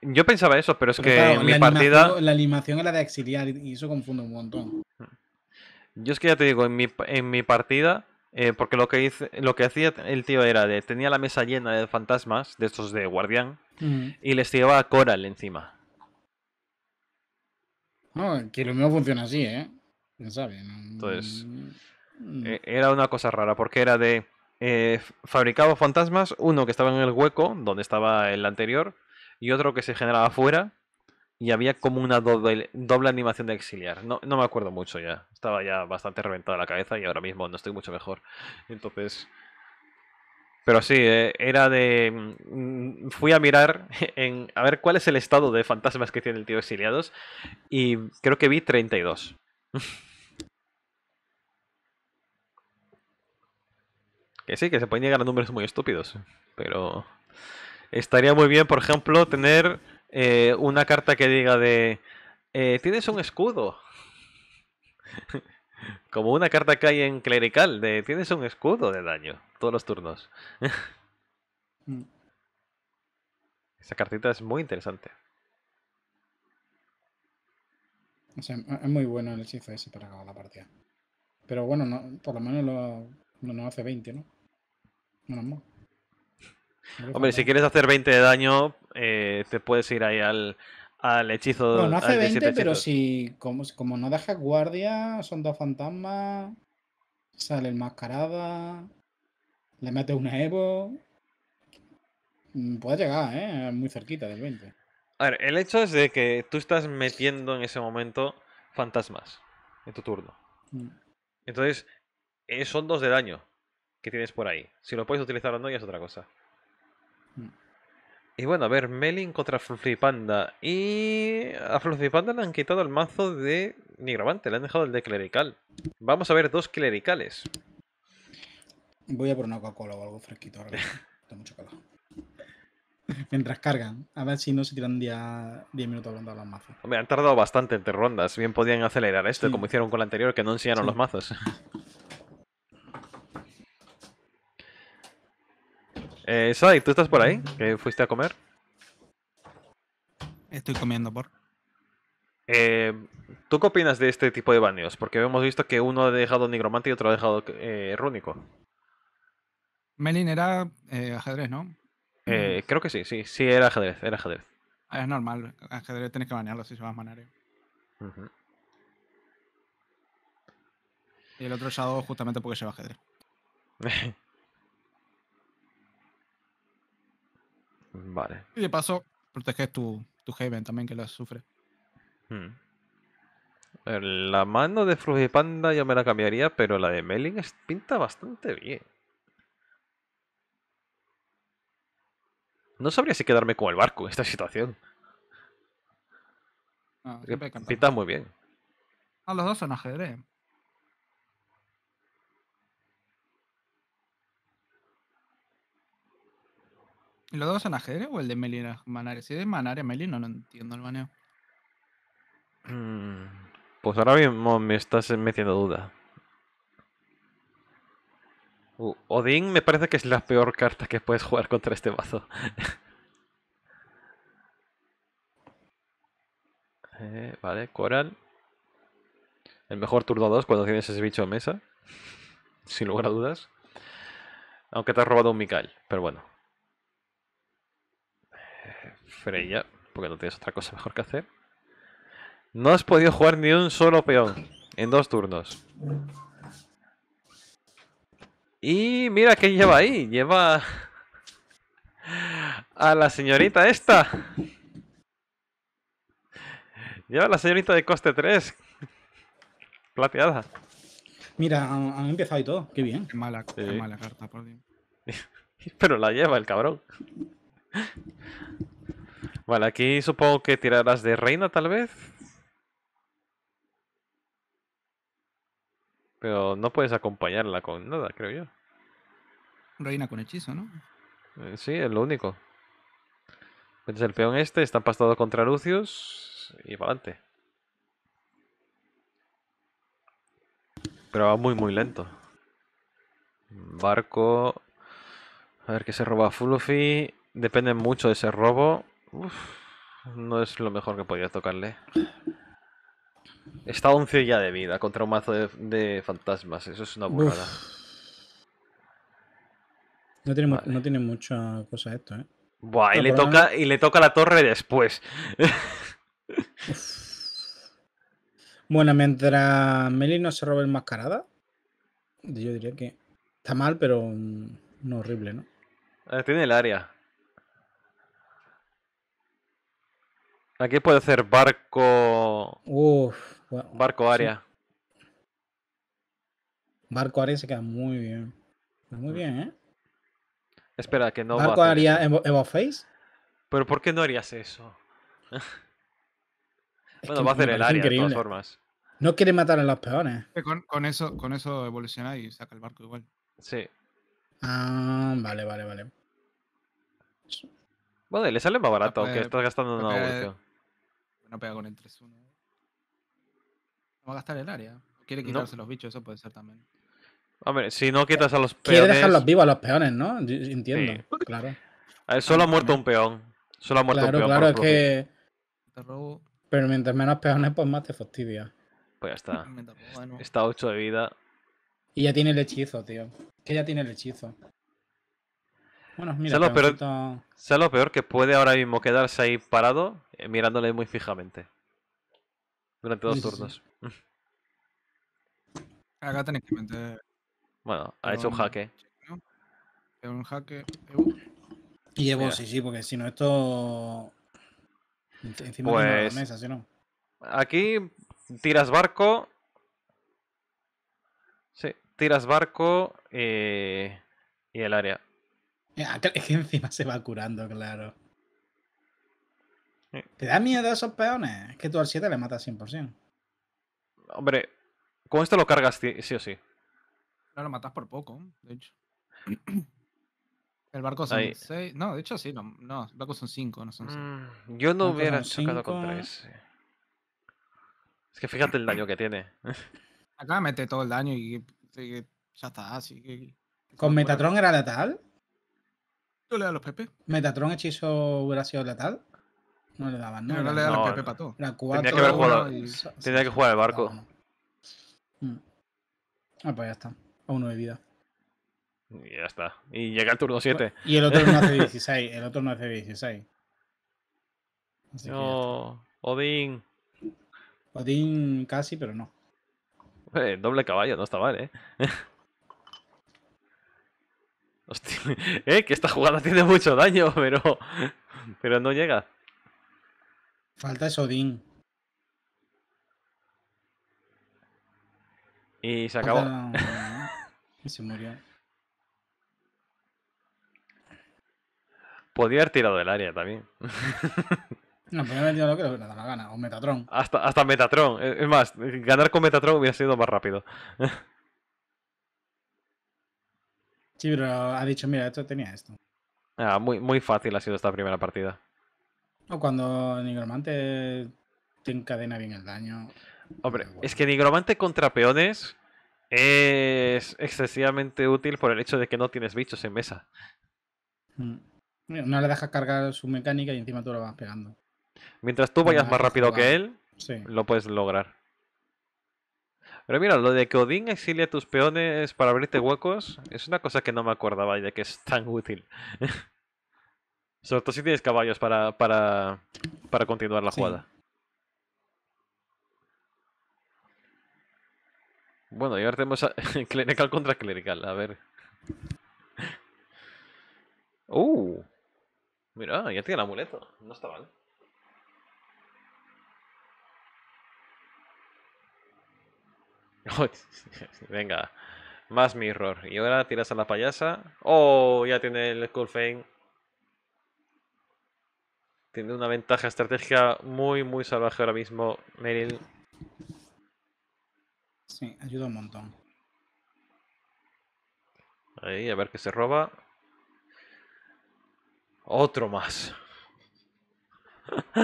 Yo pensaba eso, pero es que en mi partida. la animación era de exiliar y eso confunde un montón. Yo es que ya te digo, en mi, partida. Eh, porque lo que, hice, lo que hacía el tío era de. Tenía la mesa llena de fantasmas, de estos de guardián, mm. y les tiraba Coral encima. No, que lo mismo funciona así, ¿eh? No sabes. Entonces. Mm. E, era una cosa rara, porque era de. Eh, fabricaba fantasmas, uno que estaba en el hueco, donde estaba el anterior, y otro que se generaba afuera y había como una doble, doble animación de exiliar. No, me acuerdo mucho ya. Estaba ya bastante reventada la cabeza y ahora mismo no estoy mucho mejor. Entonces... Pero sí, eh, era de... Mm, fui a mirar a ver cuál es el estado de fantasmas que tiene el tío exiliados y creo que vi 32. que sí, que se pueden llegar a números muy estúpidos, pero... Estaría muy bien, por ejemplo, tener eh, una carta que diga de... Eh, tienes un escudo. Como una carta que hay en clerical, de tienes un escudo de daño, todos los turnos. Mm. Esa cartita es muy interesante. es muy bueno el hechizo ese para acabar la partida. Pero bueno, no, por lo menos lo, no, hace 20, ¿no? Hombre, si quieres hacer 20 de daño, eh, te puedes ir ahí al, al hechizo. de. no hace 20, pero si como, como no deja guardia, son dos fantasmas, sale enmascarada le mete una Evo. Mm, puede llegar, ¿eh? Muy cerquita del 20. A ver, el hecho es de que tú estás metiendo en ese momento fantasmas en tu turno. Mm. Entonces, eh, son dos de daño que tienes por ahí. Si lo puedes utilizar o no, ya es otra cosa. Mm. Y bueno, a ver, Melin contra Fluffy Panda. Y a Fluffy Panda le han quitado el mazo de Nigravante le han dejado el de Clerical. Vamos a ver dos Clericales. Voy a por una Coca-Cola o algo fresquito ahora. Está mucho calor. Mientras cargan, a ver si no se tiran 10 minutos hablando de los mazos. Hombre, han tardado bastante entre rondas. Bien podían acelerar esto, como hicieron con la anterior, que no enseñaron los mazos. Eh, Sai, ¿tú estás por ahí? fuiste a comer? Estoy comiendo por. Eh, ¿Tú qué opinas de este tipo de baneos? Porque hemos visto que uno ha dejado nigromante y otro ha dejado eh, rúnico. Melin era ajedrez, ¿no? Mm. creo que sí, sí, sí, era ajedrez, era ajedrez. Ah, es normal, ajedrez tienes que banearlo si se va a manar. Y el otro es justamente porque se va a ajedrez. Vale. Y de paso, protege tu, tu Heaven también que la sufre. Hmm. La mano de Frugipanda ya me la cambiaría, pero la de Melin pinta bastante bien. No sabría si quedarme con el barco en esta situación. No, ah, pinta muy bien. A ah, los dos son ajedrez. ¿Los dos son ajedrez o el de Melina Si de Manares Meli, no entiendo el maneo mm, pues ahora mismo me estás metiendo duda. Odín me parece que es la peor carta que puedes jugar contra este mazo. Eh, vale, Coral. El mejor turno 2 cuando tienes ese bicho en mesa. Sin lugar a dudas. Aunque te has robado un Mikael, pero bueno. Freya, porque no tienes otra cosa mejor que hacer. No has podido jugar ni un solo peón en dos turnos. Y mira que lleva ahí. Lleva a la señorita esta. Lleva a la señorita de coste 3. Plateada. Mira, han, empezado y todo. Qué bien. Qué mala, mala carta, por Pero la lleva el cabrón. Vale, aquí supongo que tirarás de reina tal vez. Pero no puedes acompañarla con nada, creo yo. Reina con hechizo, ¿no? Eh, sí, es lo único. Entonces el peón este, está empastado contra Lucius y va adelante. Pero va muy, muy lento. Barco. A ver qué se roba Fluffy. Depende mucho de ese robo no es lo mejor que podía tocarle. Está 11 ya de vida contra un mazo de, fantasmas. Eso es una burrada. No tiene, no tiene mucha cosa esto, ¿eh? Buah, y le, toca, y le toca la torre después. bueno, mientras Meli no se robe el mascarada, yo diría que está mal, pero mm, no horrible, ¿no? Eh, tiene el área. Aquí puede hacer barco. Uf, barco área. Barco área se queda muy bien. Muy bien, ¿eh? Espera, que no. va a ¿Barco Evo Face? Pero ¿por qué no harías eso? bueno, va a hacer el área de todas formas. No quiere matar a los peones. Con, eso, con eso evoluciona y saca el barco igual. Sí. Ah, vale, vale, vale. Bueno, le sale más barato, aunque estás gastando una evolución. No pega con el 3-1. vamos va a gastar el área. Quiere quitarse los bichos, eso puede ser también. Hombre, si no quitas a los peones. Quiere dejarlos vivos a los peones, ¿no? Entiendo. Claro. A solo ha ah, muerto un peón. Solo ha muerto un peón. Claro, claro, es que. Pero mientras menos peones, pues más te fastidia. Pues ya está. Está 8 de vida. Y ya tiene el hechizo, tío. Que ya tiene el hechizo. Bueno, mira. ¿Sabes lo, peor, ¿sabes lo peor que puede ahora mismo quedarse ahí parado? Eh, mirándole muy fijamente. Durante dos turnos. Acá tenéis que meter. Bueno, ha hecho un jaque. Un jaque. Y Evo, sí, sí, porque si no, esto. pues... Aquí tiras barco. Sí, tiras barco y el área. Eh, es que encima se va curando, claro. ¿Te da miedo esos peones? Es que tú al 7 le matas 100%. Hombre, con esto lo cargas sí o sí. No lo matas por poco, de hecho. El barco son 6. No, de hecho sí, no, el barco son 5, no son 6. Mm, yo no hubiera chocado contra ese. Es que fíjate el daño que tiene. Acá mete todo el daño y, ya está, así ¿Con Metatron era letal? Tú le da los Pepe. ¿Metatron hechizo hubiera sido letal? No le daban, ¿no? no le daban no, Pepe todo. Era 4, tenía que haber jugado. Y... Tenía que jugar el barco. Mm. Ah, pues ya está. A uno de vida. Y ya está. Y llega el turno 7. Y el otro no hace 16. El otro no hace 16. no. Odín. Odín casi, pero no. Eh, doble caballo, no está mal, ¿eh? Hostia, ¿eh? Que esta jugada tiene mucho daño, pero, pero no llega. Falta es Odín. Y se acabó. Y se murió. Podía haber tirado el área también. No, podría haber tirado lo que le da la gana. O Metatron. Hasta, hasta Metatron. Es más, ganar con Metatron hubiera sido más rápido. Sí, pero ha dicho, mira, esto tenía esto. Ah, muy, muy fácil ha sido esta primera partida. O cuando Nigromante te encadena bien el daño. Hombre, es que Nigromante contra peones es excesivamente útil por el hecho de que no tienes bichos en mesa. Mm. No le dejas cargar su mecánica y encima tú lo vas pegando. Mientras tú vayas más rápido que él, lo puedes lograr. Pero mira, lo de que Odín exilia tus peones para abrirte huecos es una cosa que no me acordaba y de que es tan útil. Sobre todo si tienes caballos para, para, continuar la jugada. Bueno, y ahora tenemos a... clerical contra clerical, a ver. ¡Uh! Mira, ya tiene el amuleto, no está mal. Venga, más mirror. Y ahora tiras a la payasa. ¡Oh! Ya tiene el Skullfane. Tiene una ventaja estratégica muy, muy salvaje ahora mismo, Meryl. Sí, ayuda un montón. Ahí, a ver qué se roba. Otro más.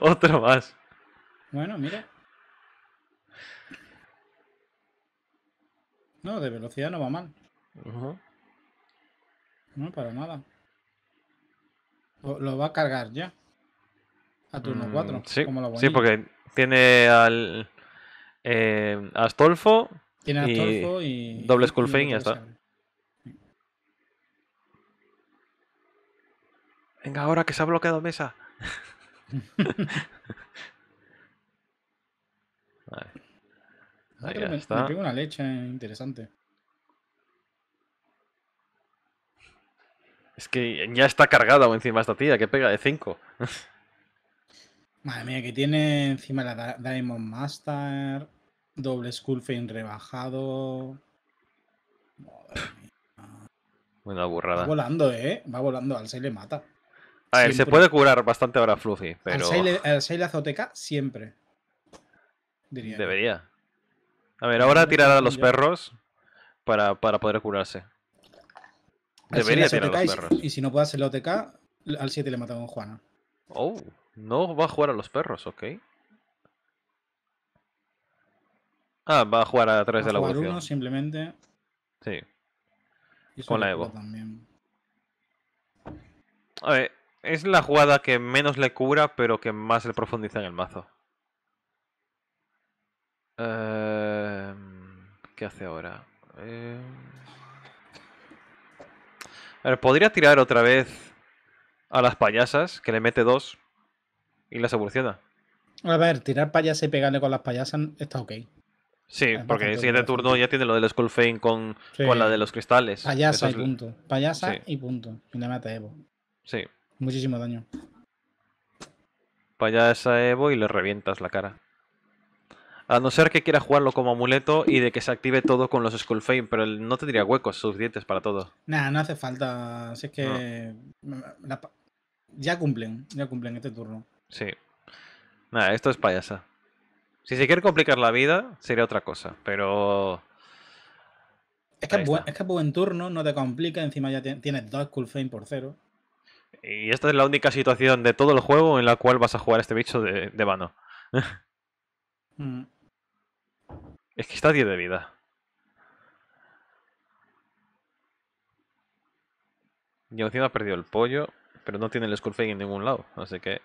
Otro más. Bueno, mira. No, de velocidad no va mal. No, para nada. Lo va a cargar ya. A turno 4. Mm, sí, sí, porque tiene al. Eh, Astolfo. Tiene Astolfo y. doble Skullfane y, ya está. Venga, ahora que se ha bloqueado mesa. vale. Ahí está. Me pego una leche eh, interesante. Es que ya está cargada encima esta tía, que pega de 5. Madre mía, que tiene encima la Diamond Master, doble Skullfane rebajado. Madre mía. Una burrada. Va volando, ¿eh? Va volando, al 6 le mata. A ver, se puede curar bastante ahora Fluffy, pero... Al 6 le azoteca siempre. Debería. A ver, ahora tirar a los perros para poder curarse. Debería tirar los perros. Y, si no puede hacer la OTK, al 7 le mata con Juana. Oh, no va a jugar a los perros, ok. Ah, va a jugar a través de la evolución. uno simplemente. Sí. Con la Evo. También. A ver, es la jugada que menos le cura, pero que más le profundiza en el mazo. Em, ¿Qué hace ahora? Eh podría tirar otra vez a las payasas, que le mete dos y las evoluciona. A ver, tirar payasas y pegarle con las payasas está ok. Sí, porque el siguiente turno ya tiene lo del Skullfane con, la de los cristales. Payasa y punto. Payasa y punto. Y le mata Evo. Sí. Muchísimo daño. Payasa Evo y le revientas la cara. A no ser que quiera jugarlo como amuleto y de que se active todo con los Skullfame, pero no tendría huecos suficientes para todo. Nada, no hace falta. Así que. ya cumplen, ya cumplen este turno. Sí. Nada, esto es payasa. Si se quiere complicar la vida, sería otra cosa, pero. Es que, es buen, turno, no te complica, encima ya tienes dos Skullfame por cero. Y esta es la única situación de todo el juego en la cual vas a jugar este bicho de, de mm. Es que está a 10 de vida. Y encima ha perdido el pollo, pero no tiene el Skullfang en ningún lado, así que...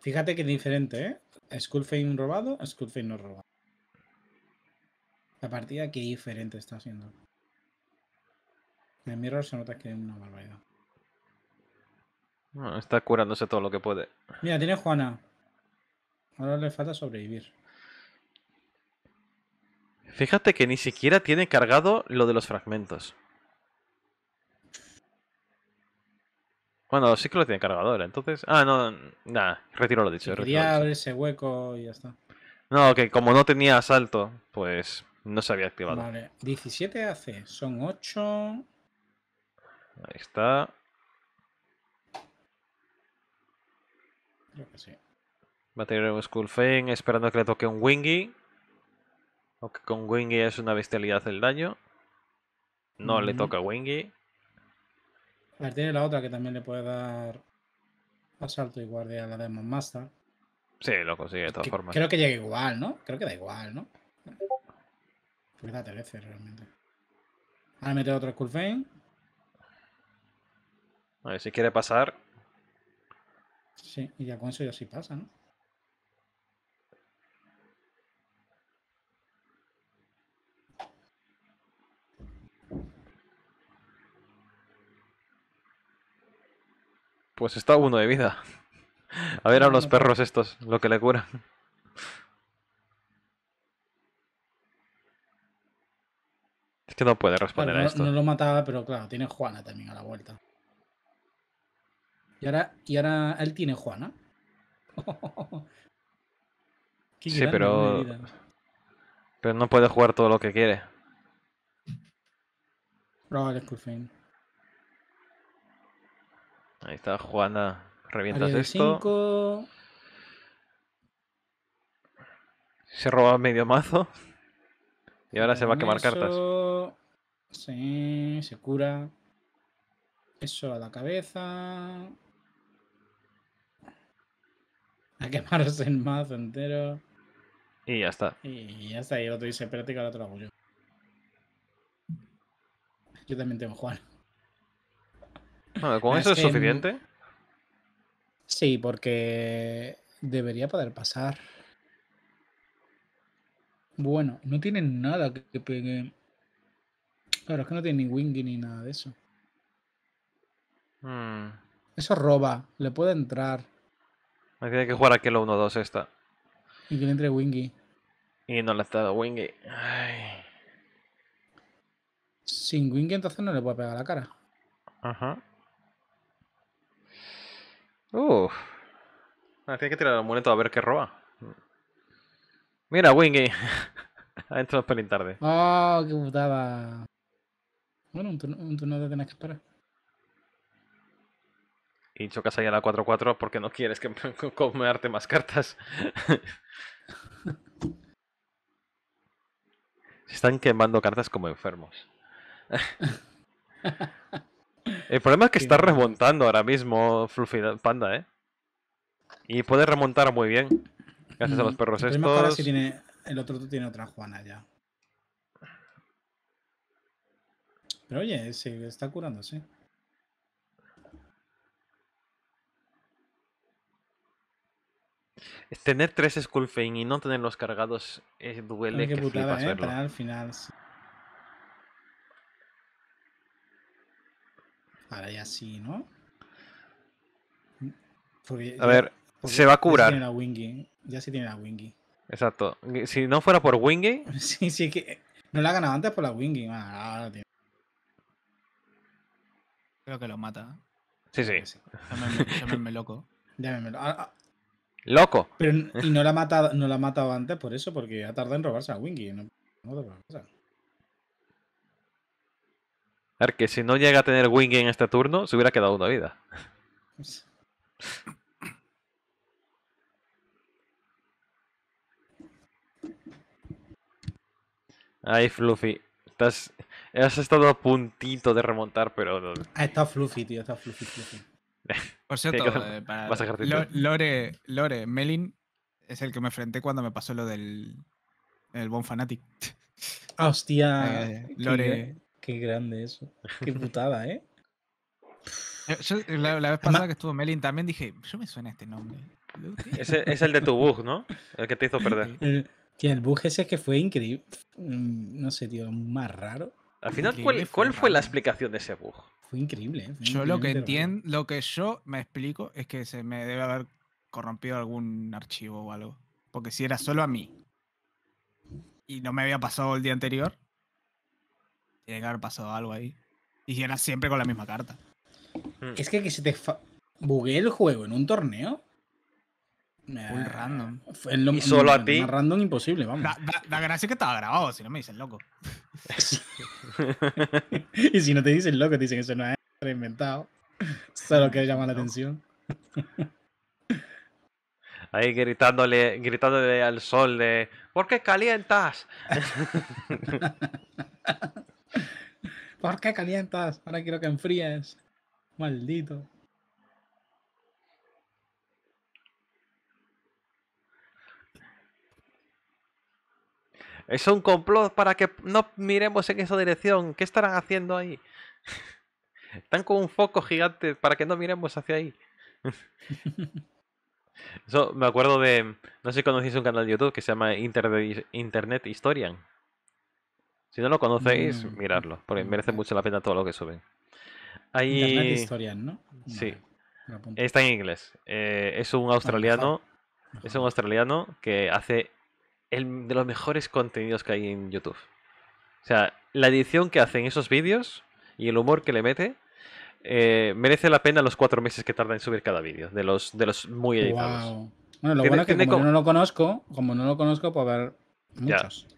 Fíjate que diferente, ¿eh? Skullfang robado, Skullfang no robado. La partida que diferente está haciendo. En el Mirror se nota que es una barbaridad. está curándose todo lo que puede. Mira, tiene Juana. Ahora le falta sobrevivir. Fíjate que ni siquiera tiene cargado lo de los fragmentos. Bueno, sí que lo tiene cargado entonces... Ah, no, nada, retiro lo dicho. ese hueco y ya está. No, que como no tenía asalto, pues no se había activado. Vale, 17 hace, son 8... Ahí está. Creo que sí. Va a esperando a que le toque un Wingy. Aunque con Wingy es una bestialidad el daño. No le toca a Wingy. A ver, tiene la otra que también le puede dar asalto y guardia a la Demon Master. Sí, lo consigue de todas formas. Creo que llega igual, ¿no? Creo que da igual, ¿no? Porque da 13 realmente. Ahora mete otro A ver, si quiere pasar. Sí, y ya con eso ya sí pasa, ¿no? Pues está uno de vida. A ver a los perros estos, lo que le cura. Es que no puede responder a esto. No, lo mataba, pero claro, tiene Juana también a la vuelta. Y ahora, y ahora él tiene Juana. sí, pero. Pero no puede jugar todo lo que quiere. Ahí está, Juana, revientas esto. Se roba medio mazo. Y ahora se va a quemar cartas. Sí, se cura. Eso a la cabeza. A quemarse el mazo entero. Y ya está. Y ya está. Y el otro dice, espérate que ahora yo. Yo también tengo Juan. ¿con eso es suficiente? Sí, porque debería poder pasar. Bueno, no tiene nada que pegue. Claro, es que no tiene ni Wingy ni nada de eso. Hmm. Eso roba, le puede entrar. Me tiene que jugar aquí lo 1-2 esta. Y que le entre Wingy. Y no le ha estado Wingy. Sin Wingy entonces no le puede pegar la cara. Ajá. Uff. tiene que tirar el amuleto a ver qué roba. Mira, Wingy. ha entrado pelín tarde. Oh, qué putada. Bueno, un turno, un turno tenés que esperar. Y chocas ahí a la 4-4 porque no quieres que comerte más cartas. Se están quemando cartas como enfermos. El problema es que está remontando ahora mismo Fluffy Panda, ¿eh? Y puede remontar muy bien. Gracias a los perros estos. tiene, el otro tiene otra Juana ya. Pero oye, se está curándose. Tener tres Skullfane y no tenerlos cargados eh, duele. Qué que putada, flipas eh, verlo. Al final, sí. para así, ¿no? a ver, se va a curar. Ya se tiene la Wingy. Exacto. Si no fuera por Wingy. sí, sí, que no la ha ganado antes por la Wingy. Ah, Creo que lo mata. Sí, sí. Pues sí. loco. Ah, ah. loco. Pero, y no la, ha matado, no la ha antes por eso, porque ha tardado en robarse a Wingy. No, a ver, que si no llega a tener wing en este turno, se hubiera quedado una vida. Ay, Fluffy. Estás... Has estado a puntito de remontar, pero. Ah, está Fluffy, tío, está Fluffy, Fluffy. Por cierto, eh, para... Lore, Lore, Melin es el que me enfrenté cuando me pasó lo del. El Bon Fanatic. Ah, hostia. Eh, Lore, Qué grande eso. Qué putada, ¿eh? Yo, eh, la, vez pasada que estuvo Melin también dije, yo me suena este nombre. es el de tu bug, ¿no? El que te hizo perder. El, el bug ese que fue increíble. Mm, no sé, tío, más raro. Al final, ¿cuál, fue la explicación de ese bug? Fue increíble. ¿eh? yo lo que entiendo, lo que yo me explico es que se me debe haber corrompido algún archivo o algo. Porque si era solo a mí y no me había pasado el día anterior, tiene que haber pasado algo ahí. Y era siempre con la misma carta. Hmm. Es que, que te bugué el juego en un torneo. Un random. Eh, solo a ti. random imposible, vamos. La que estaba grabado, si no me dicen loco. y si no te dicen loco, te dicen que eso no es reinventado. Solo que llama la atención. Ahí gritándole, gritándole al sol de ¿Por qué calientas? ¿Por qué calientas? Ahora quiero que enfríes. Maldito. Es un complot para que no miremos en esa dirección. ¿Qué estarán haciendo ahí? Están con un foco gigante para que no miremos hacia ahí. Eso me acuerdo de. No sé si conocéis un canal de YouTube que se llama Internet Historian. Si no lo conocéis, mm, miradlo, porque mm, merece mm. mucho la pena todo lo que suben. Hay... Internet Historian, ¿no? Sí. Está en inglés. Eh, es un australiano. es un australiano que hace el de los mejores contenidos que hay en YouTube. O sea, la edición que hacen esos vídeos y el humor que le mete eh, merece la pena los cuatro meses que tarda en subir cada vídeo de los de los muy editados. Bueno, lo bueno es que como, No lo conozco, como no lo conozco, puedo ver muchos.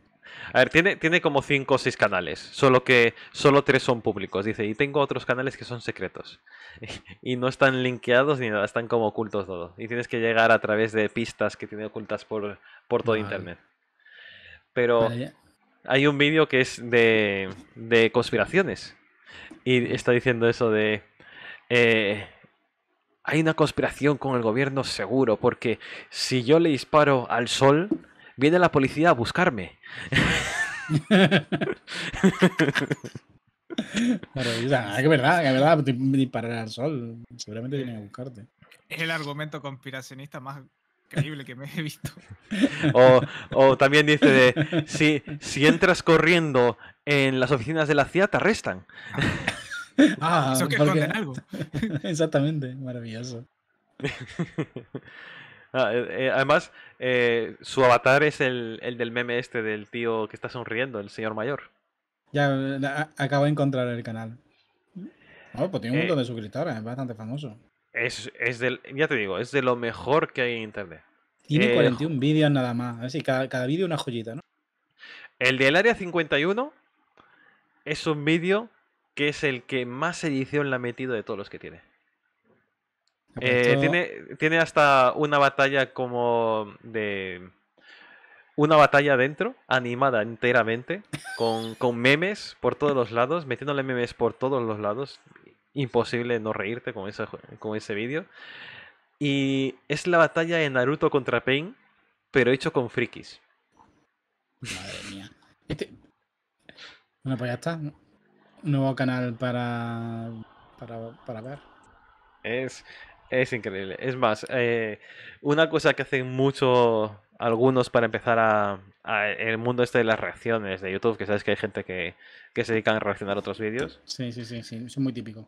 A ver, tiene, tiene como 5 o 6 canales, solo que solo 3 son públicos. Dice, y tengo otros canales que son secretos. Y no están linkeados ni nada, están como ocultos todo. Y tienes que llegar a través de pistas que tiene ocultas por, todo internet. Pero hay un vídeo que es de, de conspiraciones. Y está diciendo eso de... Eh, hay una conspiración con el gobierno seguro, porque si yo le disparo al sol, Viene la policía a buscarme. es verdad, es verdad, Para el sol. Seguramente vienen a buscarte. Es el argumento conspiracionista más creíble que me he visto. O, también dice si, entras corriendo en las oficinas de la CIA, te arrestan. Ah, Eso que esconden algo. Exactamente, maravilloso. Ah, eh, eh, además, eh, su avatar es el, del meme este del tío que está sonriendo, el señor mayor. Ya, acabo de encontrar el canal. No, pues tiene un montón de suscriptores, es bastante famoso. Es, ya te digo, es de lo mejor que hay en internet. Tiene 41 vídeos nada más, así cada, cada vídeo una joyita, ¿no? El del área 51 es un vídeo que es el que más edición le ha metido de todos los que tiene. Eh, tiene, tiene hasta una batalla como de. Una batalla dentro, animada enteramente, con, memes por todos los lados, metiéndole memes por todos los lados. Imposible no reírte con, con ese vídeo. Y es la batalla de Naruto contra Pain, pero hecho con frikis. Madre mía. Este, bueno, pues ya está. nuevo canal para, para, para ver. Es, es increíble. Es más, eh, una cosa que hacen mucho algunos para empezar a, el mundo este de las reacciones de YouTube, que sabes que hay gente que, se dedica a reaccionar a otros vídeos. Sí, sí, sí, sí, es muy típico.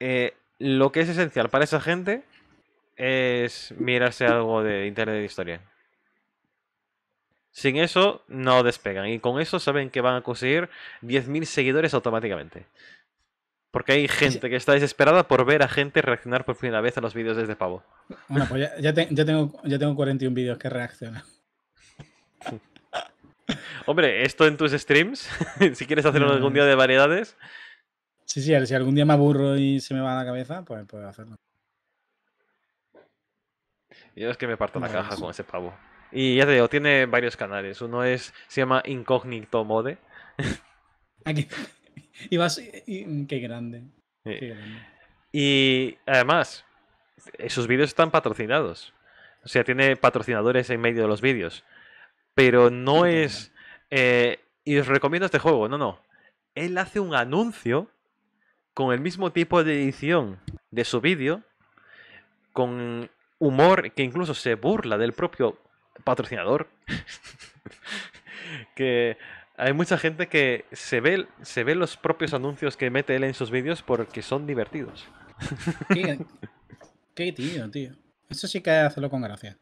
Eh, lo que es esencial para esa gente es mirarse algo de Internet de Historia. Sin eso no despegan y con eso saben que van a conseguir 10.000 seguidores automáticamente. Porque hay pues gente que está desesperada por ver a gente reaccionar por primera vez a los vídeos desde este pavo. Bueno, pues ya, tengo, ya tengo 41 vídeos que reaccionan. Hombre, esto en tus streams, si quieres hacerlo algún día de variedades. Sí, sí, si algún día me aburro y se me va la cabeza, pues puedo hacerlo. Yo es que me parto la caja con ese pavo. Y ya te digo, tiene varios canales. Uno es, se llama Incógnito Mode. Aquí, Y vas. Mm, qué grande. Y además, esos vídeos están patrocinados. O sea, tiene patrocinadores en medio de los vídeos. Pero ah, no es. Eh, y os recomiendo este juego. No, no. Él hace un anuncio con el mismo tipo de edición de su vídeo. Con humor que incluso se burla del propio patrocinador. que hay mucha gente que se ve, se ve los propios anuncios que mete él en sus vídeos porque son divertidos. ¿Qué, tío, tío? Eso sí que hay hacerlo con gracia.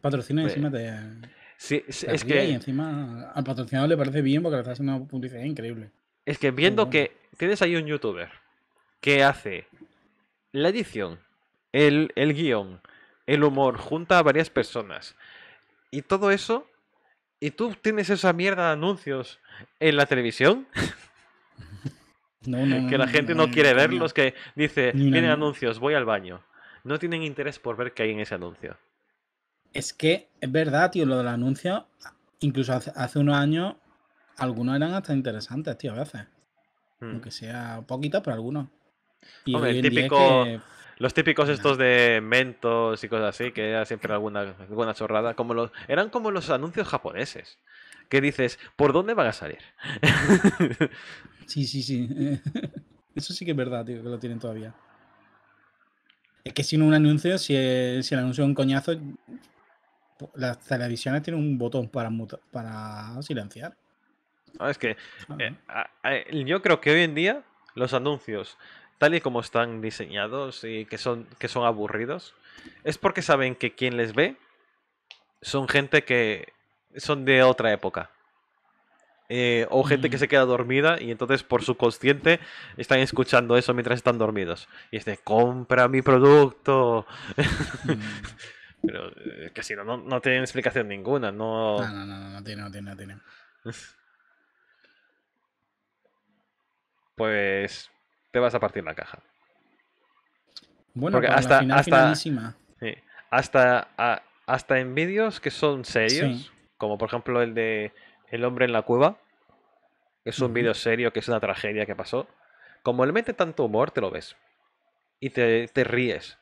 Patrocina encima de. Pues, sí, es que. Y encima al patrocinador le parece bien porque le está haciendo una publicidad increíble. Es que viendo que tienes ahí un youtuber que hace la edición, el, el guión, el humor, junta a varias personas y todo eso ¿Y tú tienes esa mierda de anuncios en la televisión? que la gente no, quiere verlos, que dice, tienen anuncios, voy al baño. No tienen interés por ver qué hay en ese anuncio. Es que es verdad, tío, lo del anuncio. Incluso hace, unos años, algunos eran hasta interesantes, tío, a veces. Hmm. Aunque sea poquito, pero algunos. Y Hombre, el típico, los típicos estos de mentos y cosas así, que era siempre alguna, alguna chorrada. Como los, eran como los anuncios japoneses, que dices, ¿por dónde van a salir? Sí, sí, sí. Eso sí que es verdad, tío, que lo tienen todavía. Es que sin un anuncio, si, el, anuncio es un coñazo, las televisiones tienen un botón para, para silenciar. Ah, es que eh, yo creo que hoy en día los anuncios tal y como están diseñados y que son, que son aburridos, es porque saben que quien les ve son gente que son de otra época. Eh, o gente que mm. se queda dormida y entonces por su consciente están escuchando eso mientras están dormidos. Y es de, compra mi producto. Mm. Pero eh, que si no, no, no explicación ninguna. No... No, no, no, no tiene, no tiene, no tiene. Pues te vas a partir la caja. Bueno, hasta, final, hasta, hasta, hasta en vídeos que son serios, como por ejemplo el de El hombre en la cueva, que es un vídeo serio, que es una tragedia que pasó, como él mete tanto humor, te lo ves. Y te, ríes.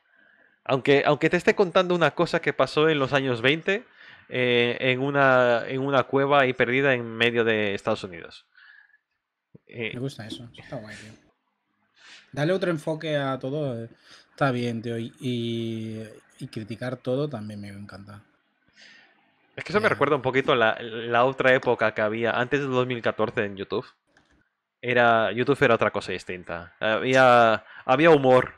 Aunque, aunque te esté contando una cosa que pasó en los años 20, eh, en, una, en una cueva ahí perdida en medio de Estados Unidos. Eh, Me gusta eso, eso está guay, tío. Dale otro enfoque a todo eh, está bien, tío. Y, y, criticar todo también me encanta. Es que eso me recuerda un poquito la, otra época que había antes del 2014 en YouTube. Era, YouTube era otra cosa distinta. Había, había humor.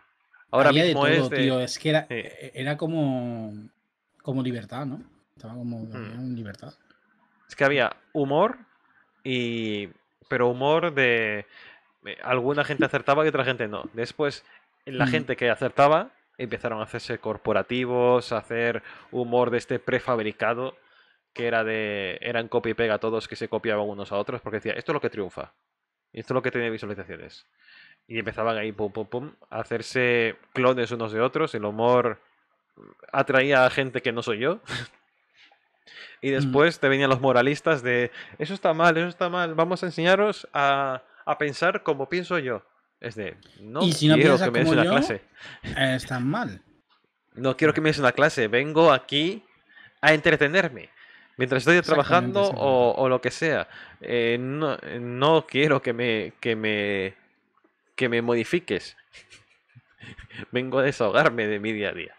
Ahora había mismo de todo, es tío. Es que era, e-, e-, era como, como libertad, ¿no? Estaba como hmm. libertad. Es que había humor y... Pero humor de alguna gente acertaba y otra gente no. Después, la mm. gente que acertaba empezaron a hacerse corporativos, a hacer humor de este prefabricado que era de eran copia y pega todos que se copiaban unos a otros porque decía, esto es lo que triunfa. Esto es lo que tiene visualizaciones. Y empezaban ahí pum pum pum a hacerse clones unos de otros, el humor atraía a gente que no soy yo. y mm. después te venían los moralistas de, eso está mal, eso está mal, vamos a enseñaros a a pensar como pienso yo. Es de, no quiero que me des una clase. Eh, Están mal. No quiero que me des una clase, vengo aquí a entretenerme. Mientras estoy trabajando o, lo que sea. Eh, no, quiero que me, que me, que me modifiques. vengo a desahogarme de mi día a día.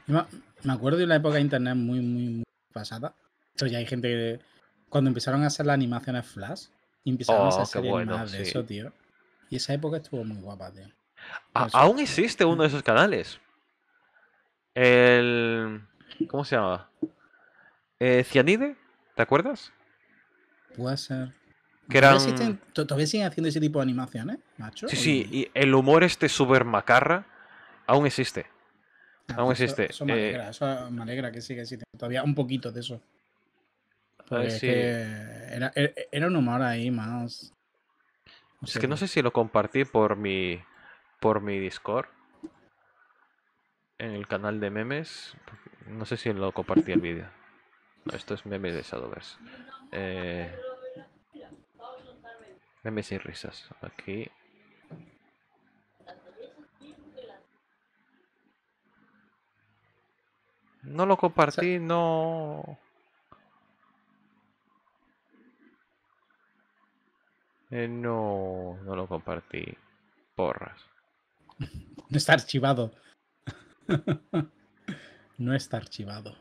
me acuerdo de una época de internet muy, muy, muy pasada. entonces ya hay gente que... Cuando empezaron a hacer las animaciones Flash, y empezamos a hacer oh, bueno, de eso, tío. Y esa época estuvo muy guapa, tío. Pues aún existe uno de esos canales. El. ¿Cómo se llamaba? Eh, Cianide, ¿te acuerdas? Puede ser. Que eran... ¿Todavía, siguen haciendo ese tipo de animaciones, macho? Sí, sí, y el humor este super macarra aún existe. Ah, aún pues existe. Eso, me eh, alegra, eso me alegra que siga existiendo todavía un poquito de eso era, e, e, era, un humor ahí más. es que no sé si lo compartí por mi. por mi Discord. En el canal de memes. No sé si lo compartí el vídeo. esto es memes de Shadowverse. Eh, memes y risas. Aquí. No lo compartí, no. Eh, no, no lo compartí. Porras. No está archivado. no está archivado.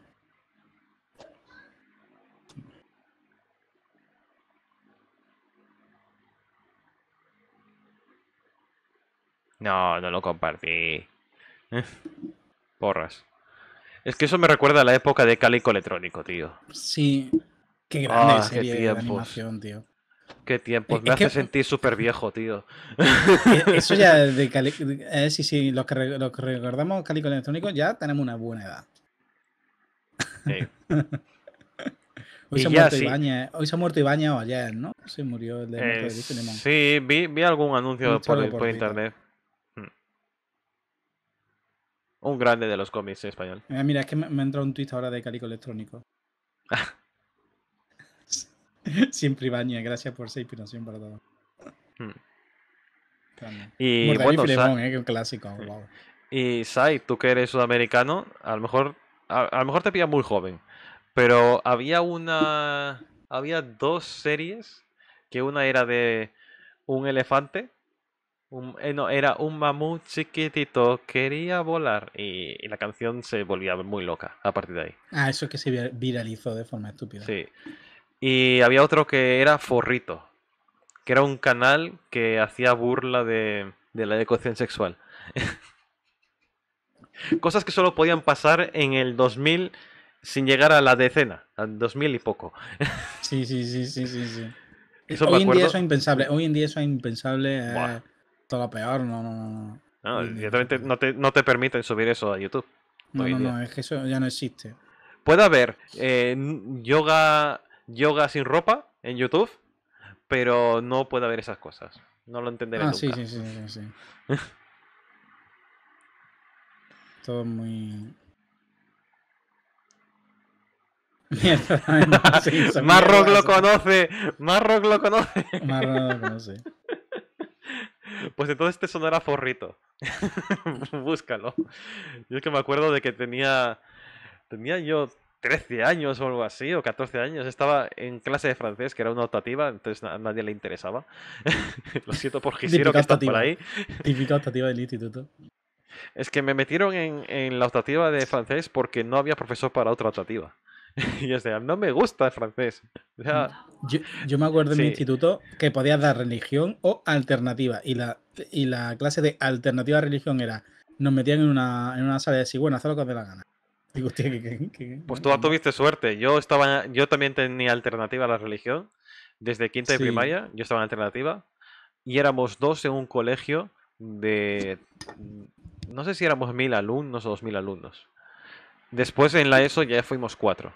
No, no lo compartí. Porras. Es que eso me recuerda a la época de Calico Electrónico, tío. Sí. Qué grande ah, serie tío. Qué tiempos, me hace sentir súper viejo, tío. Eso ya de Cali... Eh, sí, sí, los que, recordamos Calico Electrónico ya tenemos una buena edad. Hoy, se ha, muerto sí. Ibañez. Hoy se ha muerto o ayer, ¿no? Se murió el de, eh, Sí, vi, algún anuncio por, internet. Hmm. Un grande de los cómics en español. Eh, mira, es que me, me entra un tweet ahora de Calico Electrónico. Siempre ibaña, gracias por esa inspiración para hmm. todo. Y bueno, eh, un clásico. Y Sai, tú que eres sudamericano, a lo mejor a, lo mejor te pilla muy joven, pero había una había dos series que una era de un elefante eh, no, era un mamut chiquitito, quería volar. Y, la canción se volvía muy loca a partir de ahí. Ah, eso es que se viralizó de forma estúpida. Sí. Y había otro que era Forrito, que era un canal que hacía burla de, la educación sexual. Cosas que solo podían pasar en el 2000 sin llegar a la decena, al 2000 y poco. sí, sí, sí, sí, sí. Hoy en día eso es impensable. Hoy en día eso es impensable. todo lo peor, no, no, no. No, directamente no te, permiten subir eso a YouTube. No, no, es que eso ya no existe. Puede haber eh, yoga yoga sin ropa en YouTube, pero no puede haber esas cosas. No lo entenderé ah, Sí, sí, sí, sí, sí. Todo muy. Marrock lo conoce. Marrock lo conoce. Marrock lo conoce. Pues entonces te sonará forrito. Búscalo. Yo es que me acuerdo de que tenía. Tenía yo 13 años o algo así, o 14 años, estaba en clase de francés, que era una optativa, entonces a nadie le interesaba. Lo siento por Gisiro que está por ahí. Típica optativa del instituto. Es que me metieron en, la optativa de francés porque no había profesor para otra optativa. y es de, no me gusta el francés. yo, me acuerdo en mi instituto que podías dar religión o alternativa. Y la, y la clase de alternativa a religión era, nos metían en una, en una sala de decir, bueno, haz lo que os dé la gana. Pues tú tuviste suerte. Yo, estaba, yo también tenía alternativa a la religión. Desde quinta y primaria yo estaba en alternativa. Y éramos dos en un colegio de... No sé si éramos mil alumnos o dos mil alumnos. Después en la ESO ya fuimos cuatro.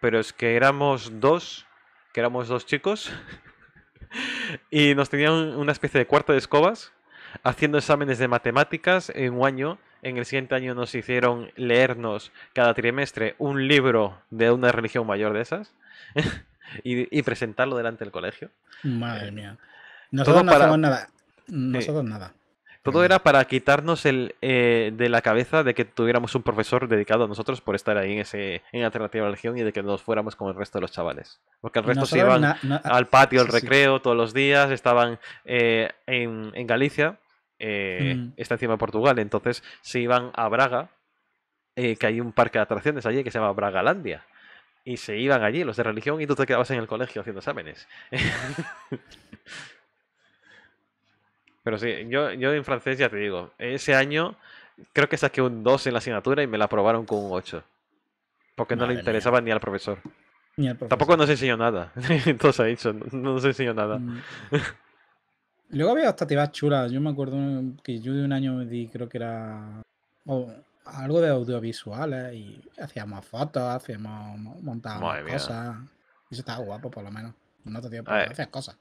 Pero es que éramos dos, que éramos dos chicos. y nos tenían una especie de cuarto de escobas haciendo exámenes de matemáticas en un año en el siguiente año nos hicieron leernos cada trimestre un libro de una religión mayor de esas y, presentarlo delante del colegio. Madre eh, mía. Nosotros no hacemos nada. Nosotros nada. Todo era para quitarnos el, eh, de la cabeza de que tuviéramos un profesor dedicado a nosotros por estar ahí en ese en alternativa a religión y de que nos fuéramos con el resto de los chavales. Porque el resto se iban al patio, al recreo, todos los días, estaban eh, en Galicia eh, mm. está encima de Portugal. Entonces se iban a Braga, eh, que hay un parque de atracciones allí que se llama Bragalandia. Y se iban allí los de religión y tú te quedabas en el colegio haciendo exámenes. Pero sí, yo, yo en francés ya te digo, ese año creo que saqué un 2 en la asignatura y me la aprobaron con un 8. Porque no le interesaba ni al profesor. Tampoco nos enseñó nada. Entonces ha no nos enseñó nada. Mm. Luego había optativas chulas. Yo me acuerdo que yo de un año me di, creo que era algo de audiovisual y hacíamos fotos, hacíamos, montábamos cosas. Y se estaba guapo, por lo menos. No cosas.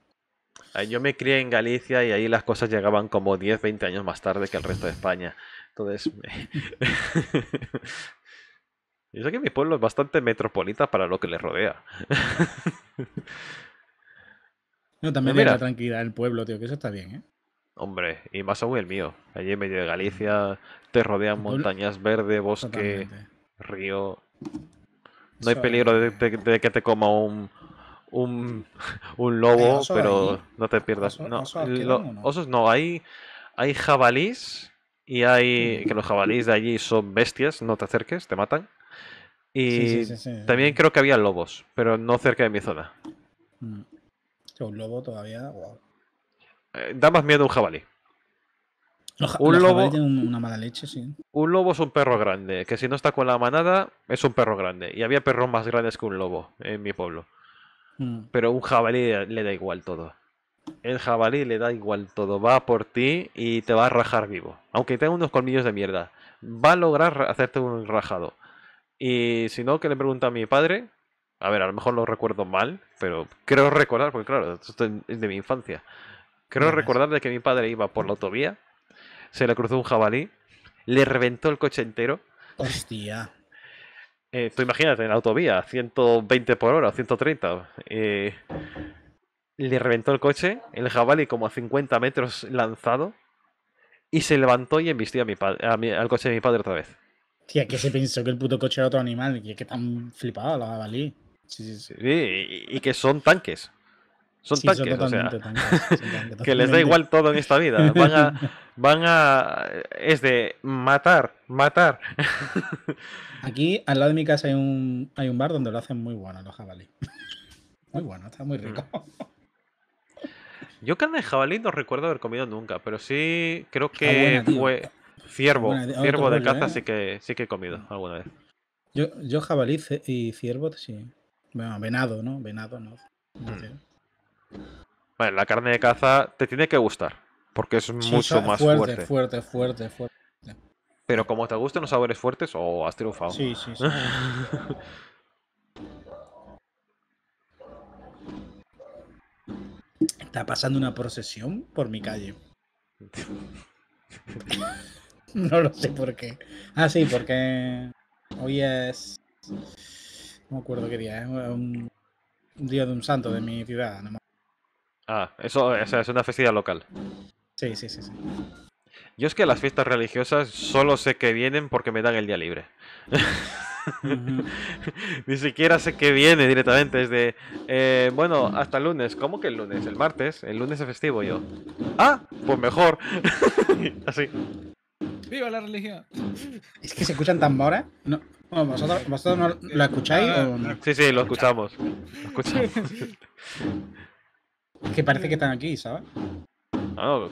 Eh, yo me crié en Galicia y ahí las cosas llegaban como 10, 20 años más tarde que el resto de España. Entonces. Yo sé que mi pueblo es bastante metropolita para lo que le rodea. también pues de la tranquilidad del pueblo, tío, que eso está bien, ¿eh? Hombre, y más aún el mío. Allí en medio de Galicia te rodean montañas verde bosque, río. No hay peligro de, que te coma un, un, un lobo, pero ¿eh? no te pierdas. no, osos no, hay, hay jabalís y hay. que los jabalís de allí son bestias, no te acerques, te matan. Y también creo que había lobos, pero no cerca de mi zona. Mm. Este, un lobo todavía. Eh, da más miedo un jabalí. un lobo una mala leche, Un lobo es un perro grande, que si no está con la manada, es un perro grande. Y había perros más grandes que un lobo en mi pueblo. Mm. Pero un jabalí le da igual todo. El jabalí le da igual todo, va por ti y te va a rajar vivo. Aunque tenga unos colmillos de mierda, va a lograr hacerte un rajado. Y si no, que le pregunta a mi padre, a ver, a lo mejor lo recuerdo mal, pero creo recordar, porque claro, esto es de mi infancia. Creo recordar de que mi padre iba por la autovía, se le cruzó un jabalí, le reventó el coche entero. Hostia. Eh, tú imagínate, en la autovía, 120 por hora, 130. Eh, le reventó el coche, el jabalí como a 50 metros lanzado, y se levantó y embistió a mi al coche de mi padre otra vez. Tía, que se pensó que el puto coche era otro animal, que, que tan flipado la jabalí. Sí, Y, que son tanques. Son tanques, o sea, que les da igual todo en esta vida. Van a, van a, es de matar, matar. Aquí al lado de mi casa hay un, hay un bar donde lo hacen muy bueno los jabalí Muy bueno, está muy rico. Mm. Yo carne de jabalí no recuerdo haber comido nunca, pero sí creo que fue ciervo, ciervo de caza ¿eh? sí que sí que he comido alguna vez. Yo, yo jabalí y ciervo sí venado, ¿no? Venado, ¿no? Bueno, mm. la carne de caza te tiene que gustar, porque es mucho más fuerte. Fuerte, fuerte, fuerte, fuerte. Pero como te gustan los sabores fuertes, o has triunfado. Sí, sí, sí. Está pasando una procesión por mi calle. no lo sé por qué. Ah, sí, porque hoy es no me acuerdo qué día, es ¿eh? un, día de un santo de mi ciudad. Ah, eso es, una festividad local. Sí, sí, sí, sí. Yo es que las fiestas religiosas solo sé que vienen porque me dan el día libre. Ni siquiera sé que viene directamente. Desde, eh, bueno, hasta el lunes. ¿Cómo que el lunes? El martes. El lunes es festivo yo. Ah, pues mejor. Así. ¡Viva la religión! Es que se escuchan tan tambores. No, bueno, ¿vosotros, no lo escucháis o no? Sí, sí, lo escuchamos. Lo escuchamos. que parece que están aquí, ¿sabes? No,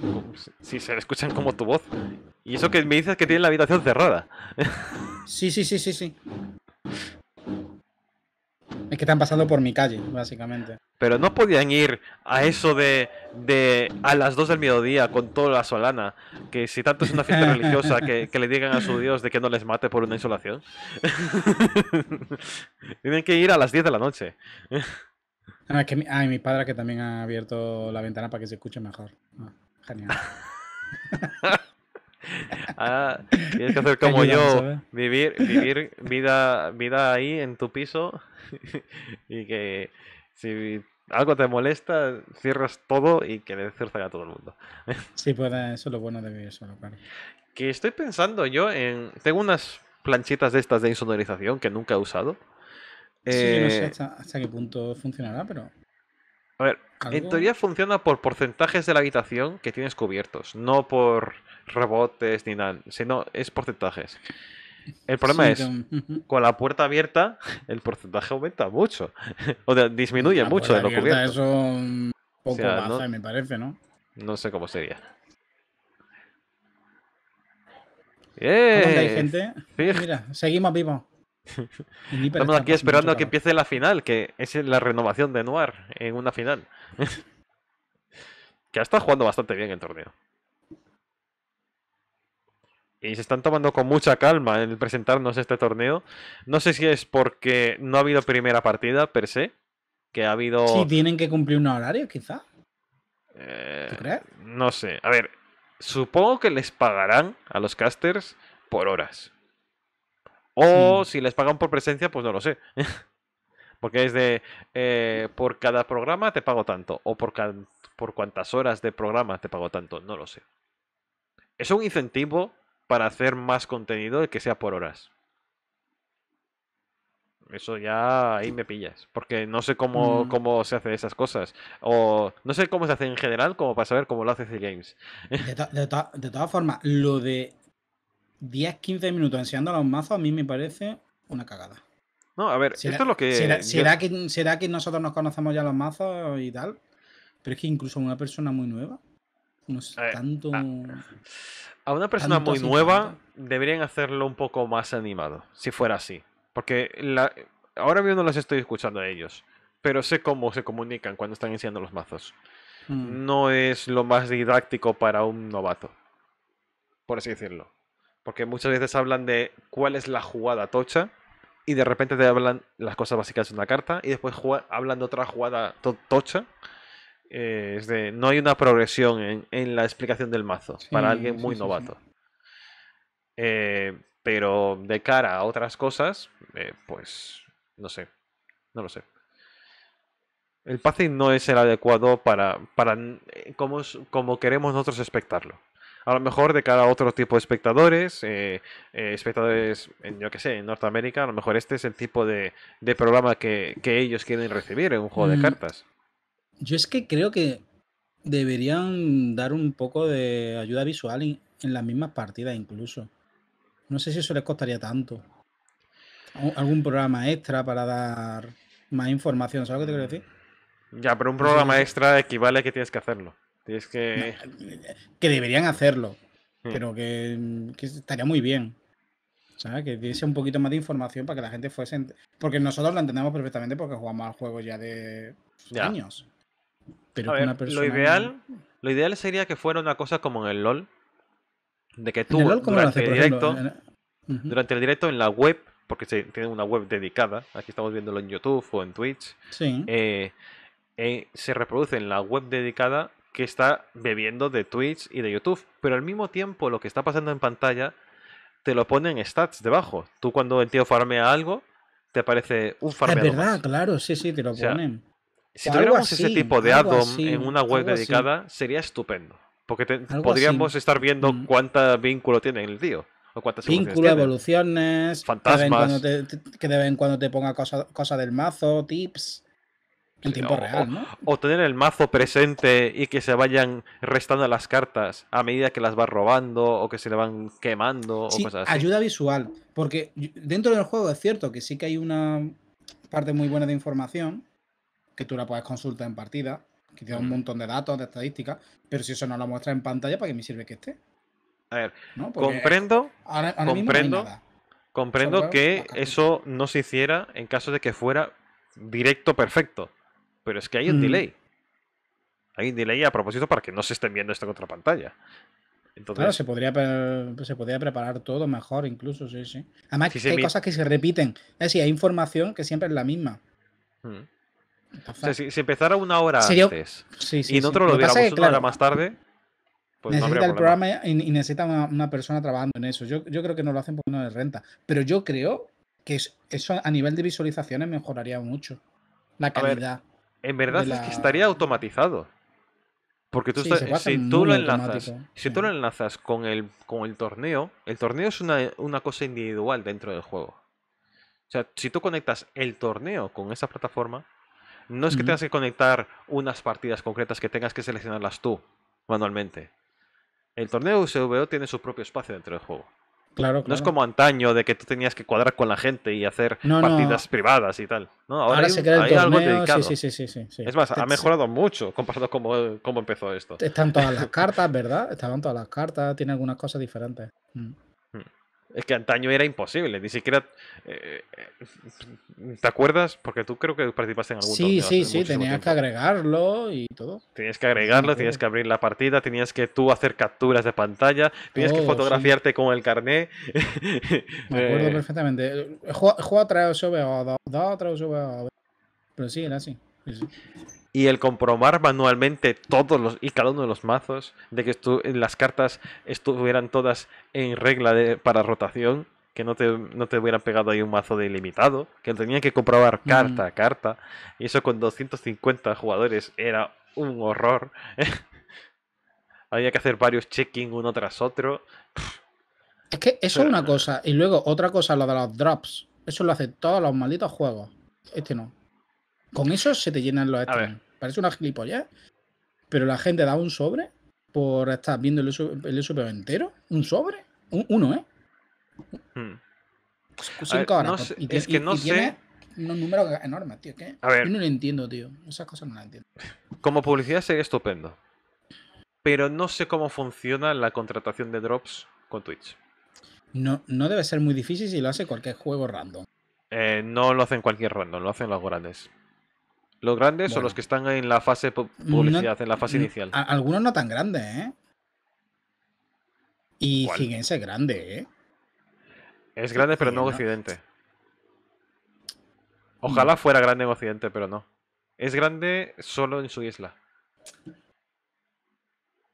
si se escuchan como tu voz. Y eso que me dices que tienen la habitación cerrada. sí, sí, sí, sí, sí. Es que están pasando por mi calle, básicamente. Pero no podían ir a eso de, a las 2 del mediodía con toda la solana, que si tanto es una fiesta religiosa, que, le digan a su Dios de que no les mate por una insolación. Tienen que ir a las 10 de la noche. Ah, mi, ay, mi padre que también ha abierto la ventana para que se escuche mejor. Ah, genial. Ah, tienes que hacer como yo, vivir, vivir vida, vida ahí en tu piso y que si algo te molesta, cierras todo y que le des a todo el mundo. Sí, pues eso es lo bueno de vivir solo, claro. Que estoy pensando yo en... Tengo unas planchitas de estas de insonorización que nunca he usado. Sí, no sé eh, hasta qué punto funcionará, pero... A ver, en teoría funciona por porcentajes de la habitación que tienes cubiertos, no por rebotes ni nada, sino es porcentajes. El problema es, con... la puerta abierta, el porcentaje aumenta mucho. O sea, disminuye mucho de lo cubierto. Eso un mm, poco o me parece, ¿no? No sé cómo sería. ¡Eh! hay gente? Mira, seguimos vivos. Estamos aquí esperando a que empiece la final, que es la renovación de Noir en una final. que está jugando bastante bien el torneo. Y se están tomando con mucha calma el presentarnos este torneo. No sé si es porque no ha habido primera partida per se, que ha habido... Sí, tienen que cumplir un horario, quizá. Eh, crees? No sé. A ver, supongo que les pagarán a los casters por horas. O si les pagan por presencia, pues no lo sé. Porque es de, eh, por cada programa te pago tanto, o por, por cuántas horas de programa te pago tanto, no lo sé. Es un incentivo para hacer más contenido que sea por horas. Eso ya ahí me pillas, porque no sé cómo, se hacen esas cosas. O no sé cómo se hace en general, como para saber cómo lo hace C-Games. De, de, de todas formas, lo de 10-15 minutos enseñando los mazos a mí me parece una cagada. No, a ver, esto es lo que... Será, que. será que nosotros nos conocemos ya los mazos y tal, pero es que incluso una persona muy nueva, no sé, tanto... A, una persona muy nueva deberían hacerlo un poco más animado, si fuera así. Porque ahora mismo no los estoy escuchando a ellos, pero sé cómo se comunican cuando están enseñando los mazos. Mm. No es lo más didáctico para un novato, por así decirlo. Porque muchas veces hablan de cuál es la jugada tocha y de repente te hablan las cosas básicas de una carta y después hablan de otra jugada tocha. Eh, es de, no hay una progresión en, la explicación del mazo para alguien muy novato. Eh, pero de cara a otras cosas, eh, pues no sé, no lo sé. El passing no es el adecuado para, para como, como queremos nosotros expectarlo a lo mejor de cara a otro tipo de espectadores, eh, eh, espectadores, en, yo que sé, en Norteamérica, a lo mejor este es el tipo de, programa que, ellos quieren recibir en un juego de mm. cartas. Yo es que creo que deberían dar un poco de ayuda visual en, en las mismas partidas incluso. No sé si eso les costaría tanto. Algún programa extra para dar más información, ¿sabes lo que te quiero decir? Ya, pero un programa extra equivale a que tienes que hacerlo. Es que... deberían hacerlo, hmm. pero que, estaría muy bien. Que diese un poquito más de información para que la gente fuese... Porque nosotros lo entendemos perfectamente porque jugamos al juego ya de años. Pero lo, ideal, lo ideal sería que fuera una cosa como en el LOL. De que tú, durante, el directo, durante el directo en la web, porque se, tiene una web dedicada, aquí estamos viéndolo en YouTube o en Twitch, eh, eh, se reproduce en la web dedicada que está bebiendo de Twitch y de YouTube. Pero al mismo tiempo, lo que está pasando en pantalla te lo ponen stats debajo. Tú cuando el tío farmea algo, te aparece un farmeo. Es verdad, claro, sí, sí, te lo ponen. si tuviéramos ese tipo de addon en una web dedicada, sería estupendo. Porque podríamos estar viendo mm. cuánta vínculo tiene el tío. O cuántas vínculo, evoluciones, fantasmas. Que de vez en cuando te, ponga cosas cosa del mazo, tips. En tiempo o, real, ¿no? O tener el mazo presente y que se vayan restando las cartas a medida que las va robando o que se le van quemando o cosas así. Ayuda visual, porque dentro del juego es cierto que sí que hay una parte muy buena de información que tú la puedes consultar en partida, que tiene un montón de datos, de estadísticas, pero si eso no lo muestra en pantalla, ¿para qué me sirve que esté? A ver, ¿no? comprendo, comprendo, comprendo que eso no se hiciera en caso de que fuera directo perfecto. Pero es que hay un mm. delay. Hay un delay a propósito para que no se estén viendo esto contra pantalla. Entonces, claro, se podría, pues, se podría preparar todo mejor, incluso, sí, sí. Además, hay cosas que se repiten. Es decir, hay información que siempre es la misma. Mm. si, empezara una hora antes y nosotros lo viéramos una hora más tarde, pues necesita el programa y, necesita una, persona trabajando en eso. Yo, yo creo que no lo hacen porque no les renta. Pero yo creo que eso a nivel de visualizaciones mejoraría mucho la calidad. En verdad es que estaría automatizado. Porque tú si, tú lo enlazas, si tú lo enlazas con el, con el torneo, el torneo es una, cosa individual dentro del juego. O sea, si tú conectas el torneo con esa plataforma, no es que tengas que conectar unas partidas concretas que tengas que seleccionarlas tú manualmente. El torneo UCVO tiene su propio espacio dentro del juego. No es como antaño de que tú tenías que cuadrar con la gente y hacer partidas privadas y tal. ahora, se crea algo dedicado. Sí, sí, sí, Es más, ha mejorado mucho comparado con cómo, empezó esto. Están todas las cartas, ¿verdad? Estaban todas las cartas, tiene algunas cosas diferentes. Mm. Es que antaño era imposible, ni siquiera... Eh, eh, ¿Te acuerdas? Porque tú creo que participaste en algún Sí, sí, sí, tenías que agregarlo y todo. Tenías que agregarlo, tenías que abrir la partida, tenías que tú hacer capturas de pantalla, tenías que fotografiarte con el carné. Me acuerdo eh, perfectamente. Juega traer o o da o Pero sí, era así. Sí, y el comprobar manualmente todos los y cada uno de los mazos, de que las cartas estuvieran todas en regla para rotación, que no te, hubieran pegado ahí un mazo delimitado, que que tenían que comprobar carta a carta, y eso con 250 jugadores era un horror. Había que hacer varios checking uno tras otro. Es que eso es una cosa, y luego otra cosa, lo de los drops. Eso lo hacen todos los malditos juegos. Este no. Con eso se te llenan los parece una gilipollez, pero la gente da un sobre por estar viendo el, el entero. ¿Un sobre? uno, ¿eh? Hmm. Pues cinco pues, es que no sé. Tiene unos números tío. ¿qué? A ver, Yo no lo entiendo, tío. Esas cosas no las entiendo. Como publicidad sería estupendo. Pero no sé cómo funciona la contratación de drops con Twitch. No, no debe ser muy difícil si lo hace cualquier juego random. Eh, no lo hacen cualquier random, lo hacen los grandes. ¿Los grandes son los que están en la fase publicidad, en la fase inicial? algunos no tan grandes, ¿eh? Y ¿Cuál? es grande, ¿eh? Es grande, pero no en Occidente. Mm. Ojalá fuera grande en Occidente, pero no. Es grande solo en su isla.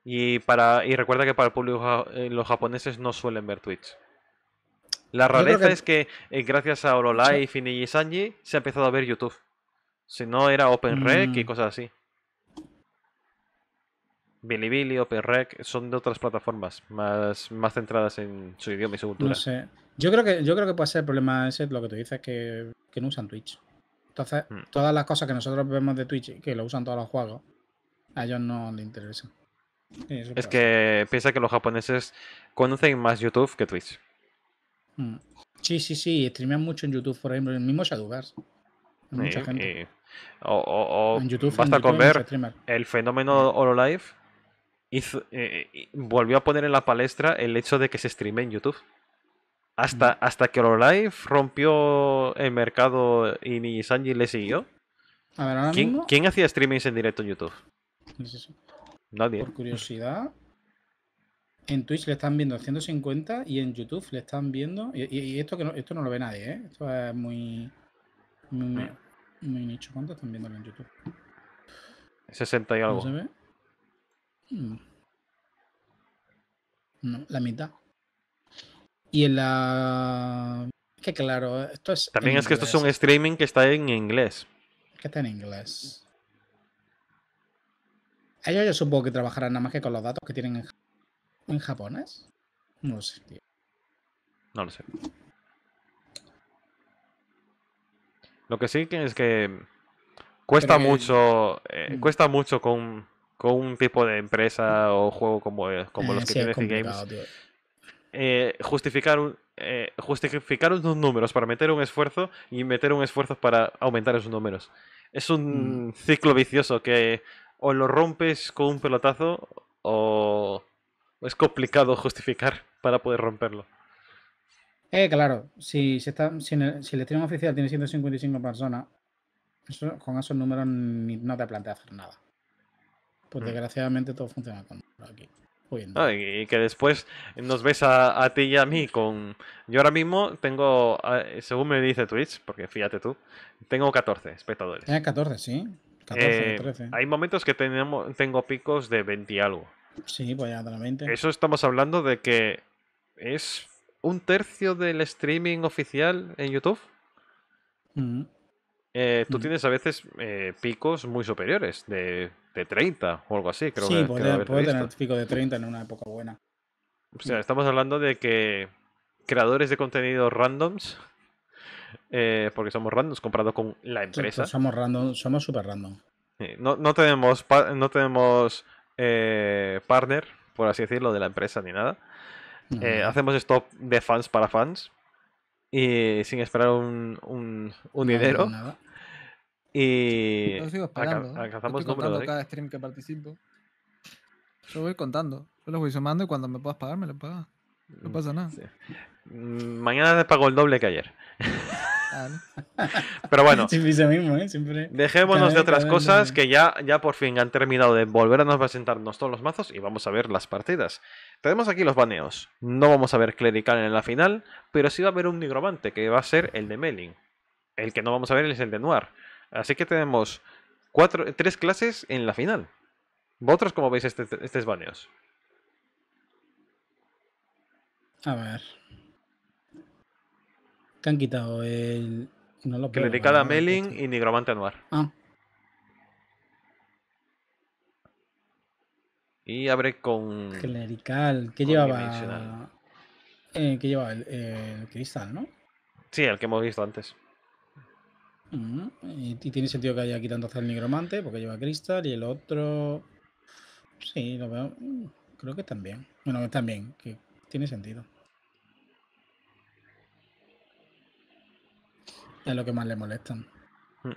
Y, para, y recuerda que para el público eh, los japoneses no suelen ver Twitch. La rareza es que eh, gracias a Orolai y Sanji se ha empezado a ver YouTube. Si no, era OpenRec y mm. cosas así. Bilibili, OpenRec, son de otras plataformas más, más centradas en su idioma y su cultura. No sé. Yo creo que, yo creo que puede ser el problema ese, lo que tú dices, que, que no usan Twitch. Entonces, mm. todas las cosas que nosotros vemos de Twitch, que lo usan todos los juegos, a ellos no les interesa. Es que piensa que los japoneses conocen más YouTube que Twitch. Mm. Sí, sí, sí, streamean mucho en YouTube, por ejemplo, el mismo Shadowverse. Mucha gente. O, o, con ver el fenómeno Hololive. Eh, eh, volvió a poner en la palestra el hecho de que se streame en YouTube. Hasta, hasta que Hololive rompió el mercado y ni Sanji le siguió. ¿Quién, hacía streamings en directo en YouTube? Nadie. Por curiosidad, en Twitch le están viendo 150 y en YouTube le están viendo. Y, esto que no, esto no lo ve nadie, ¿eh? Esto es muy mm. No hay ¿Cuánto están viéndolo en YouTube? 60 y algo. ¿No se ve? Mm. No. la mitad. Y en la. Es que claro, esto es. También es que esto es un streaming que está en inglés. Que está en inglés. Ellos yo supongo que trabajarán nada más que con los datos que tienen en, en japonés. No lo sé, tío. No lo sé. Lo que sí que es que cuesta mucho, eh, mm. cuesta mucho con, un tipo de empresa o juego como, eh, como ah, los que tiene Games. Eh, justificar, justificar unos números para meter un esfuerzo y meter un esfuerzo para aumentar esos números. Es un mm. ciclo vicioso que o lo rompes con un pelotazo o es complicado justificar para poder romperlo. Eh, claro, si, está, si, el, stream oficial tiene 155 personas, con esos números no te planteas hacer nada. Pues mm. desgraciadamente todo funciona con aquí. y que después nos ves a, ti y a mí con... Yo ahora mismo tengo, ah, según me dice Twitch, porque fíjate tú, tengo 14 espectadores. Eh, Tienes 14, sí. 14, 13. Eh, hay momentos que tenemos, tengo picos de 20 y algo. Sí, pues ya de 20. Eso estamos hablando de que es un tercio del streaming oficial en YouTube. Mm. Eh, tú mm. tienes a veces eh, picos muy superiores, de, 30 o algo así, creo sí, que. puede, tener pico de 30 en una época buena. O sea, estamos hablando de que creadores de contenido randoms, eh, porque somos randoms comparado con la pues empresa. somos random, somos super random. no tenemos, no tenemos partner, por así decirlo, de la empresa ni nada. Eh, hacemos stop de fans para fans y sin esperar un, un, dinero. Y Yo Yo ¿eh? cada stream que participo. Yo voy contando. Yo lo voy sumando y cuando me puedas pagar, me lo pagas. No mm, pasa nada. Mm, mañana te pago el doble que ayer. Pero bueno, ¿eh? dejémonos de otras cosas que ya, ya por fin han terminado de volver a presentarnos todos los mazos y vamos a ver las partidas. Tenemos aquí los baneos. No vamos a ver Clerical en la final, pero sí va a haber un nigromante que va a ser el de Melin. El que no vamos a ver es el de Noir. Así que tenemos cuatro, tres clases en la final. ¿Vosotros como veis este, estos este baneos? A ver. Que han quitado el. No lo puedo, y Nigromante Anuar. Ah. Y abre con. Clerical. ¿Qué llevaba? Eh, ¿Qué llevaba? El, cristal, ¿no? Sí, el que hemos visto antes. Mm, y, tiene sentido que haya quitando hasta el nigromante, porque lleva cristal y el otro. Sí, lo veo. Mm, creo que también. Bueno, también, que tiene sentido. Es lo que más le molestan. Mm.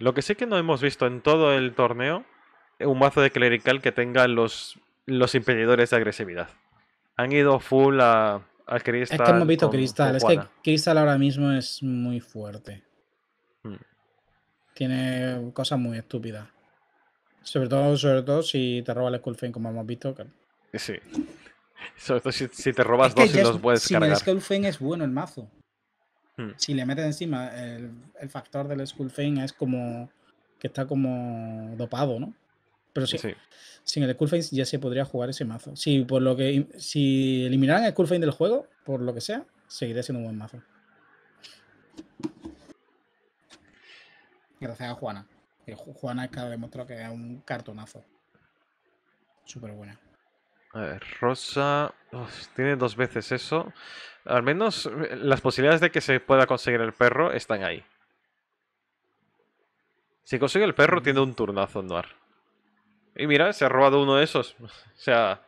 Lo que sí que no hemos visto en todo el torneo es un mazo de clerical que tenga los, los impedidores de agresividad. Han ido full a, a Crystal. Es que hemos visto ahora mismo es muy fuerte. Mm. Tiene cosas muy estúpidas. Sobre todo, sobre todo si te roba el Skullfane, como hemos visto. Sí. Sobre todo si, te robas dos y los puedes si que El Skullfane es bueno el mazo. Hmm. Si le metes encima el, factor del School Fame es como que está como dopado, ¿no? Pero sí, sin el School ya se podría jugar ese mazo. Si por lo que si eliminaran el School Fame del juego, por lo que sea, seguiría siendo un buen mazo. Gracias a Juana. Juana es ha demostrado que es un cartonazo. Súper buena. A ver, rosa... tiene dos veces eso. Al menos eh, las posibilidades de que se pueda conseguir el perro están ahí. Si consigue el perro, tiene un turnazo Noir. Y mira, se ha robado uno de esos. o sea,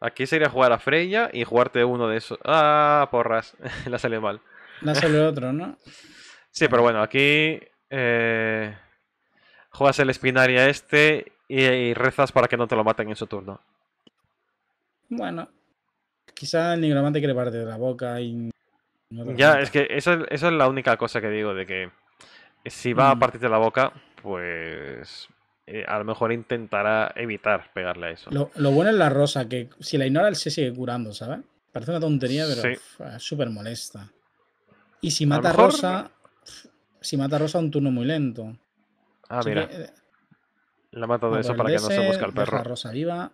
aquí sería jugar a Freya y jugarte uno de esos. Ah, porras. La sale mal. La sale otro, ¿no? sí, pero bueno, aquí eh, juegas el espinaria este y rezas para que no te lo maten en su turno. Bueno, quizá el nigromante quiere parte de la boca y... ya, es que eso, es la única cosa que digo, de que si va a mm. partir de la boca, pues eh, a lo mejor intentará evitar pegarle a eso. Lo, bueno es la rosa, que si la ignora él se sigue curando, ¿sabes? Parece una tontería, pero es súper molesta. Y si mata rosa, si mata a rosa un turno muy lento. Ah, mira. Eh, la mata de eso para que no se busque al perro. Rosa viva.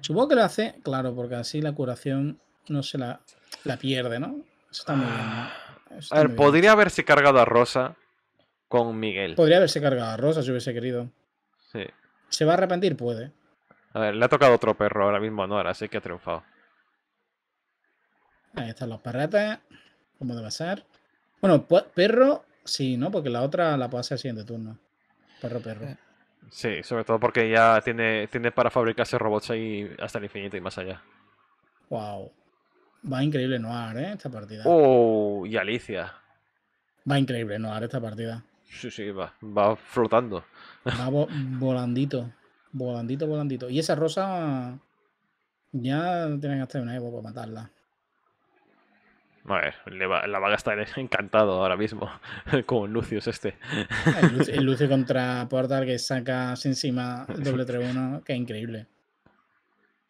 Supongo que lo hace, claro, porque así la curación no se la, la pierde, ¿no? Eso está muy bien. Ah. a ver, podría haberse cargado a Rosa con Miguel. Podría haberse cargado a Rosa si hubiese querido. Sí. ¿Se va a arrepentir? Puede. A ver, le ha tocado otro perro ahora mismo ¿no? Ahora sí que ha triunfado. Ahí están los perretes. ¿Cómo de ser? Bueno, perro, sí, ¿no? Porque la otra la puede hacer el siguiente turno. Perro, perro. Eh, Sí, sobre todo porque ya tiene, tiene para fabricarse robots ahí hasta el infinito y más allá. Wow. Va increíble Noir, ¿eh? Esta partida. Oh, y Alicia. Va increíble Noir esta partida. Sí, sí, va, va flotando. Va volandito. Volandito, volandito. Y esa rosa ya tienen que una Evo para matarla. A ver, la vaga a gastar encantado ahora mismo con Lucius este. El, contra Portal que sacas encima doble 3 que increíble.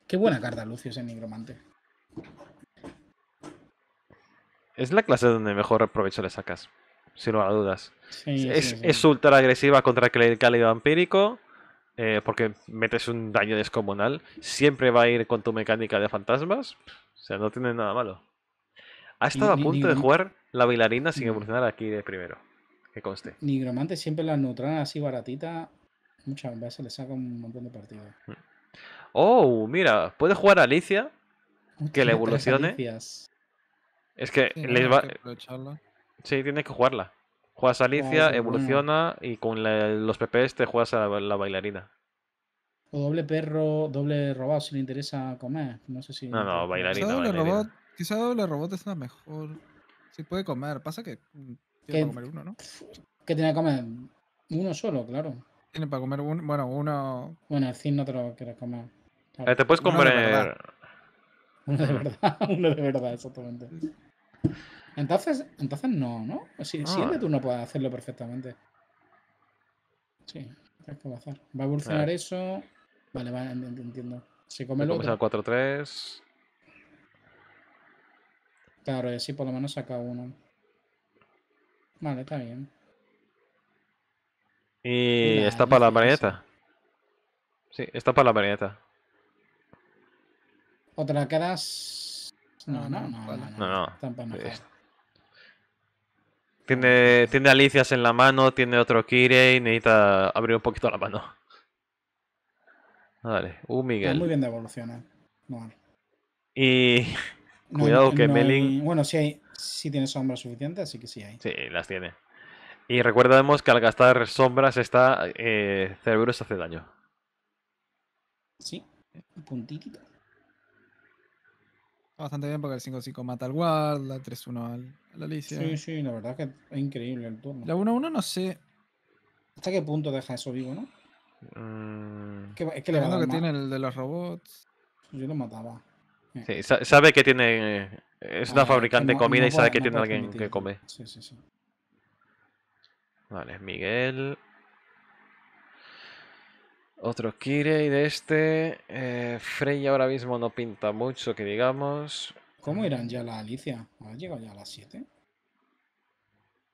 Qué buena carta Lucius en Nigromante. Es la clase donde mejor Aprovecho le sacas, sin lugar a dudas. es, ultra agresiva contra el cálido vampírico, eh, porque metes un daño descomunal. Siempre va a ir con tu mecánica de fantasmas. O sea, no tiene nada malo. Ha estado a punto de jugar la bailarina sin evolucionar aquí de primero. Que conste. Nigromante siempre la neutral así baratita Muchas veces le saca un montón de partidos. Oh, mira, puede jugar Alicia. Que le evolucione. Es que sí, les Sí, tienes que jugarla. Juegas a Alicia, evoluciona y con los PPs te juegas a la, bailarina. O doble perro, doble robado. si le interesa comer. No sé si. No, no, bailarina. Quizá los robot es la mejor. Si puede comer. Pasa que mm, tiene que, comer uno, ¿no? Que tiene que comer uno solo, claro. Tiene para comer uno. Bueno, uno. Bueno, el no te lo quieres comer. Eh, te puedes comer. Uno de eh, verdad, uno de verdad, exactamente. Entonces, entonces no, ¿no? Si, el de eh. turno puedes hacerlo perfectamente. Sí, es que va a hacer. Va a evolucionar eso. Vale, vale, entiendo. Se come el otro. 4-3. Claro, sí, por lo menos saca uno. Vale, está bien. Y está para la marioneta. Sí, está para la marioneta. ¿O te la quedas? No, no, no. No, no. Tiene, tiene alicias en la mano, tiene otro Kire y necesita abrir un poquito la mano. Vale, un Miguel. Es muy bien de evolucionar. Eh. Y Cuidado que Melin. Bueno, sí, hay, sí tiene sombras suficientes, así que sí hay. Sí, las tiene. Y recordemos que al gastar sombras está eh, se hace daño. Sí, un puntito. Bastante bien porque el 5-5 mata al guard, la 3-1 al, la Alicia. Sí, sí, la verdad es que es increíble el turno. La 1-1 no sé. ¿Hasta qué punto deja eso vivo, no? Mm. Es que, le va a que tiene el de los robots. Yo lo mataba sabe que tiene. Es una ah, fabricante de comida y sabe que tiene alguien que come. Sí, sí, sí. Vale, Miguel. Otro Kirei de este. Eh, Freya ahora mismo no pinta mucho, que digamos. ¿Cómo irán ya la Alicia? ¿Ha llegado ya a las 7?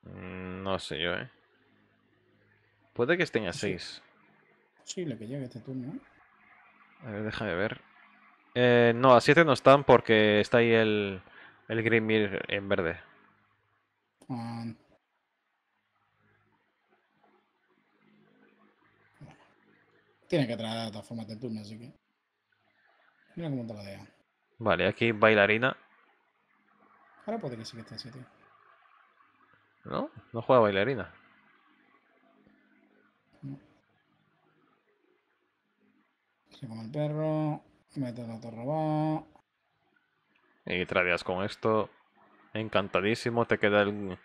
Mm, no sé yo, ¿eh? Puede que estén a 6. Sí. Posible que llegue este turno. ¿eh? A ver, deja de ver. Eh, no, a 7 no están porque está ahí el, el Green Mirror en verde. Tiene que traer de todas formas de turno, así que. Mira cómo te la deja. Vale, aquí bailarina. Ahora podría sí que está en 7. No, no juega bailarina. Se come el perro mete la Y tradeas con esto. Encantadísimo. Te queda el,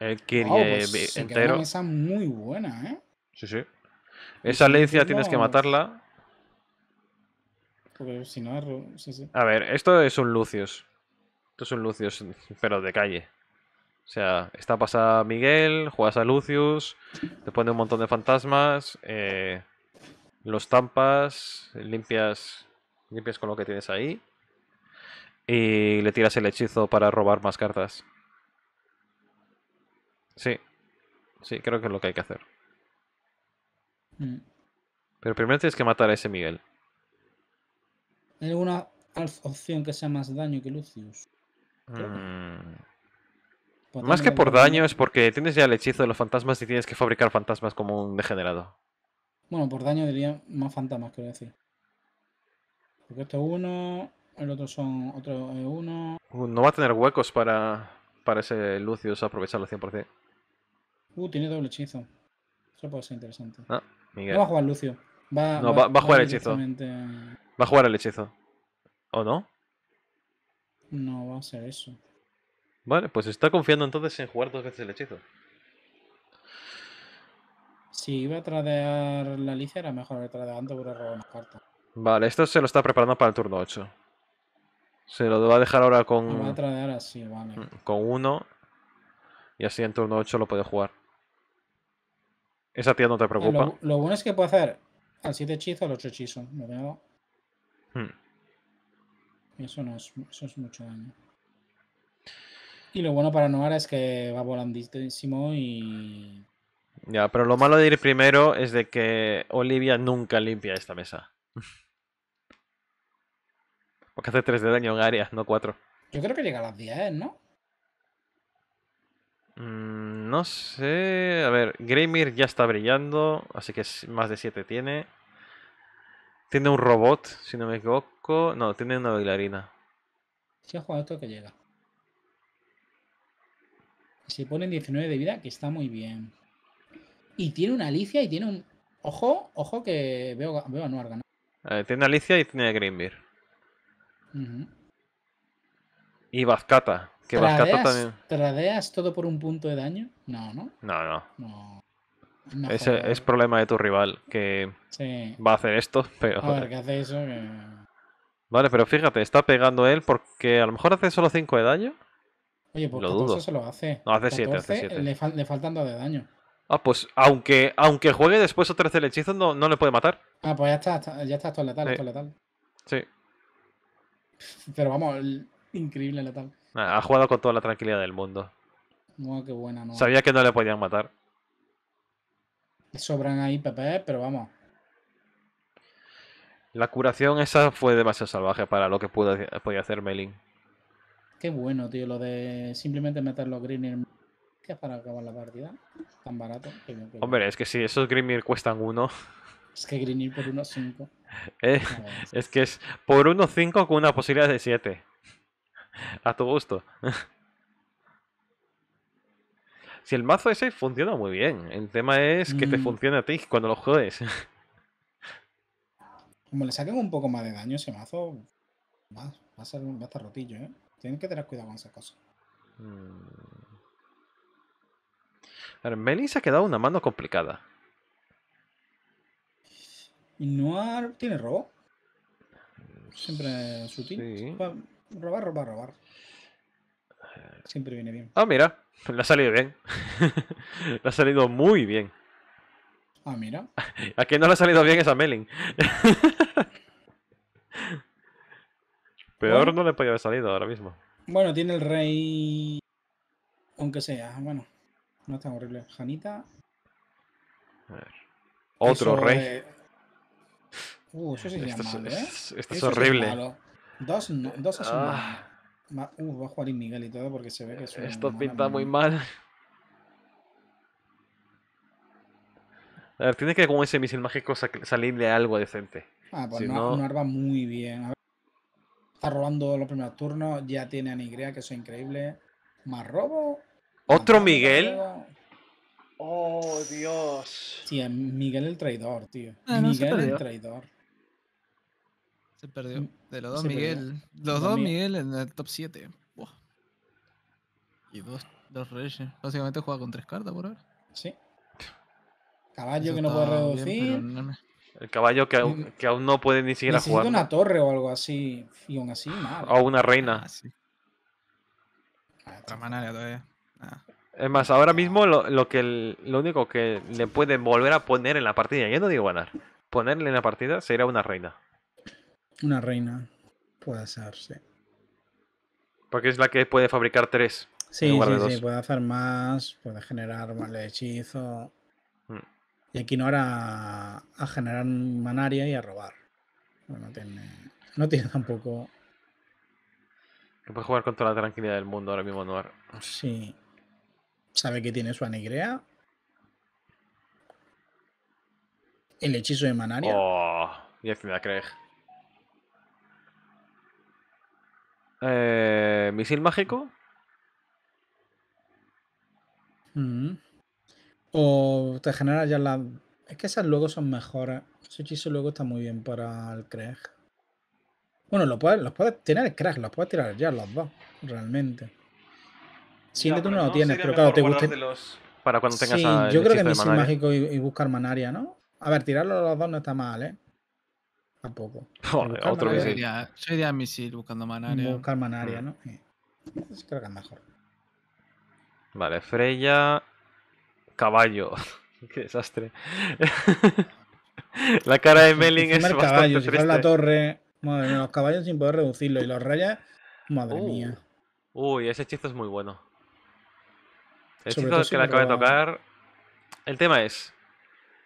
el kirie pues, eh, Una mesa muy buena, ¿eh? Sí, sí. Esa lencia tienes que matarla. Porque si no, sí, sí. A ver, esto es un Lucius. Esto es un Lucius, pero de calle. O sea, está pasada Miguel, juegas a Lucius, te pone un montón de fantasmas, eh, los tampas, limpias Limpias con lo que tienes ahí. Y le tiras el hechizo para robar más cartas. Sí. Sí, creo que es lo que hay que hacer. Mm. Pero primero tienes que matar a ese Miguel. ¿Hay alguna opción que sea más daño que Lucius? Mm. Pues más que por daño es porque tienes ya el hechizo de los fantasmas y tienes que fabricar fantasmas como un degenerado. Bueno, por daño diría más fantasmas, quiero decir. Porque este es uno, el otro son otro es uno. Uh, no va a tener huecos para, para ese Lucius aprovecharlo 100%. Uh, tiene doble hechizo. Eso puede ser interesante. Ah, Miguel. No va a jugar Lucio. Va, no, va, a jugar hechizo. Va a jugar el hechizo. ¿O no? No va a ser eso. Vale, pues está confiando entonces en jugar dos veces el hechizo. Si iba a tradear la Alicia, era mejor tradeando por robar más cartas. Vale, esto se lo está preparando para el turno 8. Se lo va a dejar ahora con... Mm, con 1. Y así en turno 8 lo puede jugar. Esa tía no te preocupa. lo, bueno es que puede hacer al 7 hechizo al 8 hechizo. Lo veo. Hmm. Eso no es, eso es mucho daño. Y lo bueno para Noara es que va volandísimo y... Ya, pero lo malo de ir primero es de que Olivia nunca limpia esta mesa. Porque hace 3 de daño en área, no 4. Yo creo que llega a las 10, ¿no? Mm, no sé. A ver, Greymir ya está brillando, así que más de 7 tiene. Tiene un robot, si no me equivoco. No, tiene una bailarina. ha jugado esto que llega. Se ponen 19 de vida, que está muy bien. Y tiene una Alicia y tiene un. Ojo, ojo que veo, a Noir tiene Alicia y tiene a y Vazcata. Que ¿Tradeas, Vazcata también. ¿Tradeas todo por un punto de daño? No, ¿no? No, no. Ese es, problema de tu rival que va a hacer esto, pero. A hace eso. Vale, pero fíjate, está pegando él porque a lo mejor hace solo 5 de daño. Oye, pues lo se lo hace. No, hace 7, hace 7. Le, faltan 2 de daño. Ah, pues aunque, aunque juegue después o 13 el hechizo, no, no le puede matar. Ah, pues ya está, ya está, esto es letal, esto es letal. Sí. Pero vamos, increíble la tal. ha jugado con toda la tranquilidad del mundo. Sabía que no le podían matar. Sobran ahí PP, pero vamos. La curación esa fue demasiado salvaje para lo que pudo, podía hacer Melin. Qué bueno, tío, lo de simplemente meter los qué para acabar la partida. Tan barato. Hombre, es que si esos Grimir cuestan uno. Es que Green por 1.5. Eh, es que es por 1.5 con una posibilidad de 7. A tu gusto. Si el mazo ese funciona muy bien. El tema es que te mm. funcione a ti cuando lo juegues. Como le saquen un poco más de daño ese mazo, va, a, ser, estar rotillo, ¿eh? Tienen que tener cuidado con esa cosa mm. A ver, se ha quedado una mano complicada. Noir? tiene robo. Siempre sutil. Robar, robar, robar. Siempre viene bien. Ah, mira, le ha salido bien. le ha salido muy bien. Ah, mira. A no le ha salido bien esa a Melin. Peor no le podía haber salido ahora mismo. Bueno, tiene el rey. Aunque sea, bueno. No es tan horrible. Janita. Otro rey. Uh, eso esto, es, ¿eh? esto, es horrible. dos, es ah. uh, va a jugar y Miguel y todo porque se ve que es Esto pinta muy mal. A ver, tiene que como ese misil mágico salirle algo decente. Ah, pues no, no... muy bien. está robando los primeros turnos, ya tiene a que es increíble. Más robo. ¿Otro Miguel? Oh, Dios. Sí, Miguel el traidor, tío. Ah, Miguel el traidor perdió. Mm, De los dos Miguel. Los dos Miguel en el top 7. Y dos, dos reyes. Básicamente juega con tres cartas por ahora. Sí. Caballo que no puede reducir. El caballo que aún, que aún, no puede ni siquiera jugar. una torre o algo así. Y así, O una reina. Ah, ah, todavía. Ah. Es más, ahora mismo lo, que lo único que le pueden volver a poner en la partida, yo no digo ganar, ponerle en la partida será una reina. Una reina puede hacerse. Porque es la que puede fabricar tres. Sí, sí, sí, puede hacer más, puede generar más hechizo. Mm. Y aquí no era a generar manaria y a robar. no tiene, tampoco. Que puede jugar con toda la tranquilidad del mundo ahora mismo, Noir. Sí. Sabe que tiene su anigrea. El hechizo de manaria. Oh, me la Craig. Eh, ¿Misil mágico? Mm. O te genera ya la. Es que esas luego son mejores. Ese hechizo luego está muy bien para el crash Bueno, los puedes, los puedes tener el los puedes tirar ya los dos, realmente. Siente tú no, lo tienes, pero claro, te gusta Para cuando tengas Yo creo que misil mágico y, buscar manaria, ¿no? A ver, tirarlo los dos no está mal, ¿eh? Tampoco. Joder, otro manaria, misil. iría a misil buscando manaria. Buscar manaria, mm. ¿no? Eh, sí. Creo que es mejor. Vale, Freya. Caballo. Qué desastre. la cara de Meling es bastante caballo, la torre. Madre mía, los caballos sin poder reducirlo. Y los rayas. Madre uh. mía. Uy, ese hechizo es muy bueno. El Sobre hechizo que le acaba de tocar. El tema es.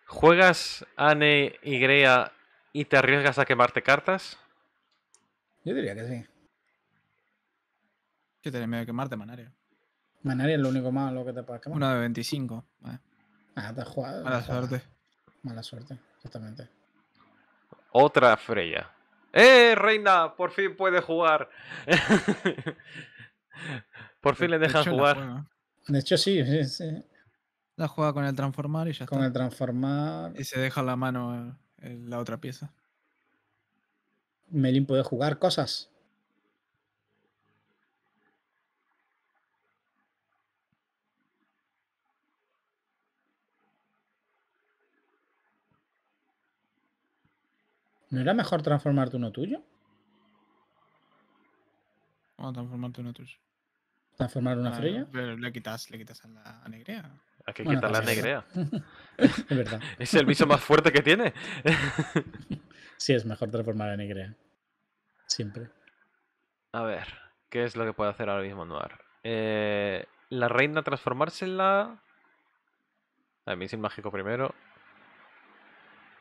¿Juegas Ane, Grea? ¿Y te arriesgas a quemarte cartas? Yo diría que sí. yo tenés miedo de quemarte, Manaria? Manaria es lo único malo que te puedes quemar. Una de 25. Eh. Ah, te has jugado. Mala suerte. Mala suerte, justamente. Otra Freya. ¡Eh, reina! Por fin puede jugar. por fin le dejan jugar. de hecho, sí, sí, sí, La juega con el transformar y ya está. Con el transformar. Y se deja la mano eh la otra pieza. Melin puede jugar cosas. ¿No era mejor transformarte uno tuyo? ¿Cómo transformarte uno tuyo? ¿Transformar una fría? le quitas, le quitas a la a que la negrea. es el viso más fuerte que tiene. sí, es mejor transformar a negrea. Siempre. A ver, ¿qué es lo que puede hacer ahora mismo Noir? Eh, la reina transformársela. A mí sin mágico primero.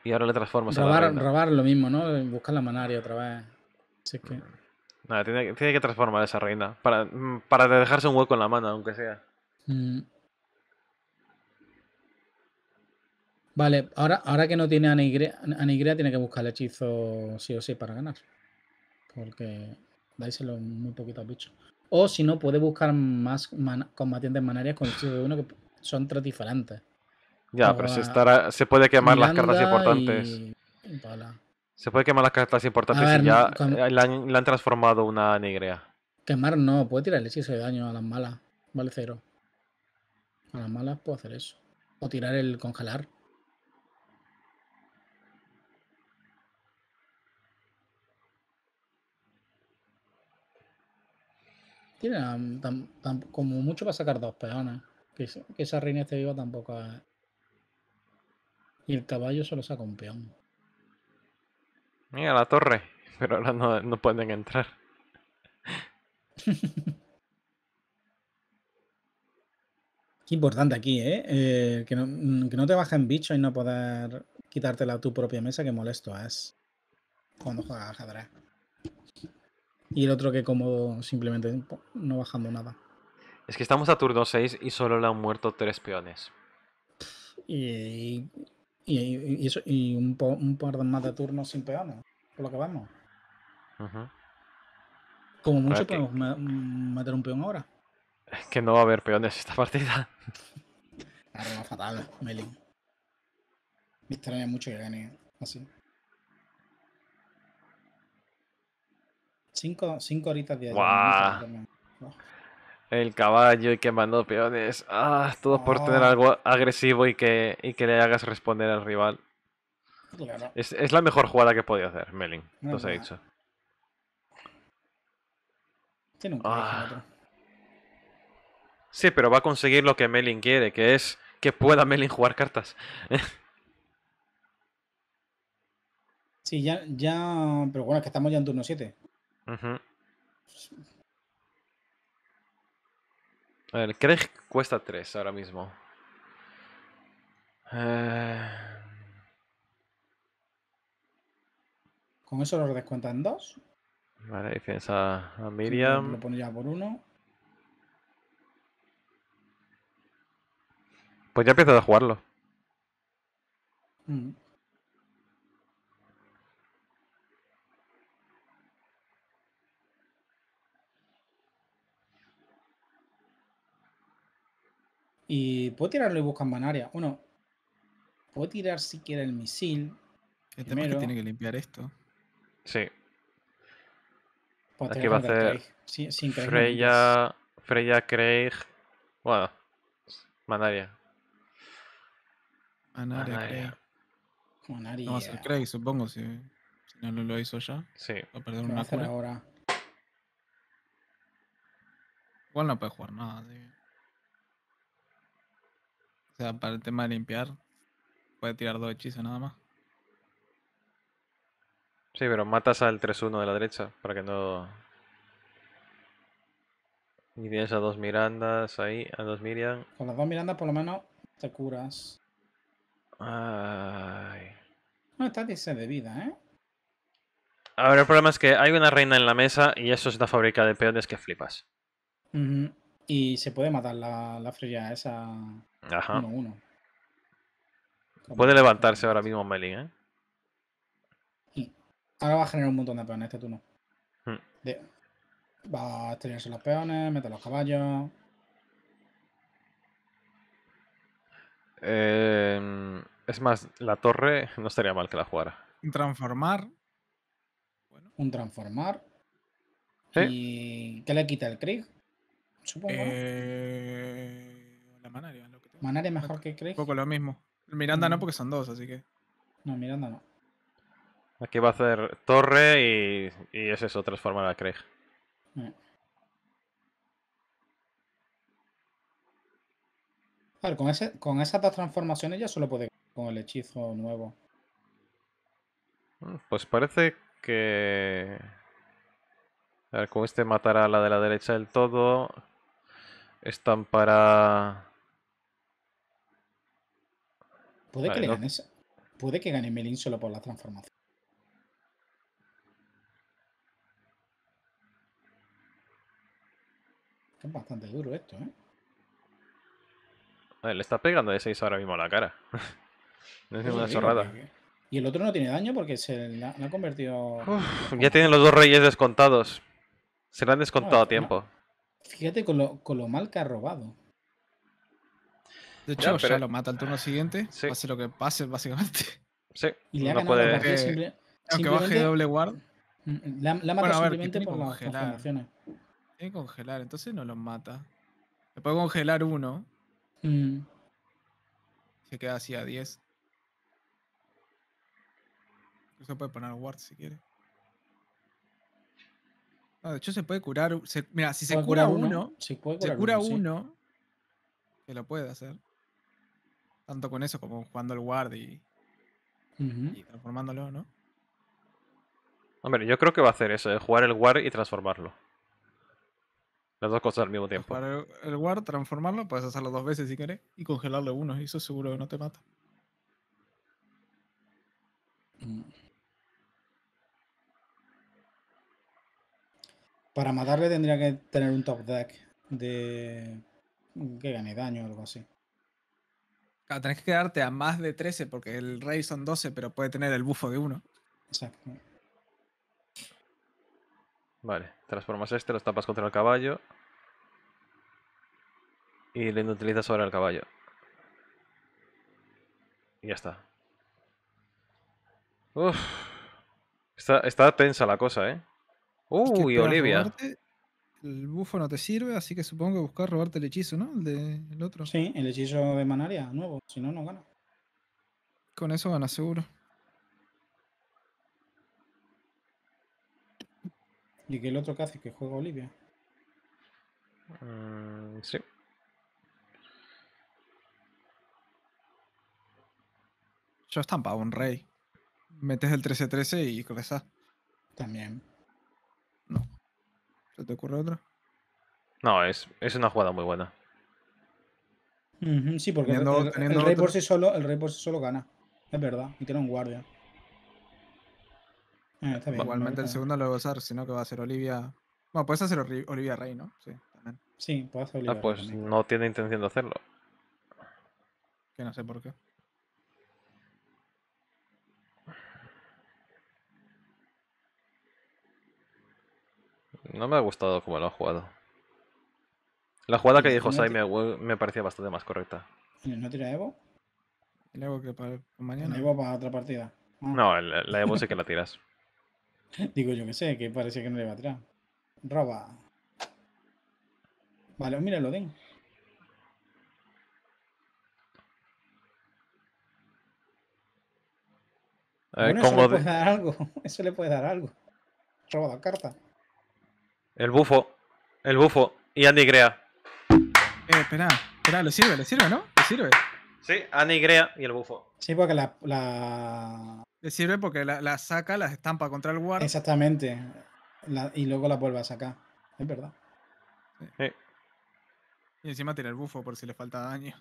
Y ahora le transformas a la reina. Robar lo mismo, ¿no? Buscar la manaria otra vez. Mm. tiene, que transformar esa reina. Para, mm, para dejarse un hueco en la mano, aunque sea. Mm. Vale, ahora, ahora que no tiene anigrea, tiene que buscar el hechizo sí o sí para ganar. Porque dáiselo muy poquito a bicho. O si no, puede buscar más combatientes manarias con hechizo de uno que son tres diferentes. Ya, pero se, estará, se puede quemar las cartas importantes. Se puede quemar las cartas importantes ya eh, le, han, transformado una anigrea. Quemar no, puede tirar el hechizo de daño a las malas. Vale cero. A las malas puede hacer eso. O tirar el congelar. Tiene mm, como mucho para sacar dos peones. Que, esa reina esté viva tampoco Y el caballo solo saca un peón. Mira la torre, pero ahora no, pueden entrar. Qué importante aquí, ¿eh? eh que, no, mm, que, no, te bajen bicho y no poder quitártela a tu propia mesa, que molesto es. Cuando juegas ajedrez. Y el otro que como simplemente no bajando nada. Es que estamos a turno 6 y solo le han muerto tres peones. Y, un, par más de turnos sin peones, por lo que vamos. Como mucho podemos meter un peón ahora. Es que no va a haber peones esta partida. fatal, Melin. Me extraña mucho que gane así. Cinco, horitas de... El caballo y quemando peones. Ah, todo por ah. tener algo agresivo y que, le hagas responder al rival. Es, la mejor jugada que podía hacer, Melin. No se dicho. Tiene un ah. Sí, pero va a conseguir lo que Melin quiere, que es que pueda Melin jugar cartas. sí, ya, ya. Pero bueno, es que estamos ya en turno 7. Uh -huh. A ver, Craig cuesta 3 ahora mismo. Eh... ¿Con eso lo descuentan 2? Vale, tienes a, a Miriam. Sí, lo pone ya por 1. Pues ya empiezas a jugarlo. Mm. Y puedo tirarlo y buscar Manaria? Bueno, puedo tirar siquiera el misil. El tema que tiene que limpiar esto. Sí. Aquí va a hacer Freya, Freya, Craig. Bueno, Manaria. Manaria, Manaria. Craig. Manaria. No a ser Craig, supongo, si, si no lo, hizo ya. Sí. Va a perder una cura ahora. Igual no puede jugar nada, tío sea, para el tema de limpiar, puede tirar dos hechizos nada más. Sí, pero matas al 3-1 de la derecha para que no. Y tienes a dos Mirandas ahí, a dos Miriam. Con las dos Mirandas por lo menos te curas. Ay. No está dice de vida, ¿eh? A ver, el problema es que hay una reina en la mesa y eso es una fábrica de peones que flipas. Y se puede matar la, la fría esa Ajá. Uno, Puede levantarse ahora mismo Melin, ¿eh? Ahora va a generar un montón de peones este turno. Hmm. Va a estrellarse los peones, mete los caballos. Em, es más, la torre no estaría mal que la jugara. Un transformar. Un transformar. ¿Y qué le quita el Krieg? Supongo. Eh, la manaria. Manar es mejor que Craig. Un poco lo mismo. Miranda no, mm. porque son dos, así que. No, Miranda no. Aquí va a hacer torre y, y es eso, transformar a Craig. A ver, con, con esas dos transformaciones ya solo puede con el hechizo nuevo. Mm, pues parece que... A ver, con este matará a la de la derecha del todo. están para Puede que gane Puede que gane Melin solo por la transformación. Es bastante duro esto, ¿eh? A ver, le está pegando de 6 ahora mismo a la cara. no es ninguna chorrada. Y el otro no tiene daño porque se la, ha convertido. ya tienen los dos reyes descontados. Se le han descontado a tiempo. Fíjate con lo, mal que ha robado. De hecho, ya, lo mata al turno siguiente, pase lo que pase, básicamente. Sí, y le no puede... Aunque, aunque baje doble guard. Mm, mm, la, mata simplemente por congelar. Tiene que congelar, entonces no lo mata. Le puede congelar uno. Mm. Se queda así a 10. Se puede poner ward si quiere. de hecho se puede curar. mira, si se cura, uno, se, cura uno, se lo puede hacer. Tanto con eso como jugando el guard y, transformándolo, ¿no? Hombre, yo creo que va a hacer eso, de eh, jugar el guard y transformarlo. Las dos cosas al mismo tiempo. Para el guard, transformarlo, puedes hacerlo dos veces si querés y congelarlo uno, y eso seguro que no te mata. Mm. Para matarle tendría que tener un top deck de que gane daño o algo así. Tienes que quedarte a más de 13 porque el rey son 12, pero puede tener el bufo de 1. Exacto. Vale, transformas este, lo tapas contra el caballo. Y le utilizas ahora el caballo. Y ya está. Uf. Está, tensa la cosa, ¿eh? Uy, Olivia el bufo no te sirve, así que supongo que buscar robarte el hechizo, ¿no? El, de, otro. Sí, el hechizo de Manaria, nuevo. Si no, no gana. Con eso gana seguro. ¿Y qué el otro que hace? ¿Que juega Olivia? Mm, sí. Yo estampaba un rey. Metes el 13-13 y regresás. También te ocurre otra? No, es, es una jugada muy buena. sí, porque el, rey por sí solo, el rey por sí solo gana. Es verdad. Y tiene un guardia. Ah, Igualmente el segundo lo va a usar, sino que va a ser Olivia. Bueno, puedes hacer Olivia Rey, ¿no? Sí, también. Sí, hacer ah, Olivia pues no tiene intención de hacerlo. Que no sé por qué. No me ha gustado cómo lo ha jugado. La jugada que dijo Sai me, parecía bastante más correcta. ¿No tira Evo? ¿El Evo que para mañana? Evo para otra partida? Ah. No, la Evo sí que la tiras. Digo yo que sé, que parece que no le iba a tirar. Roba. Vale, mira lo den. Eh, eso le puede dar algo. Eso le puede dar algo. Roba la carta. El bufo. El bufo. Y Andy crea. Eh, espera, espera, le sirve, le sirve, ¿no? Le sirve. Sí, Andy crea y el bufo. Sí, porque la. la... Le sirve porque la, saca, la estampa contra el guard. Exactamente. y luego la vuelve a sacar. Es verdad. Sí. Y encima tiene el bufo por si le falta daño.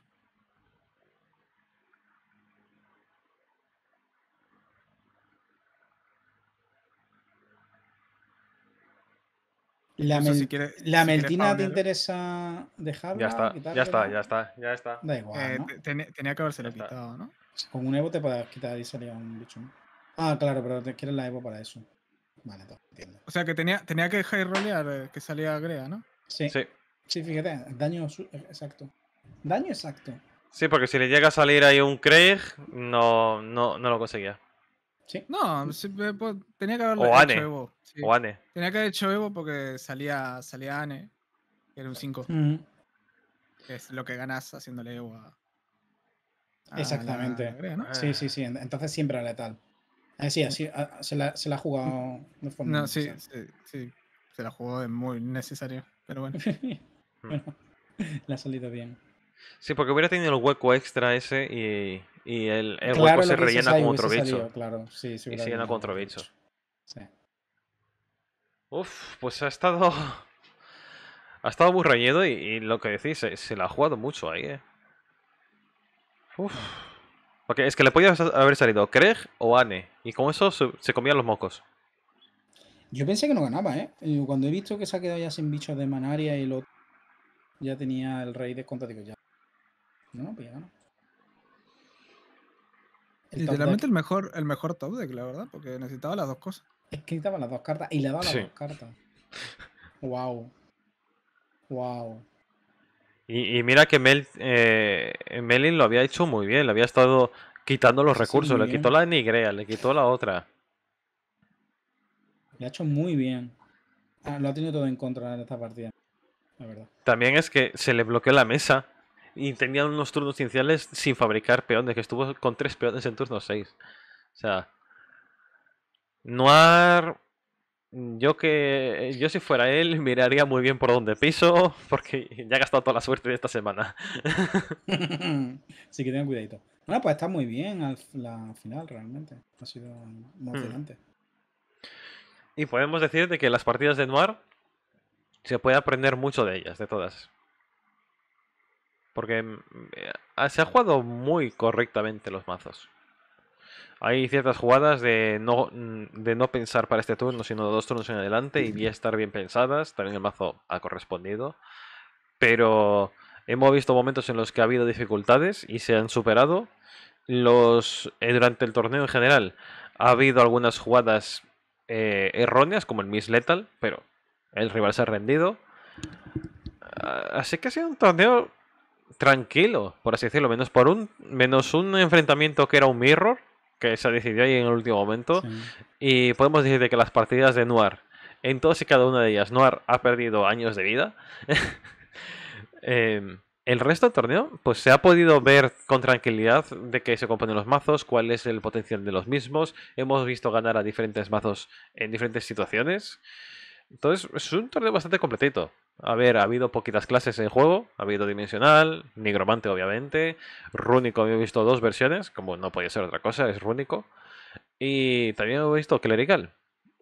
La, meltina te interesa dejarla. Ya está, ya está, ya está, ya está. Da igual. Eh, ¿no? tenía que haberse quitado, ¿no? Con un Evo te podías quitar y salía un bicho. Ah, claro, pero te quieres la Evo para eso. Vale, todo, entiendo. O sea que tenía, tenía que de rolear eh, que salía Grea, ¿no? Sí. sí. fíjate, daño eh, exacto. Daño exacto. Sí, porque si le llega a salir ahí un Craig, no, no, no lo conseguía. No, eh, tenía que haberlo hecho Evo. O Tenía que haber hecho Evo porque salía, salía Ane, que era un 5. Mm. Es lo que ganas haciéndole Evo a. Exactamente. ¿no? Sí, sí, sí. Entonces siempre era letal. Ah, así, mm. así, se la, se la ha jugado de forma. No, sí, sí, Se la jugó de muy necesario, pero bueno. bueno, mm. le ha salido bien. Sí, porque hubiera tenido el hueco extra ese y y el, el se rellena con otro bicho. y se llena con otro bicho. Sí. pues ha estado. Ha estado muy reñido y, lo que decís, se, la ha jugado mucho ahí, eh. Porque es que le podía haber salido Craig o Anne. Y con eso se, comían los mocos. Yo pensé que no ganaba, ¿eh? Cuando he visto que se ha quedado ya sin bichos de manaria y lo ya tenía el rey de contra, digo, ya. No, pues ya ganó. Literalmente el mejor, el mejor top deck, la verdad, porque necesitaba las dos cosas. Es que necesitaba las dos cartas y le daba las dos cartas. Wow. Wow. Y, mira que Mel, eh, Melin lo había hecho muy bien, le había estado quitando los recursos, le quitó la nigrea, le quitó la otra. Le ha hecho muy bien. Ah, lo ha tenido todo en contra en esta partida. La verdad. También es que se le bloqueó la mesa y tenía unos turnos iniciales sin fabricar peones, que estuvo con tres peones en turno 6. O sea, Noir, yo que yo si fuera él miraría muy bien por dónde piso, porque ya ha gastado toda la suerte de esta semana. Así que tengan cuidadito. Bueno, pues está muy bien la final realmente. Ha sido hmm. emocionante. Y podemos decir de que las partidas de Noir se puede aprender mucho de ellas, de todas. Porque mm, eh, se ha jugado muy correctamente los mazos. Hay ciertas jugadas de no, mm, pensar para este turno, sino dos turnos en adelante y bien estar bien pensadas. También el mazo ha correspondido. Pero hemos visto momentos en los que ha habido dificultades y se han superado. Los, eh, durante el torneo en general ha habido algunas jugadas eh, erróneas, como el Miss Lethal, pero el rival se ha rendido. Ah, así que ha sido un torneo tranquilo, por así decirlo, menos por un menos un enfrentamiento que era un mirror que se decidió ahí en el último momento y podemos decir de que las partidas de Noir, en todas y cada una de ellas Noir ha perdido años de vida. Em, el resto del torneo, pues se ha podido ver con tranquilidad de que se componen los mazos, cuál es el potencial de los mismos. Hemos visto ganar a diferentes mazos en diferentes situaciones. Entonces, es un torneo bastante completito. A ver, ha habido poquitas clases en juego, ha habido Dimensional, Nigromante obviamente, Rúnico he visto dos versiones, como no podía ser otra cosa, es Rúnico. Y también he visto Clerical.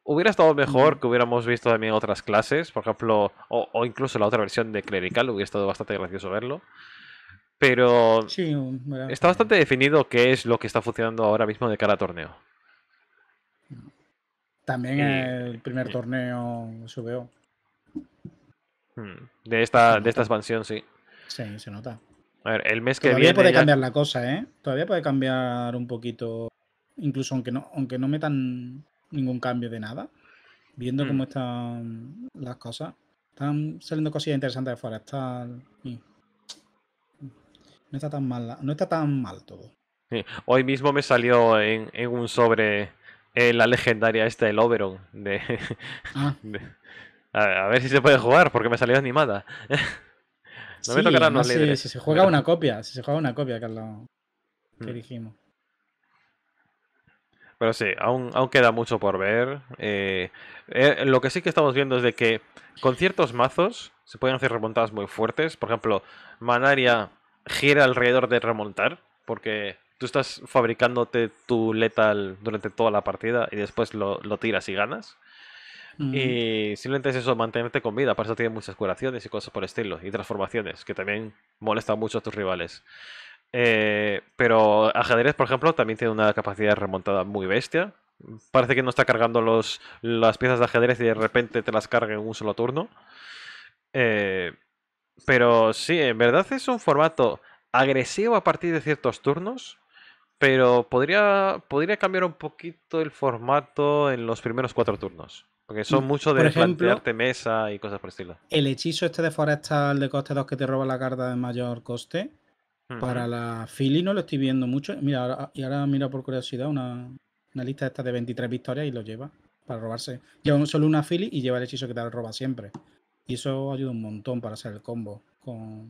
Hubiera estado mejor que hubiéramos visto también otras clases, por ejemplo, o, incluso la otra versión de Clerical, hubiera estado bastante gracioso verlo. Pero está bastante definido qué es lo que está funcionando ahora mismo de cada torneo. También el primer torneo subió. Hmm, de esta, de esta expansión, sí. Sí, se nota. A ver, el mes que viene. Todavía puede cambiar la cosa, ¿eh? Todavía puede cambiar un poquito. Incluso aunque no, aunque no metan ningún cambio de nada. Viendo cómo hmm. están las cosas. Están saliendo cosillas interesantes de fuera. No está tan mal, no está tan mal todo. Hoy mismo me salió en un sobre la legendaria esta, el Oberon. De, ah. a, ver si se puede jugar, porque me salió animada. si, se juega una copia, si se juega una copia, Carlos, que mm. dijimos. Pero sí, aún, aún queda mucho por ver. Eh, eh, lo que sí que estamos viendo es de que con ciertos mazos se pueden hacer remontadas muy fuertes. Por ejemplo, Manaria gira alrededor de remontar, porque tú estás fabricándote tu letal durante toda la partida y después lo, tiras y ganas. Y simplemente es eso, mantenerte con vida. Para eso tiene muchas curaciones y cosas por el estilo. Y transformaciones, que también molestan mucho a tus rivales. Eh, pero ajedrez, por ejemplo, también tiene una capacidad remontada muy bestia. Parece que no está cargando los, las piezas de ajedrez y de repente te las carga en un solo turno. Eh, pero sí, en verdad es un formato agresivo a partir de ciertos turnos, pero podría, podría cambiar un poquito el formato en los primeros cuatro turnos. Porque son mm. mucho de plantearte mesa y cosas por el estilo. El hechizo este de forestal de coste 2 que te roba la carta de mayor coste. Para la Philly no lo estoy viendo mucho. Mira, y ahora mira por curiosidad una, una lista esta de 23 victorias y lo lleva para robarse. Lleva solo una Philly y lleva el hechizo que te roba siempre. Y eso ayuda un montón para hacer el combo. Con...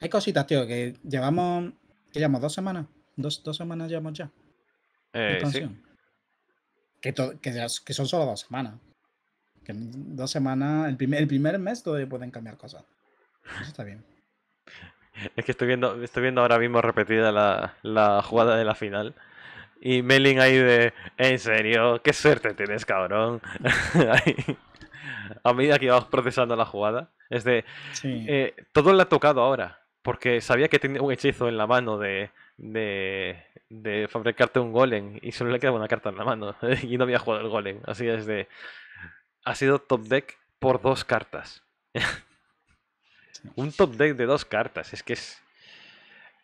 Hay cositas, tío, que llevamos. que llevamos? ¿Dos semanas? Dos, semanas llevamos ya. Eh, sí. Que, son solo dos semanas. dos semanas, el primer, el primer mes todavía pueden cambiar cosas. Eso está bien. Es que estoy viendo, estoy viendo ahora mismo repetida la, jugada de la final. Y Melin ahí de, en serio, qué suerte tienes, cabrón. a medida que íbamos procesando la jugada, es de, eh, todo le ha tocado ahora, porque sabía que tenía un hechizo en la mano de, de, fabricarte un golem y solo le queda una carta en la mano y no había jugado el golem. Así es de... Ha sido top deck por dos cartas. un top deck de dos cartas, es que es...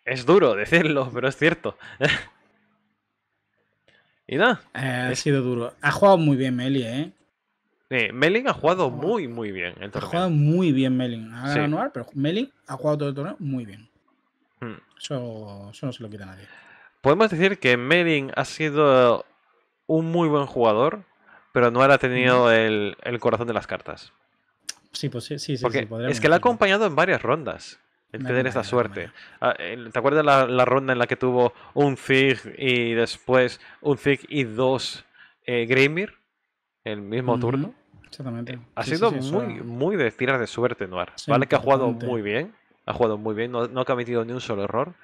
Es duro decirlo, pero es cierto. y no eh, ha sido duro. Ha jugado muy bien Meli, ¿eh? ha jugado muy, muy bien Ha jugado muy bien Melin. Ha pero ha jugado todo el torneo muy bien. Eso, hmm. no se lo quita nadie. Podemos decir que Merin ha sido un muy buen jugador, pero no ha tenido el, corazón de las cartas. Sí, pues sí, sí. sí, es que le ha acompañado en varias rondas. El tener esta suerte. Ah, ¿Te acuerdas la, la, ronda en la que tuvo un Zig y después un Zig y dos eh, Grimir El mismo turno. Exactamente. Ha sido muy, muy de tiras de suerte, Noar vale que ha jugado muy bien, ha jugado muy bien, no, ha cometido ni un solo error.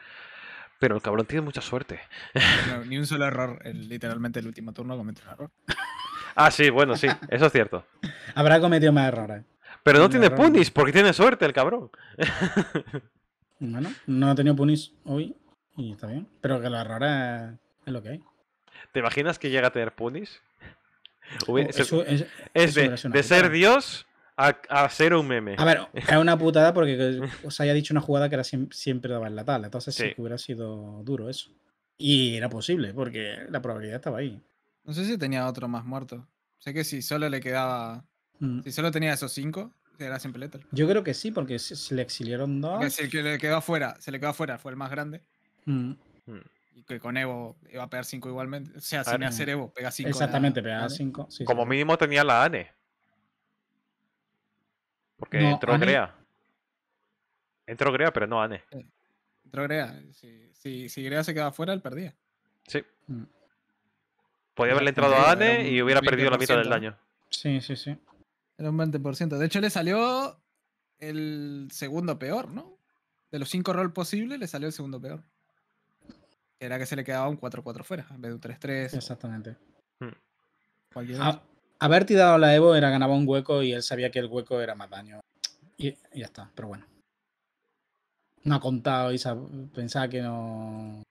Pero el cabrón tiene mucha suerte. ni un solo error. Literalmente el último turno cometió un error. Ah, sí, bueno, sí, eso es cierto. Habrá cometido más errores. Pero no tiene punis, porque tiene suerte el cabrón. Bueno, no ha tenido punis hoy y está bien. Pero que los errores es lo que hay. ¿Te imaginas que llega a tener punis? Oh, es, de ser Dios a, hacer un meme. A ver, es una putada porque os haya dicho una jugada que era siempre, daba en la tal. Entonces sí. hubiera sido duro eso. Y era posible, porque la probabilidad estaba ahí. No sé si tenía otro más muerto. Sé que si solo le quedaba. Mm. Si solo tenía esos cinco, era siempre letal. Yo creo que sí, porque se le exiliaron dos. el que le quedó afuera, se le quedó fuera fue el más grande. Mm. Mm. Y que con Evo iba a pegar cinco igualmente. O sea, sin ah, hacer Evo, pega cinco Exactamente, pega cinco Como mínimo tenía la ANE. Porque entró Grea. Entró Grea, pero no Ane. Eh, entró Grea. Si, Grea se quedaba fuera, él perdía. Sí. Mm. Podía haberle entrado a Ane y hubiera perdido la mitad del daño. Sí, sí, sí. Era un 20%. De hecho, le salió el segundo peor, ¿no? De los cinco roll posibles, le salió el segundo peor. Era que se le quedaba un 4-4 fuera, en vez de un 3-3. Exactamente. Hmm. Cualquier ah, haber tirado la Evo era ganaba un hueco y él sabía que el hueco era más daño. Y, ya está, pero bueno. No ha contado y pensaba que no.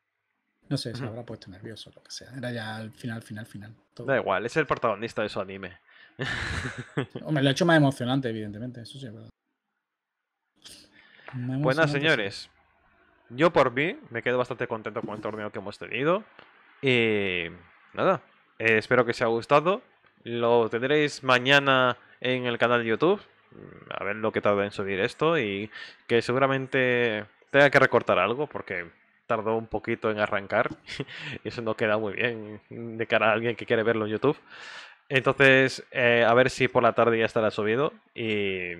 No sé, se habrá puesto nervioso, o lo que sea. Era ya el final, final, final. Da igual, es el protagonista de su anime. Hombre, lo ha hecho más emocionante, evidentemente. Eso sí es verdad. Buenas, pues señores. Yo por mí me quedo bastante contento con el torneo que hemos tenido. Y eh, nada, eh, espero que os haya gustado. Lo tendréis mañana en el canal de YouTube. Mm, a ver lo que tarda en subir esto y que seguramente tenga que recortar algo porque tardó un poquito en arrancar y eso no queda muy bien de cara a alguien que quiere verlo en YouTube. Entonces, eh, a ver si por la tarde ya estará subido y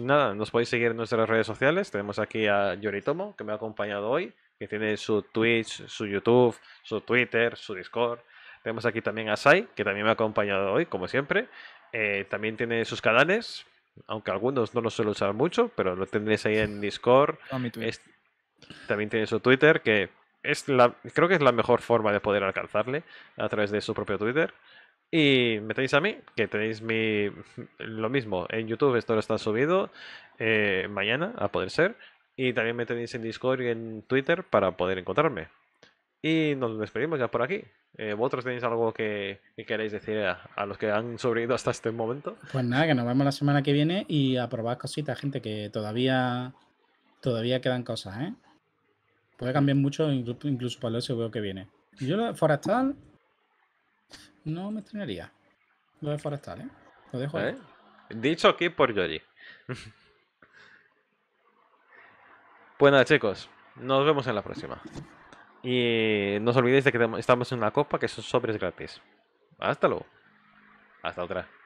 nada, nos podéis seguir en nuestras redes sociales. Tenemos aquí a Yoritomo que me ha acompañado hoy, que tiene su Twitch, su YouTube, su Twitter, su Discord tenemos aquí también a Sai, que también me ha acompañado hoy, como siempre. Eh, también tiene sus canales, aunque algunos no los suelo usar mucho, pero lo tendréis ahí en Discord. Ah, también tiene su Twitter, que es la, creo que es la mejor forma de poder alcanzarle a través de su propio Twitter. Y me tenéis a mí, que tenéis mi lo mismo. En YouTube esto lo está subido eh, mañana, a poder ser. Y también me tenéis en Discord y en Twitter para poder encontrarme. Y nos despedimos ya por aquí. Eh, ¿Vosotros tenéis algo que, queréis decir a, los que han sobrevivido hasta este momento? Pues nada, que nos vemos la semana que viene y a probar cositas, gente, que todavía todavía quedan cosas, ¿eh? Puede cambiar mucho incluso, incluso para el SVO que viene. Yo lo de Forestal no me estrenaría. Lo de Forestal, ¿eh? Lo dejo ¿Eh? Dicho aquí por Yoji. pues nada, chicos. Nos vemos en la próxima. Y no os olvidéis de que estamos en una copa que son sobres gratis. Hasta luego. Hasta otra.